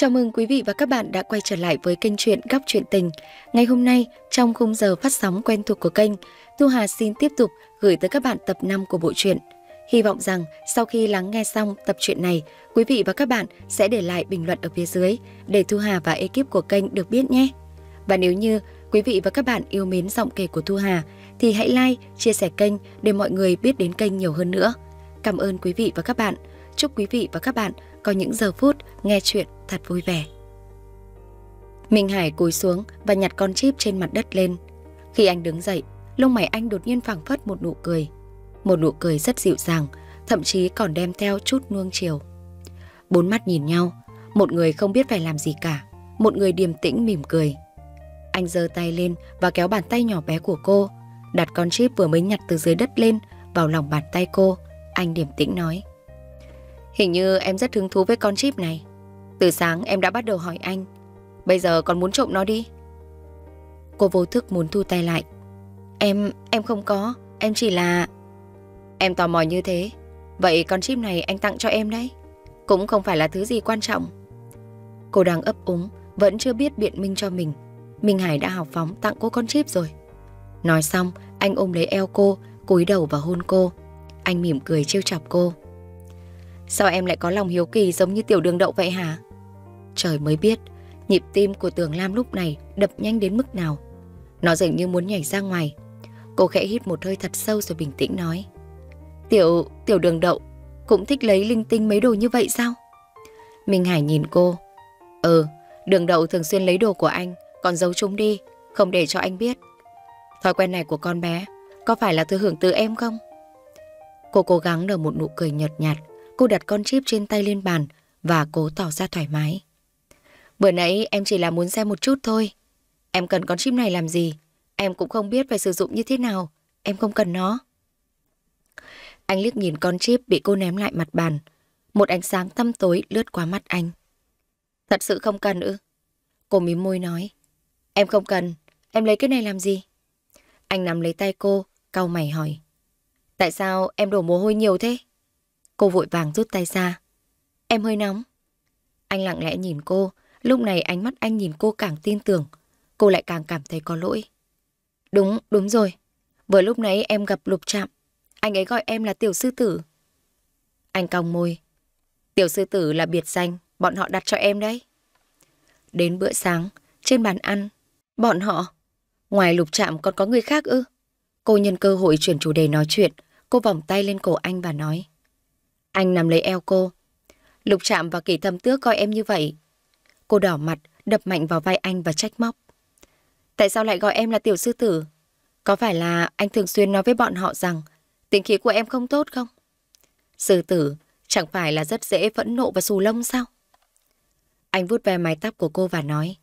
Chào mừng quý vị và các bạn đã quay trở lại với kênh truyện Góc truyện tình. Ngày hôm nay, trong khung giờ phát sóng quen thuộc của kênh, Thu Hà xin tiếp tục gửi tới các bạn tập 5 của bộ truyện. Hy vọng rằng sau khi lắng nghe xong tập truyện này, quý vị và các bạn sẽ để lại bình luận ở phía dưới để Thu Hà và ekip của kênh được biết nhé. Và nếu như quý vị và các bạn yêu mến giọng kể của Thu Hà thì hãy like, chia sẻ kênh để mọi người biết đến kênh nhiều hơn nữa. Cảm ơn quý vị và các bạn. Chúc quý vị và các bạn có những giờ phút nghe chuyện thật vui vẻ. Minh Hải cúi xuống và nhặt con chip trên mặt đất lên. Khi anh đứng dậy, lông mày anh đột nhiên phảng phất một nụ cười. Một nụ cười rất dịu dàng, thậm chí còn đem theo chút nuông chiều. Bốn mắt nhìn nhau, một người không biết phải làm gì cả, một người điềm tĩnh mỉm cười. Anh giơ tay lên và kéo bàn tay nhỏ bé của cô, đặt con chip vừa mới nhặt từ dưới đất lên vào lòng bàn tay cô. Anh điềm tĩnh nói. Hình như em rất hứng thú với con chip này. Từ sáng em đã bắt đầu hỏi anh. Bây giờ còn muốn trộm nó đi. Cô vô thức muốn thu tay lại. Em, em không có. Em chỉ là... Em tò mò như thế. Vậy con chip này anh tặng cho em đấy. Cũng không phải là thứ gì quan trọng. Cô đang ấp úng, vẫn chưa biết biện minh cho mình. Minh Hải đã học phóng tặng cô con chip rồi. Nói xong, anh ôm lấy eo cô, cúi đầu và hôn cô. Anh mỉm cười trêu chọc cô. Sao em lại có lòng hiếu kỳ giống như tiểu đường đậu vậy hả? Trời mới biết, nhịp tim của Tường Lam lúc này đập nhanh đến mức nào. Nó dường như muốn nhảy ra ngoài. Cô khẽ hít một hơi thật sâu rồi bình tĩnh nói. Tiểu, tiểu đường đậu, cũng thích lấy linh tinh mấy đồ như vậy sao? Minh Hải nhìn cô. Ừ, đường đậu thường xuyên lấy đồ của anh, còn giấu chúng đi, không để cho anh biết. Thói quen này của con bé, có phải là thứ hưởng từ em không? Cô cố gắng nở một nụ cười nhợt nhạt, Cô đặt con chip trên tay lên bàn và cố tỏ ra thoải mái. Bữa nãy em chỉ là muốn xem một chút thôi. Em cần con chip này làm gì? Em cũng không biết phải sử dụng như thế nào. Em không cần nó. Anh liếc nhìn con chip bị cô ném lại mặt bàn. Một ánh sáng tăm tối lướt qua mắt anh. Thật sự không cần ư? Cô mím môi nói. Em không cần. Em lấy cái này làm gì? Anh nắm lấy tay cô, cau mày hỏi. Tại sao em đổ mồ hôi nhiều thế? Cô vội vàng rút tay ra. Em hơi nóng. Anh lặng lẽ nhìn cô, lúc này ánh mắt anh nhìn cô càng tin tưởng. Cô lại càng cảm thấy có lỗi. Đúng, đúng rồi. Vừa lúc nãy em gặp lục trạm. Anh ấy gọi em là tiểu sư tử. Anh cong môi. Tiểu sư tử là biệt danh, bọn họ đặt cho em đấy. Đến bữa sáng, trên bàn ăn, bọn họ... Ngoài lục trạm còn có người khác ư? Cô nhân cơ hội chuyển chủ đề nói chuyện, cô vòng tay lên cổ anh và nói. Anh nằm lấy eo cô. Lục chạm và kỳ thâm tước coi em như vậy. Cô đỏ mặt, đập mạnh vào vai anh và trách móc. Tại sao lại gọi em là tiểu sư tử? Có phải là anh thường xuyên nói với bọn họ rằng tính khí của em không tốt không? Sư tử chẳng phải là rất dễ phẫn nộ và xù lông sao? Anh vuốt ve mái tóc của cô và nói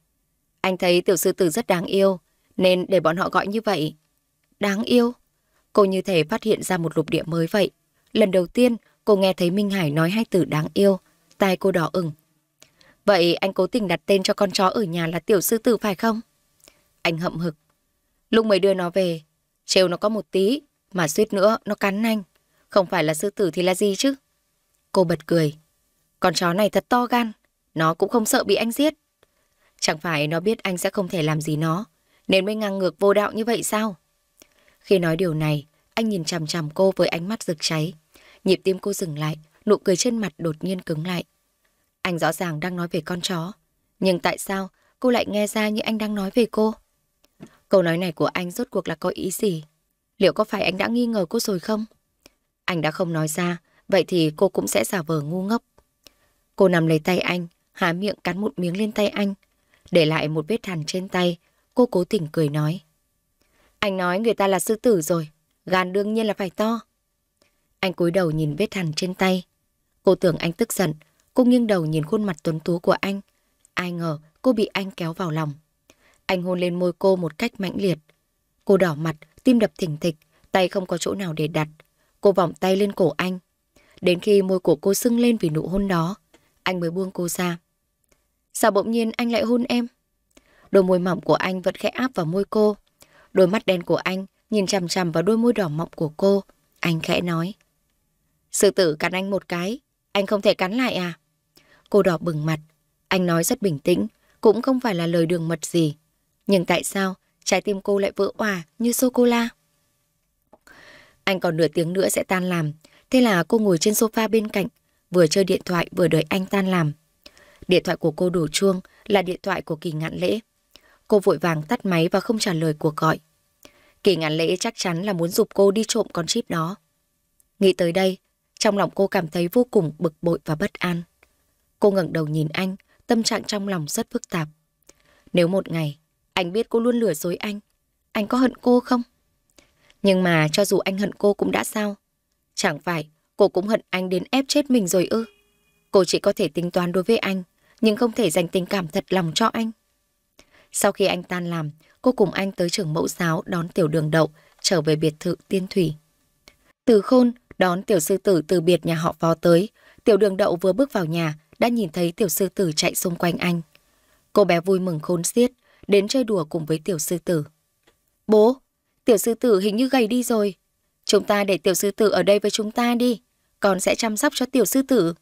Anh thấy tiểu sư tử rất đáng yêu nên để bọn họ gọi như vậy. Đáng yêu? Cô như thể phát hiện ra một lục địa mới vậy. Lần đầu tiên Cô nghe thấy Minh Hải nói hai từ đáng yêu, tai cô đỏ ửng. Vậy anh cố tình đặt tên cho con chó ở nhà là tiểu sư tử phải không? Anh hậm hực. Lúc mới đưa nó về, trêu nó có một tí, mà suýt nữa nó cắn anh. Không phải là sư tử thì là gì chứ? Cô bật cười. Con chó này thật to gan, nó cũng không sợ bị anh giết. Chẳng phải nó biết anh sẽ không thể làm gì nó, nên mới ngang ngược vô đạo như vậy sao? Khi nói điều này, anh nhìn chằm chằm cô với ánh mắt rực cháy. Nhịp tim cô dừng lại, nụ cười trên mặt đột nhiên cứng lại. Anh rõ ràng đang nói về con chó. Nhưng tại sao cô lại nghe ra như anh đang nói về cô? Câu nói này của anh rốt cuộc là có ý gì? Liệu có phải anh đã nghi ngờ cô rồi không? Anh đã không nói ra, vậy thì cô cũng sẽ giả vờ ngu ngốc. Cô nằm lấy tay anh, há miệng cắn một miếng lên tay anh. Để lại một vết hằn trên tay, cô cố tình cười nói. Anh nói người ta là sư tử rồi, gan đương nhiên là phải to. Anh cúi đầu nhìn vết hằn trên tay. Cô tưởng anh tức giận, cô nghiêng đầu nhìn khuôn mặt tuấn tú của anh. Ai ngờ cô bị anh kéo vào lòng. Anh hôn lên môi cô một cách mãnh liệt. Cô đỏ mặt, tim đập thỉnh thịch, tay không có chỗ nào để đặt. Cô vòng tay lên cổ anh. Đến khi môi của cô sưng lên vì nụ hôn đó, anh mới buông cô ra. Sao bỗng nhiên anh lại hôn em? Đôi môi mỏng của anh vẫn khẽ áp vào môi cô. Đôi mắt đen của anh nhìn chằm chằm vào đôi môi đỏ mọng của cô. Anh khẽ nói. Sư tử cắn anh một cái, anh không thể cắn lại à? Cô đỏ bừng mặt, anh nói rất bình tĩnh, cũng không phải là lời đường mật gì. Nhưng tại sao trái tim cô lại vỡ hòa như sô-cô-la? Anh còn nửa tiếng nữa sẽ tan làm, thế là cô ngồi trên sofa bên cạnh, vừa chơi điện thoại vừa đợi anh tan làm. Điện thoại của cô đổ chuông là điện thoại của kỳ ngạn lễ. Cô vội vàng tắt máy và không trả lời cuộc gọi. Kỳ ngạn lễ chắc chắn là muốn dục cô đi trộm con chip đó. Nghĩ tới đây, trong lòng cô cảm thấy vô cùng bực bội và bất an. Cô ngẩng đầu nhìn anh, tâm trạng trong lòng rất phức tạp. Nếu một ngày, anh biết cô luôn lừa dối anh, anh có hận cô không? Nhưng mà cho dù anh hận cô cũng đã sao? Chẳng phải cô cũng hận anh đến ép chết mình rồi ư? Cô chỉ có thể tính toán đối với anh, nhưng không thể dành tình cảm thật lòng cho anh. Sau khi anh tan làm, cô cùng anh tới trường mẫu giáo đón tiểu đường đậu, trở về biệt thự tiên thủy. Từ khôn Đón tiểu sư tử từ biệt nhà họ phó tới, tiểu đường đậu vừa bước vào nhà, đã nhìn thấy tiểu sư tử chạy xung quanh anh. Cô bé vui mừng khôn xiết, đến chơi đùa cùng với tiểu sư tử. Bố, tiểu sư tử hình như gầy đi rồi. Chúng ta để tiểu sư tử ở đây với chúng ta đi, con sẽ chăm sóc cho tiểu sư tử.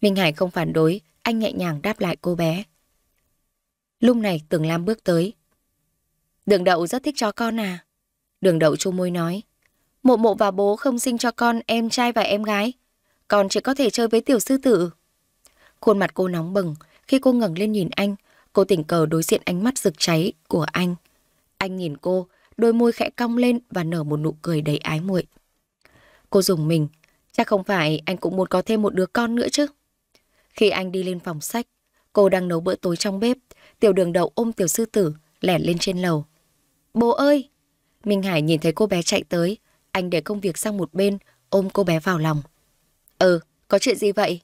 Minh Hải không phản đối, anh nhẹ nhàng đáp lại cô bé. Lúc này Tường Lam bước tới. Đường đậu rất thích chó con à? Đường đậu chu môi nói. Mộ mộ và bố không sinh cho con em trai và em gái. Con chỉ có thể chơi với tiểu sư tử. Khuôn mặt cô nóng bừng. Khi cô ngẩng lên nhìn anh, cô tình cờ đối diện ánh mắt rực cháy của anh. Anh nhìn cô, đôi môi khẽ cong lên và nở một nụ cười đầy ái muội. Cô dùng mình, chắc không phải anh cũng muốn có thêm một đứa con nữa chứ. Khi anh đi lên phòng sách, cô đang nấu bữa tối trong bếp, tiểu đường Đầu ôm tiểu sư tử, lẻn lên trên lầu. Bố ơi! Minh Hải nhìn thấy cô bé chạy tới, anh để công việc sang một bên, ôm cô bé vào lòng. Ừ, có chuyện gì vậy?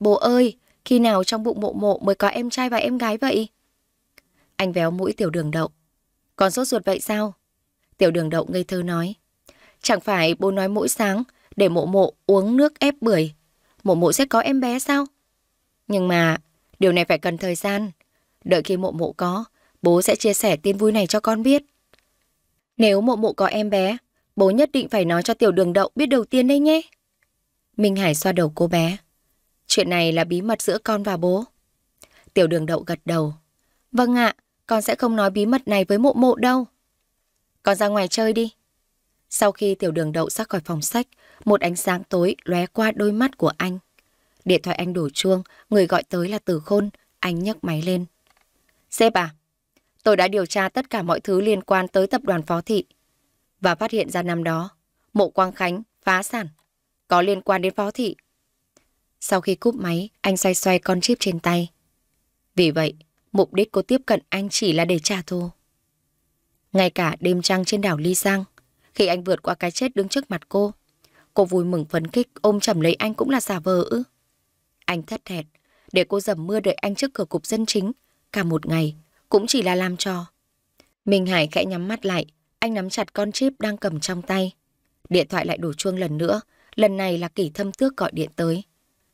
Bố ơi, khi nào trong bụng mộ mộ mới có em trai và em gái vậy? Anh véo mũi tiểu đường đậu. Còn sốt ruột vậy sao? Tiểu đường đậu ngây thơ nói. Chẳng phải bố nói mỗi sáng để mộ mộ uống nước ép bưởi. Mộ mộ sẽ có em bé sao? Nhưng mà điều này phải cần thời gian. Đợi khi mộ mộ có, bố sẽ chia sẻ tin vui này cho con biết. Nếu mộ mộ có em bé, Bố nhất định phải nói cho tiểu đường đậu biết đầu tiên đấy nhé. Minh Hải xoa đầu cô bé. Chuyện này là bí mật giữa con và bố. Tiểu đường đậu gật đầu. Vâng ạ, con sẽ không nói bí mật này với mộ mộ đâu. Con ra ngoài chơi đi. Sau khi tiểu đường đậu ra khỏi phòng sách, một ánh sáng tối lóe qua đôi mắt của anh. Điện thoại anh đổ chuông, người gọi tới là Từ Khôn, anh nhấc máy lên. Sếp à, tôi đã điều tra tất cả mọi thứ liên quan tới tập đoàn phó thị và phát hiện ra năm đó, mộ Quang Khánh phá sản, có liên quan đến phó thị. Sau khi cúp máy, anh xoay xoay con chip trên tay. Vì vậy, mục đích cô tiếp cận anh chỉ là để trả thù. Ngay cả đêm trăng trên đảo Ly Giang, khi anh vượt qua cái chết đứng trước mặt cô, cô vui mừng phấn khích ôm chầm lấy anh cũng là giả vờ ư. Anh thất thẹt để cô dầm mưa đợi anh trước cửa cục dân chính, cả một ngày, cũng chỉ là làm trò. Minh Hải khẽ nhắm mắt lại, anh nắm chặt con chip đang cầm trong tay. Điện thoại lại đổ chuông lần nữa, lần này là kỷ thâm tước gọi điện tới.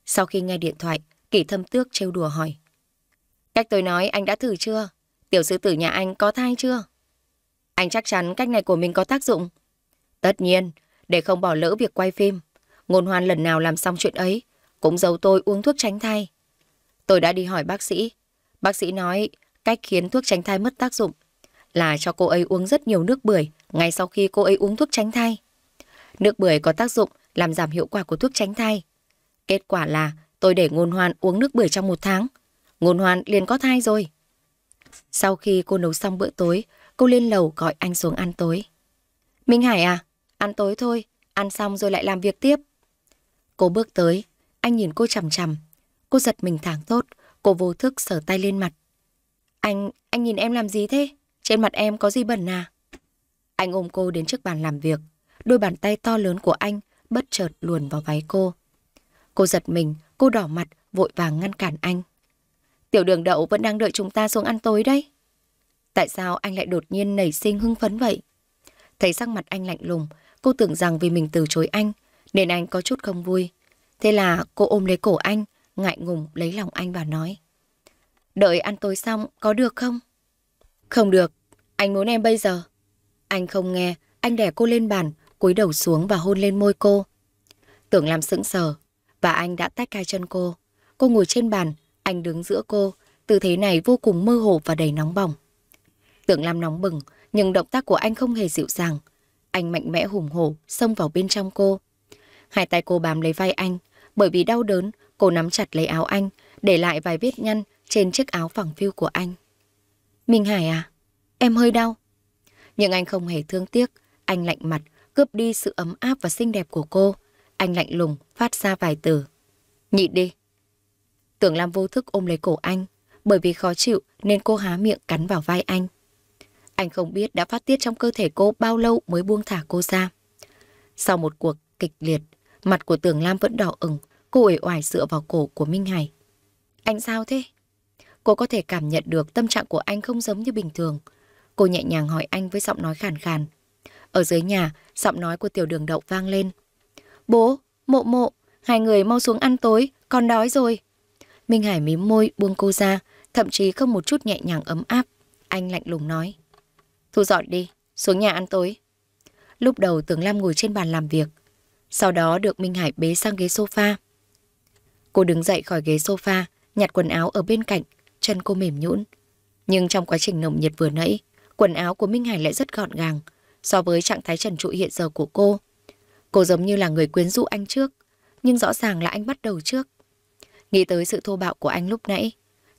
Sau khi nghe điện thoại, kỷ thâm tước trêu đùa hỏi. Cách tôi nói anh đã thử chưa? Tiểu sư tử nhà anh có thai chưa? Anh chắc chắn cách này của mình có tác dụng. Tất nhiên, để không bỏ lỡ việc quay phim, ngôn hoan lần nào làm xong chuyện ấy, cũng giấu tôi uống thuốc tránh thai. Tôi đã đi hỏi bác sĩ. Bác sĩ nói cách khiến thuốc tránh thai mất tác dụng là cho cô ấy uống rất nhiều nước bưởi ngay sau khi cô ấy uống thuốc tránh thai. Nước bưởi có tác dụng làm giảm hiệu quả của thuốc tránh thai. Kết quả là tôi để ngôn hoan uống nước bưởi trong một tháng. Ngôn hoan liền có thai rồi. Sau khi cô nấu xong bữa tối, cô lên lầu gọi anh xuống ăn tối. Minh Hải à, ăn tối thôi, ăn xong rồi lại làm việc tiếp. Cô bước tới, anh nhìn cô chằm chằm. Cô giật mình thẳng tốt, cô vô thức sở tay lên mặt. Anh, anh nhìn em làm gì thế? Trên mặt em có gì bẩn à? Anh ôm cô đến trước bàn làm việc. Đôi bàn tay to lớn của anh bất chợt luồn vào váy cô. Cô giật mình, cô đỏ mặt, vội vàng ngăn cản anh. Tiểu đường đậu vẫn đang đợi chúng ta xuống ăn tối đấy. Tại sao anh lại đột nhiên nảy sinh hưng phấn vậy? Thấy sắc mặt anh lạnh lùng, cô tưởng rằng vì mình từ chối anh, nên anh có chút không vui. Thế là cô ôm lấy cổ anh, ngại ngùng lấy lòng anh và nói. Đợi ăn tối xong, có được không? Không được, anh muốn em bây giờ. Anh không nghe, anh đè cô lên bàn, cúi đầu xuống và hôn lên môi cô. Tưởng làm sững sờ, và anh đã tách hai chân cô. Cô ngồi trên bàn, anh đứng giữa cô, tư thế này vô cùng mơ hồ và đầy nóng bỏng. Tưởng làm nóng bừng, nhưng động tác của anh không hề dịu dàng. Anh mạnh mẽ hùng hổ, xông vào bên trong cô. Hai tay cô bám lấy vai anh, bởi vì đau đớn, cô nắm chặt lấy áo anh, để lại vài vết nhăn trên chiếc áo phẳng phiu của anh. Minh Hải à, em hơi đau. Nhưng anh không hề thương tiếc, anh lạnh mặt, cướp đi sự ấm áp và xinh đẹp của cô. Anh lạnh lùng, phát ra vài từ. Nhịn đi. Tưởng Lam vô thức ôm lấy cổ anh, bởi vì khó chịu nên cô há miệng cắn vào vai anh. Anh không biết đã phát tiết trong cơ thể cô bao lâu mới buông thả cô ra. Sau một cuộc kịch liệt, mặt của Tưởng Lam vẫn đỏ ửng, cô ủi oải dựa vào cổ của Minh Hải. Anh sao thế? Cô có thể cảm nhận được tâm trạng của anh không giống như bình thường. Cô nhẹ nhàng hỏi anh với giọng nói khàn khàn. Ở dưới nhà, giọng nói của tiểu đường đậu vang lên. Bố, mộ mộ, hai người mau xuống ăn tối, con đói rồi. Minh Hải mím môi buông cô ra, thậm chí không một chút nhẹ nhàng ấm áp. Anh lạnh lùng nói. Thu dọn đi, xuống nhà ăn tối. Lúc đầu Tường Lam ngồi trên bàn làm việc. Sau đó được Minh Hải bế sang ghế sofa. Cô đứng dậy khỏi ghế sofa, nhặt quần áo ở bên cạnh, chân cô mềm nhũn. Nhưng trong quá trình nồng nhiệt vừa nãy, quần áo của Minh Hải lại rất gọn gàng so với trạng thái trần trụi hiện giờ của cô. Cô giống như là người quyến rũ anh trước, nhưng rõ ràng là anh bắt đầu trước. Nghĩ tới sự thô bạo của anh lúc nãy,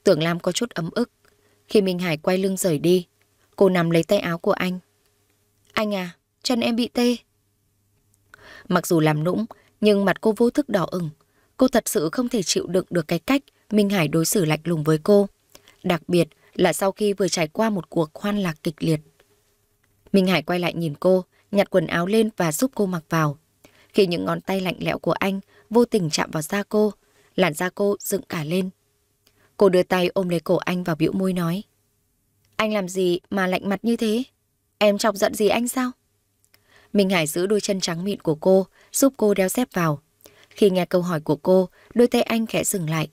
tưởng Lam có chút ấm ức. Khi Minh Hải quay lưng rời đi, cô nằm lấy tay áo của anh. Anh à, chân em bị tê. Mặc dù làm nũng, nhưng mặt cô vô thức đỏ ửng. Cô thật sự không thể chịu đựng được cái cách Minh Hải đối xử lạnh lùng với cô. Đặc biệt là sau khi vừa trải qua một cuộc khoan lạc kịch liệt. Minh Hải quay lại nhìn cô, nhặt quần áo lên và giúp cô mặc vào. Khi những ngón tay lạnh lẽo của anh vô tình chạm vào da cô, làn da cô dựng cả lên. Cô đưa tay ôm lấy cổ anh và bĩu môi nói. Anh làm gì mà lạnh mặt như thế? Em chọc giận gì anh sao? Minh Hải giữ đôi chân trắng mịn của cô, giúp cô đeo dép vào. Khi nghe câu hỏi của cô, đôi tay anh khẽ dừng lại.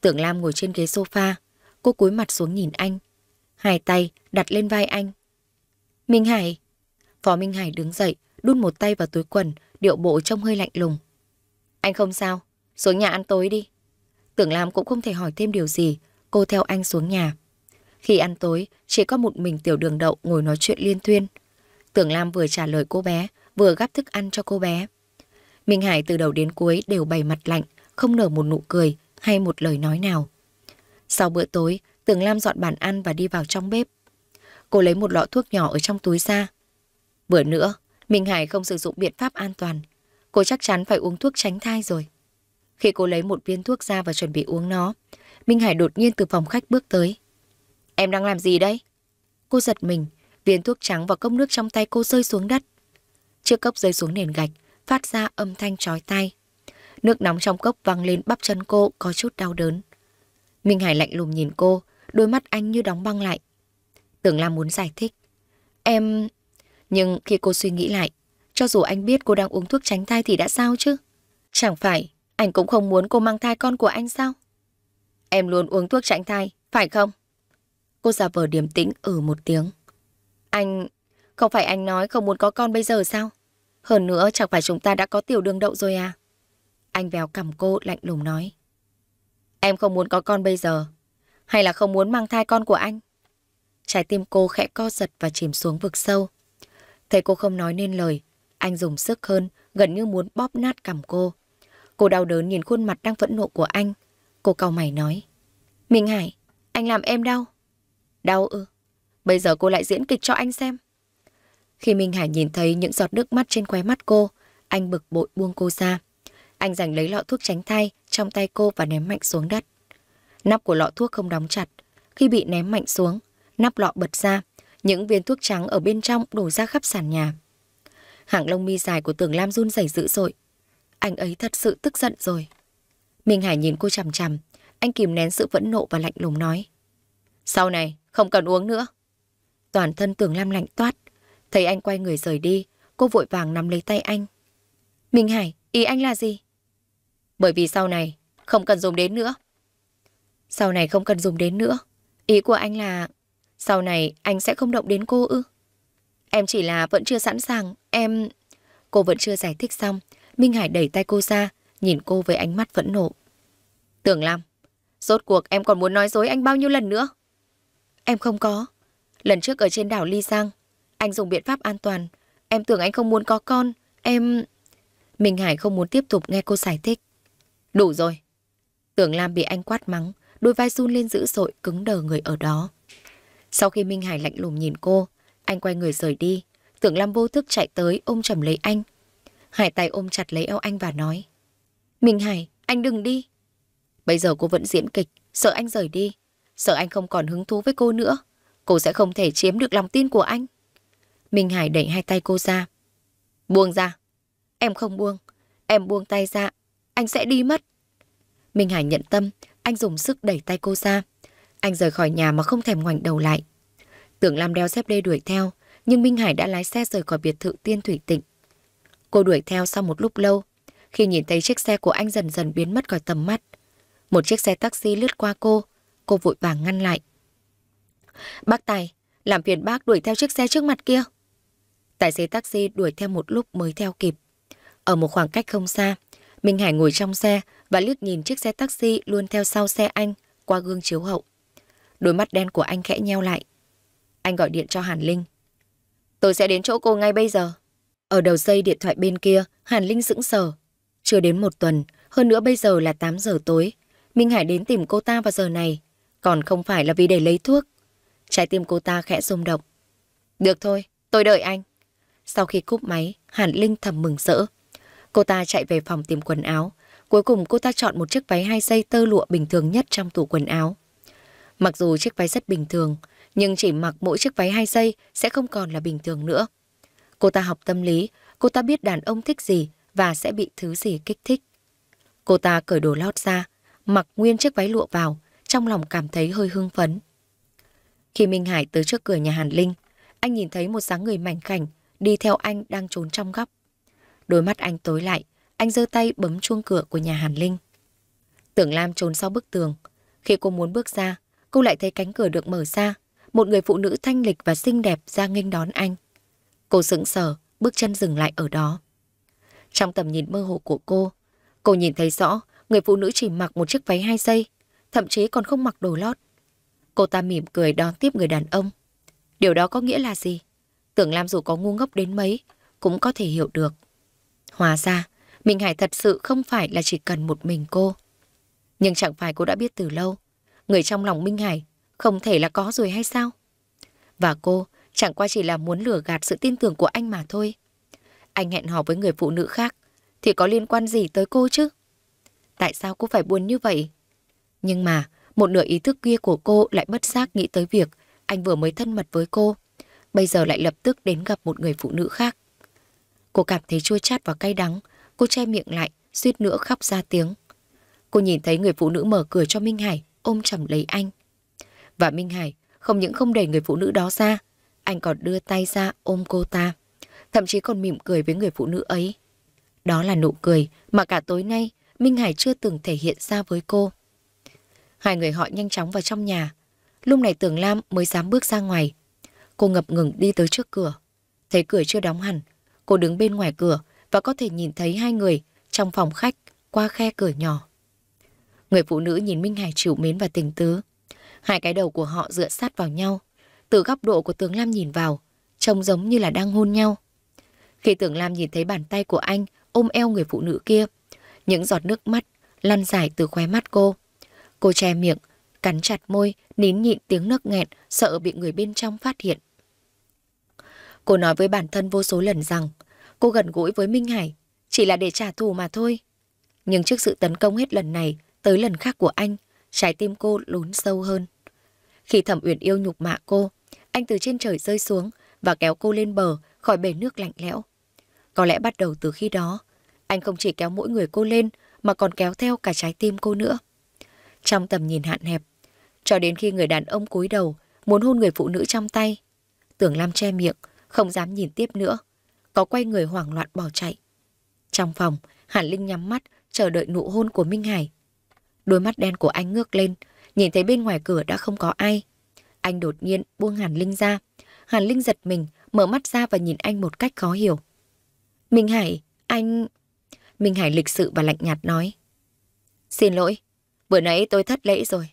Tưởng Lam ngồi trên ghế sofa, Cô cúi mặt xuống nhìn anh. Hai tay đặt lên vai anh. Minh Hải. Phó Minh Hải đứng dậy, đun một tay vào túi quần, điệu bộ trông hơi lạnh lùng. Anh không sao, xuống nhà ăn tối đi. Tưởng Lam cũng không thể hỏi thêm điều gì, cô theo anh xuống nhà. Khi ăn tối, chỉ có một mình tiểu đường đậu ngồi nói chuyện liên thuyên. Tưởng Lam vừa trả lời cô bé, vừa gắp thức ăn cho cô bé. Minh Hải từ đầu đến cuối đều bày mặt lạnh, không nở một nụ cười hay một lời nói nào. Sau bữa tối, Tường Lam dọn bàn ăn và đi vào trong bếp. Cô lấy một lọ thuốc nhỏ ở trong túi ra. Bữa nữa, Minh Hải không sử dụng biện pháp an toàn. Cô chắc chắn phải uống thuốc tránh thai rồi. Khi cô lấy một viên thuốc ra và chuẩn bị uống nó, Minh Hải đột nhiên từ phòng khách bước tới. Em đang làm gì đấy? Cô giật mình, viên thuốc trắng và cốc nước trong tay cô rơi xuống đất. Chiếc cốc rơi xuống nền gạch, phát ra âm thanh chói tai. Nước nóng trong cốc văng lên bắp chân cô có chút đau đớn. Minh Hải lạnh lùng nhìn cô, đôi mắt anh như đóng băng lại. Tưởng Lam muốn giải thích. Em... Nhưng khi cô suy nghĩ lại, cho dù anh biết cô đang uống thuốc tránh thai thì đã sao chứ? Chẳng phải, anh cũng không muốn cô mang thai con của anh sao? Em luôn uống thuốc tránh thai, phải không? Cô giả vờ điềm tĩnh ở ừ một tiếng. Anh... Không phải anh nói không muốn có con bây giờ sao? Hơn nữa chẳng phải chúng ta đã có tiểu đường đậu rồi à? Anh véo cầm cô lạnh lùng nói. Em không muốn có con bây giờ, hay là không muốn mang thai con của anh? Trái tim cô khẽ co giật và chìm xuống vực sâu. Thấy cô không nói nên lời, anh dùng sức hơn, gần như muốn bóp nát cầm cô. Cô đau đớn nhìn khuôn mặt đang phẫn nộ của anh. Cô cau mày nói. Minh Hải, anh làm em đau. Đau ư? Bây giờ cô lại diễn kịch cho anh xem. Khi Minh Hải nhìn thấy những giọt nước mắt trên khóe mắt cô, anh bực bội buông cô ra. Anh giành lấy lọ thuốc tránh thai trong tay cô và ném mạnh xuống đất. Nắp của lọ thuốc không đóng chặt. Khi bị ném mạnh xuống, nắp lọ bật ra. Những viên thuốc trắng ở bên trong đổ ra khắp sàn nhà. Hạng lông mi dài của Tưởng Lam run rẩy dữ dội. Anh ấy thật sự tức giận rồi. Minh Hải nhìn cô chằm chằm. Anh kìm nén sự vẫn nộ và lạnh lùng nói. Sau này, không cần uống nữa. Toàn thân Tưởng Lam lạnh toát. Thấy anh quay người rời đi, cô vội vàng nắm lấy tay anh. Minh Hải, ý anh là gì? Bởi vì sau này không cần dùng đến nữa. Sau này không cần dùng đến nữa. Ý của anh là sau này anh sẽ không động đến cô ư? Em chỉ là vẫn chưa sẵn sàng, em... Cô vẫn chưa giải thích xong, Minh Hải đẩy tay cô ra, nhìn cô với ánh mắt phẫn nộ. Tưởng Lam, rốt cuộc em còn muốn nói dối anh bao nhiêu lần nữa? Em không có. Lần trước ở trên đảo Ly Giang, anh dùng biện pháp an toàn. Em tưởng anh không muốn có con, em... Minh Hải không muốn tiếp tục nghe cô giải thích. Đủ rồi. Tưởng Lam bị anh quát mắng, đôi vai run lên dữ dội cứng đờ người ở đó. Sau khi Minh Hải lạnh lùng nhìn cô, anh quay người rời đi. Tưởng Lam vô thức chạy tới ôm chầm lấy anh. Hải tay ôm chặt lấy eo anh và nói. Minh Hải, anh đừng đi. Bây giờ cô vẫn diễn kịch, sợ anh rời đi. Sợ anh không còn hứng thú với cô nữa. Cô sẽ không thể chiếm được lòng tin của anh. Minh Hải đẩy hai tay cô ra. Buông ra. Em không buông. Em buông tay ra anh sẽ đi mất. Minh Hải nhận tâm, anh dùng sức đẩy tay cô ra. Anh rời khỏi nhà mà không thèm ngoảnh đầu lại. Tưởng Lam đeo dép đê đuổi theo, nhưng Minh Hải đã lái xe rời khỏi biệt thự Tiên Thủy Tịnh. Cô đuổi theo sau một lúc lâu, khi nhìn thấy chiếc xe của anh dần dần biến mất khỏi tầm mắt. Một chiếc xe taxi lướt qua cô, cô vội vàng ngăn lại. Bác Tài, làm phiền bác đuổi theo chiếc xe trước mặt kia. Tài xế taxi đuổi theo một lúc mới theo kịp. Ở một khoảng cách không xa, Minh Hải ngồi trong xe và liếc nhìn chiếc xe taxi luôn theo sau xe anh qua gương chiếu hậu. Đôi mắt đen của anh khẽ nheo lại. Anh gọi điện cho Hàn Linh. Tôi sẽ đến chỗ cô ngay bây giờ. Ở đầu dây điện thoại bên kia, Hàn Linh sững sờ. Chưa đến một tuần, hơn nữa bây giờ là 8 giờ tối. Minh Hải đến tìm cô ta vào giờ này, còn không phải là vì để lấy thuốc. Trái tim cô ta khẽ rung động. Được thôi, tôi đợi anh. Sau khi cúp máy, Hàn Linh thầm mừng rỡ. Cô ta chạy về phòng tìm quần áo. Cuối cùng cô ta chọn một chiếc váy hai dây tơ lụa bình thường nhất trong tủ quần áo. Mặc dù chiếc váy rất bình thường, nhưng chỉ mặc mỗi chiếc váy hai dây sẽ không còn là bình thường nữa. Cô ta học tâm lý, cô ta biết đàn ông thích gì và sẽ bị thứ gì kích thích. Cô ta cởi đồ lót ra, mặc nguyên chiếc váy lụa vào, trong lòng cảm thấy hơi hưng phấn. Khi Minh Hải tới trước cửa nhà Hàn Linh, anh nhìn thấy một dáng người mảnh khảnh đi theo anh đang trốn trong góc. Đôi mắt anh tối lại, anh giơ tay bấm chuông cửa của nhà Hàn Linh. Tưởng Lam trốn sau bức tường. Khi cô muốn bước ra, cô lại thấy cánh cửa được mở ra. Một người phụ nữ thanh lịch và xinh đẹp ra nghênh đón anh. Cô sững sờ, bước chân dừng lại ở đó. Trong tầm nhìn mơ hồ của cô, cô nhìn thấy rõ người phụ nữ chỉ mặc một chiếc váy hai giây, thậm chí còn không mặc đồ lót. Cô ta mỉm cười đón tiếp người đàn ông. Điều đó có nghĩa là gì? Tưởng Lam dù có ngu ngốc đến mấy, cũng có thể hiểu được. Hóa ra, Minh Hải thật sự không phải là chỉ cần một mình cô. Nhưng chẳng phải cô đã biết từ lâu, người trong lòng Minh Hải không thể là có rồi hay sao? Và cô chẳng qua chỉ là muốn lừa gạt sự tin tưởng của anh mà thôi. Anh hẹn hò với người phụ nữ khác thì có liên quan gì tới cô chứ? Tại sao cô phải buồn như vậy? Nhưng mà, một nửa ý thức kia của cô lại bất giác nghĩ tới việc anh vừa mới thân mật với cô, bây giờ lại lập tức đến gặp một người phụ nữ khác. Cô cảm thấy chua chát và cay đắng. Cô che miệng lại, suýt nữa khóc ra tiếng. Cô nhìn thấy người phụ nữ mở cửa cho Minh Hải, ôm chầm lấy anh. Và Minh Hải không những không đẩy người phụ nữ đó ra, anh còn đưa tay ra ôm cô ta. Thậm chí còn mỉm cười với người phụ nữ ấy. Đó là nụ cười mà cả tối nay Minh Hải chưa từng thể hiện ra với cô. Hai người họ nhanh chóng vào trong nhà. Lúc này Tường Lam mới dám bước ra ngoài. Cô ngập ngừng đi tới trước cửa. Thấy cửa chưa đóng hẳn, Cô đứng bên ngoài cửa và có thể nhìn thấy hai người trong phòng khách qua khe cửa nhỏ. Người phụ nữ nhìn Minh Hải chịu mến và tình tứ. Hai cái đầu của họ dựa sát vào nhau. Từ góc độ của Tường Lam nhìn vào, trông giống như là đang hôn nhau. Khi Tường Lam nhìn thấy bàn tay của anh ôm eo người phụ nữ kia, những giọt nước mắt lăn dài từ khóe mắt cô. Cô che miệng, cắn chặt môi, nín nhịn tiếng nước nghẹn, sợ bị người bên trong phát hiện. Cô nói với bản thân vô số lần rằng cô gần gũi với Minh Hải chỉ là để trả thù mà thôi. Nhưng trước sự tấn công hết lần này tới lần khác của anh, trái tim cô lún sâu hơn. Khi Thẩm Uyển yêu nhục mạ cô, anh từ trên trời rơi xuống và kéo cô lên bờ khỏi bể nước lạnh lẽo. Có lẽ bắt đầu từ khi đó, anh không chỉ kéo mỗi người cô lên mà còn kéo theo cả trái tim cô nữa. Trong tầm nhìn hạn hẹp, cho đến khi người đàn ông cúi đầu muốn hôn người phụ nữ trong tay, Tưởng Lam che miệng, không dám nhìn tiếp nữa. Có quay người hoảng loạn bỏ chạy. Trong phòng, Hàn Linh nhắm mắt, chờ đợi nụ hôn của Minh Hải. Đôi mắt đen của anh ngước lên, nhìn thấy bên ngoài cửa đã không có ai. Anh đột nhiên buông Hàn Linh ra. Hàn Linh giật mình, mở mắt ra và nhìn anh một cách khó hiểu. Minh Hải, anh... Minh Hải lịch sự và lạnh nhạt nói. Xin lỗi, vừa nãy tôi thất lễ rồi.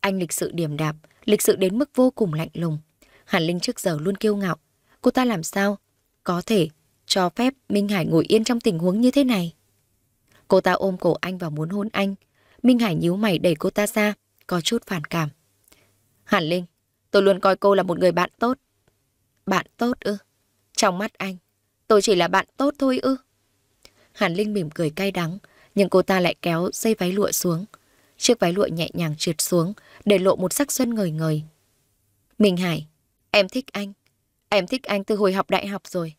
Anh lịch sự điềm đạp, lịch sự đến mức vô cùng lạnh lùng. Hàn Linh trước giờ luôn kiêu ngạo, cô ta làm sao có thể cho phép Minh Hải ngồi yên trong tình huống như thế này. Cô ta ôm cổ anh và muốn hôn anh. Minh Hải nhíu mày đẩy cô ta ra, có chút phản cảm. Hàn Linh, tôi luôn coi cô là một người bạn tốt. Bạn tốt ư? Trong mắt anh, tôi chỉ là bạn tốt thôi ư? Hàn Linh mỉm cười cay đắng, nhưng cô ta lại kéo dây váy lụa xuống. Chiếc váy lụa nhẹ nhàng trượt xuống, để lộ một sắc xuân ngời ngời. Minh Hải, em thích anh. Em thích anh từ hồi học đại học rồi.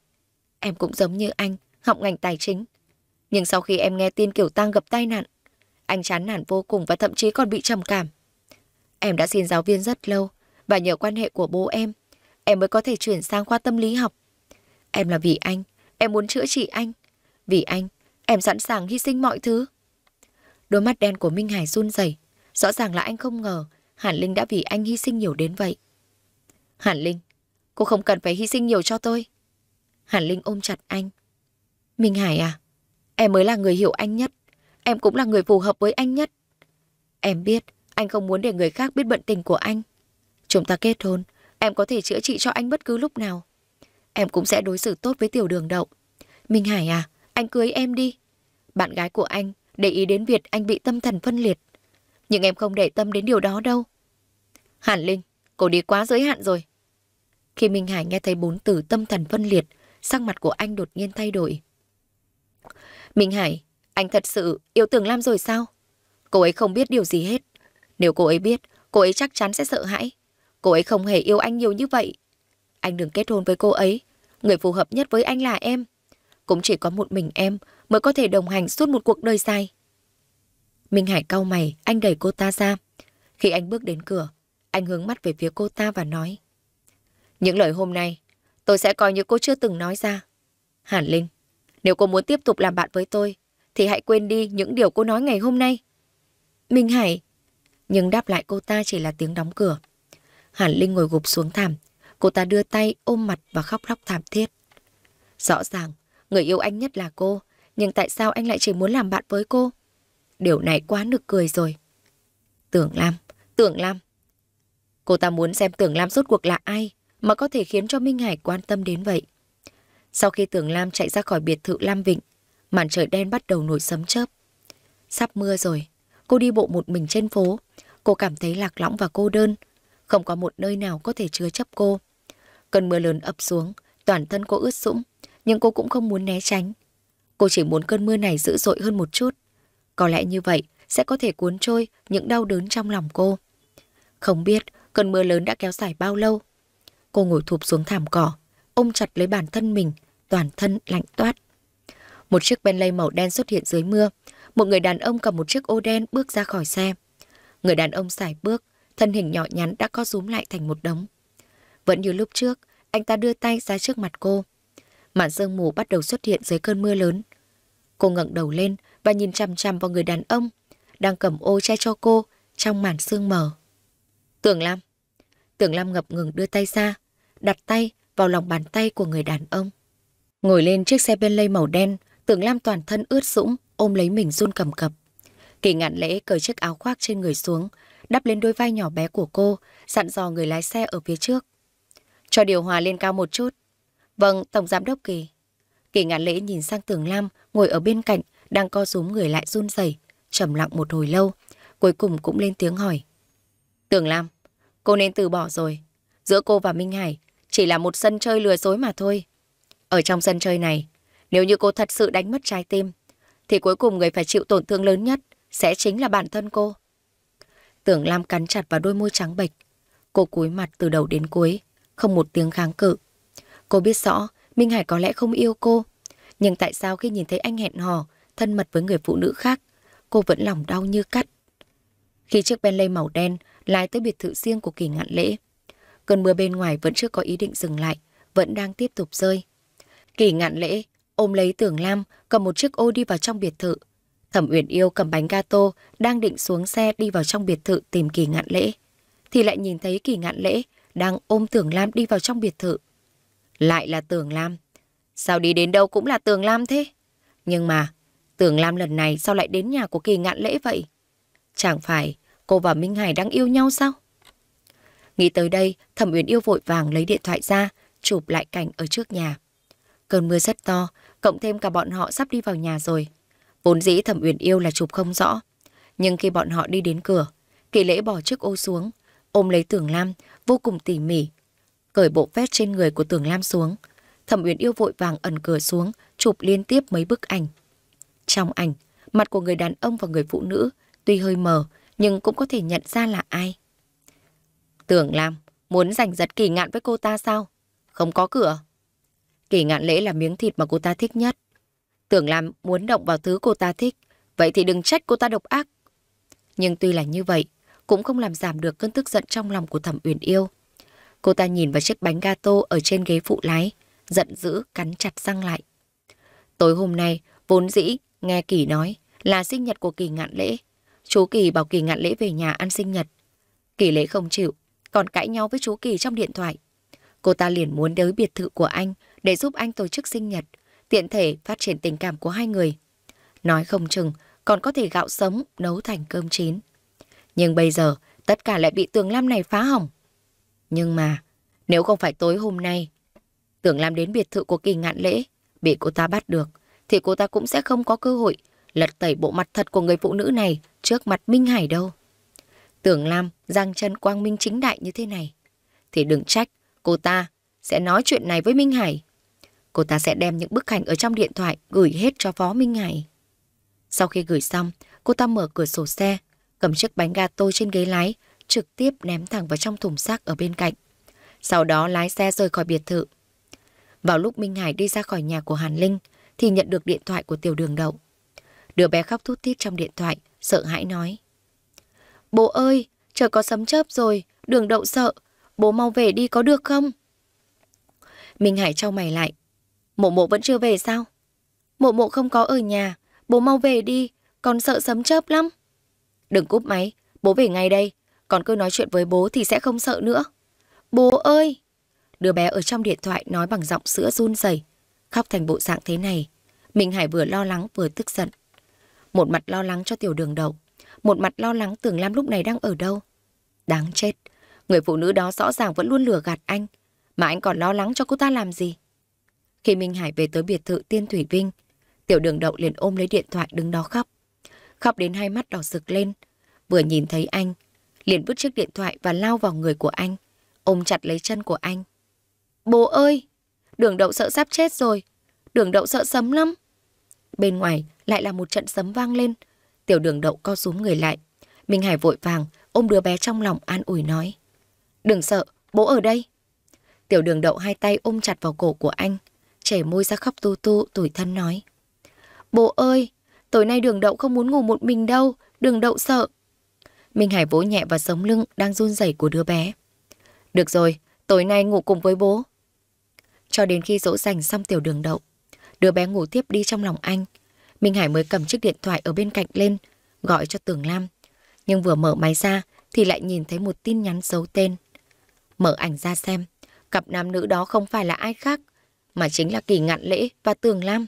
Em cũng giống như anh, học ngành tài chính. Nhưng sau khi em nghe tin kiểu Tăng gặp tai nạn, anh chán nản vô cùng và thậm chí còn bị trầm cảm. Em đã xin giáo viên rất lâu và nhờ quan hệ của bố em, em mới có thể chuyển sang khoa tâm lý học. Em là vì anh, em muốn chữa trị anh. Vì anh, em sẵn sàng hy sinh mọi thứ. Đôi mắt đen của Minh Hải run rẩy, rõ ràng là anh không ngờ Hàn Linh đã vì anh hy sinh nhiều đến vậy. Hàn Linh, Cô không cần phải hy sinh nhiều cho tôi. Hàn Linh ôm chặt anh. Minh Hải à, em mới là người hiểu anh nhất. Em cũng là người phù hợp với anh nhất. Em biết, anh không muốn để người khác biết bận tình của anh. Chúng ta kết hôn, em có thể chữa trị cho anh bất cứ lúc nào. Em cũng sẽ đối xử tốt với tiểu đường đậu. Minh Hải à, anh cưới em đi. Bạn gái của anh để ý đến việc anh bị tâm thần phân liệt. Nhưng em không để tâm đến điều đó đâu. Hàn Linh, cô đi quá giới hạn rồi. Khi Minh Hải nghe thấy bốn từ tâm thần vân liệt, sắc mặt của anh đột nhiên thay đổi. Minh Hải, anh thật sự yêu Tưởng Lam rồi sao? Cô ấy không biết điều gì hết. Nếu cô ấy biết, cô ấy chắc chắn sẽ sợ hãi. Cô ấy không hề yêu anh nhiều như vậy. Anh đừng kết hôn với cô ấy. Người phù hợp nhất với anh là em. Cũng chỉ có một mình em mới có thể đồng hành suốt một cuộc đời dài. Minh Hải cau mày, anh đẩy cô ta ra. Khi anh bước đến cửa, anh hướng mắt về phía cô ta và nói. Những lời hôm nay, tôi sẽ coi như cô chưa từng nói ra. Hàn Linh, nếu cô muốn tiếp tục làm bạn với tôi, thì hãy quên đi những điều cô nói ngày hôm nay. Minh Hải, nhưng đáp lại cô ta chỉ là tiếng đóng cửa. Hàn Linh ngồi gục xuống thảm, cô ta đưa tay ôm mặt và khóc lóc thảm thiết. Rõ ràng, người yêu anh nhất là cô, nhưng tại sao anh lại chỉ muốn làm bạn với cô? Điều này quá nực cười rồi. Tưởng Lam, Tưởng Lam. Cô ta muốn xem Tưởng Lam rốt cuộc là ai, mà có thể khiến cho Minh Hải quan tâm đến vậy. Sau khi Tưởng Lam chạy ra khỏi biệt thự Lam Vịnh, màn trời đen bắt đầu nổi sấm chớp. Sắp mưa rồi, cô đi bộ một mình trên phố, cô cảm thấy lạc lõng và cô đơn, không có một nơi nào có thể chứa chấp cô. Cơn mưa lớn ập xuống, toàn thân cô ướt sũng, nhưng cô cũng không muốn né tránh. Cô chỉ muốn cơn mưa này dữ dội hơn một chút. Có lẽ như vậy sẽ có thể cuốn trôi những đau đớn trong lòng cô. Không biết cơn mưa lớn đã kéo dài bao lâu, Cô ngồi thụp xuống thảm cỏ, ôm chặt lấy bản thân mình, toàn thân lạnh toát. Một chiếc Bentley màu đen xuất hiện dưới mưa. Một người đàn ông cầm một chiếc ô đen bước ra khỏi xe. Người đàn ông xài bước, thân hình nhỏ nhắn đã co rúm lại thành một đống. Vẫn như lúc trước, anh ta đưa tay ra trước mặt cô. Màn sương mù bắt đầu xuất hiện dưới cơn mưa lớn. Cô ngẩng đầu lên và nhìn chằm chằm vào người đàn ông đang cầm ô che cho cô trong màn sương mờ. Tưởng Lam, Tưởng Lam ngập ngừng đưa tay ra, đặt tay vào lòng bàn tay của người đàn ông. Ngồi lên chiếc xe Bentley màu đen, Tưởng Lam toàn thân ướt sũng, ôm lấy mình run cầm cập. Kỳ ngạn lễ cởi chiếc áo khoác trên người xuống, đắp lên đôi vai nhỏ bé của cô, dặn dò người lái xe ở phía trước. Cho điều hòa lên cao một chút. Vâng, Tổng Giám Đốc Kỳ. Kỳ ngạn lễ nhìn sang Tường Lam, ngồi ở bên cạnh, đang co rúm người lại run rẩy, trầm lặng một hồi lâu, cuối cùng cũng lên tiếng hỏi. Tường Lam, Cô nên từ bỏ rồi. Giữa cô và Minh Hải chỉ là một sân chơi lừa dối mà thôi. Ở trong sân chơi này, nếu như cô thật sự đánh mất trái tim, thì cuối cùng người phải chịu tổn thương lớn nhất sẽ chính là bản thân cô. Tưởng Lam cắn chặt vào đôi môi trắng bệch. Cô cúi mặt từ đầu đến cuối, không một tiếng kháng cự. Cô biết rõ Minh Hải có lẽ không yêu cô, nhưng tại sao khi nhìn thấy anh hẹn hò, thân mật với người phụ nữ khác, cô vẫn lòng đau như cắt. Khi chiếc Bentley màu đen lái tới biệt thự riêng của kỳ ngạn lễ. Cơn mưa bên ngoài vẫn chưa có ý định dừng lại, vẫn đang tiếp tục rơi. Kỳ ngạn lễ ôm lấy tưởng Lam, cầm một chiếc ô đi vào trong biệt thự. Thẩm Uyển Yêu cầm bánh gato, đang định xuống xe đi vào trong biệt thự tìm kỳ ngạn lễ. Thì lại nhìn thấy kỳ ngạn lễ đang ôm tưởng Lam đi vào trong biệt thự. Lại là tưởng Lam. Sao đi đến đâu cũng là tưởng Lam thế? Nhưng mà, tưởng Lam lần này sao lại đến nhà của kỳ ngạn lễ vậy? Chẳng phải cô và Minh Hải đang yêu nhau sao? Nghĩ tới đây, Thẩm Uyển yêu vội vàng lấy điện thoại ra, chụp lại cảnh ở trước nhà. Cơn mưa rất to, cộng thêm cả bọn họ sắp đi vào nhà rồi. Vốn dĩ Thẩm Uyển yêu là chụp không rõ. Nhưng khi bọn họ đi đến cửa, kỳ lễ bỏ chiếc ô xuống, ôm lấy Tưởng Lam vô cùng tỉ mỉ. Cởi bộ vest trên người của Tưởng Lam xuống. Thẩm Uyển yêu vội vàng ẩn cửa xuống, chụp liên tiếp mấy bức ảnh. Trong ảnh, mặt của người đàn ông và người phụ nữ tuy hơi mờ nhưng cũng có thể nhận ra là ai. Tưởng Lam, muốn giành giật kỳ ngạn với cô ta sao? Không có cửa. Kỳ ngạn lễ là miếng thịt mà cô ta thích nhất. Tưởng Lam muốn động vào thứ cô ta thích, vậy thì đừng trách cô ta độc ác. Nhưng tuy là như vậy, cũng không làm giảm được cơn tức giận trong lòng của Thẩm Uyển Yêu. Cô ta nhìn vào chiếc bánh gato ở trên ghế phụ lái, giận dữ cắn chặt răng lại. Tối hôm nay, vốn dĩ, nghe Kỳ nói là sinh nhật của Kỳ ngạn lễ. Chú Kỳ bảo Kỳ ngạn lễ về nhà ăn sinh nhật. Kỳ lễ không chịu, còn cãi nhau với chú Kỳ trong điện thoại. Cô ta liền muốn tới biệt thự của anh để giúp anh tổ chức sinh nhật, tiện thể phát triển tình cảm của hai người. Nói không chừng, còn có thể gạo sống nấu thành cơm chín. Nhưng bây giờ, tất cả lại bị tường lam này phá hỏng. Nhưng mà, nếu không phải tối hôm nay, tường lam đến biệt thự của kỳ ngạn lễ, bị cô ta bắt được, thì cô ta cũng sẽ không có cơ hội lật tẩy bộ mặt thật của người phụ nữ này trước mặt Minh Hải đâu. Tưởng Lam giang chân quang minh chính đại như thế này, thì đừng trách cô ta sẽ nói chuyện này với Minh Hải. Cô ta sẽ đem những bức ảnh ở trong điện thoại gửi hết cho Phó Minh Hải. Sau khi gửi xong, cô ta mở cửa sổ xe, cầm chiếc bánh tô trên ghế lái, trực tiếp ném thẳng vào trong thùng xác ở bên cạnh. Sau đó lái xe rời khỏi biệt thự. Vào lúc Minh Hải đi ra khỏi nhà của Hàn Linh, thì nhận được điện thoại của tiểu đường đậu. Đứa bé khóc thút thít trong điện thoại, sợ hãi nói. Bố ơi, trời có sấm chớp rồi, đường đậu sợ, bố mau về đi có được không? Minh Hải trao mày lại. Mộ mộ vẫn chưa về sao? Mộ mộ không có ở nhà, bố mau về đi, con sợ sấm chớp lắm. Đừng cúp máy, bố về ngay đây, còn cứ nói chuyện với bố thì sẽ không sợ nữa. Bố ơi! Đứa bé ở trong điện thoại nói bằng giọng sữa run rẩy, khóc thành bộ dạng thế này. Minh Hải vừa lo lắng vừa tức giận. Một mặt lo lắng cho tiểu đường đậu, một mặt lo lắng tưởng Lam lúc này đang ở đâu. Đáng chết, người phụ nữ đó rõ ràng vẫn luôn lừa gạt anh, mà anh còn lo lắng cho cô ta làm gì. Khi Minh Hải về tới biệt thự Tiên Thủy Vinh, tiểu đường đậu liền ôm lấy điện thoại đứng đó khóc. Khóc đến hai mắt đỏ rực lên, vừa nhìn thấy anh, liền vứt chiếc điện thoại và lao vào người của anh, ôm chặt lấy chân của anh. Bố ơi, đường đậu sợ sắp chết rồi, đường đậu sợ sấm lắm. Bên ngoài lại là một trận sấm vang lên. Tiểu đường đậu co rúm người lại. Minh Hải vội vàng ôm đứa bé trong lòng an ủi nói. Đừng sợ, bố ở đây. Tiểu đường đậu hai tay ôm chặt vào cổ của anh. Trẻ môi ra khóc tu tu tủi thân nói. Bố ơi, tối nay đường đậu không muốn ngủ một mình đâu, đường đậu sợ. Minh Hải vỗ nhẹ vào sống lưng đang run rẩy của đứa bé. Được rồi, tối nay ngủ cùng với bố. Cho đến khi dỗ dành xong tiểu đường đậu, Đứa bé ngủ tiếp đi trong lòng anh. Minh Hải mới cầm chiếc điện thoại ở bên cạnh lên, gọi cho Tường Lam. Nhưng vừa mở máy ra thì lại nhìn thấy một tin nhắn giấu tên. Mở ảnh ra xem, cặp nam nữ đó không phải là ai khác, mà chính là Kỳ Ngạn Lễ và Tường Lam.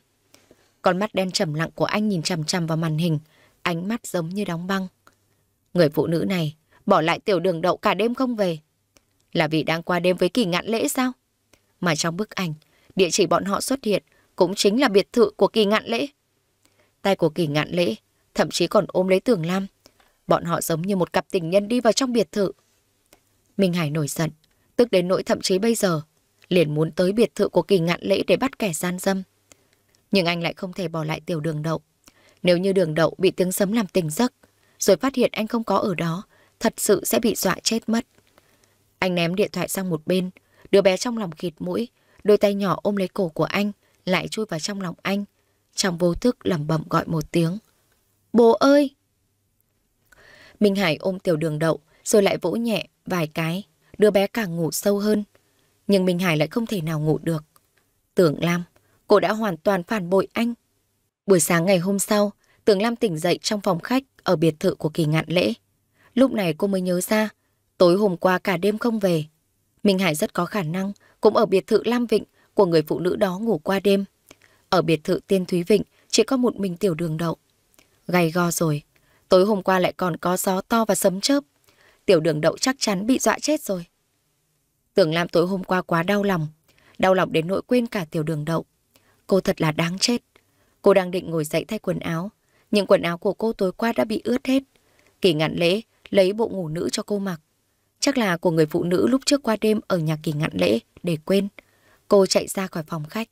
Con mắt đen trầm lặng của anh nhìn chằm chằm vào màn hình, ánh mắt giống như đóng băng. Người phụ nữ này bỏ lại tiểu đường đậu cả đêm không về. Là vì đang qua đêm với Kỳ Ngạn Lễ sao? Mà trong bức ảnh, địa chỉ bọn họ xuất hiện cũng chính là biệt thự của kỳ ngạn lễ. Tay của kỳ ngạn lễ thậm chí còn ôm lấy tường lam. Bọn họ giống như một cặp tình nhân đi vào trong biệt thự. Minh Hải nổi giận, tức đến nỗi thậm chí bây giờ, liền muốn tới biệt thự của kỳ ngạn lễ để bắt kẻ gian dâm. Nhưng anh lại không thể bỏ lại tiểu đường đậu. Nếu như đường đậu bị tiếng sấm làm tỉnh giấc, rồi phát hiện anh không có ở đó, thật sự sẽ bị dọa chết mất. Anh ném điện thoại sang một bên, đứa bé trong lòng khịt mũi, đôi tay nhỏ ôm lấy cổ của anh, lại chui vào trong lòng anh. Trong vô thức lẩm bẩm gọi một tiếng. Bố ơi! Minh Hải ôm tiểu đường đậu, rồi lại vỗ nhẹ vài cái, đưa bé càng ngủ sâu hơn. Nhưng Minh Hải lại không thể nào ngủ được. Tưởng Lam, cô đã hoàn toàn phản bội anh. Buổi sáng ngày hôm sau, Tưởng Lam tỉnh dậy trong phòng khách ở biệt thự của kỳ ngạn lễ. Lúc này cô mới nhớ ra, tối hôm qua cả đêm không về. Minh Hải rất có khả năng cũng ở biệt thự Lam Vịnh của người phụ nữ đó ngủ qua đêm. Ở biệt thự Tiên Thúy Vịnh chỉ có một mình tiểu đường đậu. gầy go rồi, tối hôm qua lại còn có gió to và sấm chớp. Tiểu đường đậu chắc chắn bị dọa chết rồi. Tưởng Lam tối hôm qua quá đau lòng, đau lòng đến nỗi quên cả tiểu đường đậu. Cô thật là đáng chết. Cô đang định ngồi dậy thay quần áo, nhưng quần áo của cô tối qua đã bị ướt hết. Kỳ ngạn lễ lấy bộ ngủ nữ cho cô mặc. Chắc là của người phụ nữ lúc trước qua đêm ở nhà kỳ ngạn lễ để quên. Cô chạy ra khỏi phòng khách.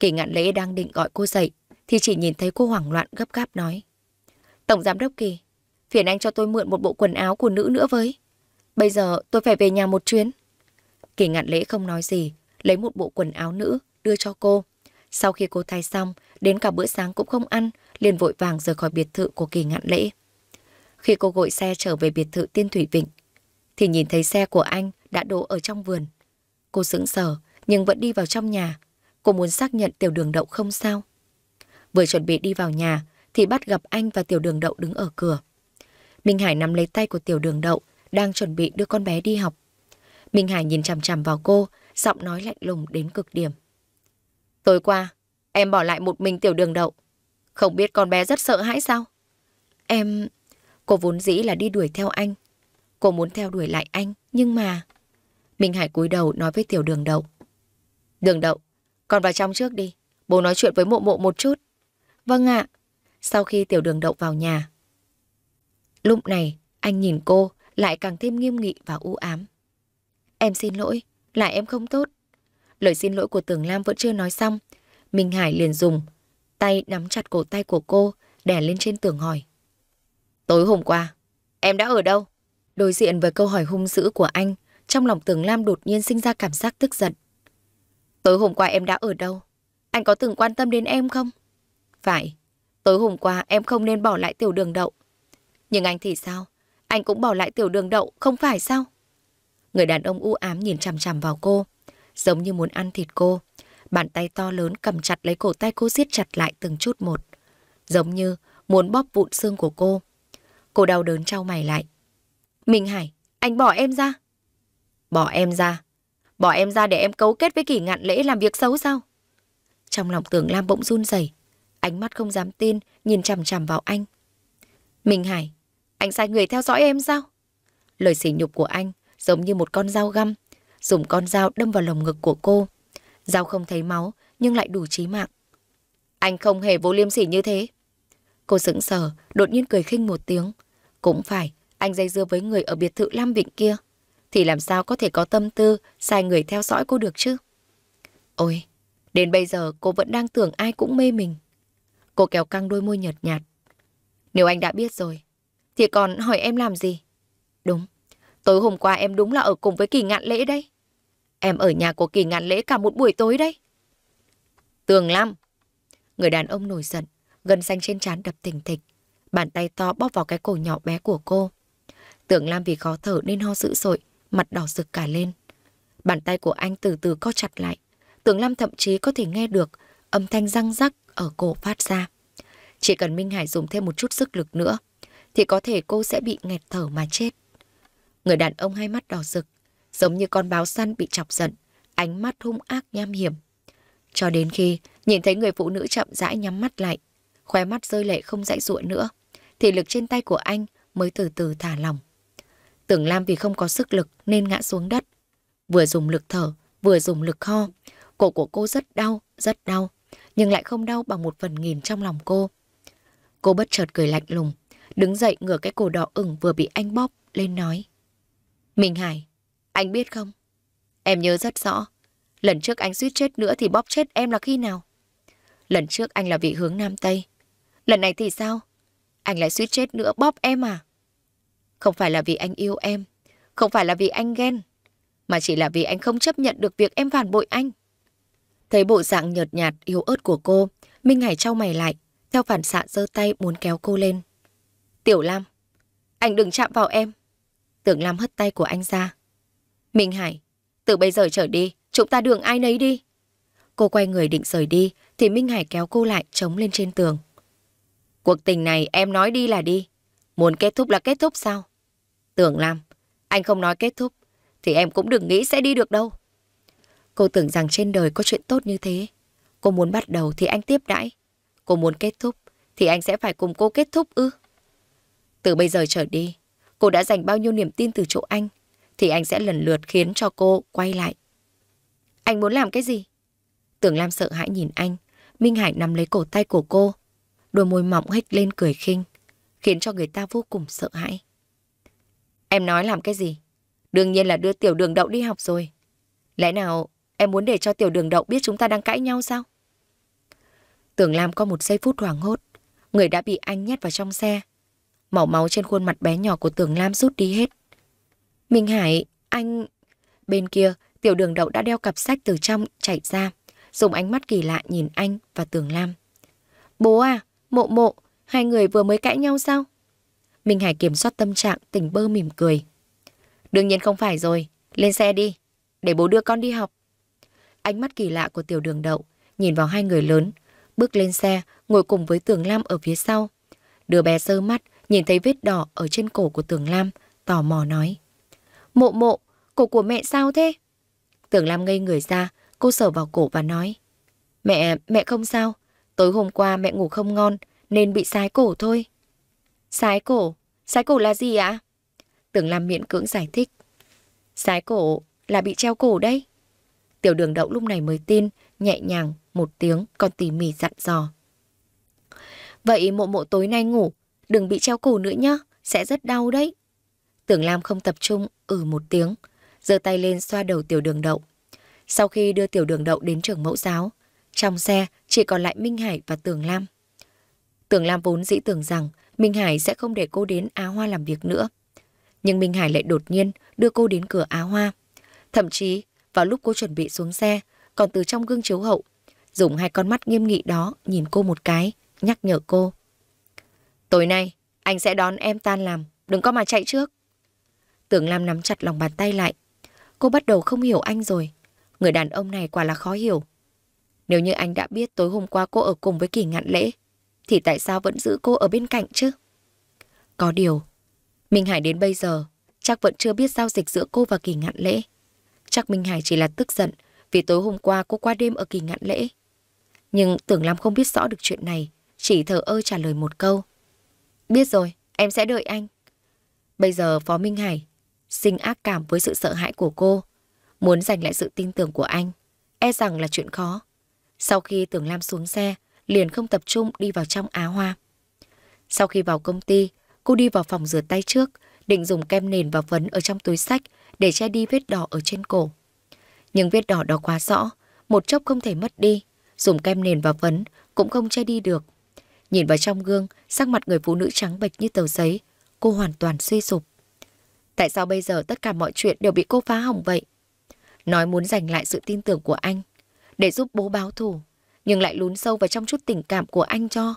Kỳ ngạn lễ đang định gọi cô dậy, thì chỉ nhìn thấy cô hoảng loạn gấp gáp nói. Tổng giám đốc kỳ, phiền anh cho tôi mượn một bộ quần áo của nữ nữa với. Bây giờ tôi phải về nhà một chuyến. Kỳ ngạn lễ không nói gì, lấy một bộ quần áo nữ, đưa cho cô. Sau khi cô thay xong, đến cả bữa sáng cũng không ăn, liền vội vàng rời khỏi biệt thự của kỳ ngạn lễ. Khi cô gọi xe trở về biệt thự Tiên Thủy Vịnh, thì nhìn thấy xe của anh đã đổ ở trong vườn. Cô sững sờ, nhưng vẫn đi vào trong nhà. Cô muốn xác nhận tiểu đường đậu không sao. Vừa chuẩn bị đi vào nhà, thì bắt gặp anh và tiểu đường đậu đứng ở cửa. Minh Hải nắm lấy tay của tiểu đường đậu, đang chuẩn bị đưa con bé đi học. Minh Hải nhìn chằm chằm vào cô, giọng nói lạnh lùng đến cực điểm. Tối qua, em bỏ lại một mình tiểu đường đậu. Không biết con bé rất sợ hãi sao? Em... Cô vốn dĩ là đi đuổi theo anh. Cô muốn theo đuổi lại anh, nhưng mà... Minh Hải cúi đầu nói với tiểu đường đậu. Đừng động, còn vào trong trước đi, bố nói chuyện với mộ mộ một chút. Vâng ạ. Sau khi tiểu đường động vào nhà. Lúc này, anh nhìn cô lại càng thêm nghiêm nghị và u ám. Em xin lỗi, là em không tốt. Lời xin lỗi của Tưởng Lam vẫn chưa nói xong. Minh Hải liền dùng, tay nắm chặt cổ tay của cô, đè lên trên tường hỏi. Tối hôm qua, em đã ở đâu? Đối diện với câu hỏi hung dữ của anh, trong lòng Tưởng Lam đột nhiên sinh ra cảm giác tức giận. Tối hôm qua em đã ở đâu? Anh có từng quan tâm đến em không? Phải, tối hôm qua em không nên bỏ lại tiểu đường đậu. Nhưng anh thì sao? Anh cũng bỏ lại tiểu đường đậu, không phải sao? Người đàn ông u ám nhìn chằm chằm vào cô, giống như muốn ăn thịt cô. Bàn tay to lớn cầm chặt lấy cổ tay cô siết chặt lại từng chút một, giống như muốn bóp vụn xương của cô. Cô đau đớn trao mày lại. Minh Hải, anh bỏ em ra. Bỏ em ra. Bỏ em ra để em cấu kết với kỷ ngạn lễ làm việc xấu sao? Trong lòng tưởng Lam bỗng run rẩy, ánh mắt không dám tin, nhìn chằm chằm vào anh. Minh Hải, anh sai người theo dõi em sao? Lời sỉ nhục của anh giống như một con dao găm, dùng con dao đâm vào lồng ngực của cô. Dao không thấy máu, nhưng lại đủ chí mạng. Anh không hề vô liêm sỉ như thế. Cô sững sờ, đột nhiên cười khinh một tiếng. Cũng phải, anh dây dưa với người ở biệt thự Lam Vịnh kia thì làm sao có thể có tâm tư sai người theo dõi cô được chứ? Ôi, đến bây giờ cô vẫn đang tưởng ai cũng mê mình. Cô kéo căng đôi môi nhợt nhạt. Nếu anh đã biết rồi, thì còn hỏi em làm gì? Đúng, tối hôm qua em đúng là ở cùng với kỳ ngạn lễ đấy. Em ở nhà của kỳ ngạn lễ cả một buổi tối đấy. Tường Lam. Người đàn ông nổi giận, gân xanh trên trán đập thình thịch. Bàn tay to bóp vào cái cổ nhỏ bé của cô. tường Lam vì khó thở nên ho dữ dội, mặt đỏ rực cả lên. Bàn tay của anh từ từ co chặt lại. Tưởng Lam thậm chí có thể nghe được âm thanh răng rắc ở cổ phát ra. Chỉ cần Minh Hải dùng thêm một chút sức lực nữa, thì có thể cô sẽ bị nghẹt thở mà chết. Người đàn ông hai mắt đỏ rực, giống như con báo săn bị chọc giận, ánh mắt hung ác nham hiểm. Cho đến khi nhìn thấy người phụ nữ chậm rãi nhắm mắt lại, khóe mắt rơi lệ không dãy ruộng nữa, thì lực trên tay của anh mới từ từ thả lỏng. Tưởng Lam vì không có sức lực nên ngã xuống đất. Vừa dùng lực thở, vừa dùng lực ho. Cổ của cô rất đau, rất đau, nhưng lại không đau bằng một phần nghìn trong lòng cô. Cô bất chợt cười lạnh lùng, đứng dậy ngửa cái cổ đỏ ửng vừa bị anh bóp lên nói. Minh Hải, anh biết không? Em nhớ rất rõ. Lần trước anh suýt chết nữa thì bóp chết em là khi nào? Lần trước anh là vị hướng Nam Tây. Lần này thì sao? Anh lại suýt chết nữa bóp em à? Không phải là vì anh yêu em, không phải là vì anh ghen, mà chỉ là vì anh không chấp nhận được việc em phản bội anh. Thấy bộ dạng nhợt nhạt, yếu ớt của cô, Minh Hải trao mày lại, theo phản xạ giơ tay muốn kéo cô lên. Tiểu Lam, anh đừng chạm vào em. Tưởng Lam hất tay của anh ra. Minh Hải, từ bây giờ trở đi, chúng ta đường ai nấy đi. Cô quay người định rời đi, thì Minh Hải kéo cô lại chống lên trên tường. Cuộc tình này em nói đi là đi. Muốn kết thúc là kết thúc sao? Tưởng Lam, anh không nói kết thúc, thì em cũng đừng nghĩ sẽ đi được đâu. Cô tưởng rằng trên đời có chuyện tốt như thế. Cô muốn bắt đầu thì anh tiếp đãi. Cô muốn kết thúc thì anh sẽ phải cùng cô kết thúc ư. Từ bây giờ trở đi, cô đã dành bao nhiêu niềm tin từ chỗ anh, thì anh sẽ lần lượt khiến cho cô quay lại. Anh muốn làm cái gì? Tưởng Lam sợ hãi nhìn anh, Minh Hải nắm lấy cổ tay của cô. Đôi môi mỏng hếch lên cười khinh, khiến cho người ta vô cùng sợ hãi. Em nói làm cái gì? Đương nhiên là đưa tiểu đường đậu đi học rồi. Lẽ nào em muốn để cho tiểu đường đậu biết chúng ta đang cãi nhau sao? Tưởng Lam có một giây phút hoảng hốt. Người đã bị anh nhét vào trong xe. Màu máu trên khuôn mặt bé nhỏ của Tưởng Lam rút đi hết. Minh Hải, anh... Bên kia, tiểu đường đậu đã đeo cặp sách từ trong chạy ra. Dùng ánh mắt kỳ lạ nhìn anh và Tưởng Lam. Bố à, mộ mộ, hai người vừa mới cãi nhau sao? Minh Hải kiểm soát tâm trạng, tỉnh bơ mỉm cười. Đương nhiên không phải rồi, lên xe đi, để bố đưa con đi học. Ánh mắt kỳ lạ của tiểu đường đậu, nhìn vào hai người lớn, bước lên xe, ngồi cùng với Tường Lam ở phía sau. Đứa bé sơ mắt, nhìn thấy vết đỏ ở trên cổ của Tường Lam, tò mò nói. Mộ mộ, cổ của mẹ sao thế? Tường Lam ngây người ra, cô sờ vào cổ và nói. Mẹ, mẹ không sao. Tối hôm qua mẹ ngủ không ngon nên bị sái cổ thôi. Sái cổ, sái cổ là gì ạ? À? Tưởng Lam miễn cưỡng giải thích. Sái cổ là bị treo cổ đấy. Tiểu đường đậu lúc này mới tin, nhẹ nhàng, một tiếng, còn tỉ mỉ dặn dò. Vậy mộ mộ tối nay ngủ, đừng bị treo cổ nữa nhá, sẽ rất đau đấy. Tưởng Lam không tập trung, ừ một tiếng, giơ tay lên xoa đầu tiểu đường đậu. Sau khi đưa tiểu đường đậu đến trường mẫu giáo, trong xe chỉ còn lại Minh Hải và Tưởng Lam. Tưởng Lam vốn dĩ tưởng rằng Minh Hải sẽ không để cô đến Á Hoa làm việc nữa. Nhưng Minh Hải lại đột nhiên đưa cô đến cửa Á Hoa. Thậm chí, vào lúc cô chuẩn bị xuống xe, còn từ trong gương chiếu hậu, dùng hai con mắt nghiêm nghị đó nhìn cô một cái, nhắc nhở cô. Tối nay, anh sẽ đón em tan làm, đừng có mà chạy trước. Tưởng Lam nắm chặt lòng bàn tay lại. Cô bắt đầu không hiểu anh rồi. Người đàn ông này quả là khó hiểu. Nếu như anh đã biết tối hôm qua cô ở cùng với kỳ ngạn lễ, thì tại sao vẫn giữ cô ở bên cạnh chứ? Có điều, Minh Hải đến bây giờ chắc vẫn chưa biết giao dịch giữa cô và kỳ ngạn lễ. Chắc Minh Hải chỉ là tức giận vì tối hôm qua cô qua đêm ở kỳ ngạn lễ. Nhưng tưởng Lam không biết rõ được chuyện này, chỉ thờ ơ trả lời một câu. Biết rồi, em sẽ đợi anh. Bây giờ Phó Minh Hải sinh ác cảm với sự sợ hãi của cô, muốn giành lại sự tin tưởng của anh, e rằng là chuyện khó. Sau khi Tưởng Lam xuống xe, liền không tập trung đi vào trong Á Hoa. Sau khi vào công ty, cô đi vào phòng rửa tay trước, định dùng kem nền và phấn ở trong túi sách để che đi vết đỏ ở trên cổ. Nhưng vết đỏ đó quá rõ, một chốc không thể mất đi, dùng kem nền và phấn cũng không che đi được. Nhìn vào trong gương, sắc mặt người phụ nữ trắng bệch như tờ giấy, cô hoàn toàn suy sụp. Tại sao bây giờ tất cả mọi chuyện đều bị cô phá hỏng vậy? Nói muốn giành lại sự tin tưởng của anh, để giúp bố báo thù nhưng lại lún sâu vào trong chút tình cảm của anh cho.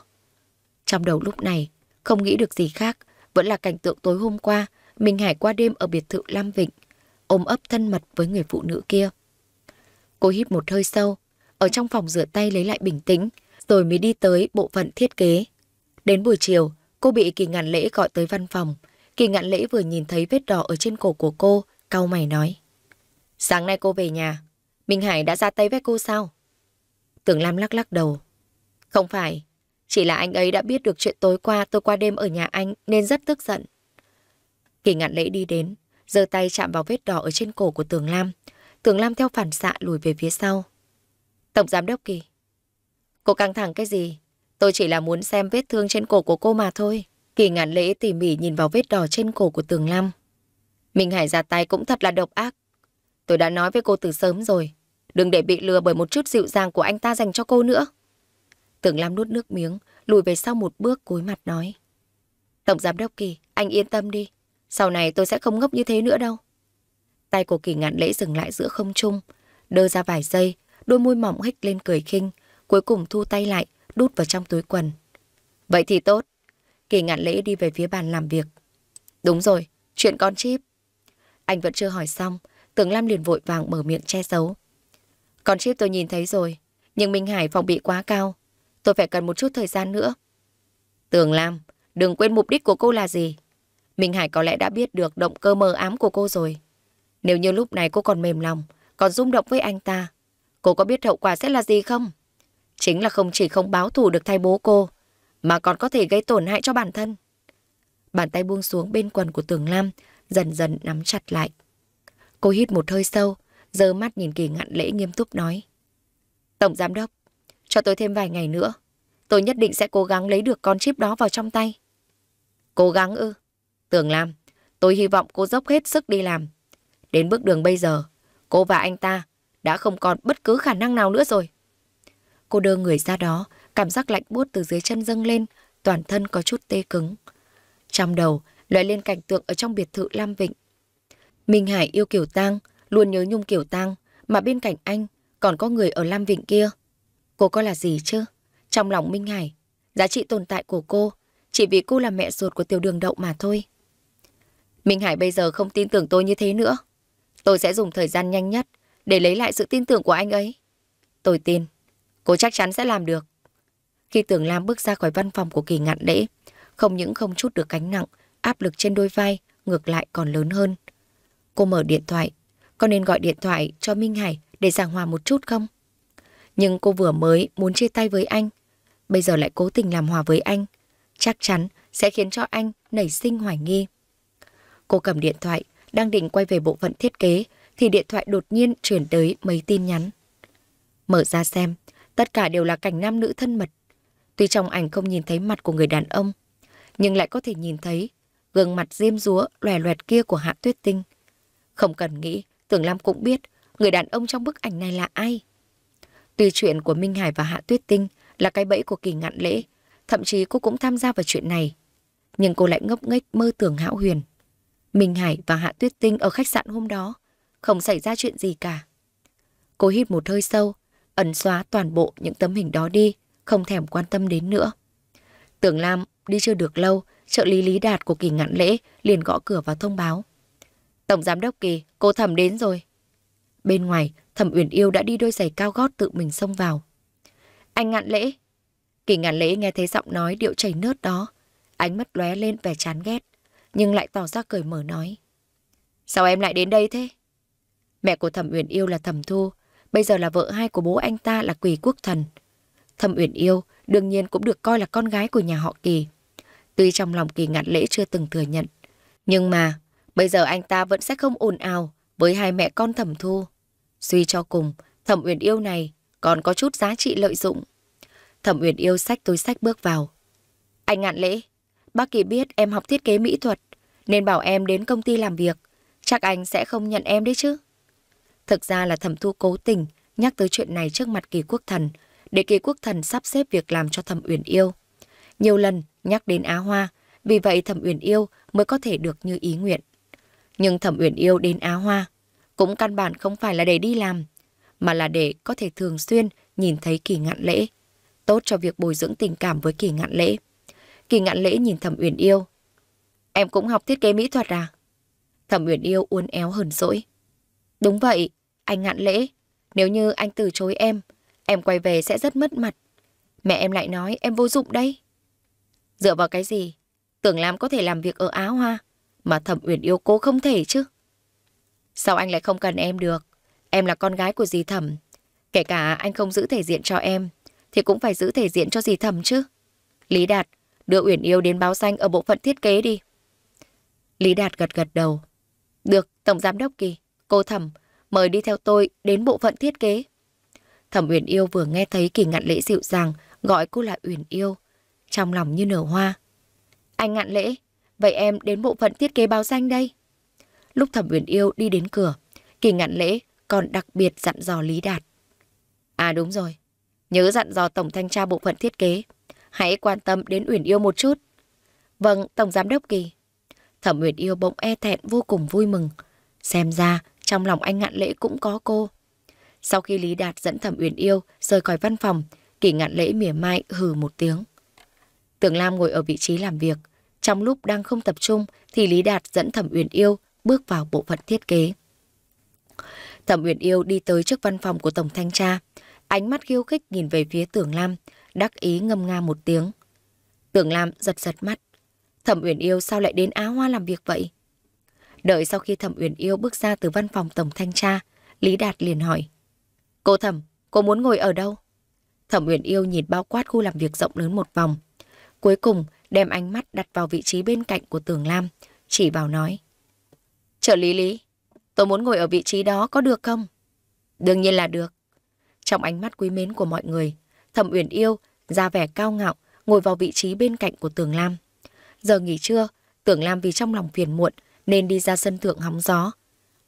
Trong đầu lúc này, không nghĩ được gì khác, vẫn là cảnh tượng tối hôm qua, Minh hải qua đêm ở biệt thự Lam Vịnh, ôm ấp thân mật với người phụ nữ kia. Cô hít một hơi sâu, ở trong phòng rửa tay lấy lại bình tĩnh, rồi mới đi tới bộ phận thiết kế. Đến buổi chiều, cô bị kỳ ngạn lễ gọi tới văn phòng. Kỳ ngạn lễ vừa nhìn thấy vết đỏ ở trên cổ của cô, cau mày nói. Sáng nay cô về nhà, Minh Hải đã ra tay với cô sao? Tường Lam lắc lắc đầu. Không phải, chỉ là anh ấy đã biết được chuyện tối qua tôi qua đêm ở nhà anh nên rất tức giận. Kỳ ngạn lễ đi đến, giơ tay chạm vào vết đỏ ở trên cổ của Tường Lam. Tường Lam theo phản xạ lùi về phía sau. Tổng giám đốc Kỳ. Cô căng thẳng cái gì? Tôi chỉ là muốn xem vết thương trên cổ của cô mà thôi. Kỳ ngạn lễ tỉ mỉ nhìn vào vết đỏ trên cổ của Tường Lam. Minh Hải ra tay cũng thật là độc ác. Tôi đã nói với cô từ sớm rồi, Đừng để bị lừa bởi một chút dịu dàng của anh ta dành cho cô nữa. Tưởng Lam nuốt nước miếng, lùi về sau một bước cúi mặt nói. Tổng giám đốc Kỳ, anh yên tâm đi. Sau này tôi sẽ không ngốc như thế nữa đâu. Tay của Kỳ ngạn lễ dừng lại giữa không trung, đơ ra vài giây, đôi môi mỏng hếch lên cười khinh, cuối cùng thu tay lại, đút vào trong túi quần. Vậy thì tốt. Kỳ ngạn lễ đi về phía bàn làm việc. Đúng rồi, chuyện con chip. Anh vẫn chưa hỏi xong, Tưởng Lam liền vội vàng mở miệng che giấu. Con chip tôi nhìn thấy rồi, nhưng Minh Hải phòng bị quá cao. Tôi phải cần một chút thời gian nữa. Tường Lam, đừng quên mục đích của cô là gì. Minh Hải có lẽ đã biết được động cơ mờ ám của cô rồi. Nếu như lúc này cô còn mềm lòng, còn rung động với anh ta, cô có biết hậu quả sẽ là gì không? Chính là không chỉ không báo thù được thay bố cô, mà còn có thể gây tổn hại cho bản thân. Bàn tay buông xuống bên quần của Tường Lam, dần dần nắm chặt lại. Cô hít một hơi sâu, giơ mắt nhìn kỳ ngạn lễ nghiêm túc nói. Tổng giám đốc, cho tôi thêm vài ngày nữa. Tôi nhất định sẽ cố gắng lấy được con chip đó vào trong tay. Cố gắng ư? Tưởng làm tôi hy vọng cô dốc hết sức đi làm. Đến bước đường bây giờ, cô và anh ta đã không còn bất cứ khả năng nào nữa rồi. Cô đưa người ra đó, cảm giác lạnh buốt từ dưới chân dâng lên, toàn thân có chút tê cứng. Trong đầu, loại lên cảnh tượng ở trong biệt thự Lam Vịnh. Minh Hải yêu kiểu tang, luôn nhớ nhung kiều tang, mà bên cạnh anh còn có người ở Lam Vịnh kia. Cô có là gì chứ? Trong lòng Minh Hải, giá trị tồn tại của cô chỉ vì cô là mẹ ruột của tiểu đường đậu mà thôi. Minh Hải bây giờ không tin tưởng tôi như thế nữa. Tôi sẽ dùng thời gian nhanh nhất để lấy lại sự tin tưởng của anh ấy. Tôi tin, cô chắc chắn sẽ làm được. Khi Tưởng Lam bước ra khỏi văn phòng của kỳ ngạn lễ, không những không chút được cánh nặng, áp lực trên đôi vai ngược lại còn lớn hơn. Cô mở điện thoại, có nên gọi điện thoại cho Minh Hải để giảng hòa một chút không? Nhưng cô vừa mới muốn chia tay với anh, bây giờ lại cố tình làm hòa với anh. Chắc chắn sẽ khiến cho anh nảy sinh hoài nghi. Cô cầm điện thoại, đang định quay về bộ phận thiết kế, thì điện thoại đột nhiên chuyển tới mấy tin nhắn. Mở ra xem, tất cả đều là cảnh nam nữ thân mật. Tuy trong ảnh không nhìn thấy mặt của người đàn ông, nhưng lại có thể nhìn thấy gương mặt diêm rúa loè loẹt kia của Hạ Tuyết Tinh. Không cần nghĩ, Tưởng Lam cũng biết người đàn ông trong bức ảnh này là ai. Tuy chuyện của Minh Hải và Hạ Tuyết Tinh là cái bẫy của kỳ ngạn lễ, thậm chí cô cũng tham gia vào chuyện này. Nhưng cô lại ngốc nghếch mơ tưởng hão huyền. Minh Hải và Hạ Tuyết Tinh ở khách sạn hôm đó, không xảy ra chuyện gì cả. Cô hít một hơi sâu, ẩn xóa toàn bộ những tấm hình đó đi, không thèm quan tâm đến nữa. Tưởng Lam đi chưa được lâu, trợ lý Lý Đạt của kỳ ngạn lễ liền gõ cửa và thông báo. Tổng giám đốc Kỳ, cô thẩm đến rồi. Bên ngoài, thẩm Uyển Yêu đã đi đôi giày cao gót tự mình xông vào. Anh ngạn lễ. Kỳ ngạn lễ nghe thấy giọng nói điệu chảy nước đó. Ánh mắt lóe lên vẻ chán ghét, nhưng lại tỏ ra cười mở nói. Sao em lại đến đây thế? Mẹ của thẩm Uyển Yêu là thẩm thu, bây giờ là vợ hai của bố anh ta là quỷ quốc thần. Thẩm Uyển Yêu đương nhiên cũng được coi là con gái của nhà họ Kỳ. Tuy trong lòng Kỳ ngạn lễ chưa từng thừa nhận, nhưng mà Bây giờ anh ta vẫn sẽ không ồn ào với hai mẹ con thẩm thu. Suy cho cùng, thẩm uyển yêu này còn có chút giá trị lợi dụng. Thẩm uyển yêu sách túi sách bước vào. Anh ngạn lễ, bác kỳ biết em học thiết kế mỹ thuật, nên bảo em đến công ty làm việc. Chắc anh sẽ không nhận em đấy chứ. Thực ra là thẩm thu cố tình nhắc tới chuyện này trước mặt kỳ quốc thần, để kỳ quốc thần sắp xếp việc làm cho thẩm uyển yêu. Nhiều lần nhắc đến Á Hoa, vì vậy thẩm uyển yêu mới có thể được như ý nguyện. Nhưng Thẩm Uyển yêu đến Á Hoa cũng căn bản không phải là để đi làm, mà là để có thể thường xuyên nhìn thấy kỳ ngạn lễ. Tốt cho việc bồi dưỡng tình cảm với kỳ ngạn lễ. Kỳ ngạn lễ nhìn Thẩm Uyển yêu. Em cũng học thiết kế mỹ thuật à? Thẩm Uyển yêu uốn éo hờn dỗi. Đúng vậy, anh ngạn lễ. Nếu như anh từ chối em, em quay về sẽ rất mất mặt. Mẹ em lại nói em vô dụng đây. Dựa vào cái gì? Tưởng làm có thể làm việc ở Á Hoa mà Thẩm Uyển yêu cô không thể chứ. Sao anh lại không cần em được? Em là con gái của dì Thẩm. Kể cả anh không giữ thể diện cho em, thì cũng phải giữ thể diện cho dì Thẩm chứ. Lý Đạt, đưa Uyển yêu đến báo xanh ở bộ phận thiết kế đi. Lý Đạt gật gật đầu. Được, Tổng Giám Đốc Kỳ, cô Thẩm, mời đi theo tôi đến bộ phận thiết kế. Thẩm Uyển yêu vừa nghe thấy Kỳ ngạn lễ dịu dàng gọi cô là Uyển yêu. Trong lòng như nở hoa. Anh ngạn lễ, Vậy em đến bộ phận thiết kế báo danh đây. Lúc Thẩm Uyển Yêu đi đến cửa, Kỳ Ngạn Lễ còn đặc biệt dặn dò Lý Đạt. À đúng rồi, nhớ dặn dò Tổng Thanh tra bộ phận thiết kế. Hãy quan tâm đến Uyển Yêu một chút. Vâng, Tổng Giám Đốc Kỳ. Thẩm Uyển Yêu bỗng e thẹn vô cùng vui mừng. Xem ra, trong lòng anh Ngạn Lễ cũng có cô. Sau khi Lý Đạt dẫn Thẩm Uyển Yêu rời khỏi văn phòng, Kỳ Ngạn Lễ mỉa mai hừ một tiếng. Tưởng Lam ngồi ở vị trí làm việc, trong lúc đang không tập trung thì Lý Đạt dẫn Thẩm Uyển Yêu bước vào bộ phận thiết kế. Thẩm Uyển Yêu đi tới trước văn phòng của Tổng Thanh tra, ánh mắt khiêu khích nhìn về phía Tưởng Lam, đắc ý ngâm nga một tiếng. Tưởng Lam giật giật mắt. Thẩm Uyển Yêu sao lại đến Á Hoa làm việc vậy? Đợi sau khi Thẩm Uyển Yêu bước ra từ văn phòng Tổng Thanh tra, Lý Đạt liền hỏi. Cô Thẩm, cô muốn ngồi ở đâu? Thẩm Uyển Yêu nhìn bao quát khu làm việc rộng lớn một vòng. Cuối cùng, đem ánh mắt đặt vào vị trí bên cạnh của Tường Lam, chỉ vào nói. Trợ lý Lý, tôi muốn ngồi ở vị trí đó có được không? Đương nhiên là được. Trong ánh mắt quý mến của mọi người, Thẩm Uyển Yêu ra vẻ cao ngạo ngồi vào vị trí bên cạnh của Tường Lam. Giờ nghỉ trưa, Tường Lam vì trong lòng phiền muộn nên đi ra sân thượng hóng gió.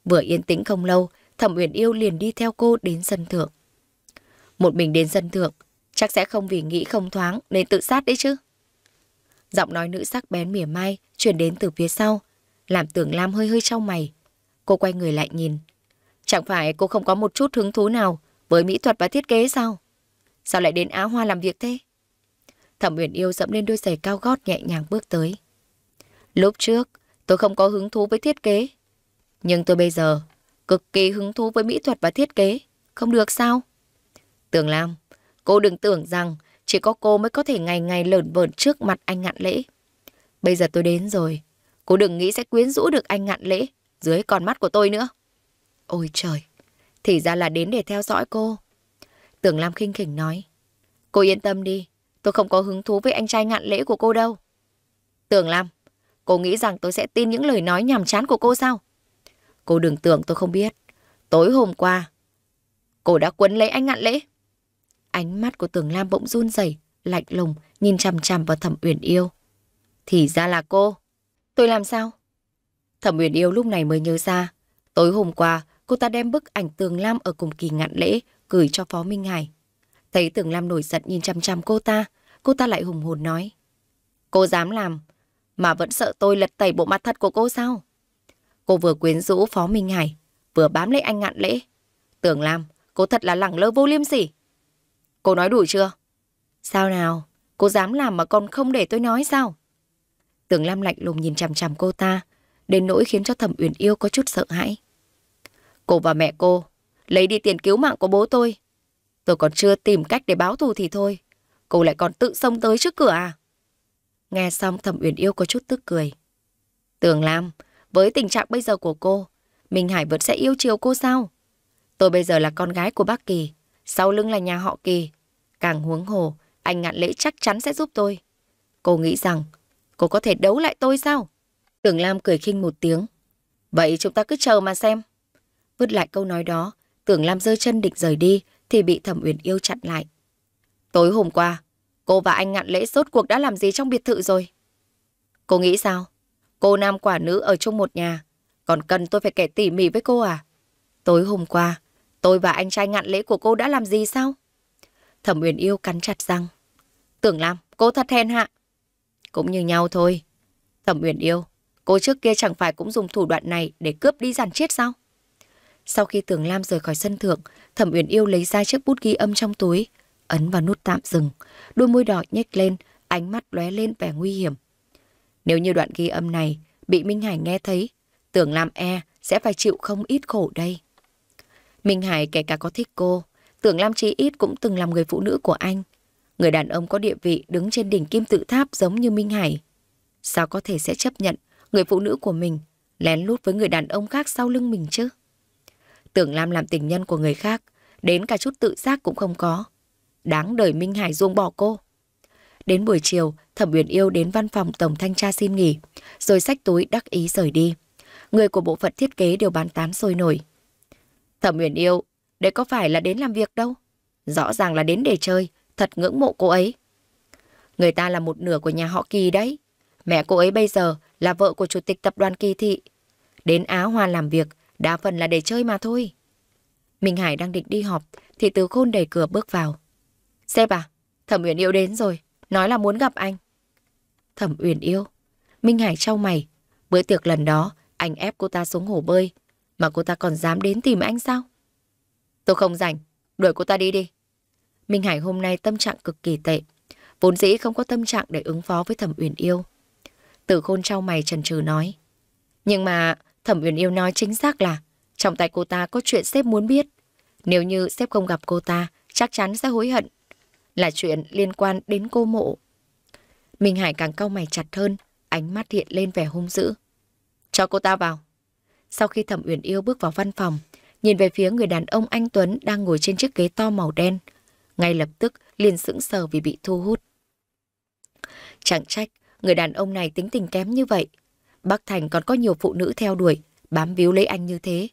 Vừa yên tĩnh không lâu, Thẩm Uyển Yêu liền đi theo cô đến sân thượng. Một mình đến sân thượng, chắc sẽ không vì nghĩ không thoáng nên tự sát đấy chứ. Giọng nói nữ sắc bén mỉa mai chuyển đến từ phía sau, làm tưởng Lam hơi hơi trong mày. Cô quay người lại nhìn. Chẳng phải cô không có một chút hứng thú nào với mỹ thuật và thiết kế sao? Sao lại đến Á Hoa làm việc thế? Thẩm Uyển Yêu dẫm lên đôi giày cao gót nhẹ nhàng bước tới. Lúc trước, tôi không có hứng thú với thiết kế. Nhưng tôi bây giờ cực kỳ hứng thú với mỹ thuật và thiết kế. Không được sao? Tưởng Lam, cô đừng tưởng rằng chỉ có cô mới có thể ngày ngày lởn vởn trước mặt anh ngạn lễ. Bây giờ tôi đến rồi. Cô đừng nghĩ sẽ quyến rũ được anh ngạn lễ dưới con mắt của tôi nữa. Ôi trời, thì ra là đến để theo dõi cô. Tưởng Lam khinh khỉnh nói. Cô yên tâm đi, tôi không có hứng thú với anh trai ngạn lễ của cô đâu. Tưởng Lam, cô nghĩ rằng tôi sẽ tin những lời nói nhàm chán của cô sao? Cô đừng tưởng tôi không biết. Tối hôm qua, cô đã quấn lấy anh ngạn lễ. Ánh mắt của Tường Lam bỗng run rẩy, lạnh lùng, nhìn chằm chằm vào Thẩm Uyển Yêu. Thì ra là cô. Tôi làm sao? Thẩm Uyển Yêu lúc này mới nhớ ra. Tối hôm qua, cô ta đem bức ảnh Tường Lam ở cùng kỳ ngạn lễ gửi cho Phó Minh Hải. Thấy Tường Lam nổi giận nhìn chằm chằm cô ta, cô ta lại hùng hồn nói. Cô dám làm, mà vẫn sợ tôi lật tẩy bộ mặt thật của cô sao? Cô vừa quyến rũ Phó Minh Hải, vừa bám lấy anh ngạn lễ. Tường Lam, cô thật là lẳng lơ vô liêm sỉ. Cô nói đủ chưa? Sao nào? Cô dám làm mà còn không để tôi nói sao? Tưởng Lam lạnh lùng nhìn chằm chằm cô ta, đến nỗi khiến cho Thẩm Uyển Yêu có chút sợ hãi. Cô và mẹ cô, lấy đi tiền cứu mạng của bố tôi. Tôi còn chưa tìm cách để báo thù thì thôi. Cô lại còn tự xông tới trước cửa à? Nghe xong Thẩm Uyển Yêu có chút tức cười. Tưởng Lam, với tình trạng bây giờ của cô, Minh Hải vẫn sẽ yêu chiều cô sao? Tôi bây giờ là con gái của bác Kỳ. Sau lưng là nhà họ kỳ. Càng huống hồ, anh ngạn lễ chắc chắn sẽ giúp tôi. Cô nghĩ rằng, cô có thể đấu lại tôi sao? Tưởng Lam cười khinh một tiếng. Vậy chúng ta cứ chờ mà xem. Vứt lại câu nói đó, Tưởng Lam giơ chân định rời đi thì bị Thẩm Uyển yêu chặn lại. Tối hôm qua, cô và anh ngạn lễ rốt cuộc đã làm gì trong biệt thự rồi? Cô nghĩ sao? Cô nam quả nữ ở chung một nhà, còn cần tôi phải kể tỉ mỉ với cô à? Tối hôm qua, Tôi và anh trai ngạn lễ của cô đã làm gì sao? Thẩm Uyển Yêu cắn chặt răng. Tưởng làm, cô thật hèn hạ. Cũng như nhau thôi. Thẩm Uyển Yêu, cô trước kia chẳng phải cũng dùng thủ đoạn này để cướp đi giàn chết sao? Sau khi Tưởng Lam rời khỏi sân thượng, Thẩm Uyển Yêu lấy ra chiếc bút ghi âm trong túi, ấn vào nút tạm dừng, đôi môi đỏ nhếch lên, ánh mắt lóe lên vẻ nguy hiểm. Nếu như đoạn ghi âm này bị Minh Hải nghe thấy, Tưởng Lam e sẽ phải chịu không ít khổ đây. Minh Hải kể cả có thích cô, tưởng Lam Chí Ít cũng từng làm người phụ nữ của anh. Người đàn ông có địa vị đứng trên đỉnh kim tự tháp giống như Minh Hải. Sao có thể sẽ chấp nhận người phụ nữ của mình lén lút với người đàn ông khác sau lưng mình chứ? Tưởng Lam làm tình nhân của người khác, đến cả chút tự giác cũng không có. Đáng đời Minh Hải ruông bỏ cô. Đến buổi chiều, Thẩm Uyển Yêu đến văn phòng tổng thanh tra xin nghỉ, rồi sách túi đắc ý rời đi. Người của bộ phận thiết kế đều bàn tán sôi nổi. Thẩm Uyển yêu, đấy có phải là đến làm việc đâu. Rõ ràng là đến để chơi, thật ngưỡng mộ cô ấy. Người ta là một nửa của nhà họ Kỳ đấy. Mẹ cô ấy bây giờ là vợ của chủ tịch tập đoàn Kỳ Thị. Đến Á Hoa làm việc, đa phần là để chơi mà thôi. Minh Hải đang định đi họp, thì Từ Khôn đẩy cửa bước vào. Sếp à, Thẩm Uyển yêu đến rồi, nói là muốn gặp anh. Thẩm Uyển yêu? Minh Hải trao mày. Bữa tiệc lần đó, anh ép cô ta xuống hồ bơi, mà cô ta còn dám đến tìm anh sao? Tôi không rảnh, đuổi cô ta đi đi. Minh Hải hôm nay tâm trạng cực kỳ tệ. Vốn dĩ không có tâm trạng để ứng phó với thẩm uyển yêu. Tử khôn trao mày trần trừ nói. Nhưng mà thẩm uyển yêu nói chính xác là trong tay cô ta có chuyện sếp muốn biết. Nếu như sếp không gặp cô ta, chắc chắn sẽ hối hận. Là chuyện liên quan đến cô mộ. Minh Hải càng cau mày chặt hơn, ánh mắt hiện lên vẻ hung dữ. Cho cô ta vào. Sau khi Thẩm Uyển Yêu bước vào văn phòng, nhìn về phía người đàn ông anh Tuấn đang ngồi trên chiếc ghế to màu đen. Ngay lập tức, liền sững sờ vì bị thu hút. Chẳng trách, người đàn ông này tính tình kém như vậy. Bắc Thành còn có nhiều phụ nữ theo đuổi, bám víu lấy anh như thế.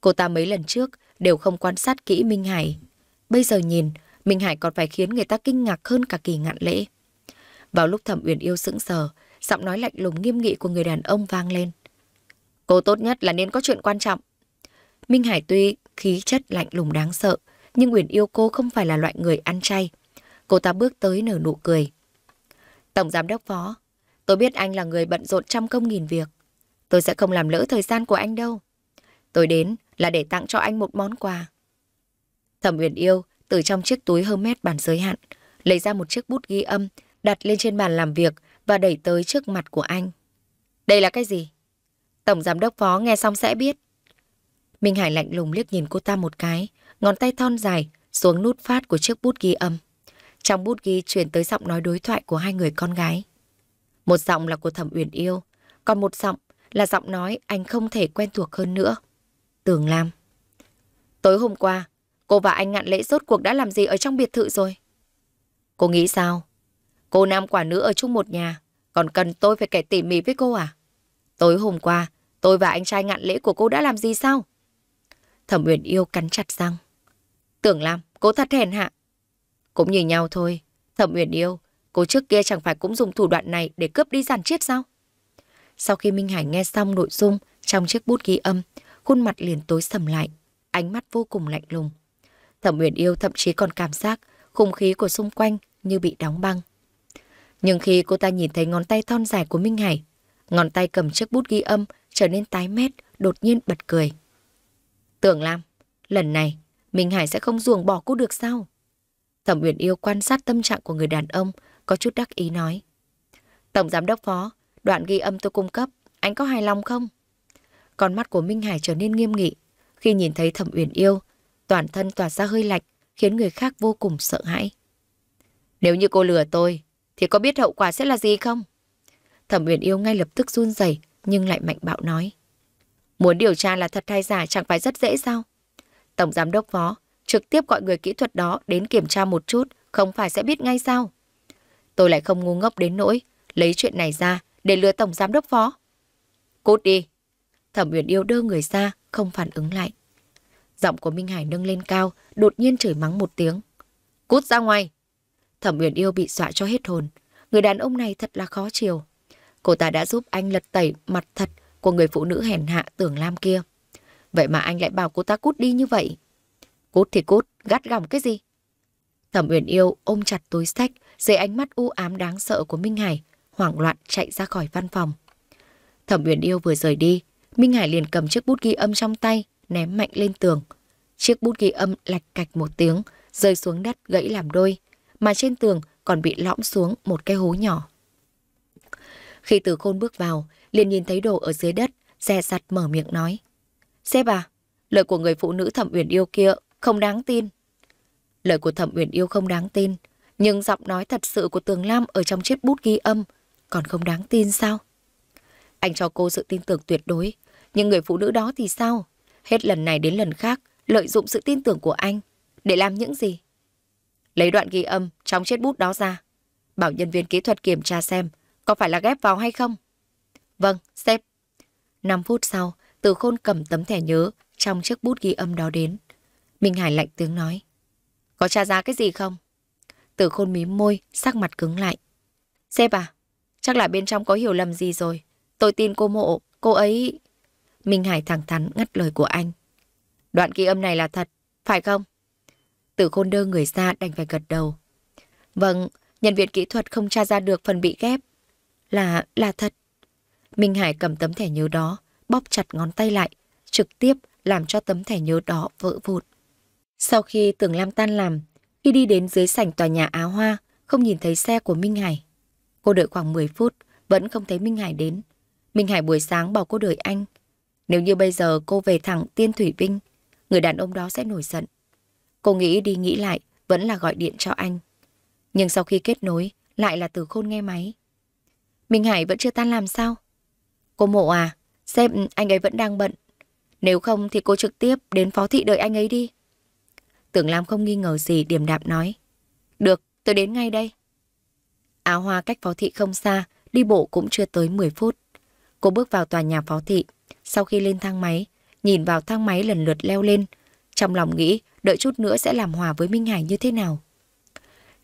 Cô ta mấy lần trước đều không quan sát kỹ Minh Hải. Bây giờ nhìn, Minh Hải còn phải khiến người ta kinh ngạc hơn cả kỳ ngạn lễ. Vào lúc Thẩm Uyển Yêu sững sờ, giọng nói lạnh lùng nghiêm nghị của người đàn ông vang lên. Cô tốt nhất là nên có chuyện quan trọng. Minh Hải tuy khí chất lạnh lùng đáng sợ, nhưng Uyển yêu cô không phải là loại người ăn chay. Cô ta bước tới nở nụ cười. Tổng giám đốc phó, tôi biết anh là người bận rộn trăm công nghìn việc. Tôi sẽ không làm lỡ thời gian của anh đâu. Tôi đến là để tặng cho anh một món quà. Thẩm Uyển yêu từ trong chiếc túi Hermes bản giới hạn, lấy ra một chiếc bút ghi âm, đặt lên trên bàn làm việc và đẩy tới trước mặt của anh. Đây là cái gì? Tổng giám đốc phó nghe xong sẽ biết. Minh Hải lạnh lùng liếc nhìn cô ta một cái, ngón tay thon dài xuống nút phát của chiếc bút ghi âm. Trong bút ghi truyền tới giọng nói đối thoại của hai người con gái. Một giọng là của Thẩm Uyển Yêu, còn một giọng là giọng nói anh không thể quen thuộc hơn nữa. Tường Lam. Tối hôm qua, cô và anh ngạn lễ rốt cuộc đã làm gì ở trong biệt thự rồi? Cô nghĩ sao? Cô nam quả nữ ở chung một nhà, còn cần tôi phải kể tỉ mỉ với cô à? Tối hôm qua, tôi và anh trai ngạn lễ của cô đã làm gì sao? Thẩm Uyển Yêu cắn chặt răng. Tưởng làm, cô thật hèn hạ. Cũng như nhau thôi. Thẩm Uyển Yêu, cô trước kia chẳng phải cũng dùng thủ đoạn này để cướp đi giàn chiết sao? Sau khi Minh Hải nghe xong nội dung trong chiếc bút ghi âm, khuôn mặt liền tối sầm lại, ánh mắt vô cùng lạnh lùng. Thẩm Uyển Yêu thậm chí còn cảm giác không khí của xung quanh như bị đóng băng. Nhưng khi cô ta nhìn thấy ngón tay thon dài của Minh Hải Ngón tay cầm chiếc bút ghi âm trở nên tái mét, đột nhiên bật cười. Tưởng Lam, lần này Minh Hải sẽ không ruồng bỏ cô được sao? Thẩm Uyển Yêu quan sát tâm trạng của người đàn ông, có chút đắc ý nói. Tổng giám đốc phó, đoạn ghi âm tôi cung cấp, anh có hài lòng không? Con mắt của Minh Hải trở nên nghiêm nghị. Khi nhìn thấy Thẩm Uyển Yêu, toàn thân tỏa ra hơi lạnh, khiến người khác vô cùng sợ hãi. Nếu như cô lừa tôi, thì có biết hậu quả sẽ là gì không? Thẩm Uyển Yêu ngay lập tức run rẩy nhưng lại mạnh bạo nói. Muốn điều tra là thật hay giả chẳng phải rất dễ sao? Tổng giám đốc phó trực tiếp gọi người kỹ thuật đó đến kiểm tra một chút, không phải sẽ biết ngay sao? Tôi lại không ngu ngốc đến nỗi lấy chuyện này ra để lừa tổng giám đốc phó. Cút đi. Thẩm Uyển Yêu đưa người ra, không phản ứng lại. Giọng của Minh Hải nâng lên cao, đột nhiên chửi mắng một tiếng. Cút ra ngoài. Thẩm Uyển Yêu bị dọa cho hết hồn. Người đàn ông này thật là khó chiều. Cô ta đã giúp anh lật tẩy mặt thật của người phụ nữ hèn hạ tưởng Lam kia. Vậy mà anh lại bảo cô ta cút đi như vậy. Cút thì cút, gắt gỏng cái gì? Thẩm Uyển Yêu ôm chặt túi sách dưới ánh mắt u ám đáng sợ của Minh Hải, hoảng loạn chạy ra khỏi văn phòng. Thẩm Uyển Yêu vừa rời đi, Minh Hải liền cầm chiếc bút ghi âm trong tay, ném mạnh lên tường. Chiếc bút ghi âm lạch cạch một tiếng, rơi xuống đất gãy làm đôi, mà trên tường còn bị lõm xuống một cái hố nhỏ. Khi từ khôn bước vào, liền nhìn thấy đồ ở dưới đất, dè dặt mở miệng nói. Sếp à, lời của người phụ nữ thẩm uyển yêu kia không đáng tin. Lời của thẩm uyển yêu không đáng tin, nhưng giọng nói thật sự của Tường Lam ở trong chiếc bút ghi âm còn không đáng tin sao? Anh cho cô sự tin tưởng tuyệt đối, nhưng người phụ nữ đó thì sao? Hết lần này đến lần khác, lợi dụng sự tin tưởng của anh. Để làm những gì? Lấy đoạn ghi âm trong chiếc bút đó ra. Bảo nhân viên kỹ thuật kiểm tra xem có phải là ghép vào hay không? Vâng, sếp. 5 phút sau, từ khôn cầm tấm thẻ nhớ trong chiếc bút ghi âm đó đến. Minh Hải lạnh tiếng nói. Có tra ra cái gì không? Từ khôn mím môi, sắc mặt cứng lại. Sếp à, chắc là bên trong có hiểu lầm gì rồi. Tôi tin cô mộ, cô ấy... Minh Hải thẳng thắn ngắt lời của anh. Đoạn ghi âm này là thật, phải không? Từ khôn đưa người ra đành phải gật đầu. Vâng, nhân viên kỹ thuật không tra ra được phần bị ghép là, là thật. Minh Hải cầm tấm thẻ nhớ đó, bóp chặt ngón tay lại, trực tiếp làm cho tấm thẻ nhớ đó vỡ vụt. Sau khi Tưởng Lam tan làm, khi đi đến dưới sảnh tòa nhà Á Hoa, không nhìn thấy xe của Minh Hải. Cô đợi khoảng 10 phút, vẫn không thấy Minh Hải đến. Minh Hải buổi sáng bảo cô đợi anh. Nếu như bây giờ cô về thẳng Tiên Thủy Vinh, người đàn ông đó sẽ nổi giận. Cô nghĩ đi nghĩ lại, vẫn là gọi điện cho anh. Nhưng sau khi kết nối, lại là từ khôn nghe máy. Minh Hải vẫn chưa tan làm sao? Cô mộ à, xem anh ấy vẫn đang bận. Nếu không thì cô trực tiếp đến phó thị đợi anh ấy đi. Tưởng Lam không nghi ngờ gì điềm đạm nói. Được, tôi đến ngay đây. Áo hoa cách phó thị không xa, đi bộ cũng chưa tới 10 phút. Cô bước vào tòa nhà phó thị. Sau khi lên thang máy, nhìn vào thang máy lần lượt leo lên. Trong lòng nghĩ đợi chút nữa sẽ làm hòa với Minh Hải như thế nào.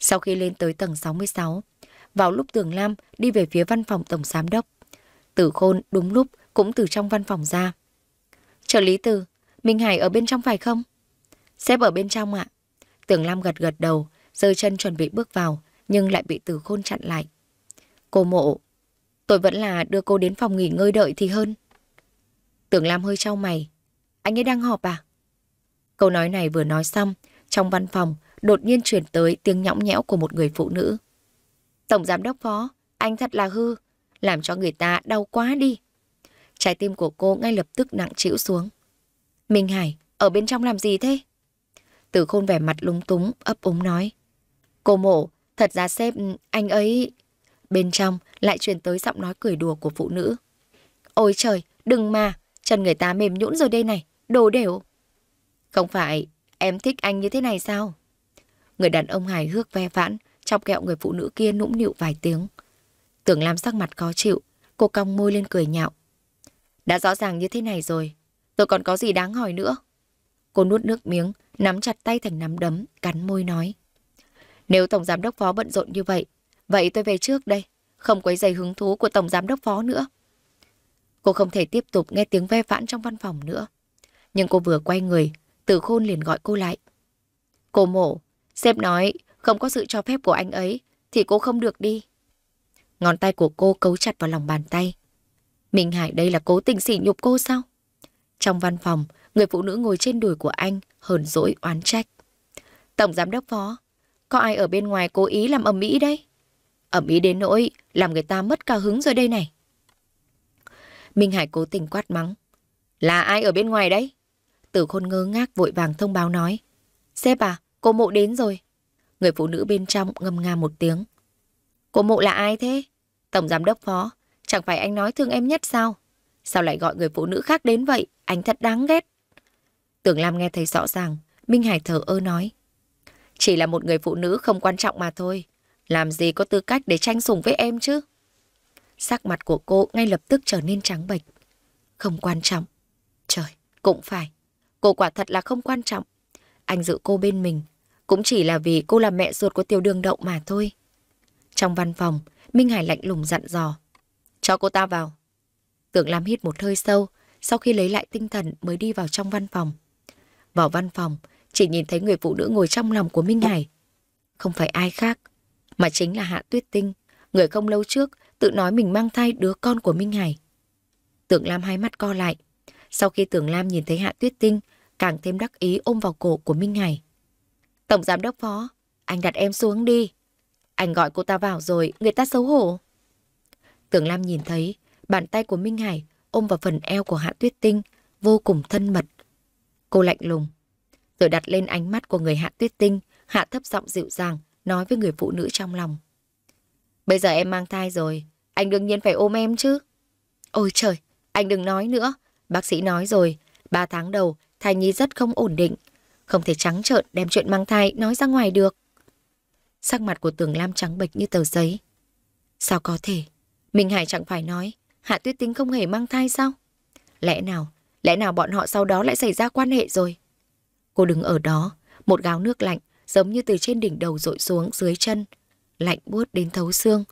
Sau khi lên tới tầng 66, vào lúc Tường Lam đi về phía văn phòng tổng giám đốc. Tử Khôn đúng lúc cũng từ trong văn phòng ra. Trợ lý Từ, Minh Hải ở bên trong phải không? Sếp ở bên trong ạ. À. Tường Lam gật gật đầu, rơi chân chuẩn bị bước vào, nhưng lại bị Tử Khôn chặn lại. Cô mộ, tôi vẫn là đưa cô đến phòng nghỉ ngơi đợi thì hơn. Tưởng Lam hơi trao mày. Anh ấy đang họp à? Câu nói này vừa nói xong, trong văn phòng đột nhiên chuyển tới tiếng nhõng nhẽo của một người phụ nữ. Tổng giám đốc phó, anh thật là hư, làm cho người ta đau quá đi. Trái tim của cô ngay lập tức nặng trĩu xuống. Minh Hải, ở bên trong làm gì thế? Từ khôn vẻ mặt lúng túng, ấp úng nói. Cô mổ, thật ra sếp, ừ, anh ấy... Bên trong lại truyền tới giọng nói cười đùa của phụ nữ. Ôi trời, đừng mà, chân người ta mềm nhũn rồi đây này, đồ đều. Không phải, em thích anh như thế này sao? Người đàn ông hài hước ve vãn, chọc kẹo người phụ nữ kia nũng nịu vài tiếng. Tưởng Lam sắc mặt khó chịu, cô cong môi lên cười nhạo. Đã rõ ràng như thế này rồi, tôi còn có gì đáng hỏi nữa. Cô nuốt nước miếng, nắm chặt tay thành nắm đấm, cắn môi nói. Nếu Tổng Giám Đốc Phó bận rộn như vậy, vậy tôi về trước đây, không quấy dày hứng thú của Tổng Giám Đốc Phó nữa. Cô không thể tiếp tục nghe tiếng ve vãn trong văn phòng nữa. Nhưng cô vừa quay người, Tử Khôn liền gọi cô lại. Cô mổ, xếp nói không có sự cho phép của anh ấy thì cô không được đi. Ngón tay của cô cấu chặt vào lòng bàn tay. Minh Hải đây là cố tình sỉ nhục cô sao? Trong văn phòng, người phụ nữ ngồi trên đùi của anh hờn dỗi oán trách. Tổng giám đốc phó, có ai ở bên ngoài cố ý làm ầm ĩ đây? Ẩm ý đến nỗi làm người ta mất cả hứng rồi đây này. Minh Hải cố tình quát mắng. Là ai ở bên ngoài đấy? Tử khôn ngơ ngác vội vàng thông báo nói. Sếp à, cô mộ đến rồi. Người phụ nữ bên trong ngâm nga một tiếng. Cô mụ là ai thế? Tổng giám đốc phó, chẳng phải anh nói thương em nhất sao? Sao lại gọi người phụ nữ khác đến vậy? Anh thật đáng ghét. Tưởng Lam nghe thấy rõ ràng, Minh Hải thở ơ nói. Chỉ là một người phụ nữ không quan trọng mà thôi. Làm gì có tư cách để tranh sủng với em chứ? Sắc mặt của cô ngay lập tức trở nên trắng bệch. Không quan trọng. Trời, cũng phải. Cô quả thật là không quan trọng. Anh giữ cô bên mình, cũng chỉ là vì cô là mẹ ruột của Tiểu đường đậu mà thôi. Trong văn phòng, Minh Hải lạnh lùng dặn dò. Cho cô ta vào. Tưởng Lam hít một hơi sâu, sau khi lấy lại tinh thần mới đi vào trong văn phòng. Vào văn phòng, chỉ nhìn thấy người phụ nữ ngồi trong lòng của Minh Hải. Không phải ai khác, mà chính là Hạ Tuyết Tinh, người không lâu trước tự nói mình mang thai đứa con của Minh Hải. Tưởng Lam hai mắt co lại. Sau khi Tưởng Lam nhìn thấy Hạ Tuyết Tinh, càng thêm đắc ý ôm vào cổ của Minh Hải. Tổng giám đốc phó, anh đặt em xuống đi. Anh gọi cô ta vào rồi, người ta xấu hổ. Tưởng Lam nhìn thấy, bàn tay của Minh Hải ôm vào phần eo của Hạ Tuyết Tinh, vô cùng thân mật. Cô lạnh lùng, rồi đặt lên ánh mắt của người Hạ Tuyết Tinh, hạ thấp giọng dịu dàng, nói với người phụ nữ trong lòng. Bây giờ em mang thai rồi, anh đương nhiên phải ôm em chứ. Ôi trời, anh đừng nói nữa, bác sĩ nói rồi, 3 tháng đầu thai nhi rất không ổn định, không thể trắng trợn đem chuyện mang thai nói ra ngoài được. Sắc mặt của tường Lam trắng bệch như tờ giấy. Sao có thể? Minh Hải chẳng phải nói Hạ Tuyết Tinh không hề mang thai sao? Lẽ nào, lẽ nào bọn họ sau đó lại xảy ra quan hệ rồi? Cô đứng ở đó, một gáo nước lạnh giống như từ trên đỉnh đầu rội xuống dưới chân, lạnh buốt đến thấu xương.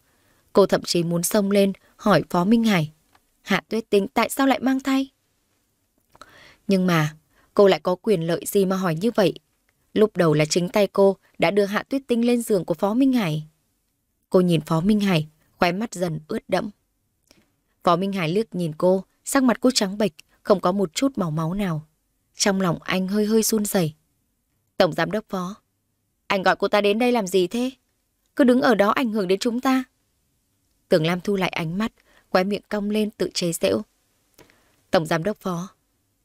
Cô thậm chí muốn xông lên hỏi Phó Minh Hải, Hạ Tuyết Tinh tại sao lại mang thai? Nhưng mà, Cô lại có quyền lợi gì mà hỏi như vậy? Lúc đầu là chính tay cô đã đưa Hạ Tuyết Tinh lên giường của Phó Minh Hải. Cô nhìn Phó Minh Hải, khóe mắt dần ướt đẫm. Phó Minh Hải lướt nhìn cô, sắc mặt cô trắng bệch, không có một chút màu máu nào. Trong lòng anh hơi hơi run rẩy. Tổng giám đốc phó, anh gọi cô ta đến đây làm gì thế? Cứ đứng ở đó ảnh hưởng đến chúng ta. Tưởng Lam thu lại ánh mắt, khóe miệng cong lên tự chế giễu. Tổng giám đốc phó,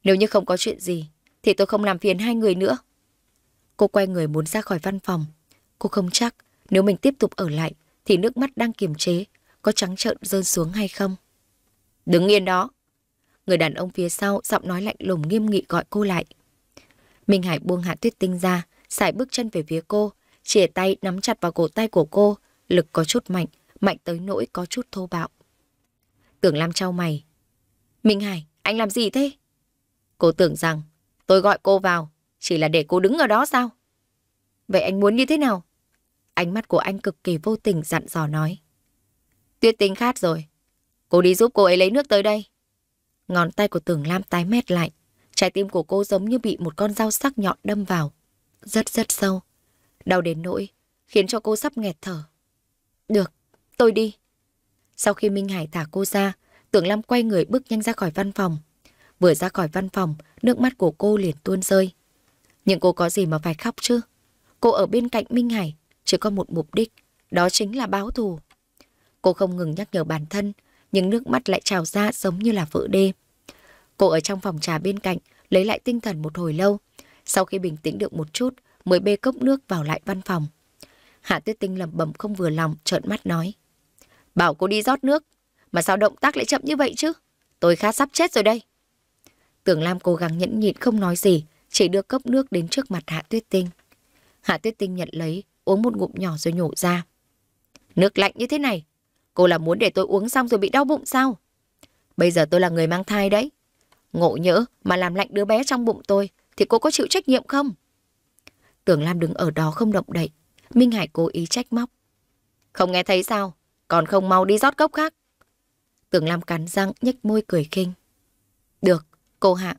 nếu như không có chuyện gì, thì tôi không làm phiền hai người nữa. Cô quay người muốn ra khỏi văn phòng. Cô không chắc nếu mình tiếp tục ở lại thì nước mắt đang kiềm chế, có trắng trợn rơi xuống hay không. Đứng yên đó. Người đàn ông phía sau giọng nói lạnh lùng nghiêm nghị gọi cô lại. Minh Hải buông hạ tuyết tinh ra, xài bước chân về phía cô, chìa tay nắm chặt vào cổ tay của cô, lực có chút mạnh, mạnh tới nỗi có chút thô bạo. Tưởng Lam trao mày. Minh Hải, anh làm gì thế? Cô tưởng rằng Tôi gọi cô vào, chỉ là để cô đứng ở đó sao? Vậy anh muốn như thế nào? Ánh mắt của anh cực kỳ vô tình dặn dò nói. Tuyết tinh khát rồi. Cô đi giúp cô ấy lấy nước tới đây. Ngón tay của tưởng Lam tái mét lại. Trái tim của cô giống như bị một con dao sắc nhọn đâm vào. Rất rất sâu. Đau đến nỗi, khiến cho cô sắp nghẹt thở. Được, tôi đi. Sau khi Minh Hải thả cô ra, tưởng Lam quay người bước nhanh ra khỏi văn phòng. Vừa ra khỏi văn phòng, nước mắt của cô liền tuôn rơi. Nhưng cô có gì mà phải khóc chứ? Cô ở bên cạnh Minh Hải, chỉ có một mục đích, đó chính là báo thù. Cô không ngừng nhắc nhở bản thân, nhưng nước mắt lại trào ra giống như là vỡ đê. Cô ở trong phòng trà bên cạnh, lấy lại tinh thần một hồi lâu. Sau khi bình tĩnh được một chút, mới bê cốc nước vào lại văn phòng. Hạ Tuyết Tinh lầm bầm không vừa lòng, trợn mắt nói. Bảo cô đi rót nước, mà sao động tác lại chậm như vậy chứ? Tôi khá sắp chết rồi đây. Tưởng Lam cố gắng nhẫn nhịn không nói gì, chỉ đưa cốc nước đến trước mặt Hạ Tuyết Tinh. Hạ Tuyết Tinh nhận lấy, uống một ngụm nhỏ rồi nhổ ra. Nước lạnh như thế này, cô là muốn để tôi uống xong rồi bị đau bụng sao? Bây giờ tôi là người mang thai đấy. Ngộ nhỡ mà làm lạnh đứa bé trong bụng tôi thì cô có chịu trách nhiệm không? Tưởng Lam đứng ở đó không động đậy. Minh Hải cố ý trách móc. Không nghe thấy sao? Còn không mau đi rót cốc khác. Tưởng Lam cắn răng nhếch môi cười khinh. Được, Cô Hạ,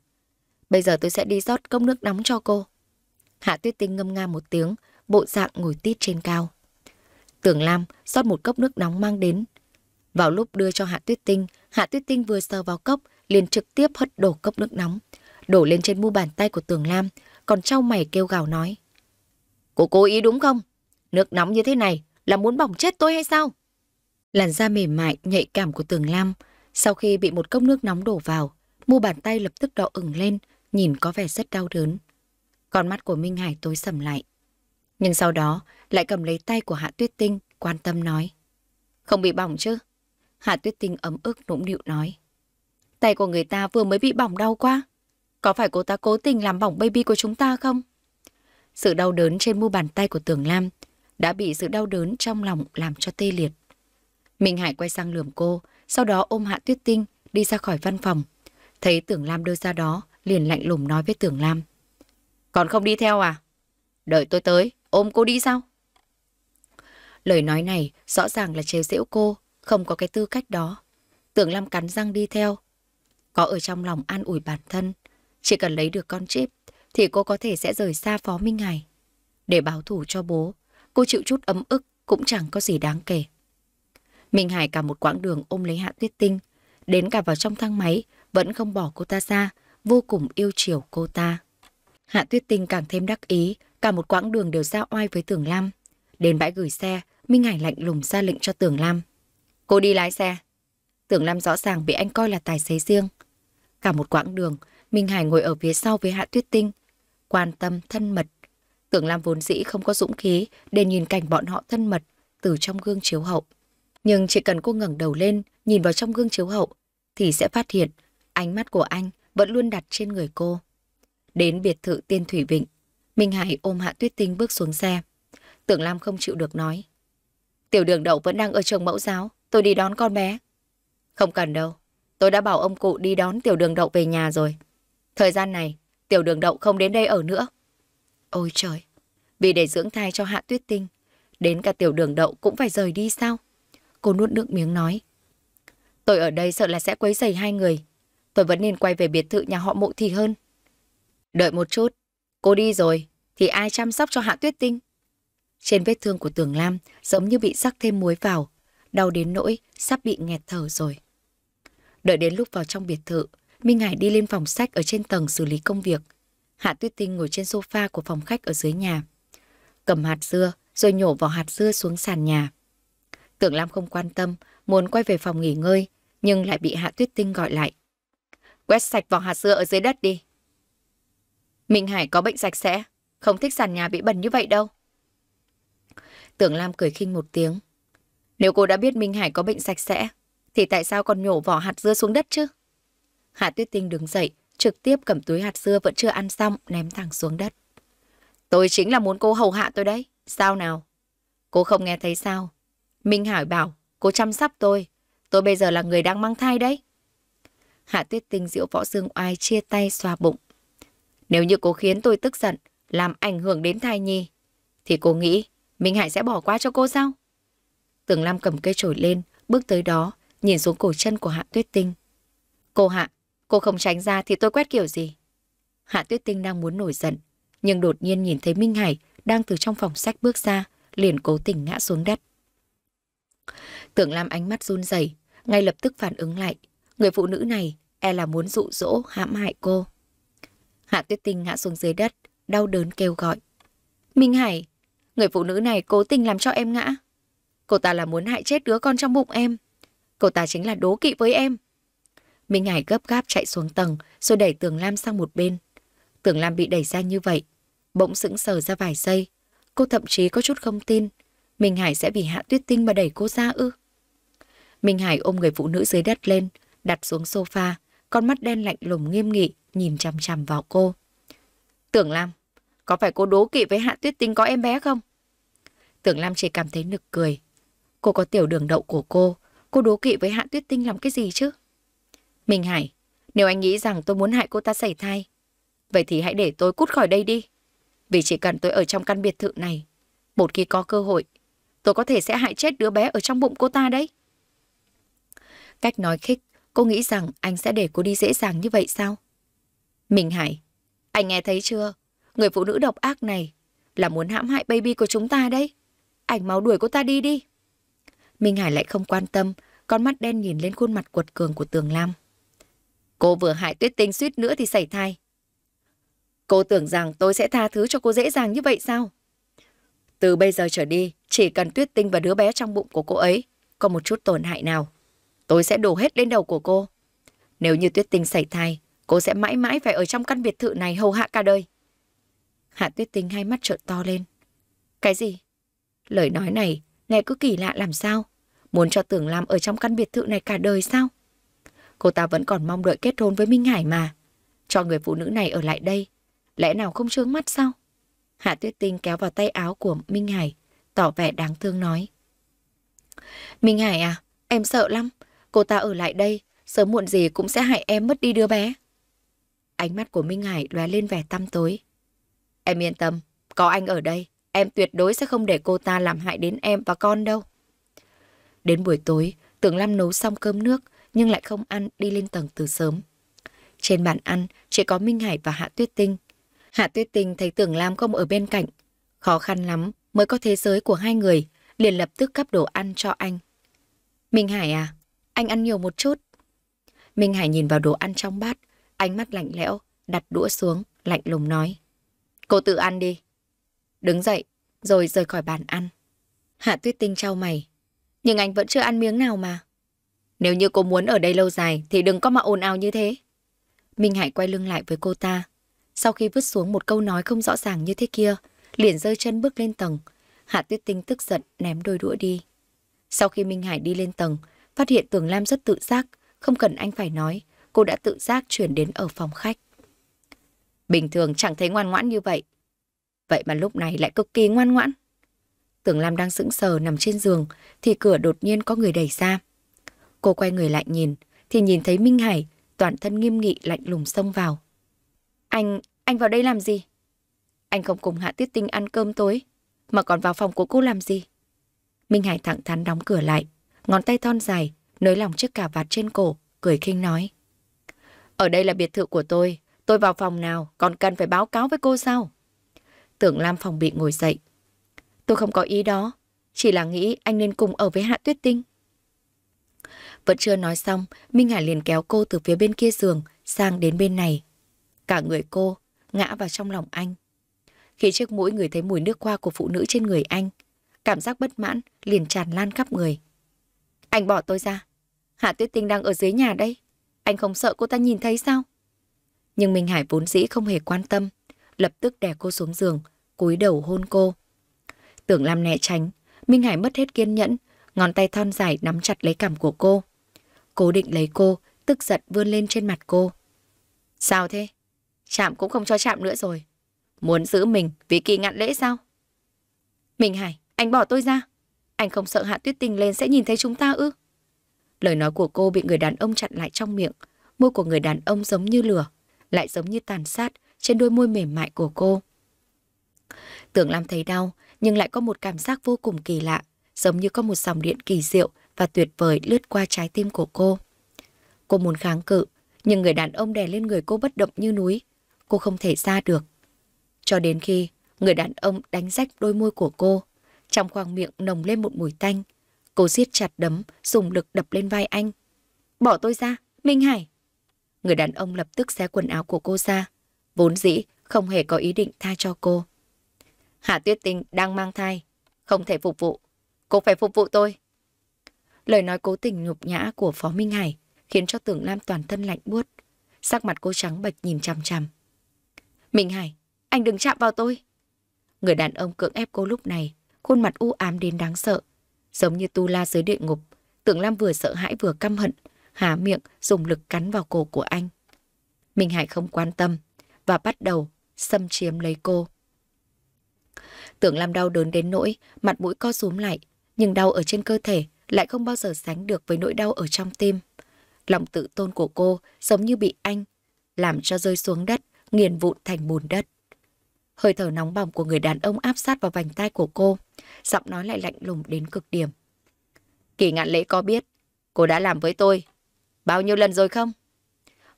bây giờ tôi sẽ đi rót cốc nước nóng cho cô. Hạ Tuyết Tinh ngâm nga một tiếng, bộ dạng ngồi tít trên cao. Tưởng Lam rót một cốc nước nóng mang đến. Vào lúc đưa cho Hạ Tuyết Tinh, Hạ Tuyết Tinh vừa sờ vào cốc, liền trực tiếp hất đổ cốc nước nóng, đổ lên trên mu bàn tay của Tưởng Lam, còn trao mày kêu gào nói. Cô cố ý đúng không? Nước nóng như thế này là muốn bỏng chết tôi hay sao? Làn da mềm mại, nhạy cảm của Tường Lam, sau khi bị một cốc nước nóng đổ vào, Mu bàn tay lập tức đỏ ửng lên, nhìn có vẻ rất đau đớn. Con mắt của Minh Hải tối sầm lại. Nhưng sau đó lại cầm lấy tay của Hạ Tuyết Tinh, quan tâm nói. Không bị bỏng chứ? Hạ Tuyết Tinh ấm ức nũng nịu nói. Tay của người ta vừa mới bị bỏng đau quá. Có phải cô ta cố tình làm bỏng baby của chúng ta không? Sự đau đớn trên mu bàn tay của Tường Lam đã bị sự đau đớn trong lòng làm cho tê liệt. Minh Hải quay sang lườm cô, sau đó ôm Hạ Tuyết Tinh đi ra khỏi văn phòng. Thấy Tưởng Lam đưa ra đó, liền lạnh lùng nói với Tưởng Lam. Còn không đi theo à? Đợi tôi tới, ôm cô đi sao? Lời nói này rõ ràng là trêu giễu cô, không có cái tư cách đó. Tưởng Lam cắn răng đi theo. Có ở trong lòng an ủi bản thân, chỉ cần lấy được con chip thì cô có thể sẽ rời xa Phó Minh Hải. Để báo thủ cho bố, cô chịu chút ấm ức cũng chẳng có gì đáng kể. Minh Hải cả một quãng đường ôm lấy Hạ Tuyết Tinh, đến cả vào trong thang máy vẫn không bỏ cô ta ra, vô cùng yêu chiều cô ta. Hạ Tuyết Tinh càng thêm đắc ý, cả một quãng đường đều giao oai với Tưởng Lam. Đến bãi gửi xe, Minh Hải lạnh lùng ra lệnh cho Tưởng Lam. Cô đi lái xe. Tưởng Lam rõ ràng bị anh coi là tài xế riêng. Cả một quãng đường, Minh Hải ngồi ở phía sau với Hạ Tuyết Tinh. Quan tâm, thân mật. Tưởng Lam vốn dĩ không có dũng khí để nhìn cảnh bọn họ thân mật từ trong gương chiếu hậu. Nhưng chỉ cần cô ngẩng đầu lên, nhìn vào trong gương chiếu hậu, thì sẽ phát hiện Ánh mắt của anh vẫn luôn đặt trên người cô. Đến biệt thự Tiên Thủy Vịnh, Minh Hải ôm Hạ Tuyết Tinh bước xuống xe. Tưởng Lam không chịu được nói. Tiểu đường đậu vẫn đang ở trường mẫu giáo, tôi đi đón con bé. Không cần đâu, tôi đã bảo ông cụ đi đón tiểu đường đậu về nhà rồi. Thời gian này, tiểu đường đậu không đến đây ở nữa. Ôi trời, vì để dưỡng thai cho Hạ Tuyết Tinh, đến cả tiểu đường đậu cũng phải rời đi sao? Cô nuốt nước miếng nói. Tôi ở đây sợ là sẽ quấy rầy hai người, tôi vẫn nên quay về biệt thự nhà họ mộ thì hơn. Đợi một chút, cô đi rồi, thì ai chăm sóc cho hạ tuyết tinh? Trên vết thương của Tường Lam giống như bị sắc thêm muối vào, đau đến nỗi sắp bị nghẹt thở rồi. Đợi đến lúc vào trong biệt thự, Minh Hải đi lên phòng sách ở trên tầng xử lý công việc. Hạ Tuyết Tinh ngồi trên sofa của phòng khách ở dưới nhà. Cầm hạt dưa rồi nhổ vào hạt dưa xuống sàn nhà. Tưởng Lam không quan tâm, muốn quay về phòng nghỉ ngơi, nhưng lại bị Hạ Tuyết Tinh gọi lại. Quét sạch vỏ hạt dưa ở dưới đất đi. Minh Hải có bệnh sạch sẽ, không thích sàn nhà bị bẩn như vậy đâu. Tưởng Lam cười khinh một tiếng. Nếu cô đã biết Minh Hải có bệnh sạch sẽ, thì tại sao còn nhổ vỏ hạt dưa xuống đất chứ? Hạ Tuyết Tinh đứng dậy, trực tiếp cầm túi hạt dưa vẫn chưa ăn xong, ném thẳng xuống đất. Tôi chính là muốn cô hầu hạ tôi đấy, sao nào? Cô không nghe thấy sao? Minh Hải bảo, cô chăm sóc tôi. Tôi bây giờ là người đang mang thai đấy. Hạ Tuyết Tinh diễu võ dương oai chia tay xoa bụng. Nếu như cô khiến tôi tức giận, làm ảnh hưởng đến thai nhi, thì cô nghĩ Minh Hải sẽ bỏ qua cho cô sao? Tưởng Lam cầm cây trổi lên, bước tới đó, nhìn xuống cổ chân của Hạ Tuyết Tinh. Cô Hạ, cô không tránh ra thì tôi quét kiểu gì? Hạ Tuyết Tinh đang muốn nổi giận, nhưng đột nhiên nhìn thấy Minh Hải đang từ trong phòng sách bước ra, liền cố tình ngã xuống đất. Tưởng Lam ánh mắt run rẩy, ngay lập tức phản ứng lại, Người phụ nữ này e là muốn dụ dỗ hãm hại cô. Hạ Tuyết Tinh ngã xuống dưới đất, đau đớn kêu gọi. Minh Hải, người phụ nữ này cố tình làm cho em ngã. Cô ta là muốn hại chết đứa con trong bụng em. Cô ta chính là đố kỵ với em. Minh Hải gấp gáp chạy xuống tầng rồi đẩy Tường Lam sang một bên. Tường Lam bị đẩy ra như vậy, bỗng sững sờ ra vài giây. Cô thậm chí có chút không tin, Minh Hải sẽ vì Hạ Tuyết Tinh mà đẩy cô ra ư. Minh Hải ôm người phụ nữ dưới đất lên, đặt xuống sofa, con mắt đen lạnh lùng nghiêm nghị, nhìn chằm chằm vào cô. Tưởng Lam, có phải cô đố kỵ với Hạ Tuyết Tinh có em bé không? Tưởng Lam chỉ cảm thấy nực cười. Cô có tiểu đường đậu của cô, cô đố kỵ với Hạ Tuyết Tinh làm cái gì chứ? Minh Hải, nếu anh nghĩ rằng tôi muốn hại cô ta xảy thai, vậy thì hãy để tôi cút khỏi đây đi. Vì chỉ cần tôi ở trong căn biệt thự này, một khi có cơ hội, tôi có thể sẽ hại chết đứa bé ở trong bụng cô ta đấy. Cách nói khích Cô nghĩ rằng anh sẽ để cô đi dễ dàng như vậy sao? Mình Hải, anh nghe thấy chưa? Người phụ nữ độc ác này là muốn hãm hại baby của chúng ta đấy. Anh mau đuổi cô ta đi đi. Minh Hải lại không quan tâm, con mắt đen nhìn lên khuôn mặt cuột cường của Tường Lam. Cô vừa hại tuyết tinh suýt nữa thì xảy thai. Cô tưởng rằng tôi sẽ tha thứ cho cô dễ dàng như vậy sao? Từ bây giờ trở đi, chỉ cần tuyết tinh và đứa bé trong bụng của cô ấy có một chút tổn hại nào tôi sẽ đổ hết lên đầu của cô. Nếu như Tuyết Tinh xảy thai, cô sẽ mãi mãi phải ở trong căn biệt thự này hầu hạ cả đời. Hạ Tuyết Tinh hai mắt trợn to lên. Cái gì? Lời nói này nghe cứ kỳ lạ làm sao? Muốn cho Tưởng Lam ở trong căn biệt thự này cả đời sao? Cô ta vẫn còn mong đợi kết hôn với Minh Hải mà. Cho người phụ nữ này ở lại đây, lẽ nào không trướng mắt sao? Hạ Tuyết Tinh kéo vào tay áo của Minh Hải, tỏ vẻ đáng thương nói. Minh Hải à, em sợ lắm, Cô ta ở lại đây, sớm muộn gì cũng sẽ hại em mất đi đứa bé. Ánh mắt của Minh Hải lóe lên vẻ tăm tối. Em yên tâm, có anh ở đây, em tuyệt đối sẽ không để cô ta làm hại đến em và con đâu. Đến buổi tối, Tưởng Lam nấu xong cơm nước nhưng lại không ăn đi lên tầng từ sớm. Trên bàn ăn chỉ có Minh Hải và Hạ Tuyết Tinh. Hạ Tuyết Tinh thấy Tưởng Lam không ở bên cạnh. Khó khăn lắm mới có thế giới của hai người, liền lập tức cắp đồ ăn cho anh. Minh Hải à, anh ăn nhiều một chút. Minh Hải nhìn vào đồ ăn trong bát, ánh mắt lạnh lẽo, đặt đũa xuống, lạnh lùng nói. Cô tự ăn đi. Đứng dậy, rồi rời khỏi bàn ăn. Hạ tuyết tinh trao mày. Nhưng anh vẫn chưa ăn miếng nào mà. Nếu như cô muốn ở đây lâu dài thì đừng có mà ồn ào như thế. Minh Hải quay lưng lại với cô ta. Sau khi vứt xuống một câu nói không rõ ràng như thế kia, liền rơi chân bước lên tầng. Hạ tuyết tinh tức giận ném đôi đũa đi. Sau khi Minh Hải đi lên tầng, Phát hiện Tường Lam rất tự giác, không cần anh phải nói, cô đã tự giác chuyển đến ở phòng khách. Bình thường chẳng thấy ngoan ngoãn như vậy. Vậy mà lúc này lại cực kỳ ngoan ngoãn. Tưởng Lam đang sững sờ nằm trên giường thì cửa đột nhiên có người đẩy ra. Cô quay người lại nhìn thì nhìn thấy Minh Hải toàn thân nghiêm nghị lạnh lùng xông vào. Anh, anh vào đây làm gì? Anh không cùng Hạ Tiết Tinh ăn cơm tối mà còn vào phòng của cô làm gì? Minh Hải thẳng thắn đóng cửa lại, ngón tay thon dài, nới lòng chiếc cà vạt trên cổ, cười khinh nói. Ở đây là biệt thự của tôi, tôi vào phòng nào, còn cần phải báo cáo với cô sao? Tưởng Lam phòng bị ngồi dậy. Tôi không có ý đó, chỉ là nghĩ anh nên cùng ở với Hạ Tuyết Tinh. Vẫn chưa nói xong, Minh Hải liền kéo cô từ phía bên kia giường sang đến bên này. Cả người cô ngã vào trong lòng anh. Khi chiếc mũi người thấy mùi nước hoa của phụ nữ trên người anh, cảm giác bất mãn liền tràn lan khắp người. Anh bỏ tôi ra. Hạ Tuyết Tinh đang ở dưới nhà đây. Anh không sợ cô ta nhìn thấy sao? Nhưng Minh Hải vốn dĩ không hề quan tâm. Lập tức đè cô xuống giường, cúi đầu hôn cô. Tưởng làm né tránh, Minh Hải mất hết kiên nhẫn, ngón tay thon dài nắm chặt lấy cằm của cô. Cố định lấy cô, tức giận vươn lên trên mặt cô. Sao thế? Chạm cũng không cho chạm nữa rồi. Muốn giữ mình vì kỳ ngạn lễ sao? Minh Hải, anh bỏ tôi ra. Anh không sợ Hạ Tuyết tinh lên sẽ nhìn thấy chúng ta ư? Lời nói của cô bị người đàn ông chặn lại trong miệng. Môi của người đàn ông giống như lửa, lại giống như tàn sát trên đôi môi mềm mại của cô. Tưởng Lam thấy đau, nhưng lại có một cảm giác vô cùng kỳ lạ, giống như có một dòng điện kỳ diệu và tuyệt vời lướt qua trái tim của cô. Cô muốn kháng cự, nhưng người đàn ông đè lên người cô bất động như núi. Cô không thể ra được. Cho đến khi người đàn ông đánh rách đôi môi của cô, trong khoang miệng nồng lên một mùi tanh. Cô siết chặt đấm, dùng lực đập lên vai anh. Bỏ tôi ra, Minh Hải. Người đàn ông lập tức xé quần áo của cô ra. Vốn dĩ, không hề có ý định tha cho cô. Hạ Tuyết Tinh đang mang thai, không thể phục vụ. Cô phải phục vụ tôi. Lời nói cố tình nhục nhã của Phó Minh Hải khiến cho Tưởng Lam toàn thân lạnh buốt. Sắc mặt cô trắng bệch nhìn chằm chằm. Minh Hải, anh đừng chạm vào tôi. Người đàn ông cưỡng ép cô lúc này khuôn mặt u ám đến đáng sợ. Giống như tu la dưới địa ngục, tưởng Lam vừa sợ hãi vừa căm hận, há miệng dùng lực cắn vào cổ của anh. Minh Hải không quan tâm và bắt đầu xâm chiếm lấy cô. Tưởng Lam đau đớn đến nỗi, mặt mũi co rúm lại, nhưng đau ở trên cơ thể lại không bao giờ sánh được với nỗi đau ở trong tim. Lòng tự tôn của cô giống như bị anh, làm cho rơi xuống đất, nghiền vụn thành bùn đất. Hơi thở nóng bỏng của người đàn ông áp sát vào vành tay của cô, giọng nói lại lạnh lùng đến cực điểm. Kỳ ngạn lễ có biết, cô đã làm với tôi. Bao nhiêu lần rồi không?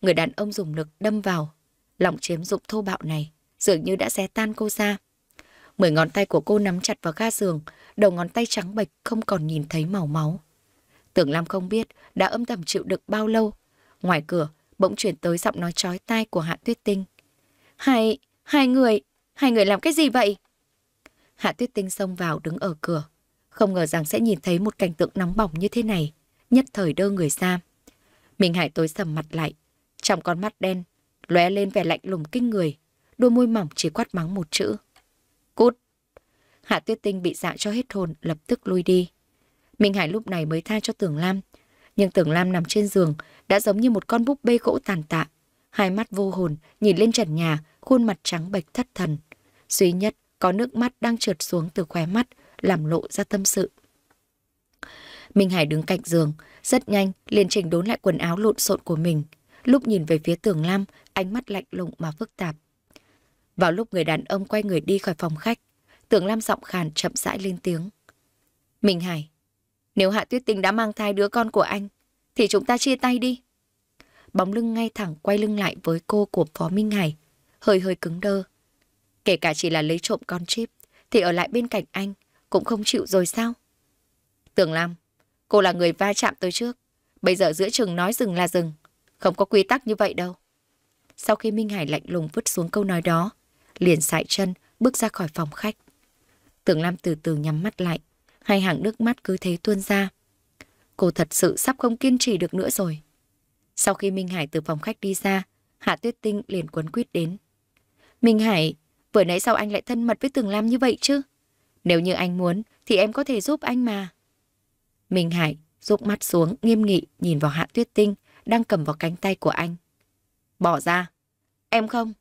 Người đàn ông dùng lực đâm vào, lòng chiếm dụng thô bạo này, dường như đã xé tan cô ra. Mười ngón tay của cô nắm chặt vào ga giường, đầu ngón tay trắng bệch không còn nhìn thấy màu máu. Tưởng Lam không biết đã âm thầm chịu đựng bao lâu. Ngoài cửa, bỗng chuyển tới giọng nói chói tai của Hạ Tuyết Tinh. Hai, hai người, Hai người làm cái gì vậy? Hạ Tuyết Tinh xông vào đứng ở cửa. Không ngờ rằng sẽ nhìn thấy một cảnh tượng nóng bỏng như thế này. Nhất thời đơ người ra. Minh Hải tối sầm mặt lại. Trong con mắt đen, lóe lên vẻ lạnh lùng kinh người. Đôi môi mỏng chỉ quát mắng một chữ. Cút! Hạ Tuyết Tinh bị dạ cho hết hồn, lập tức lui đi. Minh Hải lúc này mới tha cho Tưởng Lam. Nhưng Tưởng Lam nằm trên giường, đã giống như một con búp bê gỗ tàn tạ. Hai mắt vô hồn, nhìn lên trần nhà, khuôn mặt trắng bệch thất thần. Duy nhất có nước mắt đang trượt xuống từ khóe mắt, làm lộ ra tâm sự. Minh Hải đứng cạnh giường, rất nhanh liền chỉnh đốn lại quần áo lộn xộn của mình. Lúc nhìn về phía tường lam, ánh mắt lạnh lùng mà phức tạp. Vào lúc người đàn ông quay người đi khỏi phòng khách, tường lam giọng khàn chậm rãi lên tiếng. Minh Hải, nếu Hạ Tuyết Tình đã mang thai đứa con của anh, thì chúng ta chia tay đi. Bóng lưng ngay thẳng quay lưng lại với cô của Phó Minh Hải, hơi hơi cứng đơ. Kể cả chỉ là lấy trộm con chip, thì ở lại bên cạnh anh cũng không chịu rồi sao? Tường Lam, cô là người va chạm tôi trước. Bây giờ giữa chừng nói dừng là dừng. Không có quy tắc như vậy đâu. Sau khi Minh Hải lạnh lùng vứt xuống câu nói đó, liền sải chân bước ra khỏi phòng khách. Tưởng Lam từ từ nhắm mắt lại, hai hàng nước mắt cứ thế tuôn ra. Cô thật sự sắp không kiên trì được nữa rồi. Sau khi Minh Hải từ phòng khách đi ra, Hạ Tuyết Tinh liền quấn quýt đến. Minh Hải, vừa nãy sao anh lại thân mật với Tường Lam như vậy chứ? Nếu như anh muốn, thì em có thể giúp anh mà. Minh Hải rút mắt xuống nghiêm nghị nhìn vào Hạ Tuyết Tinh đang cầm vào cánh tay của anh. Bỏ ra. Em không.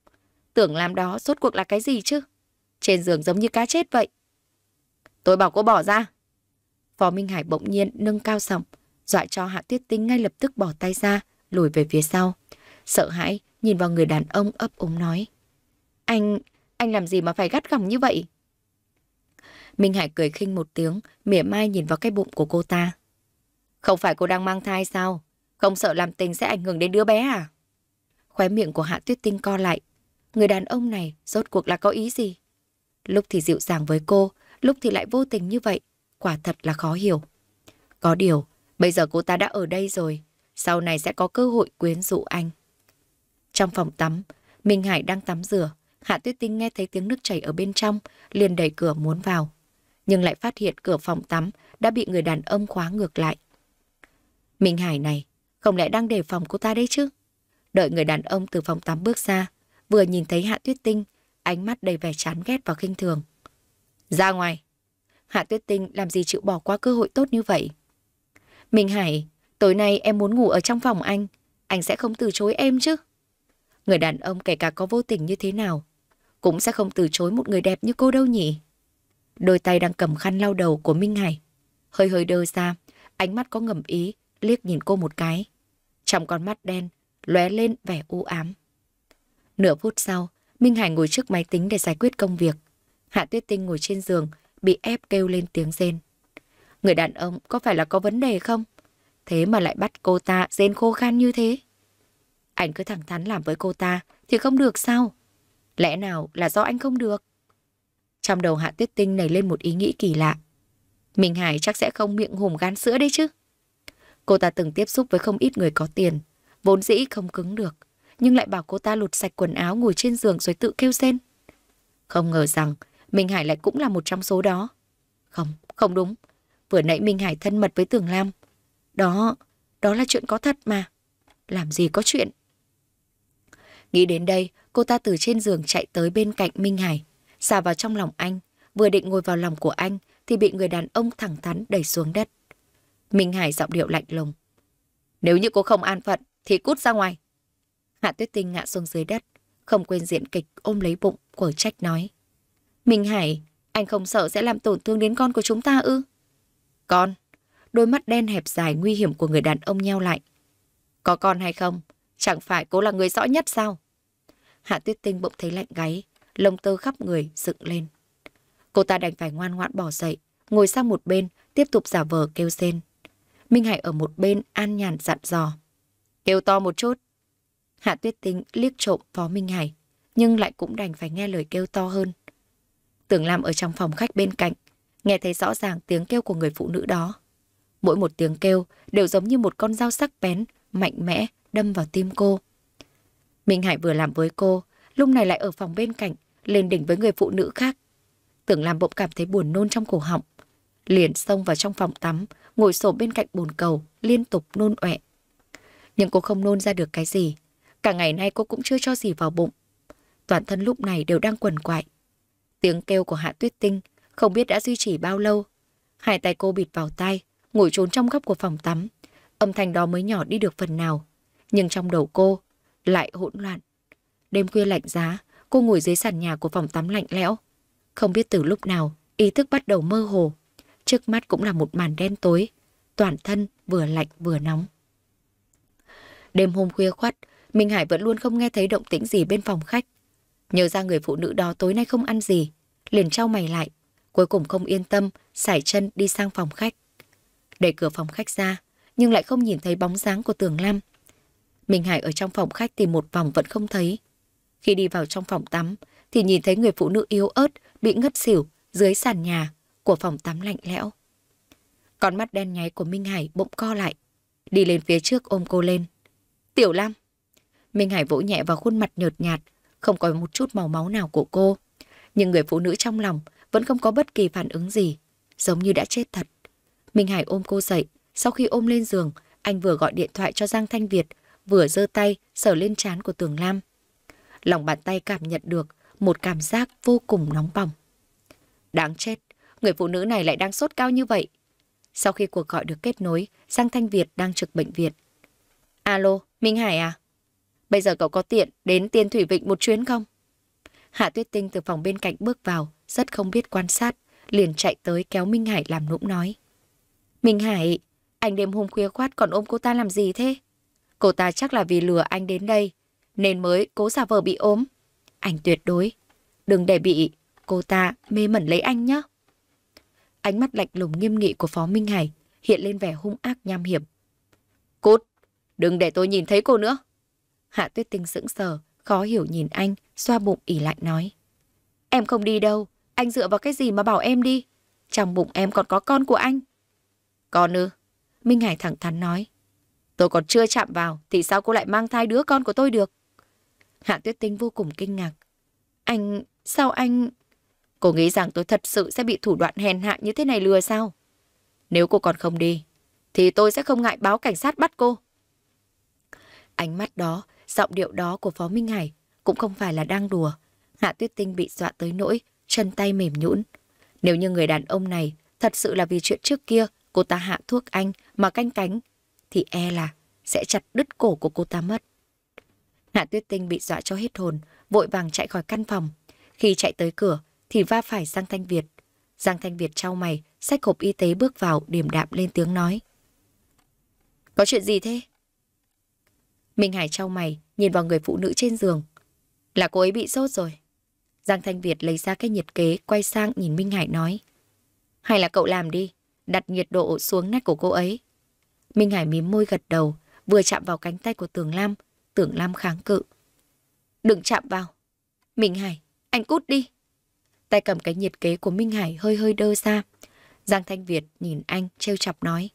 Tưởng làm đó rốt cuộc là cái gì chứ? Trên giường giống như cá chết vậy. Tôi bảo cô bỏ ra. Phó Minh Hải bỗng nhiên nâng cao giọng, dọa cho Hạ Tuyết Tinh ngay lập tức bỏ tay ra, lùi về phía sau. Sợ hãi, nhìn vào người đàn ông ấp úng nói. Anh, anh làm gì mà phải gắt gỏng như vậy? Minh Hải cười khinh một tiếng, mỉa mai nhìn vào cái bụng của cô ta. Không phải cô đang mang thai sao? Không sợ làm tình sẽ ảnh hưởng đến đứa bé à? Khóe miệng của Hạ Tuyết Tinh co lại. Người đàn ông này rốt cuộc là có ý gì? Lúc thì dịu dàng với cô, lúc thì lại vô tình như vậy. Quả thật là khó hiểu. Có điều, bây giờ cô ta đã ở đây rồi. Sau này sẽ có cơ hội quyến rũ anh. Trong phòng tắm, Minh Hải đang tắm rửa. Hạ Tuyết Tinh nghe thấy tiếng nước chảy ở bên trong, liền đẩy cửa muốn vào. Nhưng lại phát hiện cửa phòng tắm đã bị người đàn ông khóa ngược lại. Minh Hải này, không lẽ đang đề phòng cô ta đấy chứ? Đợi người đàn ông từ phòng tắm bước ra, vừa nhìn thấy Hạ Tuyết Tinh, ánh mắt đầy vẻ chán ghét và khinh thường. Ra ngoài! Hạ Tuyết Tinh làm gì chịu bỏ qua cơ hội tốt như vậy? Minh Hải, tối nay em muốn ngủ ở trong phòng anh, anh sẽ không từ chối em chứ? Người đàn ông kể cả có vô tình như thế nào, cũng sẽ không từ chối một người đẹp như cô đâu nhỉ. Đôi tay đang cầm khăn lau đầu của Minh Hải, hơi hơi đơ ra, ánh mắt có ngầm ý, liếc nhìn cô một cái. Trong con mắt đen, lóe lên vẻ u ám. Nửa phút sau, Minh Hải ngồi trước máy tính để giải quyết công việc. Hạ Tuyết Tinh ngồi trên giường, bị ép kêu lên tiếng rên. Người đàn ông có phải là có vấn đề không? Thế mà lại bắt cô ta rên khô khan như thế. Anh cứ thẳng thắn làm với cô ta thì không được sao? Lẽ nào là do anh không được? Trong đầu Hạ Tuyết Tinh nảy lên một ý nghĩ kỳ lạ. Minh Hải chắc sẽ không miệng hùm gan sữa đấy chứ. Cô ta từng tiếp xúc với không ít người có tiền, vốn dĩ không cứng được, nhưng lại bảo cô ta lột sạch quần áo ngồi trên giường rồi tự kêu rên. Không ngờ rằng Minh Hải lại cũng là một trong số đó. Không, không đúng. Vừa nãy Minh Hải thân mật với Tường Lam. Đó, đó là chuyện có thật mà. Làm gì có chuyện. Nghĩ đến đây, cô ta từ trên giường chạy tới bên cạnh Minh Hải, xả vào trong lòng anh, vừa định ngồi vào lòng của anh thì bị người đàn ông thẳng thắn đẩy xuống đất. Minh Hải giọng điệu lạnh lùng. Nếu như cô không an phận thì cút ra ngoài. Hạ Tuyết Tinh ngã xuống dưới đất, không quên diện kịch ôm lấy bụng của trách nói. Minh Hải, anh không sợ sẽ làm tổn thương đến con của chúng ta ư? Con, đôi mắt đen hẹp dài nguy hiểm của người đàn ông nheo lại. Có con hay không? Chẳng phải cô là người rõ nhất sao? Hạ Tuyết Tinh bỗng thấy lạnh gáy, lông tơ khắp người dựng lên. Cô ta đành phải ngoan ngoãn bỏ dậy, ngồi sang một bên, tiếp tục giả vờ kêu rên. Minh Hải ở một bên an nhàn dặn dò. Kêu to một chút. Hạ Tuyết Tinh liếc trộm Phó Minh Hải, nhưng lại cũng đành phải nghe lời kêu to hơn. Tưởng Lam ở trong phòng khách bên cạnh, nghe thấy rõ ràng tiếng kêu của người phụ nữ đó. Mỗi một tiếng kêu đều giống như một con dao sắc bén, mạnh mẽ, đâm vào tim cô. Minh Hải vừa làm với cô, lúc này lại ở phòng bên cạnh, lên đỉnh với người phụ nữ khác. Tưởng làm bỗng cảm thấy buồn nôn trong cổ họng. Liền xông vào trong phòng tắm, ngồi sổ bên cạnh bồn cầu, liên tục nôn ọe. Nhưng cô không nôn ra được cái gì. Cả ngày nay cô cũng chưa cho gì vào bụng. Toàn thân lúc này đều đang quần quại. Tiếng kêu của Hạ Tuyết Tinh không biết đã duy trì bao lâu. Hai tay cô bịt vào tay, ngồi trốn trong góc của phòng tắm. Âm thanh đó mới nhỏ đi được phần nào. Nhưng trong đầu cô lại hỗn loạn. Đêm khuya lạnh giá, cô ngồi dưới sàn nhà của phòng tắm lạnh lẽo. Không biết từ lúc nào, ý thức bắt đầu mơ hồ. Trước mắt cũng là một màn đen tối, toàn thân vừa lạnh vừa nóng. Đêm hôm khuya khoắt, Minh Hải vẫn luôn không nghe thấy động tĩnh gì bên phòng khách. Nhớ ra người phụ nữ đó tối nay không ăn gì, liền trao mày lại. Cuối cùng không yên tâm, sải chân đi sang phòng khách. Đẩy cửa phòng khách ra, nhưng lại không nhìn thấy bóng dáng của Tường Lam. Minh Hải ở trong phòng khách tìm một vòng vẫn không thấy. Khi đi vào trong phòng tắm, thì nhìn thấy người phụ nữ yếu ớt bị ngất xỉu dưới sàn nhà của phòng tắm lạnh lẽo. Con mắt đen nháy của Minh Hải bỗng co lại, đi lên phía trước ôm cô lên. Tiểu Lam! Minh Hải vỗ nhẹ vào khuôn mặt nhợt nhạt, không có một chút màu máu nào của cô. Nhưng người phụ nữ trong lòng vẫn không có bất kỳ phản ứng gì, giống như đã chết thật. Minh Hải ôm cô dậy, sau khi ôm lên giường, anh vừa gọi điện thoại cho Giang Thanh Việt vừa giơ tay sờ lên trán của Tường Lam. Lòng bàn tay cảm nhận được một cảm giác vô cùng nóng bỏng. Đáng chết, người phụ nữ này lại đang sốt cao như vậy. Sau khi cuộc gọi được kết nối, Giang Thanh Việt đang trực bệnh viện. Alo, Minh Hải à? Bây giờ cậu có tiện đến Tiên Thủy Vịnh một chuyến không? Hạ Tuyết Tinh từ phòng bên cạnh bước vào, rất không biết quan sát, liền chạy tới kéo Minh Hải làm nũng nói. Minh Hải, anh đêm hôm khuya khoát còn ôm cô ta làm gì thế? Cô ta chắc là vì lừa anh đến đây, nên mới cố giả vờ bị ốm. Anh tuyệt đối, đừng để bị cô ta mê mẩn lấy anh nhé. Ánh mắt lạnh lùng nghiêm nghị của Phó Minh Hải hiện lên vẻ hung ác nham hiểm. Cút, đừng để tôi nhìn thấy cô nữa. Hạ Tuyết Tinh sững sờ, khó hiểu nhìn anh, xoa bụng ỉ lại nói. Em không đi đâu, anh dựa vào cái gì mà bảo em đi? Trong bụng em còn có con của anh. Con ư? Minh Hải thẳng thắn nói. Tôi còn chưa chạm vào thì sao cô lại mang thai đứa con của tôi được? Hạ Tuyết Tinh vô cùng kinh ngạc. Anh, sao anh... Cô nghĩ rằng tôi thật sự sẽ bị thủ đoạn hèn hạ như thế này lừa sao? Nếu cô còn không đi, thì tôi sẽ không ngại báo cảnh sát bắt cô. Ánh mắt đó, giọng điệu đó của Phó Minh Hải cũng không phải là đang đùa. Hạ Tuyết Tinh bị dọa tới nỗi, chân tay mềm nhũn. Nếu như người đàn ông này thật sự là vì chuyện trước kia cô ta hạ thuốc anh mà canh cánh thì e là sẽ chặt đứt cổ của cô ta mất. Hạ tuyết tinh bị dọa cho hết hồn, vội vàng chạy khỏi căn phòng. Khi chạy tới cửa thì va phải Giang Thanh Việt. Giang Thanh Việt trao mày, sách hộp y tế bước vào điểm đạm lên tiếng nói. Có chuyện gì thế? Minh Hải trao mày, nhìn vào người phụ nữ trên giường. Là cô ấy bị sốt rồi. Giang Thanh Việt lấy ra cái nhiệt kế, quay sang nhìn Minh Hải nói. Hay là cậu làm đi, đặt nhiệt độ xuống nách của cô ấy, Minh Hải mím môi gật đầu, vừa chạm vào cánh tay của Tưởng Lam, Tưởng Lam kháng cự. Đừng chạm vào. Minh Hải, anh cút đi. Tay cầm cái nhiệt kế của Minh Hải hơi hơi đơ ra. Giang Thanh Việt nhìn anh trêu chọc nói.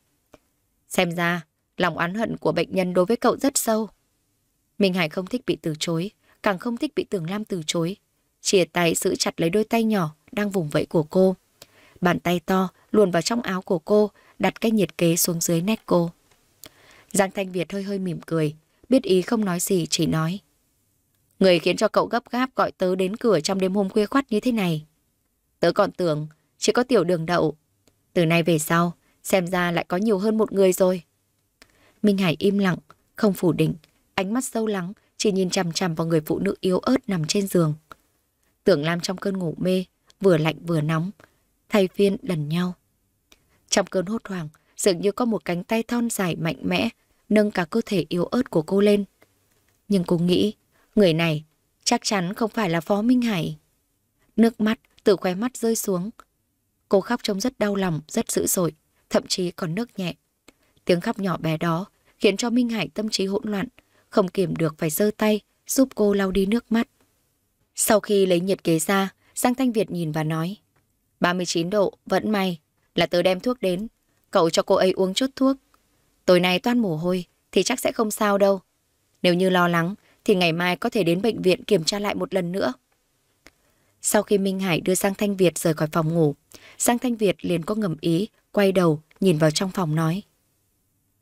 Xem ra, lòng oán hận của bệnh nhân đối với cậu rất sâu. Minh Hải không thích bị từ chối, càng không thích bị Tưởng Lam từ chối. Chìa tay giữ chặt lấy đôi tay nhỏ đang vùng vẫy của cô. Bàn tay to luồn vào trong áo của cô, đặt cái nhiệt kế xuống dưới nét cô. Giang Thanh Việt hơi hơi mỉm cười, biết ý không nói gì chỉ nói. Người khiến cho cậu gấp gáp gọi tớ đến cửa trong đêm hôm khuya khoắt như thế này. Tớ còn tưởng chỉ có tiểu đường đậu. Từ nay về sau, xem ra lại có nhiều hơn một người rồi. Minh Hải im lặng, không phủ định, ánh mắt sâu lắng, chỉ nhìn chằm chằm vào người phụ nữ yếu ớt nằm trên giường. Tưởng Lam trong cơn ngủ mê, vừa lạnh vừa nóng, thay phiên lần nhau. Trong cơn hốt hoảng, dường như có một cánh tay thon dài mạnh mẽ, nâng cả cơ thể yếu ớt của cô lên. Nhưng cô nghĩ, người này chắc chắn không phải là Phó Minh Hải. Nước mắt từ khóe mắt rơi xuống. Cô khóc trông rất đau lòng, rất dữ dội, thậm chí còn nước nhẹ. Tiếng khóc nhỏ bé đó khiến cho Minh Hải tâm trí hỗn loạn, không kiểm được phải giơ tay giúp cô lau đi nước mắt. Sau khi lấy nhiệt kế ra, Giang Thanh Việt nhìn và nói 39 độ, vẫn may, là tớ đem thuốc đến. Cậu cho cô ấy uống chút thuốc. Tối nay toan mồ hôi thì chắc sẽ không sao đâu. Nếu như lo lắng thì ngày mai có thể đến bệnh viện kiểm tra lại một lần nữa. Sau khi Minh Hải đưa Giang Thanh Việt rời khỏi phòng ngủ, Giang Thanh Việt liền có ngầm ý, quay đầu, nhìn vào trong phòng nói.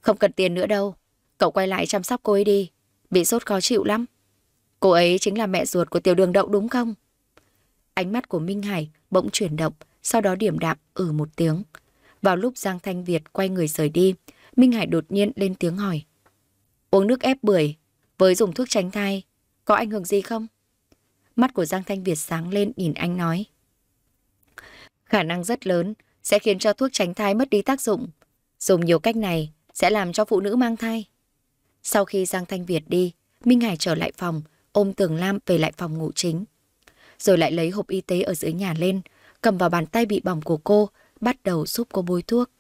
Không cần tiền nữa đâu, cậu quay lại chăm sóc cô ấy đi, bị sốt khó chịu lắm. Cô ấy chính là mẹ ruột của tiểu đường đậu đúng không? Ánh mắt của Minh Hải bỗng chuyển động, sau đó điểm đạm ở ừ một tiếng. Vào lúc Giang Thanh Việt quay người rời đi, Minh Hải đột nhiên lên tiếng hỏi. Uống nước ép bưởi, với dùng thuốc tránh thai, có ảnh hưởng gì không? Mắt của Giang Thanh Việt sáng lên nhìn anh nói. Khả năng rất lớn sẽ khiến cho thuốc tránh thai mất đi tác dụng. Dùng nhiều cách này sẽ làm cho phụ nữ mang thai. Sau khi Giang Thanh Việt đi, Minh Hải trở lại phòng, ôm Tường Lam về lại phòng ngủ chính. Rồi lại lấy hộp y tế ở dưới nhà lên, cầm vào bàn tay bị bỏng của cô, bắt đầu giúp cô bôi thuốc.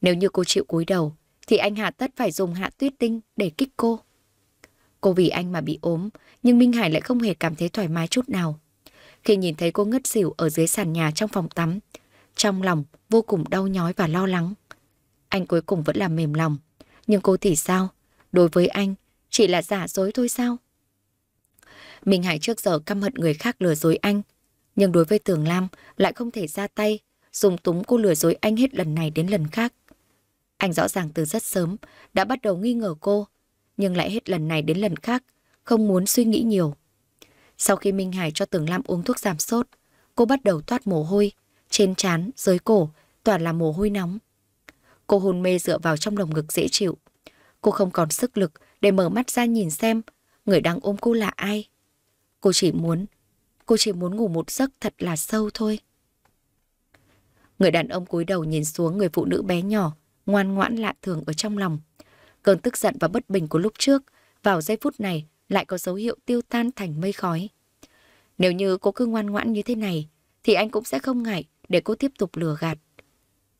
Nếu như cô chịu cúi đầu, thì anh Hà Tất phải dùng hạ tuyết tinh để kích cô. Cô vì anh mà bị ốm, nhưng Minh Hải lại không hề cảm thấy thoải mái chút nào. Khi nhìn thấy cô ngất xỉu ở dưới sàn nhà trong phòng tắm, trong lòng vô cùng đau nhói và lo lắng. Anh cuối cùng vẫn là mềm lòng. Nhưng cô thì sao? Đối với anh, chỉ là giả dối thôi sao? Minh Hải trước giờ căm hận người khác lừa dối anh, nhưng đối với Tường Lam lại không thể ra tay, dùng túng cô lừa dối anh hết lần này đến lần khác. Anh rõ ràng từ rất sớm đã bắt đầu nghi ngờ cô, nhưng lại hết lần này đến lần khác, không muốn suy nghĩ nhiều. Sau khi Minh Hải cho Tường Lam uống thuốc giảm sốt, cô bắt đầu toát mồ hôi, trên trán, dưới cổ, toàn là mồ hôi nóng. Cô hôn mê dựa vào trong lồng ngực dễ chịu. Cô không còn sức lực để mở mắt ra nhìn xem người đang ôm cô là ai. Cô chỉ muốn Cô chỉ muốn ngủ một giấc thật là sâu thôi. Người đàn ông cúi đầu nhìn xuống người phụ nữ bé nhỏ, ngoan ngoãn lạ thường ở trong lòng. Cơn tức giận và bất bình của lúc trước, vào giây phút này lại có dấu hiệu tiêu tan thành mây khói. Nếu như cô cứ ngoan ngoãn như thế này, thì anh cũng sẽ không ngại để cô tiếp tục lừa gạt.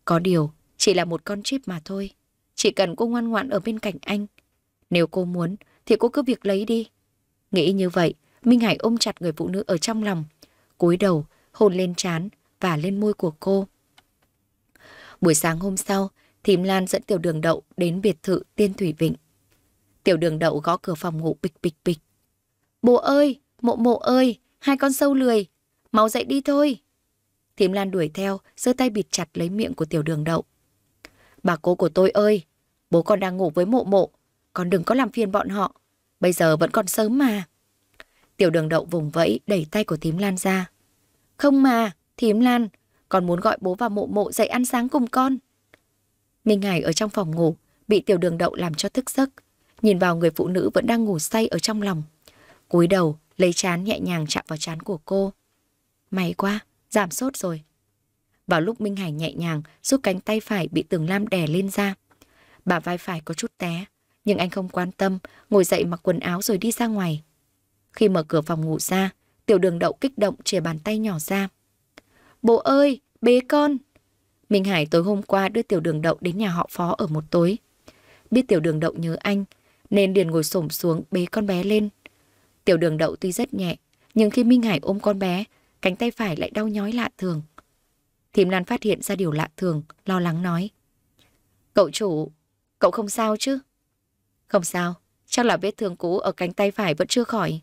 Có điều, chỉ là một con chip mà thôi. Chỉ cần cô ngoan ngoãn ở bên cạnh anh. Nếu cô muốn, thì cô cứ việc lấy đi. Nghĩ như vậy, Minh Hải ôm chặt người phụ nữ ở trong lòng, cúi đầu, hôn lên trán và lên môi của cô. Buổi sáng hôm sau, Thím Lan dẫn Tiểu Đường Đậu đến biệt thự Tiên Thủy Vịnh. Tiểu Đường Đậu gõ cửa phòng ngủ bịch bịch bịch. Bố ơi, mộ mộ ơi, hai con sâu lười, mau dậy đi thôi. Thím Lan đuổi theo, giơ tay bịt chặt lấy miệng của Tiểu Đường Đậu. Bà cố của tôi ơi, bố con đang ngủ với mộ mộ, con đừng có làm phiền bọn họ, bây giờ vẫn còn sớm mà. Tiểu đường đậu vùng vẫy đẩy tay của thím Lan ra. Không mà, thím Lan, con muốn gọi bố và mộ mộ dậy ăn sáng cùng con. Minh Hải ở trong phòng ngủ, bị tiểu đường đậu làm cho thức giấc. Nhìn vào người phụ nữ vẫn đang ngủ say ở trong lòng. cúi đầu, lấy chán nhẹ nhàng chạm vào chán của cô. May quá, giảm sốt rồi. Vào lúc Minh Hải nhẹ nhàng giúp cánh tay phải bị tường lam đè lên ra. Bà vai phải có chút té, nhưng anh không quan tâm, ngồi dậy mặc quần áo rồi đi ra ngoài. Khi mở cửa phòng ngủ ra, tiểu đường đậu kích động chìa bàn tay nhỏ ra. Bố ơi, bế con! Minh Hải tối hôm qua đưa tiểu đường đậu đến nhà họ phó ở một tối. Biết tiểu đường đậu nhớ anh, nên liền ngồi xổm xuống bế con bé lên. Tiểu đường đậu tuy rất nhẹ, nhưng khi Minh Hải ôm con bé, cánh tay phải lại đau nhói lạ thường. Thím Lan phát hiện ra điều lạ thường, lo lắng nói. Cậu chủ, cậu không sao chứ? Không sao, chắc là vết thương cũ ở cánh tay phải vẫn chưa khỏi.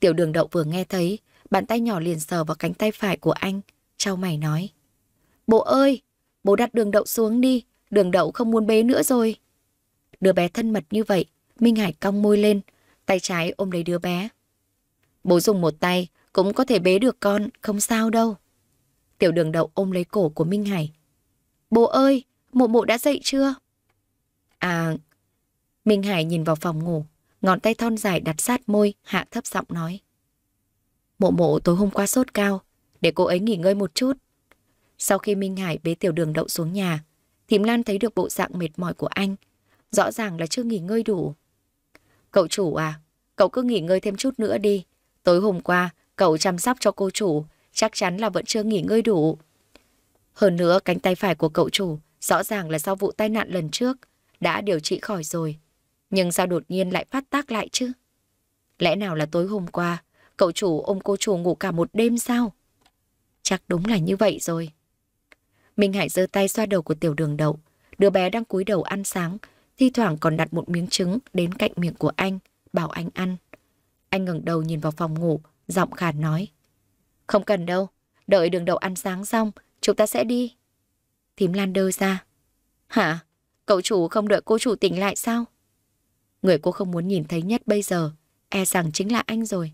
Tiểu đường đậu vừa nghe thấy, bàn tay nhỏ liền sờ vào cánh tay phải của anh, trao mày nói. Bố ơi, bố đặt đường đậu xuống đi, đường đậu không muốn bế nữa rồi. Đứa bé thân mật như vậy, Minh Hải cong môi lên, tay trái ôm lấy đứa bé. Bố dùng một tay, cũng có thể bế được con, không sao đâu. Tiểu đường đậu ôm lấy cổ của Minh Hải. Bố ơi, mộ mộ đã dậy chưa? À, Minh Hải nhìn vào phòng ngủ, ngón tay thon dài đặt sát môi, hạ thấp giọng nói. Mộ mộ tối hôm qua sốt cao, để cô ấy nghỉ ngơi một chút. Sau khi Minh Hải bế tiểu đường đậu xuống nhà, Thím Lan thấy được bộ dạng mệt mỏi của anh, rõ ràng là chưa nghỉ ngơi đủ. Cậu chủ à, cậu cứ nghỉ ngơi thêm chút nữa đi. Tối hôm qua, cậu chăm sóc cho cô chủ, chắc chắn là vẫn chưa nghỉ ngơi đủ. Hơn nữa, cánh tay phải của cậu chủ rõ ràng là sau vụ tai nạn lần trước, đã điều trị khỏi rồi. Nhưng sao đột nhiên lại phát tác lại chứ? Lẽ nào là tối hôm qua, cậu chủ ôm cô chủ ngủ cả một đêm sao? Chắc đúng là như vậy rồi. Minh Hải giơ tay xoa đầu của tiểu đường đậu. Đứa bé đang cúi đầu ăn sáng, thi thoảng còn đặt một miếng trứng đến cạnh miệng của anh, bảo anh ăn. Anh ngẩng đầu nhìn vào phòng ngủ, giọng khàn nói. Không cần đâu, đợi đường đậu ăn sáng xong, chúng ta sẽ đi. Thím Lan đơ ra. Hả? Cậu chủ không đợi cô chủ tỉnh lại sao? Người cô không muốn nhìn thấy nhất bây giờ, e rằng chính là anh rồi.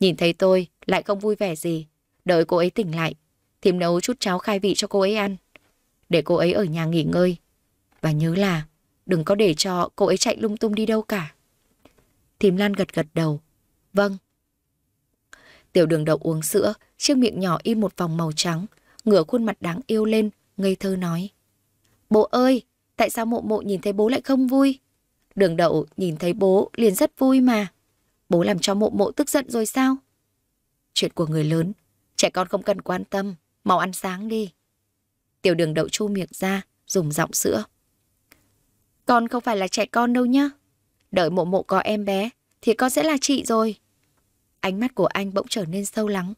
Nhìn thấy tôi lại không vui vẻ gì, đợi cô ấy tỉnh lại, thím nấu chút cháo khai vị cho cô ấy ăn, để cô ấy ở nhà nghỉ ngơi. Và nhớ là đừng có để cho cô ấy chạy lung tung đi đâu cả. Thìm Lan gật gật đầu. Vâng. Tiểu đường đậu uống sữa, chiếc miệng nhỏ im một vòng màu trắng, ngửa khuôn mặt đáng yêu lên, ngây thơ nói. Bố ơi, tại sao mộ mộ nhìn thấy bố lại không vui? Đường đậu nhìn thấy bố liền rất vui mà. Bố làm cho mộ mộ tức giận rồi sao? Chuyện của người lớn, trẻ con không cần quan tâm, mau ăn sáng đi. Tiểu đường đậu chu miệng ra, dùng giọng sữa. Con không phải là trẻ con đâu nhá. Đợi mộ mộ có em bé, thì con sẽ là chị rồi. Ánh mắt của anh bỗng trở nên sâu lắng.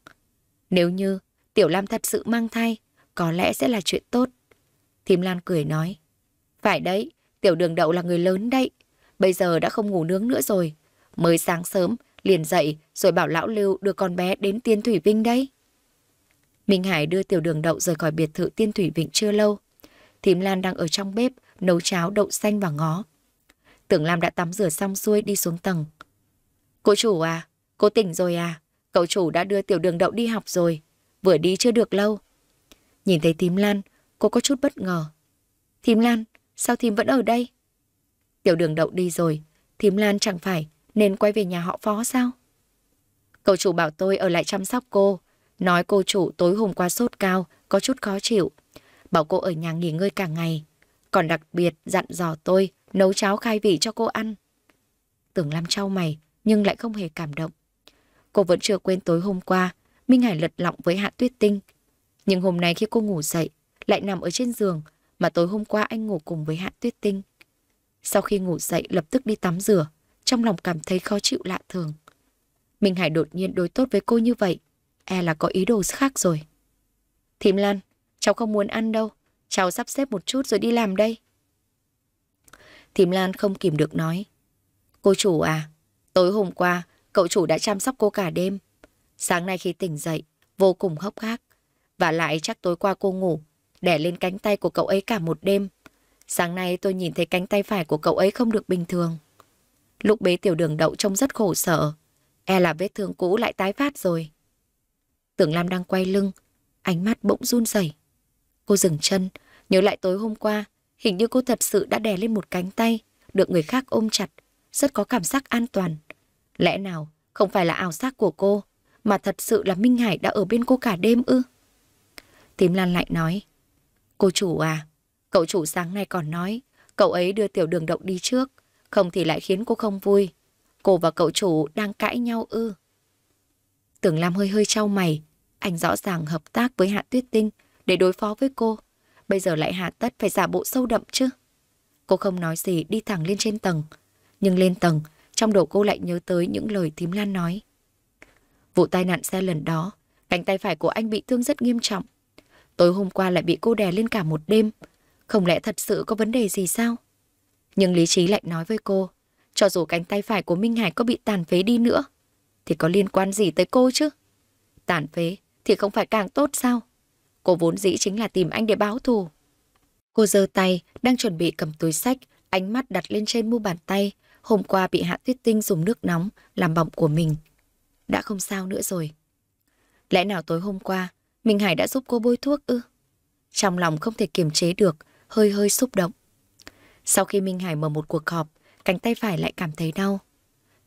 Nếu như Tiểu Lam thật sự mang thai, có lẽ sẽ là chuyện tốt. Thím Lan cười nói. Phải đấy, Tiểu Đường Đậu là người lớn đấy, Bây giờ đã không ngủ nướng nữa rồi. Mới sáng sớm, liền dậy rồi bảo lão Lưu đưa con bé đến Tiên Thủy Vinh đây. Minh Hải đưa tiểu đường đậu rời khỏi biệt thự Tiên Thủy Vịnh chưa lâu. Thím Lan đang ở trong bếp nấu cháo đậu xanh và ngó. Tưởng Lam đã tắm rửa xong xuôi đi xuống tầng. Cô chủ à, cô tỉnh rồi à, cậu chủ đã đưa tiểu đường đậu đi học rồi, vừa đi chưa được lâu. Nhìn thấy Thím Lan, cô có chút bất ngờ. Thím Lan, sao Thím vẫn ở đây? Tiểu đường đậu đi rồi, thím Lan chẳng phải nên quay về nhà họ phó sao? Cậu chủ bảo tôi ở lại chăm sóc cô, nói cô chủ tối hôm qua sốt cao, có chút khó chịu. Bảo cô ở nhà nghỉ ngơi cả ngày, còn đặc biệt dặn dò tôi nấu cháo khai vị cho cô ăn. Tưởng Lam trao mày, nhưng lại không hề cảm động. Cô vẫn chưa quên tối hôm qua, Minh Hải lật lọng với Hạ Tuyết Tinh. Nhưng hôm nay khi cô ngủ dậy, lại nằm ở trên giường mà tối hôm qua anh ngủ cùng với Hạ Tuyết Tinh. Sau khi ngủ dậy lập tức đi tắm rửa, trong lòng cảm thấy khó chịu lạ thường. Minh Hải đột nhiên đối tốt với cô như vậy, e là có ý đồ khác rồi. Thím Lan, cháu không muốn ăn đâu, cháu sắp xếp một chút rồi đi làm đây. Thím Lan không kìm được nói. Cô chủ à, tối hôm qua cậu chủ đã chăm sóc cô cả đêm. Sáng nay khi tỉnh dậy, vô cùng hốc hác. Và lại chắc tối qua cô ngủ, đẻ lên cánh tay của cậu ấy cả một đêm. Sáng nay tôi nhìn thấy cánh tay phải của cậu ấy không được bình thường. Lúc bế tiểu đường đậu trông rất khổ sở. E là vết thương cũ lại tái phát rồi. Tưởng Lam đang quay lưng, ánh mắt bỗng run rẩy. Cô dừng chân, nhớ lại tối hôm qua, hình như cô thật sự đã đè lên một cánh tay, được người khác ôm chặt, rất có cảm giác an toàn. Lẽ nào không phải là ảo giác của cô, mà thật sự là Minh Hải đã ở bên cô cả đêm ư? Tím Lan lại nói, cô chủ à, Cậu chủ sáng nay còn nói, cậu ấy đưa tiểu đường động đi trước, không thì lại khiến cô không vui. Cô và cậu chủ đang cãi nhau ư. Tưởng Lam hơi hơi trao mày, anh rõ ràng hợp tác với Hạ Tuyết Tinh để đối phó với cô. Bây giờ lại hạ tất phải giả bộ sâu đậm chứ. Cô không nói gì đi thẳng lên trên tầng. Nhưng lên tầng, trong đầu cô lại nhớ tới những lời Thím Lan nói. Vụ tai nạn xe lần đó, cánh tay phải của anh bị thương rất nghiêm trọng. Tối hôm qua lại bị cô đè lên cả một đêm, không lẽ thật sự có vấn đề gì sao? Nhưng lý trí lại nói với cô, cho dù cánh tay phải của Minh Hải có bị tàn phế đi nữa, thì có liên quan gì tới cô chứ? Tàn phế thì không phải càng tốt sao? Cô vốn dĩ chính là tìm anh để báo thù. Cô giơ tay, đang chuẩn bị cầm túi sách, ánh mắt đặt lên trên mu bàn tay, hôm qua bị Hạ Tuyết Tinh dùng nước nóng làm bỏng của mình. Đã không sao nữa rồi. Lẽ nào tối hôm qua, Minh Hải đã giúp cô bôi thuốc ư? Trong lòng không thể kiềm chế được, hơi hơi xúc động. Sau khi Minh Hải mở một cuộc họp, cánh tay phải lại cảm thấy đau.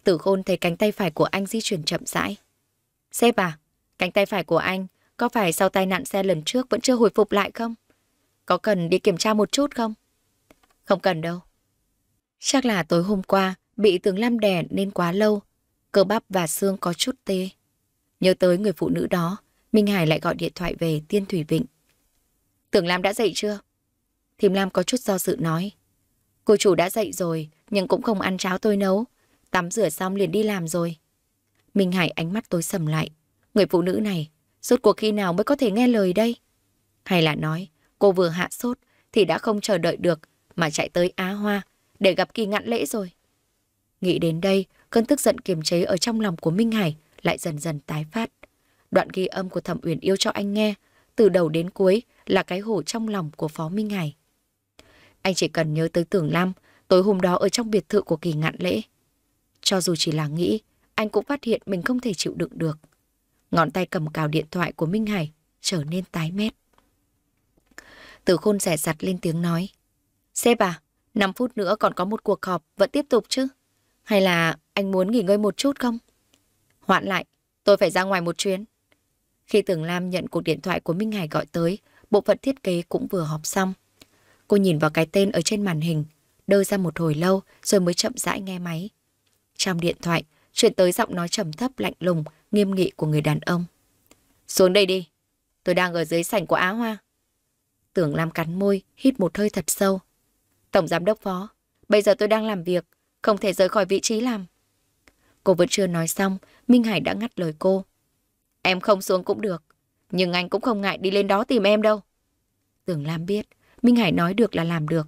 Tử khôn thấy cánh tay phải của anh di chuyển chậm rãi. Sếp à, cánh tay phải của anh có phải sau tai nạn xe lần trước vẫn chưa hồi phục lại không? Có cần đi kiểm tra một chút không? Không cần đâu. Chắc là tối hôm qua bị tường lam đè nên quá lâu, cơ bắp và xương có chút tê. Nhớ tới người phụ nữ đó, Minh Hải lại gọi điện thoại về Tiên Thủy Vịnh. Tưởng Lam đã dậy chưa? Thìm Lam có chút do dự nói. Cô chủ đã dậy rồi, nhưng cũng không ăn cháo tôi nấu. Tắm rửa xong liền đi làm rồi. Minh Hải ánh mắt tối sầm lại. Người phụ nữ này, suốt cuộc khi nào mới có thể nghe lời đây? Hay là nói, cô vừa hạ sốt thì đã không chờ đợi được mà chạy tới Á Hoa để gặp kỳ ngạn lễ rồi. Nghĩ đến đây, cơn tức giận kiềm chế ở trong lòng của Minh Hải lại dần dần tái phát. Đoạn ghi âm của Thẩm Uyển yêu cho anh nghe, từ đầu đến cuối là cái hổ trong lòng của Phó Minh Hải. Anh chỉ cần nhớ tới tưởng Lam, tối hôm đó ở trong biệt thự của kỳ ngạn lễ. Cho dù chỉ là nghĩ, anh cũng phát hiện mình không thể chịu đựng được. Ngón tay cầm cào điện thoại của Minh Hải trở nên tái mét. Từ khôn rẻ sặt lên tiếng nói. Sếp à, 5 phút nữa còn có một cuộc họp, vẫn tiếp tục chứ? Hay là anh muốn nghỉ ngơi một chút không? Hoãn lại, tôi phải ra ngoài một chuyến. Khi Tưởng Lam nhận cuộc điện thoại của Minh Hải gọi tới, bộ phận thiết kế cũng vừa họp xong. Cô nhìn vào cái tên ở trên màn hình, đơ ra một hồi lâu rồi mới chậm rãi nghe máy. Trong điện thoại, chuyện tới giọng nói trầm thấp lạnh lùng, nghiêm nghị của người đàn ông. Xuống đây đi, tôi đang ở dưới sảnh của Á Hoa. Tưởng Lam cắn môi, hít một hơi thật sâu. Tổng giám đốc phó, bây giờ tôi đang làm việc, không thể rời khỏi vị trí làm. Cô vẫn chưa nói xong, Minh Hải đã ngắt lời cô. Em không xuống cũng được, nhưng anh cũng không ngại đi lên đó tìm em đâu. Tưởng Lam biết, Minh Hải nói được là làm được.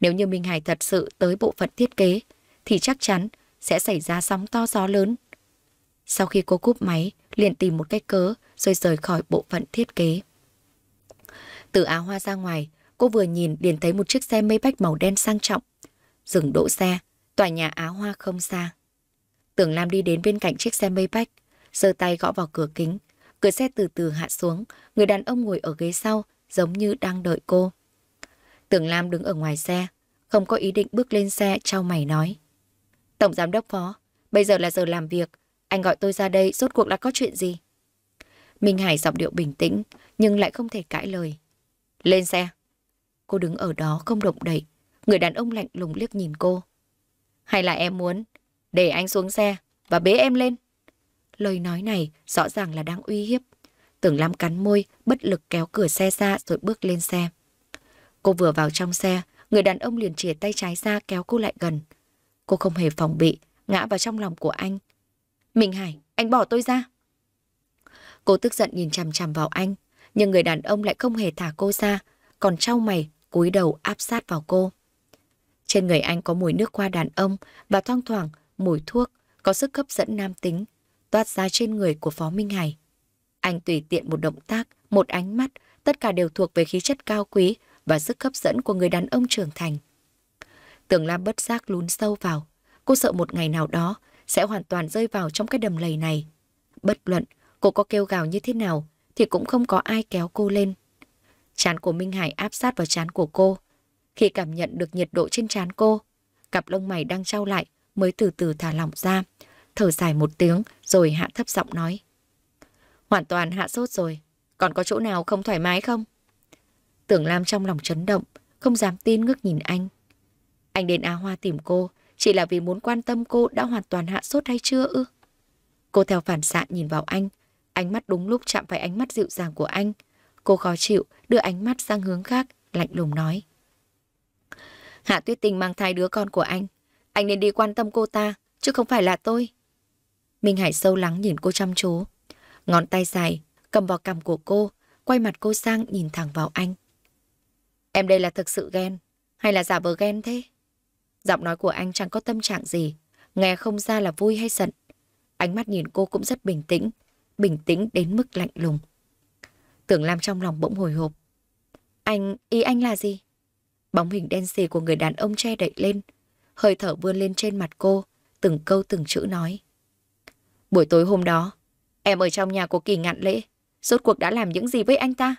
Nếu như Minh Hải thật sự tới bộ phận thiết kế, thì chắc chắn sẽ xảy ra sóng to gió lớn. Sau khi cô cúp máy, liền tìm một cái cớ rồi rời khỏi bộ phận thiết kế. Từ áo hoa ra ngoài, cô vừa nhìn liền thấy một chiếc xe mây bách màu đen sang trọng. Dừng đỗ xe, tòa nhà áo hoa không xa. Tưởng Lam đi đến bên cạnh chiếc xe mây bách, giơ tay gõ vào cửa kính. Cửa xe từ từ hạ xuống, người đàn ông ngồi ở ghế sau giống như đang đợi cô. Tưởng Lam đứng ở ngoài xe, không có ý định bước lên xe trao mày nói. Tổng giám đốc phó, bây giờ là giờ làm việc, anh gọi tôi ra đây rốt cuộc là có chuyện gì? Minh Hải giọng điệu bình tĩnh nhưng lại không thể cãi lời. Lên xe. Cô đứng ở đó không động đậy, người đàn ông lạnh lùng liếc nhìn cô. Hay là em muốn để anh xuống xe và bế em lên? Lời nói này rõ ràng là đang uy hiếp. Tưởng Lam cắn môi, bất lực kéo cửa xe ra rồi bước lên xe. Cô vừa vào trong xe, người đàn ông liền chìa tay trái ra kéo cô lại gần. Cô không hề phòng bị, ngã vào trong lòng của anh. Minh Hải, anh bỏ tôi ra. Cô tức giận nhìn chằm chằm vào anh, nhưng người đàn ông lại không hề thả cô ra, còn trao mày, cúi đầu áp sát vào cô. Trên người anh có mùi nước qua đàn ông và thoang thoảng mùi thuốc có sức hấp dẫn nam tính, toát ra trên người của Phó Minh Hải. Anh tùy tiện một động tác, một ánh mắt, tất cả đều thuộc về khí chất cao quý và sức hấp dẫn của người đàn ông trưởng thành. Tường Lam bất giác lún sâu vào. Cô sợ một ngày nào đó sẽ hoàn toàn rơi vào trong cái đầm lầy này. Bất luận cô có kêu gào như thế nào thì cũng không có ai kéo cô lên. Chán của Minh Hải áp sát vào chán của cô. Khi cảm nhận được nhiệt độ trên chán cô, cặp lông mày đang trao lại mới từ từ thả lỏng ra, thở dài một tiếng rồi hạ thấp giọng nói. Hoàn toàn hạ sốt rồi, còn có chỗ nào không thoải mái không? Tưởng Lam trong lòng chấn động, không dám tin ngước nhìn anh. Anh đến a Hoa tìm cô, chỉ là vì muốn quan tâm cô đã hoàn toàn hạ sốt hay chưa ư? Cô theo phản xạ nhìn vào anh, ánh mắt đúng lúc chạm phải ánh mắt dịu dàng của anh. Cô khó chịu, đưa ánh mắt sang hướng khác, lạnh lùng nói. Hạ Tuyết Tình mang thai đứa con của anh, anh nên đi quan tâm cô ta, chứ không phải là tôi. Minh Hải sâu lắng nhìn cô chăm chú, ngón tay dài, cầm vào cằm của cô, quay mặt cô sang nhìn thẳng vào anh. Em đây là thực sự ghen, hay là giả vờ ghen thế? Giọng nói của anh chẳng có tâm trạng gì, nghe không ra là vui hay giận. Ánh mắt nhìn cô cũng rất bình tĩnh, bình tĩnh đến mức lạnh lùng. Tưởng Lam trong lòng bỗng hồi hộp. Anh, ý anh là gì? Bóng hình đen xì của người đàn ông che đậy lên, hơi thở vươn lên trên mặt cô, từng câu từng chữ nói. Buổi tối hôm đó, em ở trong nhà của kỳ ngạn lễ, rốt cuộc đã làm những gì với anh ta?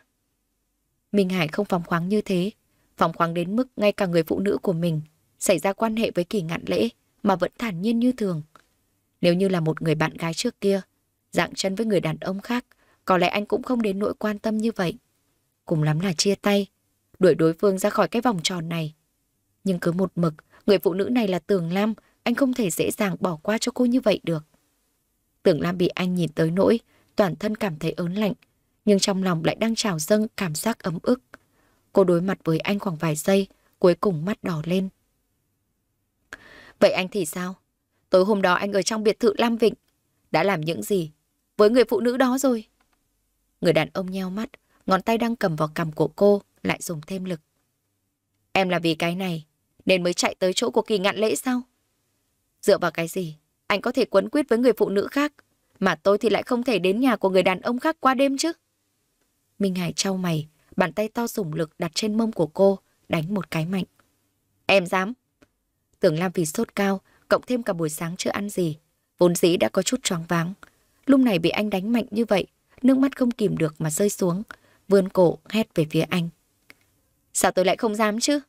Minh Hải không phóng khoáng như thế, phóng khoáng đến mức ngay cả người phụ nữ của mình xảy ra quan hệ với kỳ ngạn lễ mà vẫn thản nhiên như thường. Nếu như là một người bạn gái trước kia, dạng chân với người đàn ông khác, có lẽ anh cũng không đến nỗi quan tâm như vậy. Cùng lắm là chia tay, đuổi đối phương ra khỏi cái vòng tròn này. Nhưng cứ một mực, người phụ nữ này là Tường Lam, anh không thể dễ dàng bỏ qua cho cô như vậy được. Tường Lam bị anh nhìn tới nỗi, toàn thân cảm thấy ớn lạnh, nhưng trong lòng lại đang trào dâng cảm giác ấm ức. Cô đối mặt với anh khoảng vài giây, cuối cùng mắt đỏ lên. Vậy anh thì sao? Tối hôm đó anh ở trong biệt thự Lam Vịnh, đã làm những gì với người phụ nữ đó rồi? Người đàn ông nheo mắt, ngón tay đang cầm vào cằm của cô, lại dùng thêm lực. Em là vì cái này, nên mới chạy tới chỗ của kỳ ngạn lễ sao? Dựa vào cái gì? Anh có thể quấn quyết với người phụ nữ khác, mà tôi thì lại không thể đến nhà của người đàn ông khác qua đêm chứ. Minh Hải trao mày, bàn tay to dùng lực đặt trên mông của cô, đánh một cái mạnh. Em dám. Tưởng Lam vì sốt cao, cộng thêm cả buổi sáng chưa ăn gì. Vốn dĩ đã có chút choáng váng. Lúc này bị anh đánh mạnh như vậy, nước mắt không kìm được mà rơi xuống. Vươn cổ hét về phía anh. Sao tôi lại không dám chứ?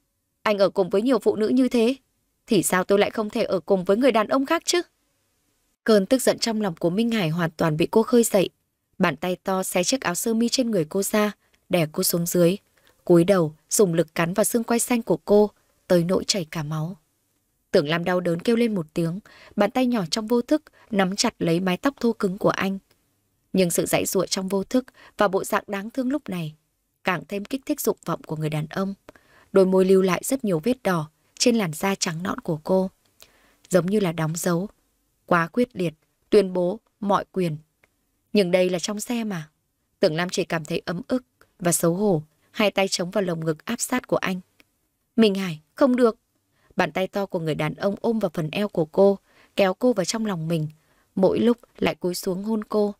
Anh ở cùng với nhiều phụ nữ như thế. Thì sao tôi lại không thể ở cùng với người đàn ông khác chứ? Cơn tức giận trong lòng của Minh Hải hoàn toàn bị cô khơi dậy. Bàn tay to xé chiếc áo sơ mi trên người cô ra, đè cô xuống dưới. cúi đầu, dùng lực cắn vào xương quai xanh của cô, tới nỗi chảy cả máu. Tưởng Lam đau đớn kêu lên một tiếng, bàn tay nhỏ trong vô thức nắm chặt lấy mái tóc thô cứng của anh. Nhưng sự dãy ruộng trong vô thức và bộ dạng đáng thương lúc này càng thêm kích thích dục vọng của người đàn ông. Đôi môi lưu lại rất nhiều vết đỏ trên làn da trắng nõn của cô. Giống như là đóng dấu. Quá quyết liệt, tuyên bố mọi quyền nhưng đây là trong xe mà. Tưởng Lam chỉ cảm thấy ấm ức và xấu hổ, hai tay chống vào lồng ngực áp sát của anh. Mình Hải, không được. Bàn tay to của người đàn ông ôm vào phần eo của cô, kéo cô vào trong lòng mình, mỗi lúc lại cúi xuống hôn cô.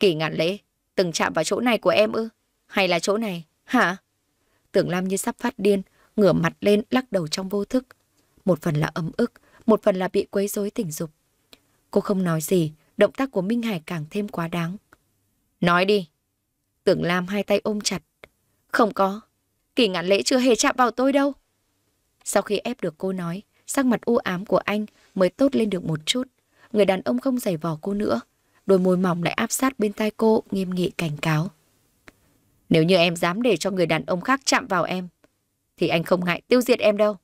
Kỳ ngạn lễ, từng chạm vào chỗ này của em ư? Hay là chỗ này, hả? Tưởng Lam như sắp phát điên, ngửa mặt lên lắc đầu trong vô thức. Một phần là ấm ức, một phần là bị quấy rối tình dục. Cô không nói gì, Động tác của Minh Hải càng thêm quá đáng. Nói đi. Tưởng Lam hai tay ôm chặt. Không có. Kỳ ngạn lễ chưa hề chạm vào tôi đâu. Sau khi ép được cô nói, sắc mặt u ám của anh mới tốt lên được một chút. Người đàn ông không giày vò cô nữa. Đôi môi mỏng lại áp sát bên tai cô, nghiêm nghị cảnh cáo. Nếu như em dám để cho người đàn ông khác chạm vào em, thì anh không ngại tiêu diệt em đâu.